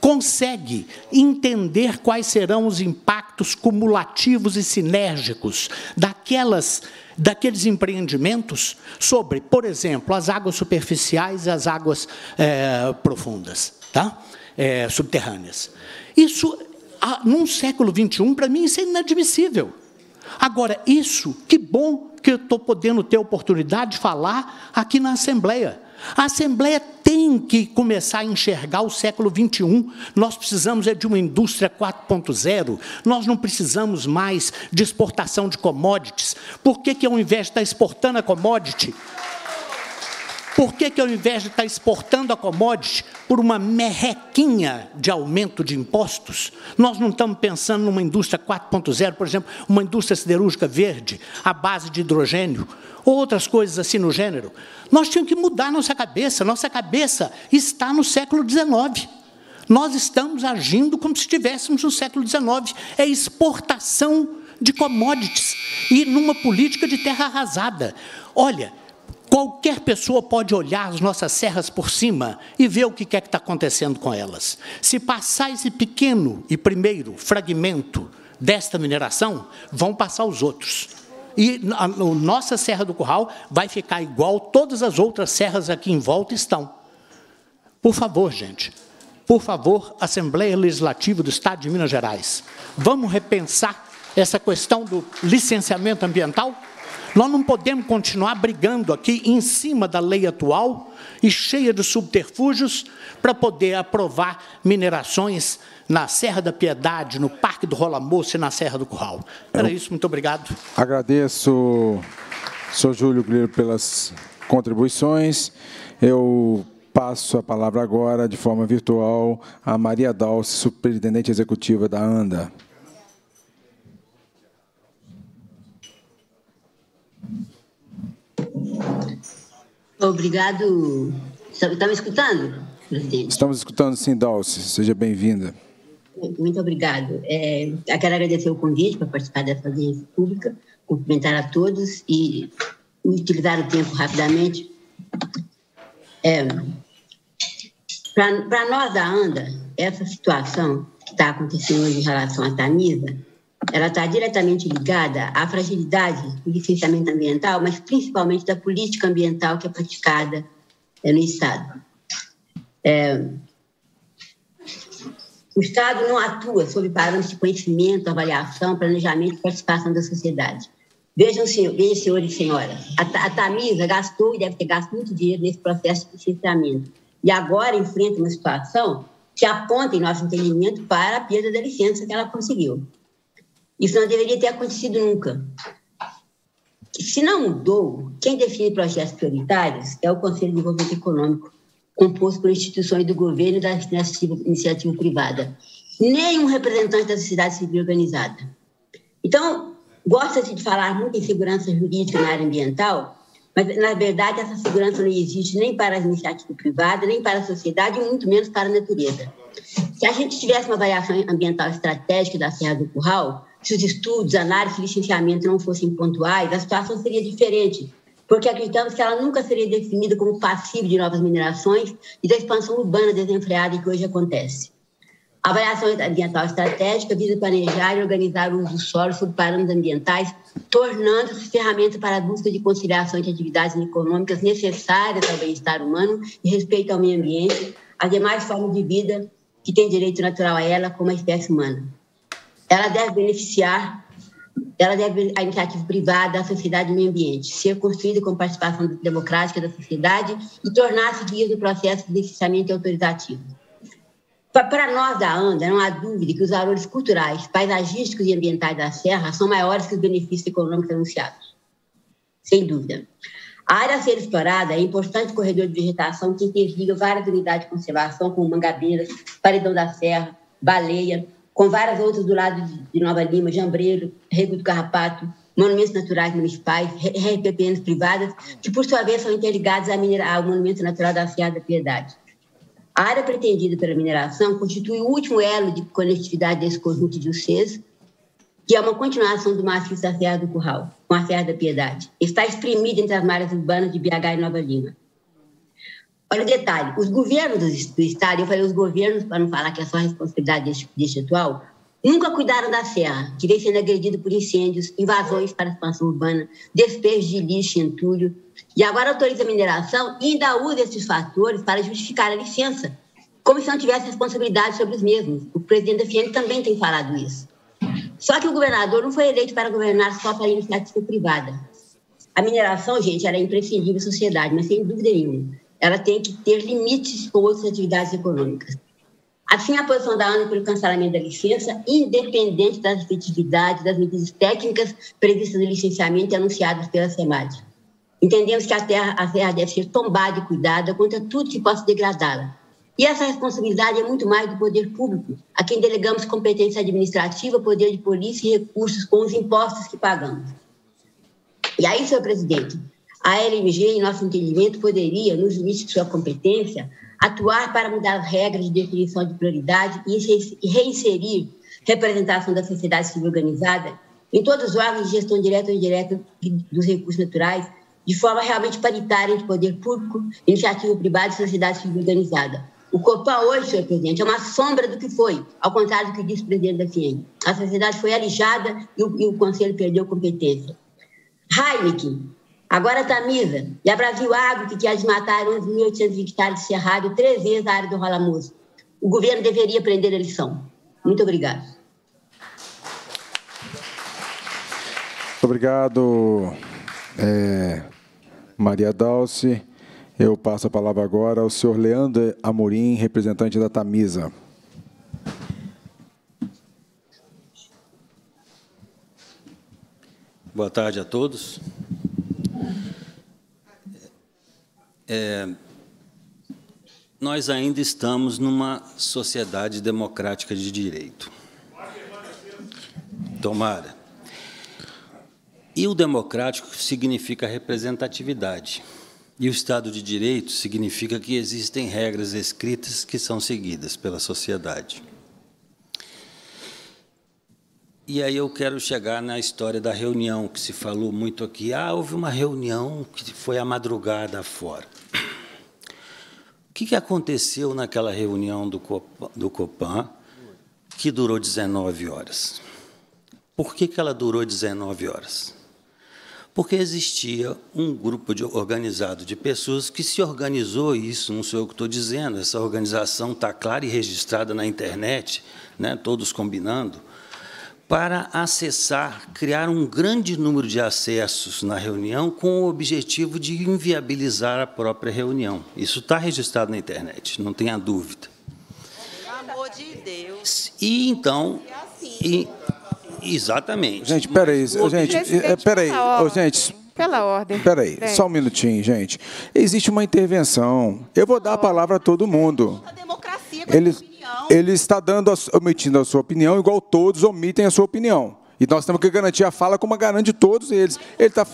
consegue entender quais serão os impactos cumulativos e sinérgicos daquelas daqueles empreendimentos sobre, por exemplo, as águas superficiais e as águas é, profundas. Tá? é, subterrâneas. Isso, num século XXI, para mim, isso é inadmissível. Agora, isso, que bom que eu estou podendo ter a oportunidade de falar aqui na Assembleia. A Assembleia tem que começar a enxergar o século XXI. Nós precisamos é de uma indústria 4.0. Nós não precisamos mais de exportação de commodities. Por que, que ao invés de estar tá exportando a commodity, por que, que ao invés de estar tá exportando a commodity por uma merrequinha de aumento de impostos, nós não estamos pensando numa indústria 4.0, por exemplo, uma indústria siderúrgica verde, à base de hidrogênio, ou outras coisas assim no gênero? Nós tínhamos que mudar nossa cabeça. Nossa cabeça está no século XIX. Nós estamos agindo como se estivéssemos no século XIX. É exportação de commodities e numa política de terra arrasada. Olha, Qualquer pessoa pode olhar as nossas serras por cima e ver o que é que está acontecendo com elas. Se passar esse pequeno e primeiro fragmento desta mineração, vão passar os outros. E a, a nossa Serra do Curral vai ficar igual todas as outras serras aqui em volta estão. Por favor, gente, por favor, Assembleia Legislativa do Estado de Minas Gerais, vamos repensar essa questão do licenciamento ambiental? Nós não podemos continuar brigando aqui em cima da lei atual e cheia de subterfúgios para poder aprovar minerações na Serra da Piedade, no Parque do Rola Moça e na Serra do Curral. Era Eu isso, muito obrigado. Agradeço, Sr. Júlio Grilo, pelas contribuições. Eu passo a palavra agora, de forma virtual, a Maria Dal, superintendente executiva da ANDA. Obrigado. Está me escutando, presidente? Estamos escutando, sim, Dalce. Seja bem-vinda. Muito obrigado. É, quero agradecer o convite para participar dessa audiência pública, cumprimentar a todos e utilizar o tempo rapidamente. É, para nós da ANDA, essa situação que está acontecendo hoje em relação à Tamisa, ela está diretamente ligada à fragilidade do licenciamento ambiental, mas principalmente da política ambiental que é praticada é, no Estado. É, o Estado não atua sob parâmetros de conhecimento, avaliação, planejamento e participação da sociedade. Vejam, senhores e senhoras, a, a Tamisa gastou e deve ter gasto muito dinheiro nesse processo de licenciamento. E agora enfrenta uma situação que aponta, em nosso entendimento, para a perda da licença que ela conseguiu. Isso não deveria ter acontecido nunca. Se não mudou, quem define projetos prioritários é o Conselho de Desenvolvimento Econômico, composto por instituições do governo e da iniciativa privada. Nenhum representante da sociedade civil organizada. Então, gosta-se de falar muito em segurança jurídica na área ambiental, mas, na verdade, essa segurança não existe nem para a iniciativa privada, nem para a sociedade, e muito menos para a natureza. Se a gente tivesse uma avaliação ambiental estratégica da Serra do Curral, se os estudos, análise e licenciamento não fossem pontuais, a situação seria diferente, porque acreditamos que ela nunca seria definida como passiva de novas minerações e da expansão urbana desenfreada que hoje acontece. A avaliação ambiental estratégica visa planejar e organizar o uso do solo sob parâmetros ambientais, tornando-se ferramenta para a busca de conciliação de atividades econômicas necessárias ao bem-estar humano e respeito ao meio ambiente, as demais formas de vida que têm direito natural a ela como a espécie humana ela deve beneficiar, ela deve a iniciativa privada, a sociedade e o meio ambiente, ser construída com participação democrática da sociedade e tornar-se guia do processo de licenciamento autorizativo. Para nós da ANDA, não há dúvida que os valores culturais, paisagísticos e ambientais da Serra são maiores que os benefícios econômicos anunciados. Sem dúvida. A área a ser explorada é importante corredor de vegetação que interliga várias unidades de conservação, como Mangabeira, Paredão da Serra, Baleia, com várias outras do lado de Nova Lima, Jambreiro, Rego do Carrapato, monumentos naturais municipais, RPPNs privadas, que por sua vez são interligados ao Monumento Natural da Afiada Piedade. A área pretendida pela mineração constitui o último elo de conectividade desse conjunto de UCs, que é uma continuação do maciço da Serra do Curral, com a Serra da Piedade. Está exprimida entre as malhas urbanas de BH e Nova Lima. Olha o detalhe, os governos do Estado, eu falei os governos, para não falar que é só responsabilidade atual, nunca cuidaram da serra, que vem sendo agredido por incêndios, invasões para a expansão urbana, despejo de lixo, entulho, e agora autoriza a mineração e ainda usa esses fatores para justificar a licença, como se não tivesse responsabilidade sobre os mesmos. O presidente da FIEM também tem falado isso. Só que o governador não foi eleito para governar só para iniciativa privada. A mineração, gente, era é imprescindível à sociedade, mas sem dúvida nenhuma ela tem que ter limites com outras atividades econômicas. Assim, a posição da ANA pelo cancelamento da licença, independente das efetividades das medidas técnicas previstas no licenciamento e anunciadas pela SEMAD. Entendemos que a terra, a terra deve ser tombada e cuidada contra tudo que possa degradá-la. E essa responsabilidade é muito mais do poder público, a quem delegamos competência administrativa, poder de polícia e recursos com os impostos que pagamos. E aí, senhor presidente, a LMG, em nosso entendimento, poderia, nos limites de sua competência, atuar para mudar as regras de definição de prioridade e reinserir representação da sociedade civil organizada em todos os órgãos de gestão direta ou indireta dos recursos naturais, de forma realmente paritária entre poder público, iniciativa privada e sociedade civil organizada. O COPA hoje, senhor presidente, é uma sombra do que foi, ao contrário do que disse o presidente da FIEM. A sociedade foi alijada e o, e o conselho perdeu competência. Heineken, Agora, Tamisa, tá já Brasil água que tinha desmatado 11.800 hectares de cerrado, três vezes a área do Rolamoço. O governo deveria aprender a lição. Muito obrigado. obrigado, é, Maria Dalce. Eu passo a palavra agora ao senhor Leandro Amorim, representante da Tamisa. Boa tarde a todos. É, nós ainda estamos numa sociedade democrática de direito. Tomara. E o democrático significa representatividade. E o Estado de Direito significa que existem regras escritas que são seguidas pela sociedade. E aí eu quero chegar na história da reunião, que se falou muito aqui. Ah, houve uma reunião que foi à madrugada fora que, que aconteceu naquela reunião do Copan, do Copan que durou 19 horas? Por que, que ela durou 19 horas? Porque existia um grupo de, organizado de pessoas que se organizou, isso não sou eu que estou dizendo, essa organização está clara e registrada na internet, né, todos combinando para acessar, criar um grande número de acessos na reunião com o objetivo de inviabilizar a própria reunião. Isso está registrado na internet, não tenha dúvida. Pelo amor de Deus. E então. É assim. e, exatamente. Gente, peraí. Gente, é, tipo peraí. Oh, gente, pela ordem. Peraí, é. só um minutinho, gente. Existe uma intervenção. Eu vou dar a palavra a todo mundo. A democracia Eles ele está dando, omitindo a sua opinião, igual todos omitem a sua opinião. E nós temos que garantir a fala como a garante de todos eles. Ele está.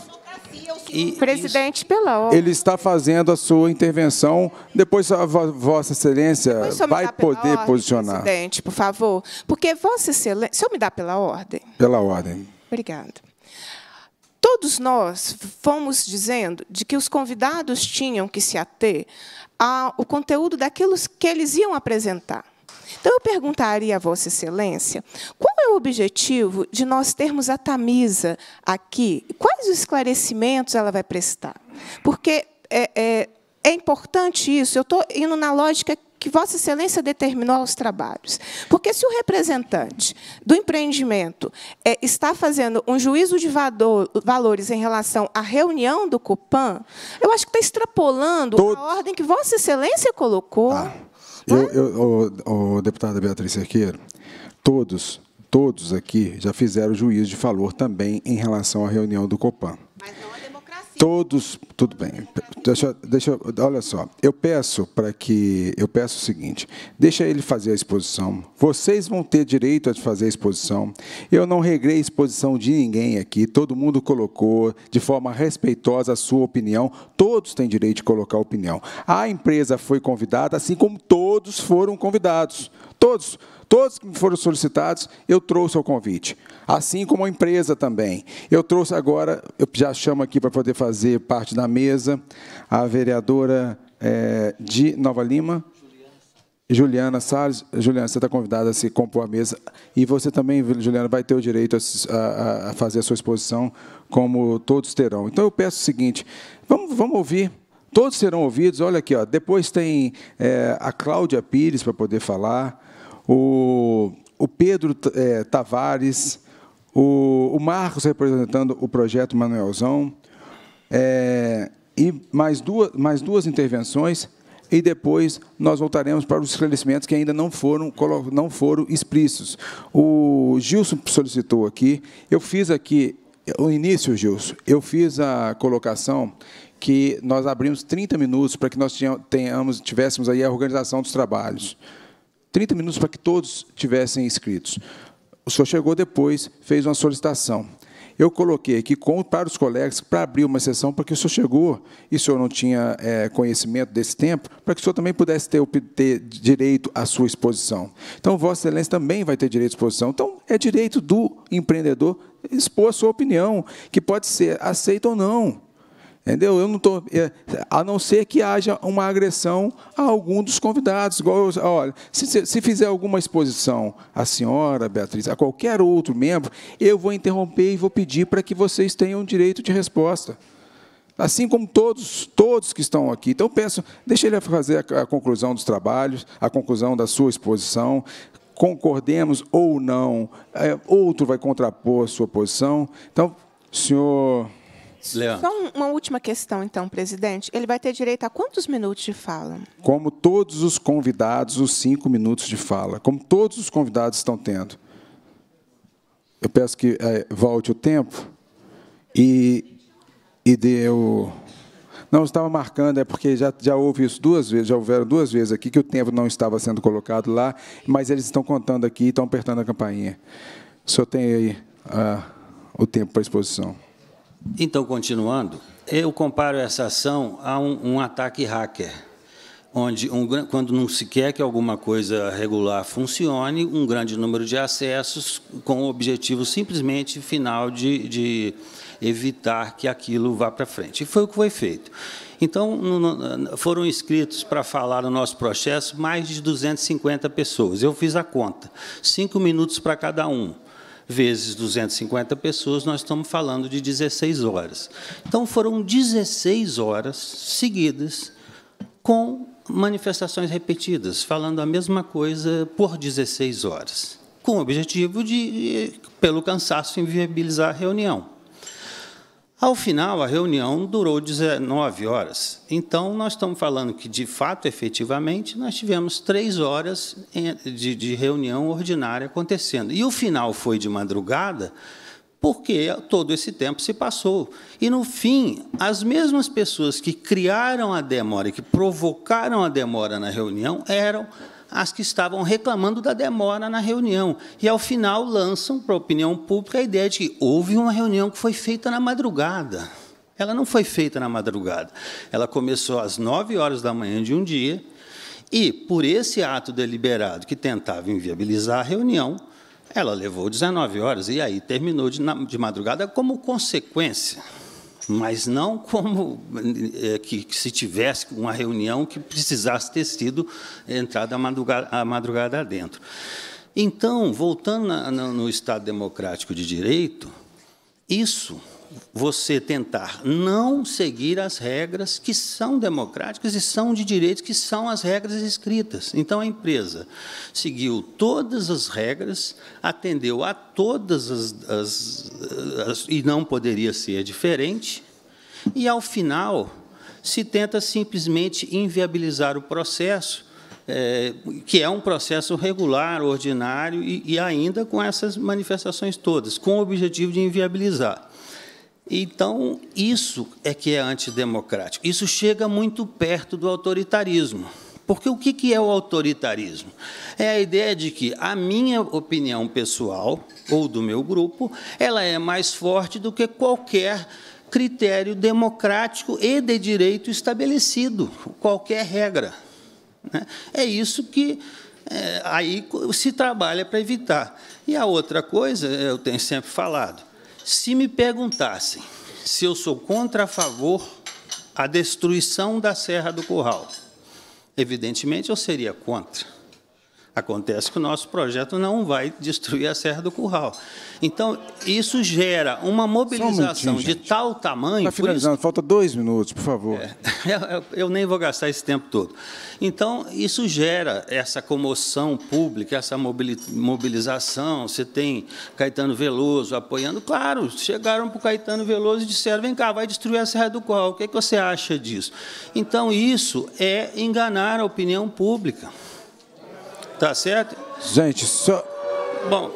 E, Presidente, pela ordem. Ele está fazendo a sua intervenção. Depois a Vossa Excelência vai poder ordem, posicionar. Presidente, por favor. Porque Vossa Excelência. Se eu me dá pela ordem. Pela ordem. Obrigada. Todos nós fomos dizendo de que os convidados tinham que se ater ao conteúdo daquilo que eles iam apresentar. Então, eu perguntaria a Vossa Excelência qual é o objetivo de nós termos a Tamisa aqui? Quais os esclarecimentos ela vai prestar? Porque é, é, é importante isso. Eu estou indo na lógica que Vossa Excelência determinou aos trabalhos. Porque se o representante do empreendimento é, está fazendo um juízo de vador, valores em relação à reunião do Copan, eu acho que está extrapolando Todo... a ordem que Vossa Excelência colocou. Ah. Eu, eu, deputada Beatriz Cerqueiro, todos, todos aqui já fizeram juízo de valor também em relação à reunião do Copan. Mas não todos, tudo bem. Deixa, deixa, olha só, eu peço para que eu peço o seguinte: deixa ele fazer a exposição. Vocês vão ter direito a fazer a exposição. Eu não regrei a exposição de ninguém aqui. Todo mundo colocou de forma respeitosa a sua opinião. Todos têm direito de colocar opinião. A empresa foi convidada, assim como todos foram convidados. Todos, todos que me foram solicitados, eu trouxe o convite. Assim como a empresa também. Eu trouxe agora, eu já chamo aqui para poder fazer parte da mesa, a vereadora é, de Nova Lima, Juliana Salles, Juliana, você está convidada a se compor a mesa. E você também, Juliana, vai ter o direito a, a, a, fazer a sua exposição, como todos terão. Então, eu peço o seguinte: vamos, vamos ouvir. Todos serão ouvidos. Olha aqui, ó, depois tem é, a Cláudia Pires para poder falar o, o Pedro é, Tavares, o, o, Marcos representando o projeto Manuelzão, é, e mais duas, mais duas intervenções, e depois nós voltaremos para os esclarecimentos que ainda não foram, não foram explícitos. O Gilson solicitou aqui, eu fiz aqui, no início, Gilson, eu fiz a colocação que nós abrimos 30 minutos para que nós tenhamos, tivéssemos aí a organização dos trabalhos. 30 minutos para que todos tivessem inscritos. O senhor chegou depois, fez uma solicitação. Eu coloquei aqui para os colegas para abrir uma sessão, porque o senhor chegou e o senhor não tinha é, conhecimento desse tempo, para que o senhor também pudesse ter, ter, direito à sua exposição. Então, Vossa Excelência também vai ter direito à exposição. Então, é direito do empreendedor expor a sua opinião, que pode ser aceita ou não. Entendeu? Eu não tô, é, a não ser que haja uma agressão a algum dos convidados. Igual, olha, se, se fizer alguma exposição à senhora, Beatriz, a qualquer outro membro, eu vou interromper e vou pedir para que vocês tenham direito de resposta. Assim como todos, todos que estão aqui. Então, peço, deixe ele fazer a, a conclusão dos trabalhos, a conclusão da sua exposição concordemos ou não, é, outro vai contrapor a sua posição. Então, senhor Leandro. Só uma última questão, então, presidente. Ele vai ter direito a quantos minutos de fala? Como todos os convidados, os cinco minutos de fala. Como todos os convidados estão tendo. Eu peço que é, volte o tempo e, e dê o. Não estava marcando, é porque já, já houve isso duas vezes, já houveram duas vezes aqui que o tempo não estava sendo colocado lá, mas eles estão contando aqui e estão apertando a campainha. O senhor tem aí ah, o tempo para a exposição. Então, continuando, eu comparo essa ação a um, um ataque hacker, onde, um, quando não se quer que alguma coisa regular funcione, um grande número de acessos com o objetivo simplesmente final de, de evitar que aquilo vá para frente. E foi o que foi feito. Então, foram inscritos para falar no nosso processo mais de 250 pessoas. Eu fiz a conta, cinco minutos para cada um vezes 250 pessoas, nós estamos falando de 16 horas. Então, foram 16 horas seguidas com manifestações repetidas, falando a mesma coisa por 16 horas, com o objetivo de, pelo cansaço, inviabilizar a reunião. Ao final, a reunião durou 19 horas. Então, nós estamos falando que, de fato, efetivamente, nós tivemos três horas eh, de, de reunião ordinária acontecendo. E o final foi de madrugada, porque todo esse tempo se passou. E, no fim, as mesmas pessoas que criaram a demora, e que provocaram a demora na reunião, eram as que estavam reclamando da demora na reunião. E, ao final, lançam para a opinião pública a ideia de que houve uma reunião que foi feita na madrugada. Ela não foi feita na madrugada. Ela começou às 9 horas da manhã de um dia e, por esse ato deliberado que tentava inviabilizar a reunião, ela levou 19 horas e aí terminou de, de madrugada como consequência mas não como é, que, que, se tivesse uma reunião que precisasse ter sido entrada a madrugada, a madrugada dentro. Então, voltando na, no Estado Democrático de Direito, isso você tentar não seguir as regras que são democráticas e são de direitos, que são as regras escritas. Então, a empresa seguiu todas as regras, atendeu a todas as, as, as e não poderia ser diferente, e, ao final, se tenta simplesmente inviabilizar o processo é, que é um processo regular, ordinário e, e, ainda com essas manifestações todas, com o objetivo de inviabilizar. Então, isso é que é antidemocrático. Isso chega muito perto do autoritarismo. Porque o que é o autoritarismo? É a ideia de que a minha opinião pessoal ou do meu grupo, ela é mais forte do que qualquer critério democrático e de direito estabelecido, qualquer regra. Né? É isso que é, aí se trabalha para evitar. E a outra coisa, eu tenho sempre falado, se me perguntassem se eu sou contra a favor a destruição da Serra do Curral, evidentemente eu seria contra Acontece que o nosso projeto não vai destruir a Serra do Curral. Então, isso gera uma mobilização um de tal tamanho. Está finalizando, isso... falta dois minutos, por favor. É, eu, eu nem vou gastar esse tempo todo. Então, isso gera essa comoção pública, essa mobilização. Você tem Caetano Veloso apoiando. Claro, chegaram para o Caetano Veloso e disseram: vem cá, vai destruir a Serra do Curral. O que, é que você acha disso? Então, isso é enganar a opinião pública. Tá certo? Gente, só. Bom.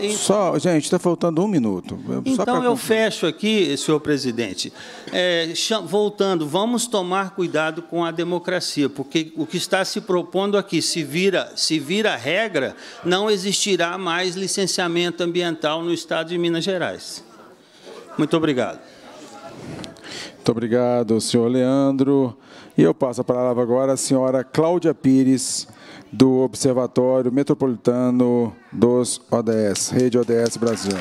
Então, só, gente, está faltando um minuto. Então eu fecho aqui, senhor presidente. É, voltando, vamos tomar cuidado com a democracia, porque o que está se propondo aqui, se vira, se vira regra, não existirá mais licenciamento ambiental no Estado de Minas Gerais. Muito obrigado. Muito obrigado, senhor Leandro. E eu passo a palavra agora à senhora Cláudia Pires do Observatório Metropolitano dos ODS, Rede ODS Brasil.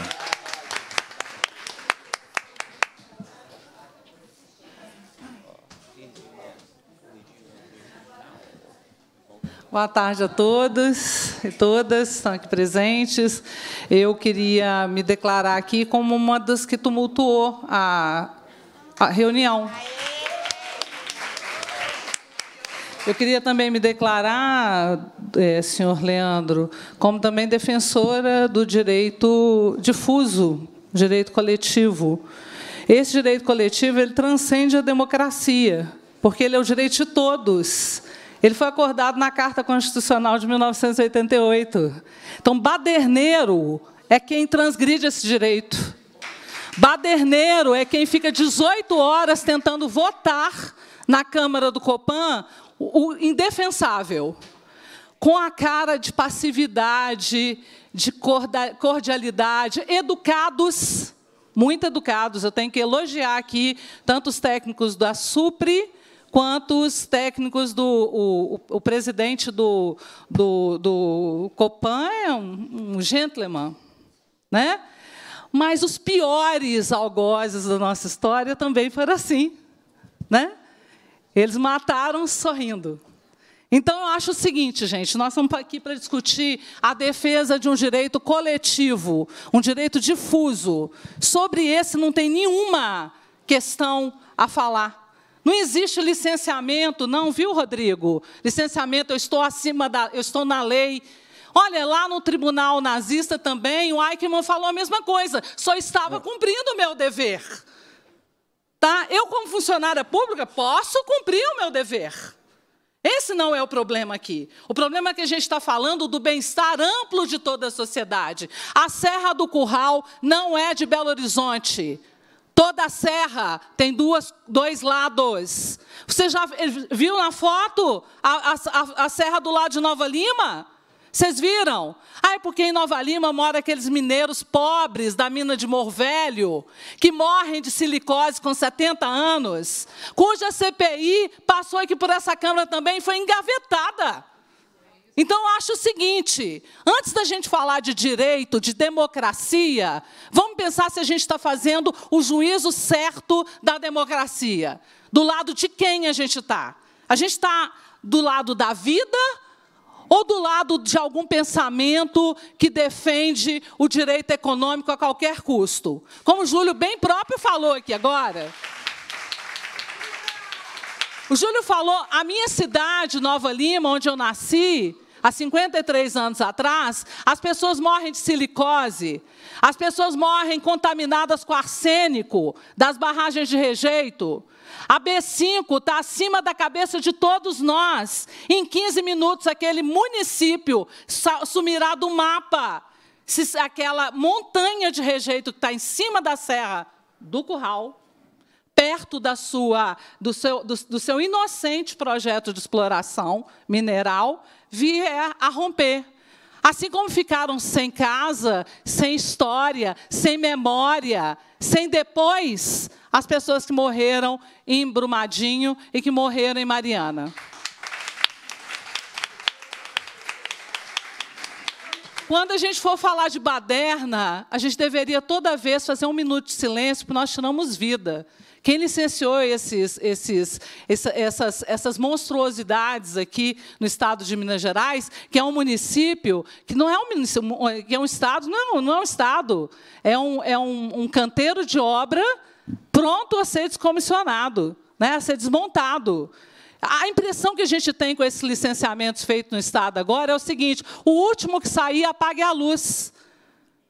Boa tarde a todos e todas que estão aqui presentes. Eu queria me declarar aqui como uma das que tumultuou a, a reunião. Aê! Eu queria também me declarar, é, senhor Leandro, como também defensora do direito difuso, direito coletivo. Esse direito coletivo ele transcende a democracia, porque ele é o direito de todos. Ele foi acordado na Carta Constitucional de 1988. Então, baderneiro é quem transgride esse direito. Baderneiro é quem fica 18 horas tentando votar na Câmara do Copan o indefensável, com a cara de passividade, de cordialidade, educados, muito educados. Eu tenho que elogiar aqui tanto os técnicos da Supre quanto os técnicos do o, o, o presidente do, do, do, Copan é um, um gentleman, né? Mas os piores algozes da nossa história também foram assim, né? Eles mataram sorrindo. Então eu acho o seguinte, gente, nós estamos aqui para discutir a defesa de um direito coletivo, um direito difuso. Sobre esse não tem nenhuma questão a falar. Não existe licenciamento, não, viu, Rodrigo? Licenciamento, eu estou acima da, eu estou na lei. Olha, lá no tribunal nazista também, o Eichmann falou a mesma coisa. Só estava é. cumprindo o meu dever. Tá? Eu, como funcionária pública, posso cumprir o meu dever. Esse não é o problema aqui. O problema é que a gente está falando do bem-estar amplo de toda a sociedade. A Serra do Curral não é de Belo Horizonte. Toda a serra tem duas, dois lados. Você já viu na foto a, a, a serra do lado de Nova Lima? Vocês viram? Ai, porque em Nova Lima moram aqueles mineiros pobres da mina de Morro Velho, que morrem de silicose com 70 anos, cuja CPI passou aqui por essa Câmara também e foi engavetada. Então, eu acho o seguinte: antes da gente falar de direito, de democracia, vamos pensar se a gente está fazendo o juízo certo da democracia. Do lado de quem a gente está? A gente está do lado da vida ou do lado de algum pensamento que defende o direito econômico a qualquer custo. Como o Júlio bem próprio falou aqui agora. O Júlio falou: a minha cidade, Nova Lima, onde eu nasci, há 53 anos atrás, as pessoas morrem de silicose, as pessoas morrem contaminadas com arsênico das barragens de rejeito. A B5 está acima da cabeça de todos nós. Em 15 minutos, aquele município sumirá do mapa. Se aquela montanha de rejeito que está em cima da serra do curral, perto da sua, do, seu, do, do seu inocente projeto de exploração mineral, vier a romper. Assim como ficaram sem casa, sem história, sem memória, sem depois, as pessoas que morreram em Brumadinho e que morreram em Mariana. Quando a gente for falar de baderna, a gente deveria toda vez fazer um minuto de silêncio, porque nós tiramos vida. Quem licenciou esses, esses, essas, essas monstruosidades aqui no estado de Minas Gerais, que é um município, que não é um município, que é um estado, não, não é um estado, é um, é um, um canteiro de obra pronto a ser descomissionado, né, a ser desmontado. A impressão que a gente tem com esses licenciamentos feitos no Estado agora é o seguinte: o último que sair, apague a luz.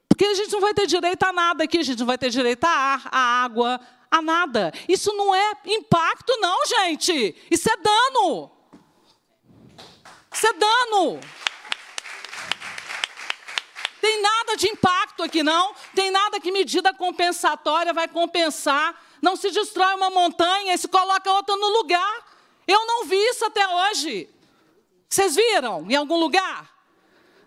Porque a gente não vai ter direito a nada aqui, a gente não vai ter direito a ar, a água, a nada. Isso não é impacto, não, gente. Isso é dano. Isso é dano. Tem nada de impacto aqui, não. Tem nada que medida compensatória vai compensar. Não se destrói uma montanha e se coloca outra no lugar. Eu não vi isso até hoje. Vocês viram em algum lugar?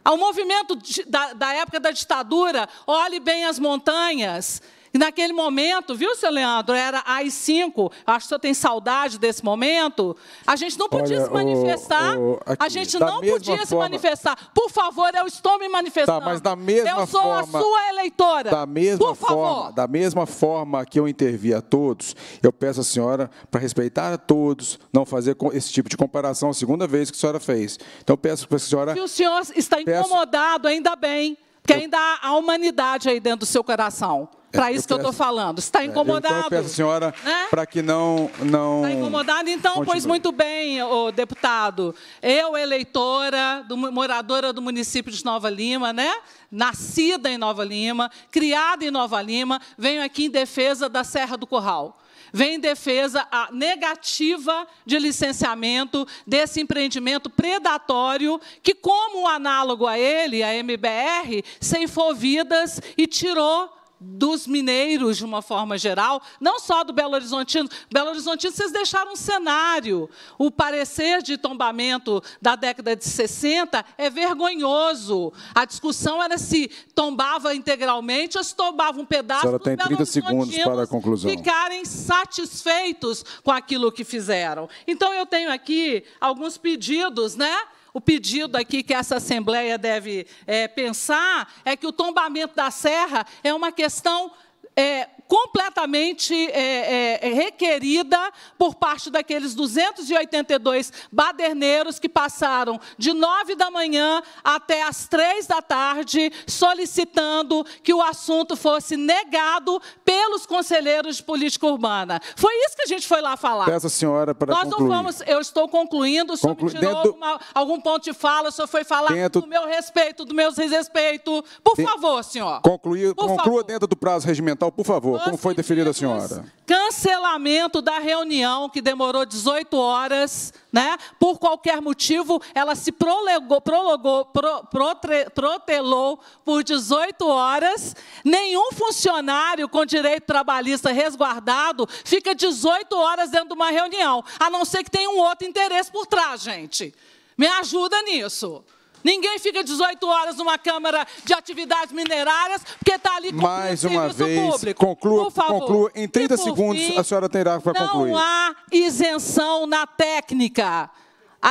Ao movimento da, da época da ditadura, olhe bem as montanhas naquele momento, viu, seu Leandro, era às cinco. Acho que o senhor tem saudade desse momento. A gente não podia Olha, se manifestar. O, o, aqui, a gente não podia forma, se manifestar. Por favor, eu estou me manifestando. Tá, mas da mesma eu sou forma, a sua eleitora. Da mesma Por forma, favor. Da mesma forma que eu intervi a todos, eu peço à senhora para respeitar a todos, não fazer esse tipo de comparação a segunda vez que a senhora fez. Então, eu peço para a senhora... Se o senhor está incomodado, peço, ainda bem que ainda a humanidade aí dentro do seu coração. É, para isso eu que eu estou falando. Está é, incomodado? É, então eu peço a senhora né? para que não, não. Está incomodado? Então, Continue. pois muito bem, ô, deputado. Eu, eleitora, do, moradora do município de Nova Lima, né? nascida em Nova Lima, criada em Nova Lima, venho aqui em defesa da Serra do Corral vem em defesa a negativa de licenciamento desse empreendimento predatório que, como um análogo a ele, a MBR, ceifou vidas e tirou dos mineiros de uma forma geral, não só do Belo Horizontino. Belo Horizontino, vocês deixaram um cenário. O parecer de tombamento da década de 60 é vergonhoso. A discussão era se tombava integralmente ou se tombava um pedaço. A senhora tem 30 segundos para a conclusão. Ficarem satisfeitos com aquilo que fizeram. Então, eu tenho aqui alguns pedidos, né? o pedido aqui que essa Assembleia deve é, pensar é que o tombamento da serra é uma questão é, completamente é, é, é, requerida por parte daqueles 282 baderneiros que passaram de 9 da manhã até as 3 da tarde solicitando que o assunto fosse negado pelos conselheiros de política urbana. Foi isso que a gente foi lá falar. Peço a senhora para Nós concluir. não vamos, eu estou concluindo, o senhor me tirou Dentro... alguma, algum ponto de fala, o senhor foi falar Dentro... do meu respeito, do meu desrespeito. Por Dentro... favor, senhor. Concluir, conclua favor. dentro do prazo regimental, por favor como foi deferida a senhora? Cancelamento da reunião que demorou 18 horas, né? Por qualquer motivo, ela se prolegou, prolongou, pro, protre, protelou por 18 horas. Nenhum funcionário com direito trabalhista resguardado fica 18 horas dentro de uma reunião, a não ser que tenha um outro interesse por trás, gente. Me ajuda nisso. Ninguém fica 18 horas numa Câmara de Atividades Minerárias porque está ali com Mais uma vez, público. conclua, conclua. Em 30 segundos fim, a senhora terá para concluir. Ah, não há isenção na técnica.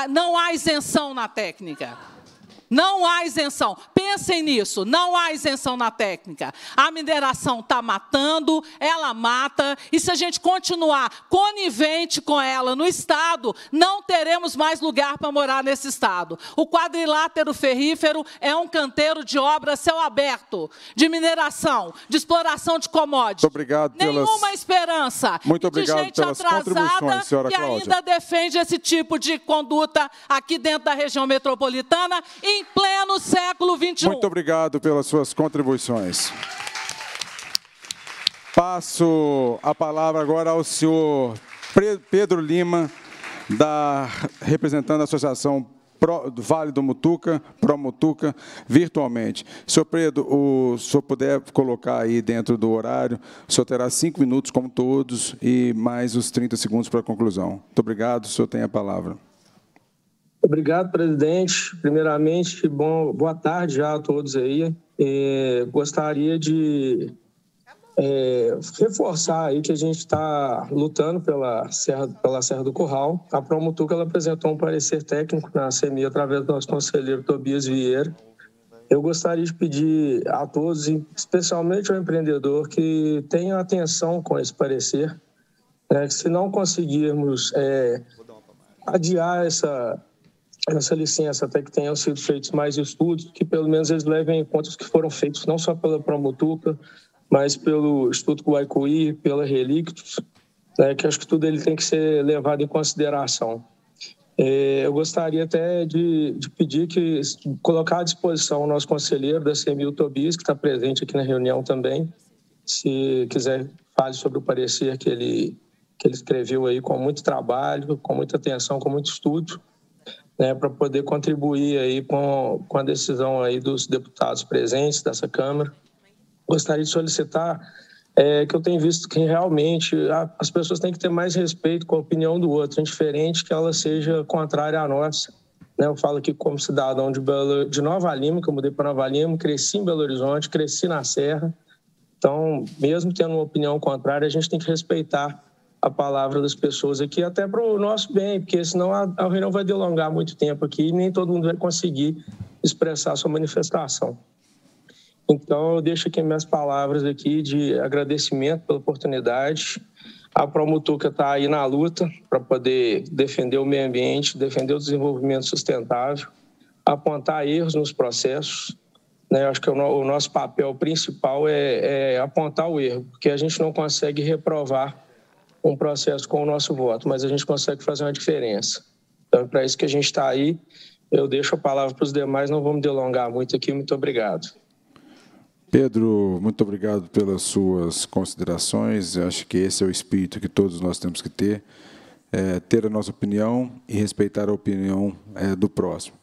Não há isenção na técnica. Não há isenção. Pensem nisso, não há isenção na técnica. A mineração está matando, ela mata, e se a gente continuar conivente com ela no Estado, não teremos mais lugar para morar nesse Estado. O quadrilátero ferrífero é um canteiro de obra céu aberto, de mineração, de exploração de commodities. obrigado Nenhuma esperança Muito obrigado de gente pelas atrasada que ainda defende esse tipo de conduta aqui dentro da região metropolitana, em pleno século XXI. 21. Muito obrigado pelas suas contribuições. Passo a palavra agora ao senhor Pedro Lima, da, representando a Associação Pro, Vale do Mutuca, Promutuca, virtualmente. Senhor Pedro, o senhor puder colocar aí dentro do horário, o senhor terá cinco minutos, como todos, e mais os 30 segundos para a conclusão. Muito obrigado, o senhor tem a palavra. Obrigado, presidente. Primeiramente, bom, boa tarde já a todos aí. É, gostaria de é, reforçar aí que a gente está lutando pela Serra, pela Serra do Curral. A Promutuca ela apresentou um parecer técnico na CMI através do nosso conselheiro Tobias Vieira. Eu gostaria de pedir a todos, especialmente ao empreendedor, que tenha atenção com esse parecer. Né? Se não conseguirmos é, adiar essa, essa licença até que tenham sido feitos mais estudos, que pelo menos eles levem em conta os que foram feitos não só pela Promotuca, mas pelo Instituto Guaicuí, pela Relictus, né, que acho que tudo ele tem que ser levado em consideração. É, eu gostaria até de, de, pedir que colocar à disposição o nosso conselheiro da CMU Tobias, que está presente aqui na reunião também, se quiser fale sobre o parecer que ele, que ele escreveu aí com muito trabalho, com muita atenção, com muito estudo, né, para poder contribuir aí com, com a decisão aí dos deputados presentes dessa Câmara. Gostaria de solicitar é, que eu tenho visto que realmente a, ah, as pessoas têm que ter mais respeito com a opinião do outro, indiferente que ela seja contrária à nossa. Né, eu falo aqui como cidadão de, Belo, de Nova Lima, que eu mudei para Nova Lima, cresci em Belo Horizonte, cresci na Serra. Então, mesmo tendo uma opinião contrária, a gente tem que respeitar a palavra das pessoas aqui, até para o nosso bem, porque senão a, a reunião vai delongar muito tempo aqui e nem todo mundo vai conseguir expressar sua manifestação. Então, eu deixo aqui minhas palavras aqui de agradecimento pela oportunidade, a Promutuca está aí na luta para poder defender o meio ambiente, defender o desenvolvimento sustentável, apontar erros nos processos. Né? acho que o nosso papel principal é, é apontar o erro, porque a gente não consegue reprovar um processo com o nosso voto, mas a gente consegue fazer uma diferença. Então, é para isso que a gente está aí. Eu deixo a palavra para os demais, não vou me delongar muito aqui. Muito obrigado. Pedro, muito obrigado pelas suas considerações. Eu acho que esse é o espírito que todos nós temos que ter: é, ter a nossa opinião e respeitar a opinião é, do próximo.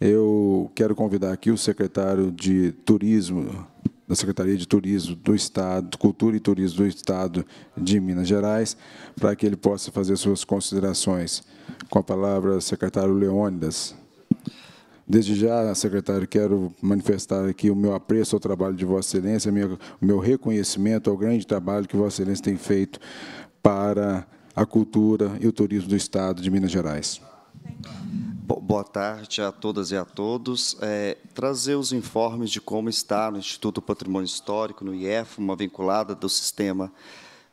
Eu quero convidar aqui o secretário de Turismo da Secretaria de Turismo do Estado, Cultura e Turismo do Estado de Minas Gerais, para que ele possa fazer suas considerações. Com a palavra, secretário Leônidas. Desde já, secretário, quero manifestar aqui o meu apreço ao trabalho de Vossa Excelência, o meu reconhecimento ao grande trabalho que Vossa Excelência tem feito para a cultura e o turismo do Estado de Minas Gerais. Boa tarde a todas e a todos. É, trazer os informes de como está no Instituto Patrimônio Histórico, no IEF, uma vinculada do sistema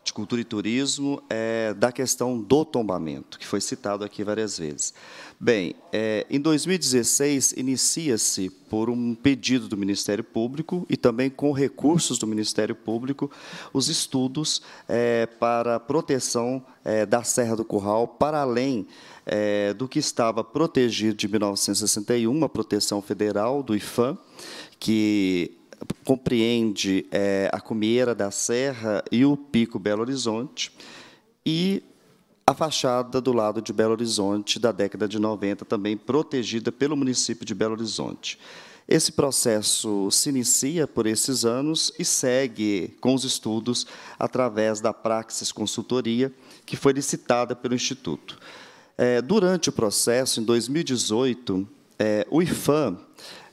de cultura e turismo, é, da questão do tombamento, que foi citado aqui várias vezes. Bem, é, em 2016, inicia-se por um pedido do Ministério Público e também com recursos do Ministério Público os estudos é, para proteção é, da Serra do Curral, para além é, do que estava protegido de 1961, uma proteção federal do IFAM, que compreende é, a Cumieira da Serra e o Pico Belo Horizonte, e a fachada do lado de Belo Horizonte, da década de 90, também protegida pelo município de Belo Horizonte. Esse processo se inicia por esses anos e segue com os estudos através da Praxis Consultoria, que foi licitada pelo Instituto. É, durante o processo, em 2018, é, o IFAM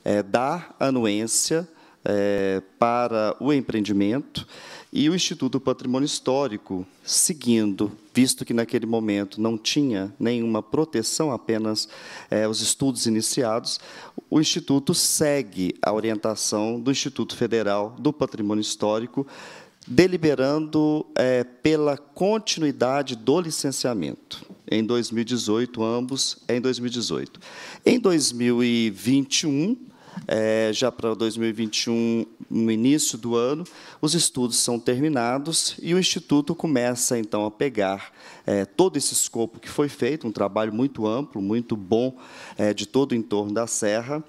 é, dá anuência é, para o empreendimento e o Instituto do Patrimônio Histórico, seguindo, visto que naquele momento não tinha nenhuma proteção, apenas é, os estudos iniciados, o Instituto segue a orientação do Instituto Federal do Patrimônio Histórico, deliberando é, pela continuidade do licenciamento em 2018, ambos em 2018. Em 2021, é, já para 2021, no início do ano, os estudos são terminados e o Instituto começa, então, a pegar é, todo esse escopo que foi feito, um trabalho muito amplo, muito bom é, de todo o entorno da Serra,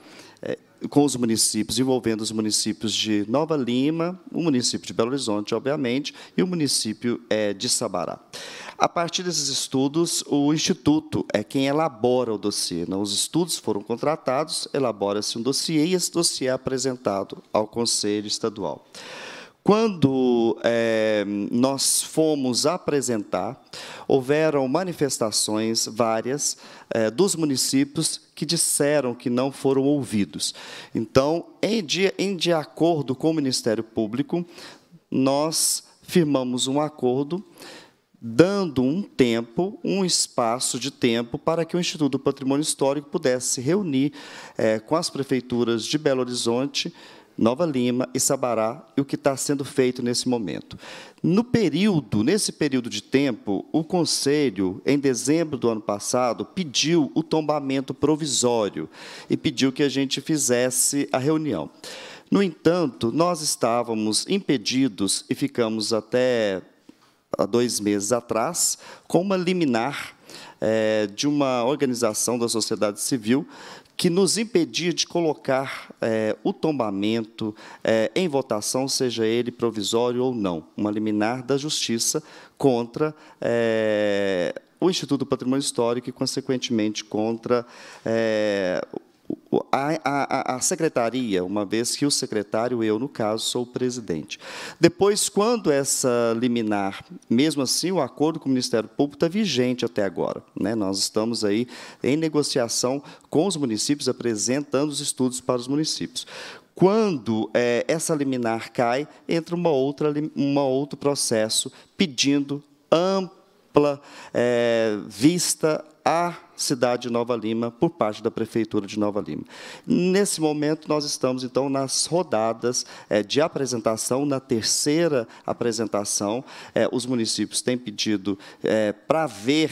com os municípios, envolvendo os municípios de Nova Lima, o município de Belo Horizonte, obviamente, e o município é, de Sabará. A partir desses estudos, o Instituto é quem elabora o dossiê. Não? Né? Os estudos foram contratados, elabora-se um dossiê e esse dossiê é apresentado ao Conselho Estadual. Quando é, nós fomos apresentar, houveram manifestações várias é, dos municípios que disseram que não foram ouvidos. Então, em, dia em de acordo com o Ministério Público, nós firmamos um acordo dando um tempo, um espaço de tempo para que o Instituto do Patrimônio Histórico pudesse se reunir é, com as prefeituras de Belo Horizonte, Nova Lima e Sabará e o que está sendo feito nesse momento. No período, nesse período de tempo, o Conselho, em dezembro do ano passado, pediu o tombamento provisório e pediu que a gente fizesse a reunião. No entanto, nós estávamos impedidos e ficamos até há dois meses atrás com uma liminar é, de uma organização da sociedade civil que nos impedia de colocar é, o tombamento é, em votação, seja ele provisório ou não, uma liminar da Justiça contra é, o Instituto do Patrimônio Histórico e, consequentemente, contra a, a, a, secretaria, uma vez que o secretário, eu, no caso, sou o presidente. Depois, quando essa liminar, mesmo assim, o acordo com o Ministério Público está vigente até agora. Né? Nós estamos aí em negociação com os municípios, apresentando os estudos para os municípios. Quando é, essa liminar cai, entra uma outra, uma outro processo pedindo ampla é, vista à cidade de Nova Lima por parte da prefeitura de Nova Lima. Nesse momento nós estamos então nas rodadas é, de apresentação, na terceira apresentação, é, os municípios têm pedido é, para ver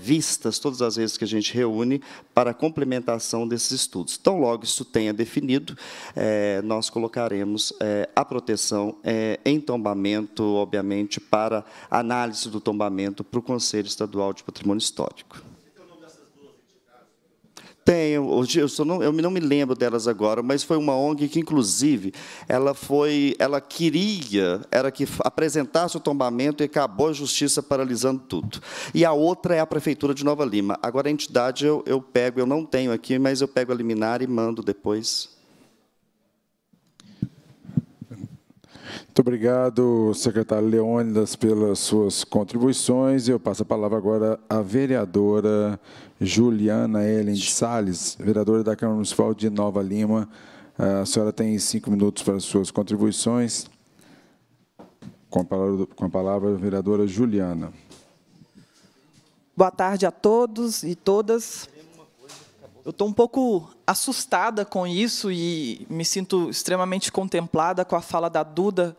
vistas todas as vezes que a gente reúne para a complementação desses estudos. Então logo isso tenha definido, nós colocaremos a proteção em tombamento, obviamente para análise do tombamento para o Conselho Estadual de Patrimônio Histórico. Tenho, hoje eu, não, eu não me lembro delas agora, mas foi uma ONG que, inclusive, ela foi, ela queria, era que apresentasse o tombamento e acabou a justiça paralisando tudo. E a outra é a Prefeitura de Nova Lima. Agora, a entidade eu, eu pego, eu não tenho aqui, mas eu pego a liminar e mando depois. Muito obrigado, secretário Leônidas, pelas suas contribuições. Eu passo a palavra agora à vereadora Juliana Helen de Salles, vereadora da Câmara Municipal de Nova Lima. Ah, a senhora tem cinco minutos para suas contribuições. Com a palavra, com a palavra a vereadora Juliana. Boa tarde a todos e todas. Eu estou um pouco assustada com isso e me sinto extremamente contemplada com a fala da Duda,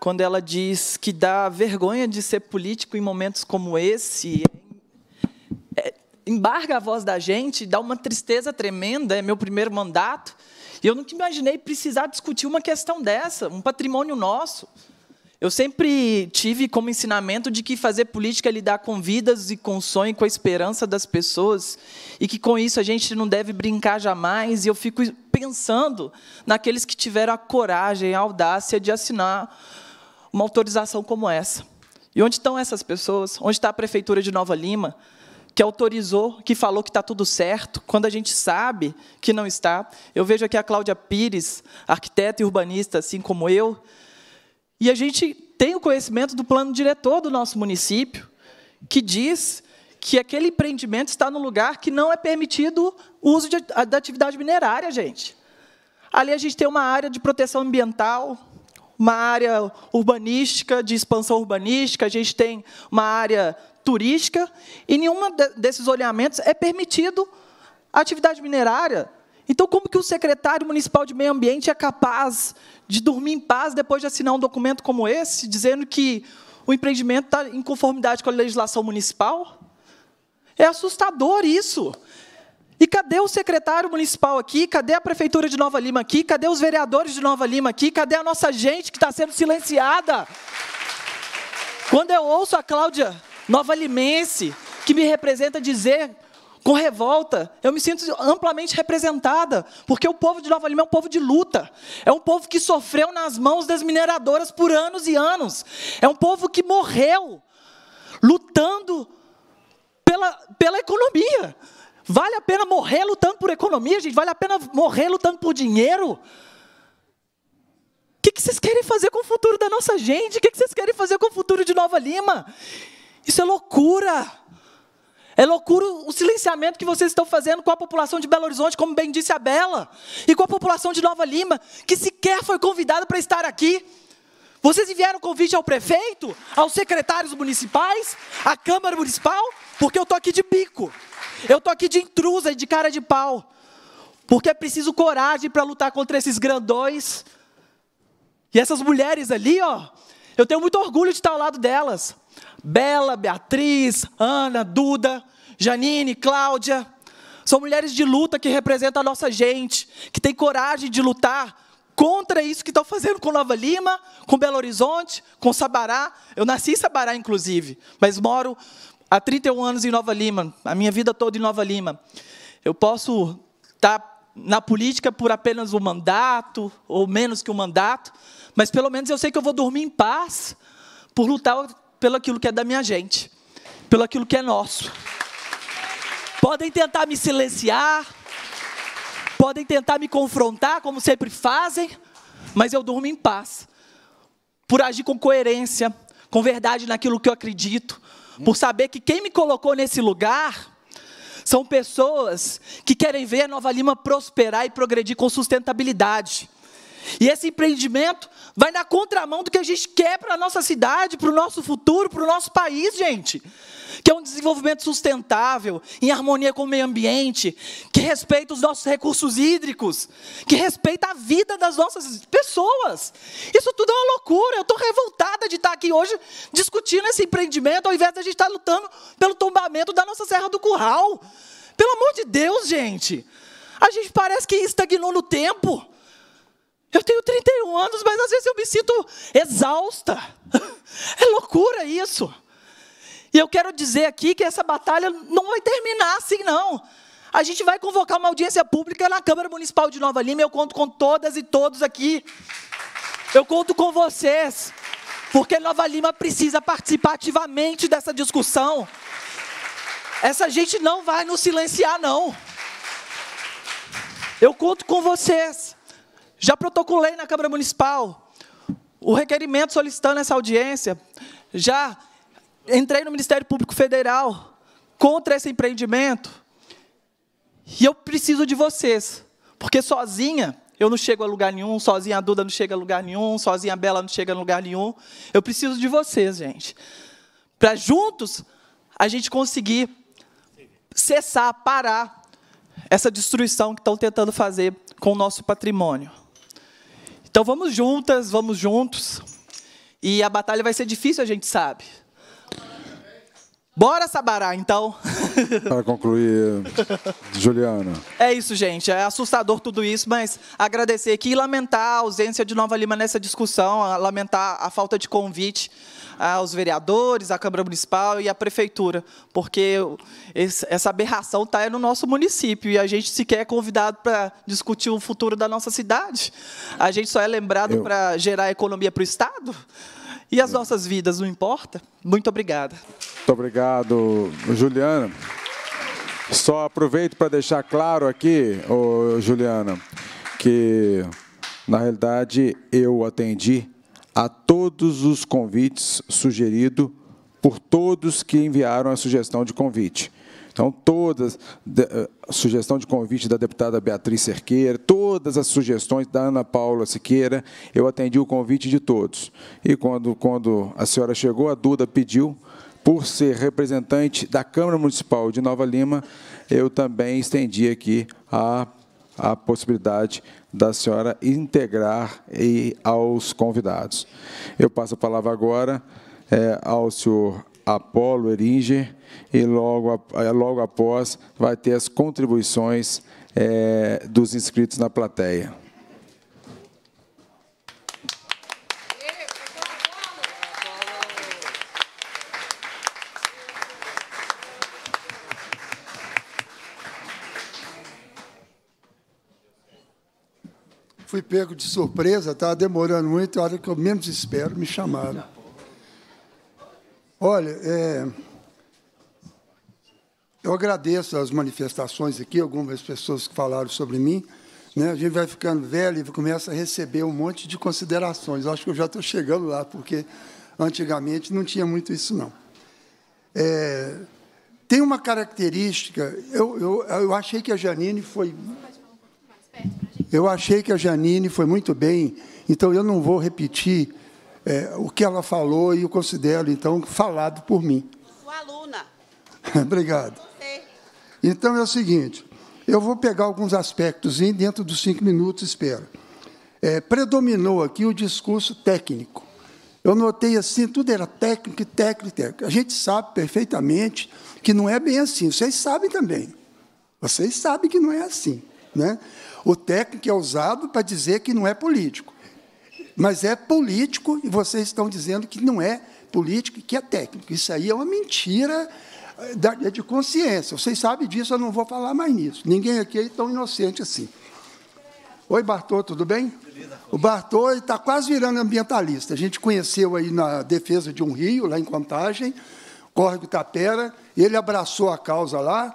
quando ela diz que dá vergonha de ser político em momentos como esse, embarga a voz da gente, dá uma tristeza tremenda, é meu primeiro mandato. E eu nunca imaginei precisar discutir uma questão dessa, um patrimônio nosso. Eu sempre tive como ensinamento de que fazer política é lidar com vidas e com o sonho, com a esperança das pessoas, e que com isso a gente não deve brincar jamais. E eu fico pensando naqueles que tiveram a coragem, a audácia de assinar uma autorização como essa. E onde estão essas pessoas? Onde está a prefeitura de Nova Lima? que autorizou, que falou que está tudo certo, quando a gente sabe que não está. Eu vejo aqui a Cláudia Pires, arquiteta e urbanista, assim como eu, e a gente tem o conhecimento do plano diretor do nosso município, que diz que aquele empreendimento está no lugar que não é permitido o uso de, da atividade minerária, gente. Ali a gente tem uma área de proteção ambiental, uma área urbanística, de expansão urbanística, a gente tem uma área turística, e nenhuma desses olhamentos é permitido a atividade minerária. Então, como que o secretário municipal de meio ambiente é capaz de dormir em paz depois de assinar um documento como esse, dizendo que o empreendimento está em conformidade com a legislação municipal? É assustador isso. E cadê o secretário municipal aqui? Cadê a prefeitura de Nova Lima aqui? Cadê os vereadores de Nova Lima aqui? Cadê a nossa gente que está sendo silenciada? Quando eu ouço a Cláudia Nova Limense, que me representa dizer com revolta. Eu me sinto amplamente representada, porque o povo de Nova Lima é um povo de luta. É um povo que sofreu nas mãos das mineradoras por anos e anos. É um povo que morreu lutando pela, pela economia. Vale a pena morrer lutando por economia, gente? Vale a pena morrer lutando por dinheiro? O que, vocês querem fazer com o futuro da nossa gente? O que, que vocês querem fazer com o futuro de Nova Lima? Isso é loucura. É loucura o silenciamento que vocês estão fazendo com a população de Belo Horizonte, como bem disse a Bela, e com a população de Nova Lima, que sequer foi convidada para estar aqui. Vocês enviaram convite ao prefeito, aos secretários municipais, à Câmara Municipal, porque eu estou aqui de bico. Eu estou aqui de intrusa e de cara de pau. Porque é preciso coragem para lutar contra esses grandões. E essas mulheres ali, ó, eu tenho muito orgulho de estar ao lado delas. Bela, Beatriz, Ana, Duda, Janine, Cláudia. São mulheres de luta que representam a nossa gente, que tem coragem de lutar contra isso que estão fazendo com Nova Lima, com Belo Horizonte, com Sabará. Eu nasci em Sabará, inclusive, mas moro há 31 anos em Nova Lima, a minha vida toda em Nova Lima. Eu posso estar tá na política por apenas um mandato, ou menos que um mandato, mas pelo menos eu sei que eu vou dormir em paz por lutar pelo aquilo que é da minha gente, pelo aquilo que é nosso. Podem tentar me silenciar, podem tentar me confrontar, como sempre fazem, mas eu durmo em paz, por agir com coerência, com verdade naquilo que eu acredito, por saber que quem me colocou nesse lugar são pessoas que querem ver a Nova Lima prosperar e progredir com sustentabilidade. E esse empreendimento vai na contramão do que a gente quer para a nossa cidade, para o nosso futuro, para o nosso país, gente. Que é um desenvolvimento sustentável, em harmonia com o meio ambiente, que respeita os nossos recursos hídricos, que respeita a vida das nossas pessoas. Isso tudo é uma loucura. Eu estou revoltada de estar aqui hoje discutindo esse empreendimento, ao invés de a gente estar tá lutando pelo tombamento da nossa Serra do Curral. Pelo amor de Deus, gente. A gente parece que estagnou no tempo. Eu tenho 31 anos, mas às vezes eu me sinto exausta. É loucura isso. E eu quero dizer aqui que essa batalha não vai terminar assim, não. A gente vai convocar uma audiência pública na Câmara Municipal de Nova Lima. Eu conto com todas e todos aqui. Eu conto com vocês. Porque Nova Lima precisa participar ativamente dessa discussão. Essa gente não vai nos silenciar, não. Eu conto com vocês. Já protocolei na Câmara Municipal o requerimento solicitando essa audiência. Já entrei no Ministério Público Federal contra esse empreendimento. E eu preciso de vocês, porque sozinha eu não chego a lugar nenhum, sozinha a Duda não chega a lugar nenhum, sozinha a Bela não chega a lugar nenhum. Eu preciso de vocês, gente. Para juntos a gente conseguir cessar, parar essa destruição que estão tentando fazer com o nosso patrimônio. Então vamos juntas, vamos juntos. E a batalha vai ser difícil, a gente sabe. Bora sabará, então. para concluir, Juliana. É isso, gente. É assustador tudo isso, mas agradecer aqui e lamentar a ausência de Nova Lima nessa discussão, lamentar a falta de convite aos vereadores, à Câmara Municipal e à Prefeitura, porque essa aberração está no nosso município e a gente sequer é convidado para discutir o futuro da nossa cidade. A gente só é lembrado Eu... para gerar economia para o Estado. E as nossas vidas, não importa? Muito obrigada. Muito obrigado, Juliana. Só aproveito para deixar claro aqui, ô Juliana, que na realidade eu atendi a todos os convites sugerido por todos que enviaram a sugestão de convite. Então, todas, eh, a sugestão de convite da deputada Beatriz Cerqueira, todas as sugestões da Ana Paula Siqueira, eu atendi o convite de todos. E quando, quando a senhora chegou, a Duda pediu, por ser representante da Câmara Municipal de Nova Lima, eu também estendi aqui a, a possibilidade da senhora integrar e aos convidados. Eu passo a palavra agora é, ao senhor Apolo Eringer, e logo, eh, logo após vai ter as contribuições é, dos inscritos na plateia. Fui pego de surpresa, estava demorando muito, a hora que eu menos espero, me chamaram. Olha, é, eu agradeço as manifestações aqui, algumas pessoas que falaram sobre mim. Né? A gente vai ficando velho e começa a receber um monte de considerações. Eu acho que eu já estou chegando lá, porque antigamente não tinha muito isso, não. É, tem uma característica, eu, eu, eu achei que a Janine foi. Eu achei que a Janine foi muito bem, então eu não vou repetir é, o que ela falou e o considero, então, falado por mim. Sua aluna. Obrigado. Então é o seguinte: eu vou pegar alguns aspectos e dentro dos cinco minutos, espera. É, predominou aqui o discurso técnico. Eu notei assim, tudo era técnico, técnico, técnico. A gente sabe perfeitamente que não é bem assim. Vocês sabem também. Vocês sabem que não é assim. Né? O técnico é usado para dizer que não é político mas é político e vocês estão dizendo que não é político, e que é técnico. Isso aí é uma mentira eh, é de consciência. Vocês sabem disso, eu não vou falar mais nisso. Ninguém aqui é tão inocente assim. Oi, Bartô, tudo bem? O Bartô está quase virando ambientalista. A gente conheceu aí na defesa de um rio, lá em Contagem, Córrego Tapera, ele abraçou a causa lá,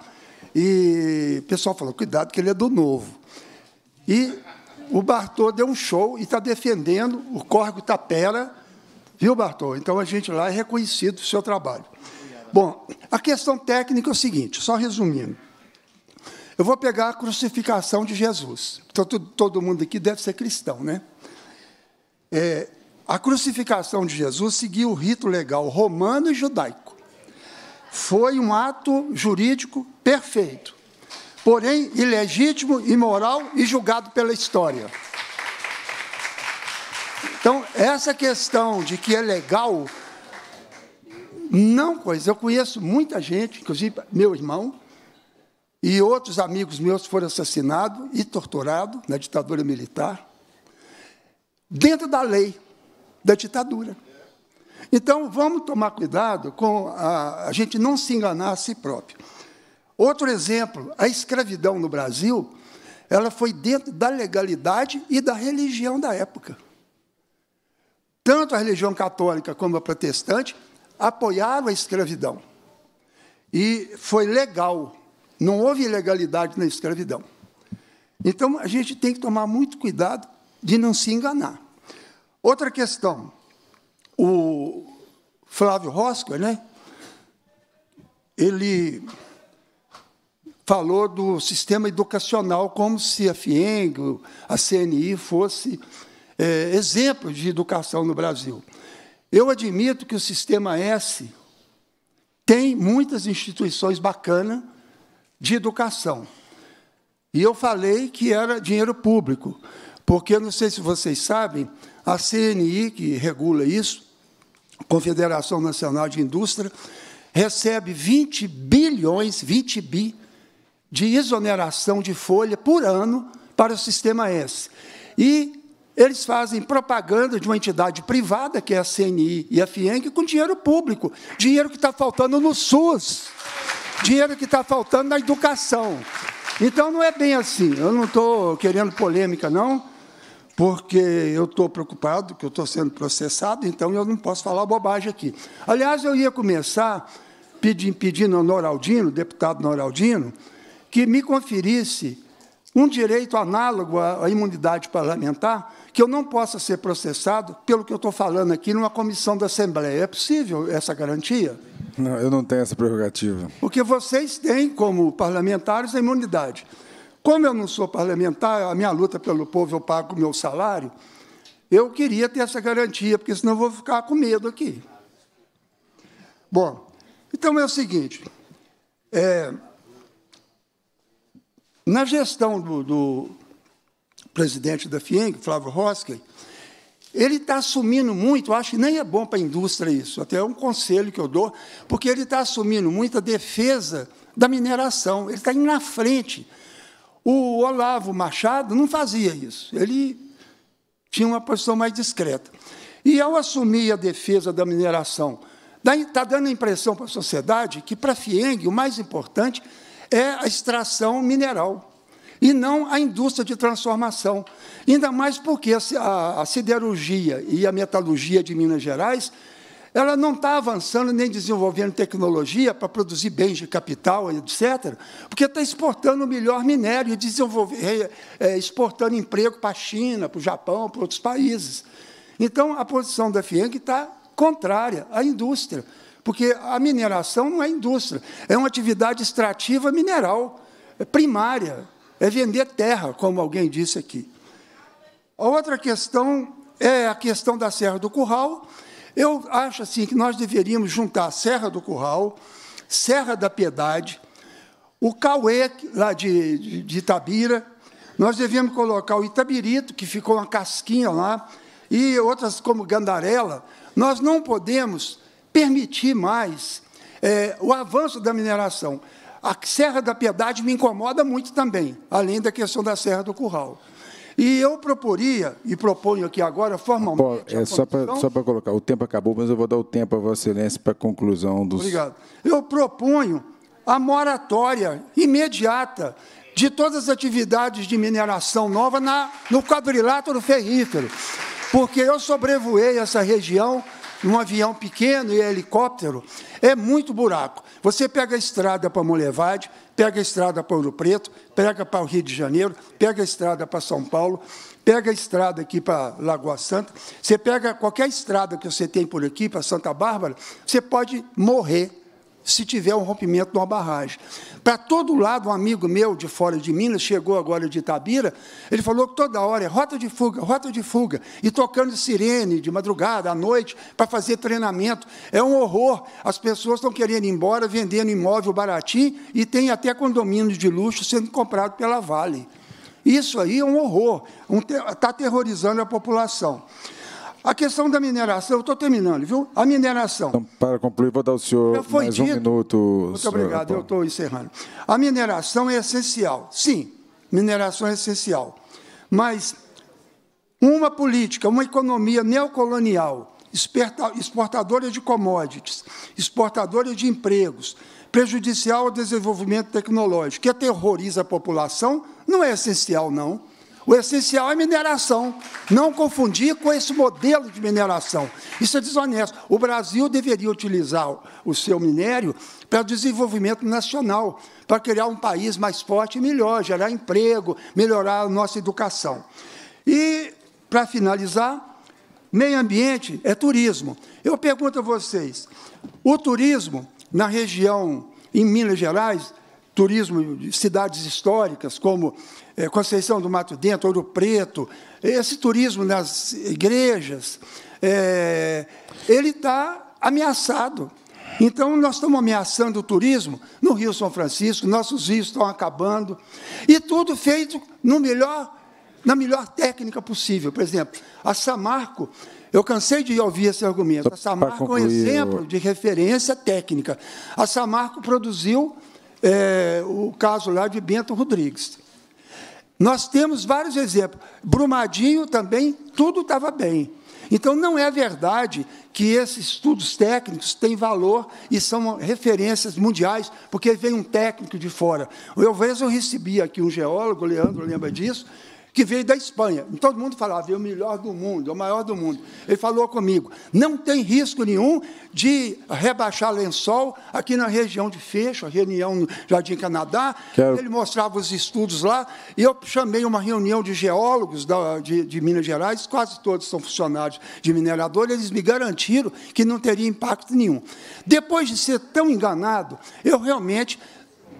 e o pessoal falou, cuidado que ele é do novo. E o Bartô deu um show e está defendendo o Córrego Tapera, viu, Bartô? Então, a gente lá é reconhecido o seu trabalho. Bom, a questão técnica é o seguinte, só resumindo. Eu vou pegar a crucificação de Jesus. Todo, então, todo mundo aqui deve ser cristão, né? É, a crucificação de Jesus seguiu o rito legal romano e judaico. Foi um ato jurídico perfeito porém ilegítimo, imoral e julgado pela história. Então, essa questão de que é legal, não coisa. Eu conheço muita gente, inclusive meu irmão, e outros amigos meus foram assassinados e torturados na ditadura militar, dentro da lei da ditadura. Então, vamos tomar cuidado com a, a gente não se enganar a si próprio. Outro exemplo, a escravidão no Brasil, ela foi dentro da legalidade e da religião da época. Tanto a religião católica como a protestante apoiaram a escravidão. E foi legal, não houve ilegalidade na escravidão. Então, a gente tem que tomar muito cuidado de não se enganar. Outra questão, o Flávio Rosca, né? ele falou do sistema educacional como se a FIENG, a CNI, fosse é, exemplo de educação no Brasil. Eu admito que o sistema S tem muitas instituições bacanas de educação. E eu falei que era dinheiro público, porque, não sei se vocês sabem, a CNI, que regula isso, Confederação Nacional de Indústria, recebe 20 bilhões, 20 bi, de exoneração de folha por ano para o sistema S. E eles fazem propaganda de uma entidade privada, que é a CNI e a FIENG, com dinheiro público, dinheiro que está faltando no SUS, dinheiro que está faltando na educação. Então, não é bem assim. Eu não estou querendo polêmica, não, porque eu estou preocupado, que eu estou sendo processado, então eu não posso falar bobagem aqui. Aliás, eu ia começar pedindo, pedindo ao Noraldino, deputado Noraldino, que me conferisse um direito análogo à imunidade parlamentar, que eu não possa ser processado pelo que eu estou falando aqui numa comissão da Assembleia. É possível essa garantia? Não, eu não tenho essa prerrogativa. Porque vocês têm, como parlamentares, a imunidade. Como eu não sou parlamentar, a minha luta pelo povo, eu pago o meu salário, eu queria ter essa garantia, porque senão eu vou ficar com medo aqui. Bom, então é o seguinte. É, na gestão do, do presidente da FIENG, Flávio Rosker, ele está assumindo muito, acho que nem é bom para a indústria isso, até é um conselho que eu dou, porque ele está assumindo muito a defesa da mineração, ele está indo na frente. O Olavo Machado não fazia isso, ele tinha uma posição mais discreta. E, ao assumir a defesa da mineração, está dando a impressão para a sociedade que, para a FIENG, o mais importante é a extração mineral e não a indústria de transformação. Ainda mais porque a siderurgia e a metalurgia de Minas Gerais ela não está avançando nem desenvolvendo tecnologia para produzir bens de capital, etc., porque está exportando o melhor minério e é, exportando emprego para a China, para o Japão, para outros países. Então, a posição da FIENG está contrária à indústria. Porque a mineração não é indústria, é uma atividade extrativa mineral, é primária, é vender terra, como alguém disse aqui. A outra questão é a questão da Serra do Curral. Eu acho assim que nós deveríamos juntar a Serra do Curral, Serra da Piedade, o Cauê, lá de, de, de Itabira, nós devemos colocar o Itabirito, que ficou uma casquinha lá, e outras como Gandarela. Nós não podemos permitir mais é, o avanço da mineração. A Serra da Piedade me incomoda muito também, além da questão da Serra do Curral. E eu proporia, e proponho aqui agora, formalmente. É, só para só colocar, o tempo acabou, mas eu vou dar o tempo a Vossa Excelência para a conclusão dos. Obrigado. Eu proponho a moratória imediata de todas as atividades de mineração nova na, no quadrilátero ferrífero, porque eu sobrevoei essa região num avião pequeno e é helicóptero, é muito buraco. Você pega a estrada para Molevade, pega a estrada para Ouro Preto, pega para o Rio de Janeiro, pega a estrada para São Paulo, pega a estrada aqui para Lagoa Santa. Você pega qualquer estrada que você tem por aqui, para Santa Bárbara, você pode morrer se tiver um rompimento de uma barragem. Para todo lado, um amigo meu de fora de Minas, chegou agora de Itabira, ele falou que toda hora é rota de fuga, rota de fuga, e tocando sirene de madrugada, à noite, para fazer treinamento. É um horror. As pessoas estão querendo ir embora, vendendo imóvel baratinho, e tem até condomínios de luxo sendo comprado pela Vale. Isso aí é um horror, está um, tá aterrorizando a população. A questão da mineração, eu estou terminando, viu? A mineração. Então, para concluir, vou dar ao senhor mais dito. um minuto. Muito obrigado, eu estou encerrando. A mineração é essencial, sim, mineração é essencial. Mas uma política, uma economia neocolonial, exportadora de commodities, exportadora de empregos, prejudicial ao desenvolvimento tecnológico, que aterroriza a população, não é essencial, não. O essencial é mineração. Não confundir com esse modelo de mineração. Isso é desonesto. O Brasil deveria utilizar o seu minério para desenvolvimento nacional, para criar um país mais forte e melhor, gerar emprego, melhorar a nossa educação. E, para finalizar, meio ambiente é turismo. Eu pergunto a vocês: o turismo na região, em Minas Gerais, turismo de cidades históricas, como é, Conceição do Mato Dentro, Ouro Preto, esse turismo nas igrejas, é, ele está ameaçado. Então, nós estamos ameaçando o turismo no Rio São Francisco, nossos rios estão acabando, e tudo feito no melhor, na melhor técnica possível. Por exemplo, a Samarco, eu cansei de ouvir esse argumento, a Samarco é um exemplo de referência técnica. A Samarco produziu é, o caso lá de Bento Rodrigues. Nós temos vários exemplos. Brumadinho também, tudo estava bem. Então, não é verdade que esses estudos técnicos têm valor e são referências mundiais, porque vem um técnico de fora. Eu vejo, eu recebi aqui um geólogo, o Leandro lembra disso, que veio da Espanha. Então, todo mundo falava, é o melhor do mundo, é o maior do mundo. Ele falou comigo: não tem risco nenhum de rebaixar lençol aqui na região de Fecho, a reunião no Jardim Canadá. Quero... Ele mostrava os estudos lá, e eu chamei uma reunião de geólogos da, de, de, Minas Gerais, quase todos são funcionários de minerador, eles me garantiram que não teria impacto nenhum. Depois de ser tão enganado, eu realmente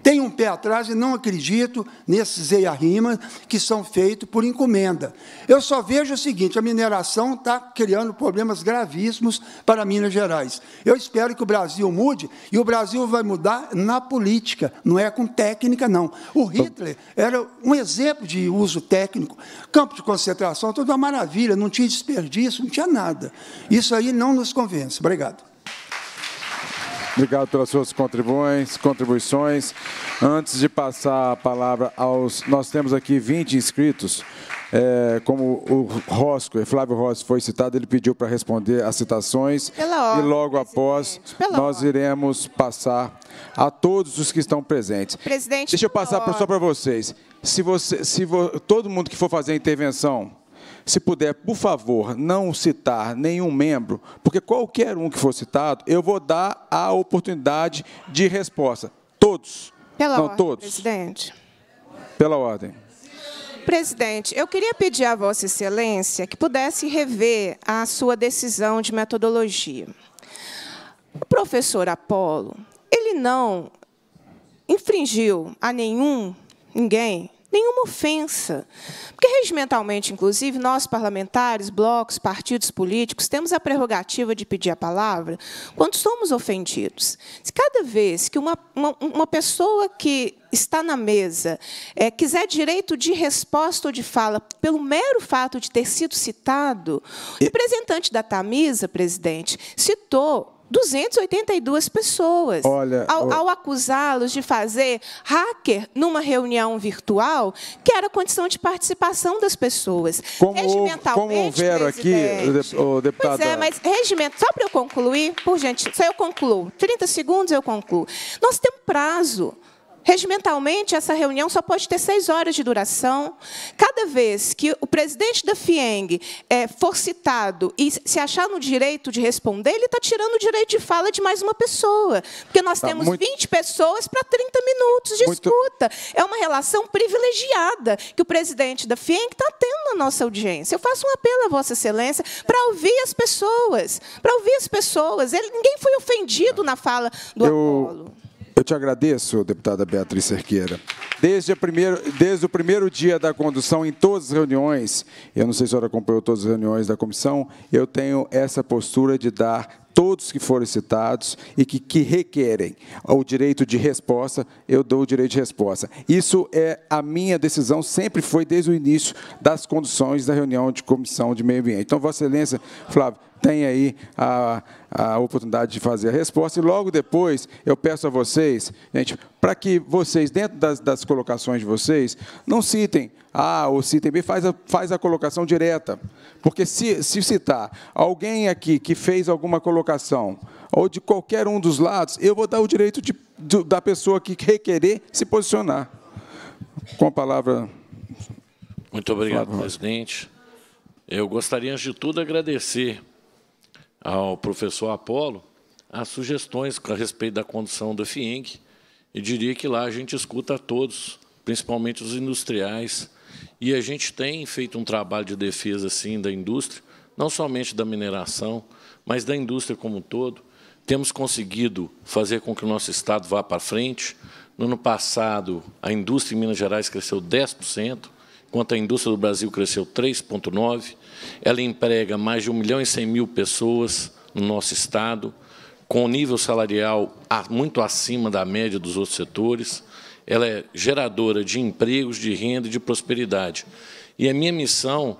tenho um pé atrás e não acredito nesses EIA-RIMA que são feitos por encomenda. Eu só vejo o seguinte, a mineração está criando problemas gravíssimos para Minas Gerais. Eu espero que o Brasil mude, e o Brasil vai mudar na política, não é com técnica, não. O Hitler era um exemplo de uso técnico. Campo de concentração, tudo uma maravilha, não tinha desperdício, não tinha nada. Isso aí não nos convence. Obrigado. Obrigado pelas suas contribuições. Antes de passar a palavra aos. Nós temos aqui 20 inscritos. É, como o Rosco, é, Flávio Rosco foi citado, ele pediu para responder as citações. Pela ordem, e logo após nós ordem. iremos passar a todos os que estão presentes. Presidente, Deixa eu passar só para vocês. Se você, se vo, todo mundo que for fazer a intervenção se puder, por favor, não citar nenhum membro, porque qualquer um que for citado, eu vou dar a oportunidade de resposta. Todos. Pela não, ordem, todos. presidente. Pela ordem. Presidente, eu queria pedir a Vossa Excelência que pudesse rever a sua decisão de metodologia. O professor Apolo, ele não infringiu a nenhum, ninguém, nenhuma ofensa. Porque, regimentalmente, inclusive, nós, parlamentares, blocos, partidos políticos, temos a prerrogativa de pedir a palavra quando somos ofendidos. Se cada vez que uma, uma, uma pessoa que está na mesa é, quiser direito de resposta ou de fala pelo mero fato de ter sido citado, o representante da Tamisa, presidente, citou 282 pessoas. Olha, ao, ao acusá-los de fazer hacker numa reunião virtual, que era condição de participação das pessoas. Como, como houveram aqui, o deputado. Pois é, mas regimento, só para eu concluir, por gente, só eu concluo. 30 segundos eu concluo. Nós temos prazo. Regimentalmente, essa reunião só pode ter seis horas de duração. Cada vez que o presidente da FIENG é, for citado e se achar no direito de responder, ele está tirando o direito de fala de mais uma pessoa. Porque nós tá, temos muito... 20 pessoas para 30 minutos de muito... escuta. É uma relação privilegiada que o presidente da FIENG está tendo na nossa audiência. Eu faço um apelo a Vossa Excelência para ouvir as pessoas. Para ouvir as pessoas. Ele, ninguém foi ofendido na fala do Eu... Apolo. Eu te agradeço, deputada Beatriz Cerqueira. Desde, primeiro, desde, o primeiro dia da condução, em todas as reuniões, eu não sei se a senhora acompanhou todas as reuniões da comissão, eu tenho essa postura de dar todos que forem citados e que, que requerem o direito de resposta, eu dou o direito de resposta. Isso é a minha decisão, sempre foi desde o início das conduções da reunião de comissão de meio ambiente. Então, Vossa Excelência, Flávio, tem aí a, a oportunidade de fazer a resposta. E logo depois eu peço a vocês, gente, para que vocês, dentro das, das, colocações de vocês, não citem A ah, ou citem B, faz a, faz a colocação direta. Porque se, se citar alguém aqui que fez alguma colocação, ou de qualquer um dos lados, eu vou dar o direito de, de, da pessoa que requerer se posicionar. Com a palavra. Muito obrigado, presidente. Eu gostaria, antes de tudo, agradecer ao professor Apolo as sugestões a respeito da condução da FIENG, e diria que lá a gente escuta a todos, principalmente os industriais, e a gente tem feito um trabalho de defesa sim da indústria, não somente da mineração, mas da indústria como um todo. Temos conseguido fazer com que o nosso estado vá para frente. No ano passado, a indústria em Minas Gerais cresceu 10%, enquanto a indústria do Brasil cresceu 3,9%. Ela emprega mais de 1 milhão e 100 mil pessoas no nosso Estado, com nível salarial muito acima da média dos outros setores. Ela é geradora de empregos, de renda e de prosperidade. E a minha missão,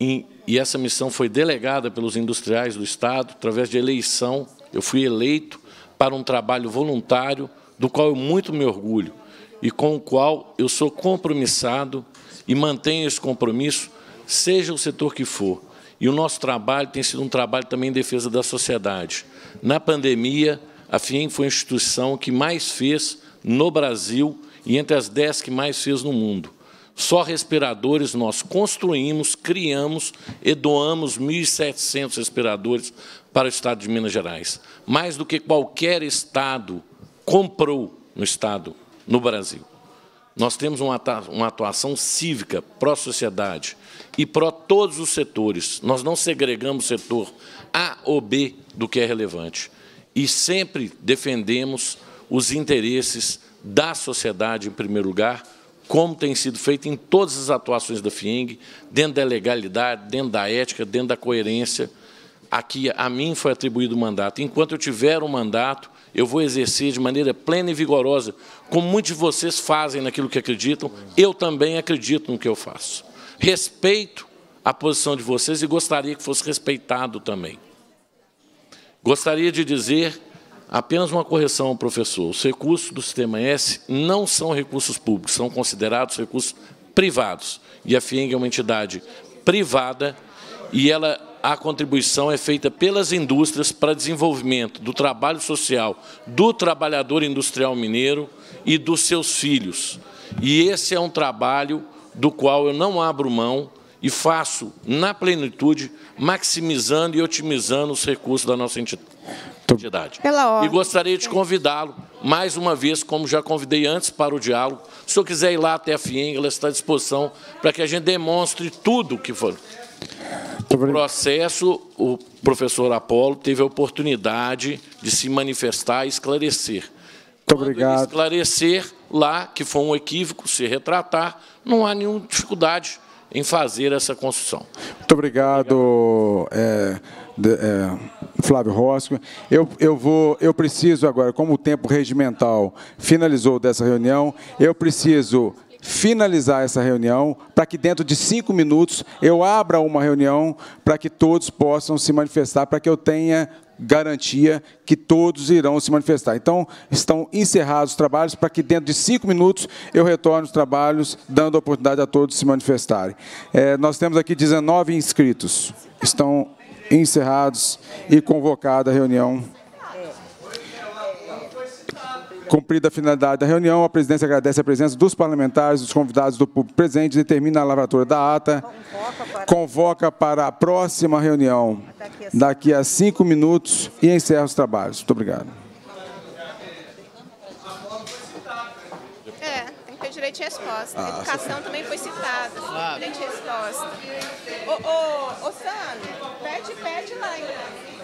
e essa missão foi delegada pelos industriais do Estado, através de eleição, eu fui eleito para um trabalho voluntário, do qual eu muito me orgulho e com o qual eu sou compromissado e mantenho esse compromisso seja o setor que for. E o nosso trabalho tem sido um trabalho também em defesa da sociedade. Na pandemia, a FIEM foi a instituição que mais fez no Brasil e entre as dez que mais fez no mundo. Só respiradores nós construímos, criamos e doamos 1.700 respiradores para o Estado de Minas Gerais. Mais do que qualquer Estado comprou no Estado, no Brasil. Nós temos uma atuação cívica, pró-sociedade, e para todos os setores. Nós não segregamos setor A ou B do que é relevante. E sempre defendemos os interesses da sociedade em primeiro lugar, como tem sido feito em todas as atuações da FIENG, dentro da legalidade, dentro da ética, dentro da coerência. Aqui, a mim foi atribuído o mandato. Enquanto eu tiver o um mandato, eu vou exercer de maneira plena e vigorosa, como muitos de vocês fazem naquilo que acreditam, eu também acredito no que eu faço. Respeito a posição de vocês e gostaria que fosse respeitado também. Gostaria de dizer apenas uma correção, professor. Os recursos do Sistema S não são recursos públicos, são considerados recursos privados. E a FIENG é uma entidade privada e ela a contribuição é feita pelas indústrias para desenvolvimento do trabalho social do trabalhador industrial mineiro e dos seus filhos. E esse é um trabalho do qual eu não abro mão e faço na plenitude, maximizando e otimizando os recursos da nossa entidade. E gostaria de convidá-lo, mais uma vez, como já convidei antes, para o diálogo. Se o quiser ir lá até a FIENG, ela está à disposição para que a gente demonstre tudo o que for. O processo, o professor Apolo teve a oportunidade de se manifestar e esclarecer. Muito obrigado. Esclarecer lá que foi um equívoco, se retratar, não há nenhuma dificuldade em fazer essa construção. Muito obrigado, é, de, é, Flávio Rossi. Eu, eu, vou, eu preciso agora, como o tempo regimental finalizou dessa reunião, eu preciso finalizar essa reunião, para que dentro de cinco minutos eu abra uma reunião para que todos possam se manifestar, para que eu tenha garantia que todos irão se manifestar. Então, estão encerrados os trabalhos para que dentro de cinco minutos eu retorne os trabalhos, dando a oportunidade a todos se manifestarem. É, nós temos aqui 19 inscritos. Estão encerrados e convocada a reunião. Cumprida a finalidade da reunião, a presidência agradece a presença dos parlamentares, dos convidados do público presente, determina a lavratura da ata, convoca para a próxima reunião daqui a cinco minutos e encerra os trabalhos. Muito obrigado. É, tem que ter direito de resposta. Ah, educação também foi citada. Claro. Direito de resposta. Ô, ô, ô Sano, pede, pede lá, então.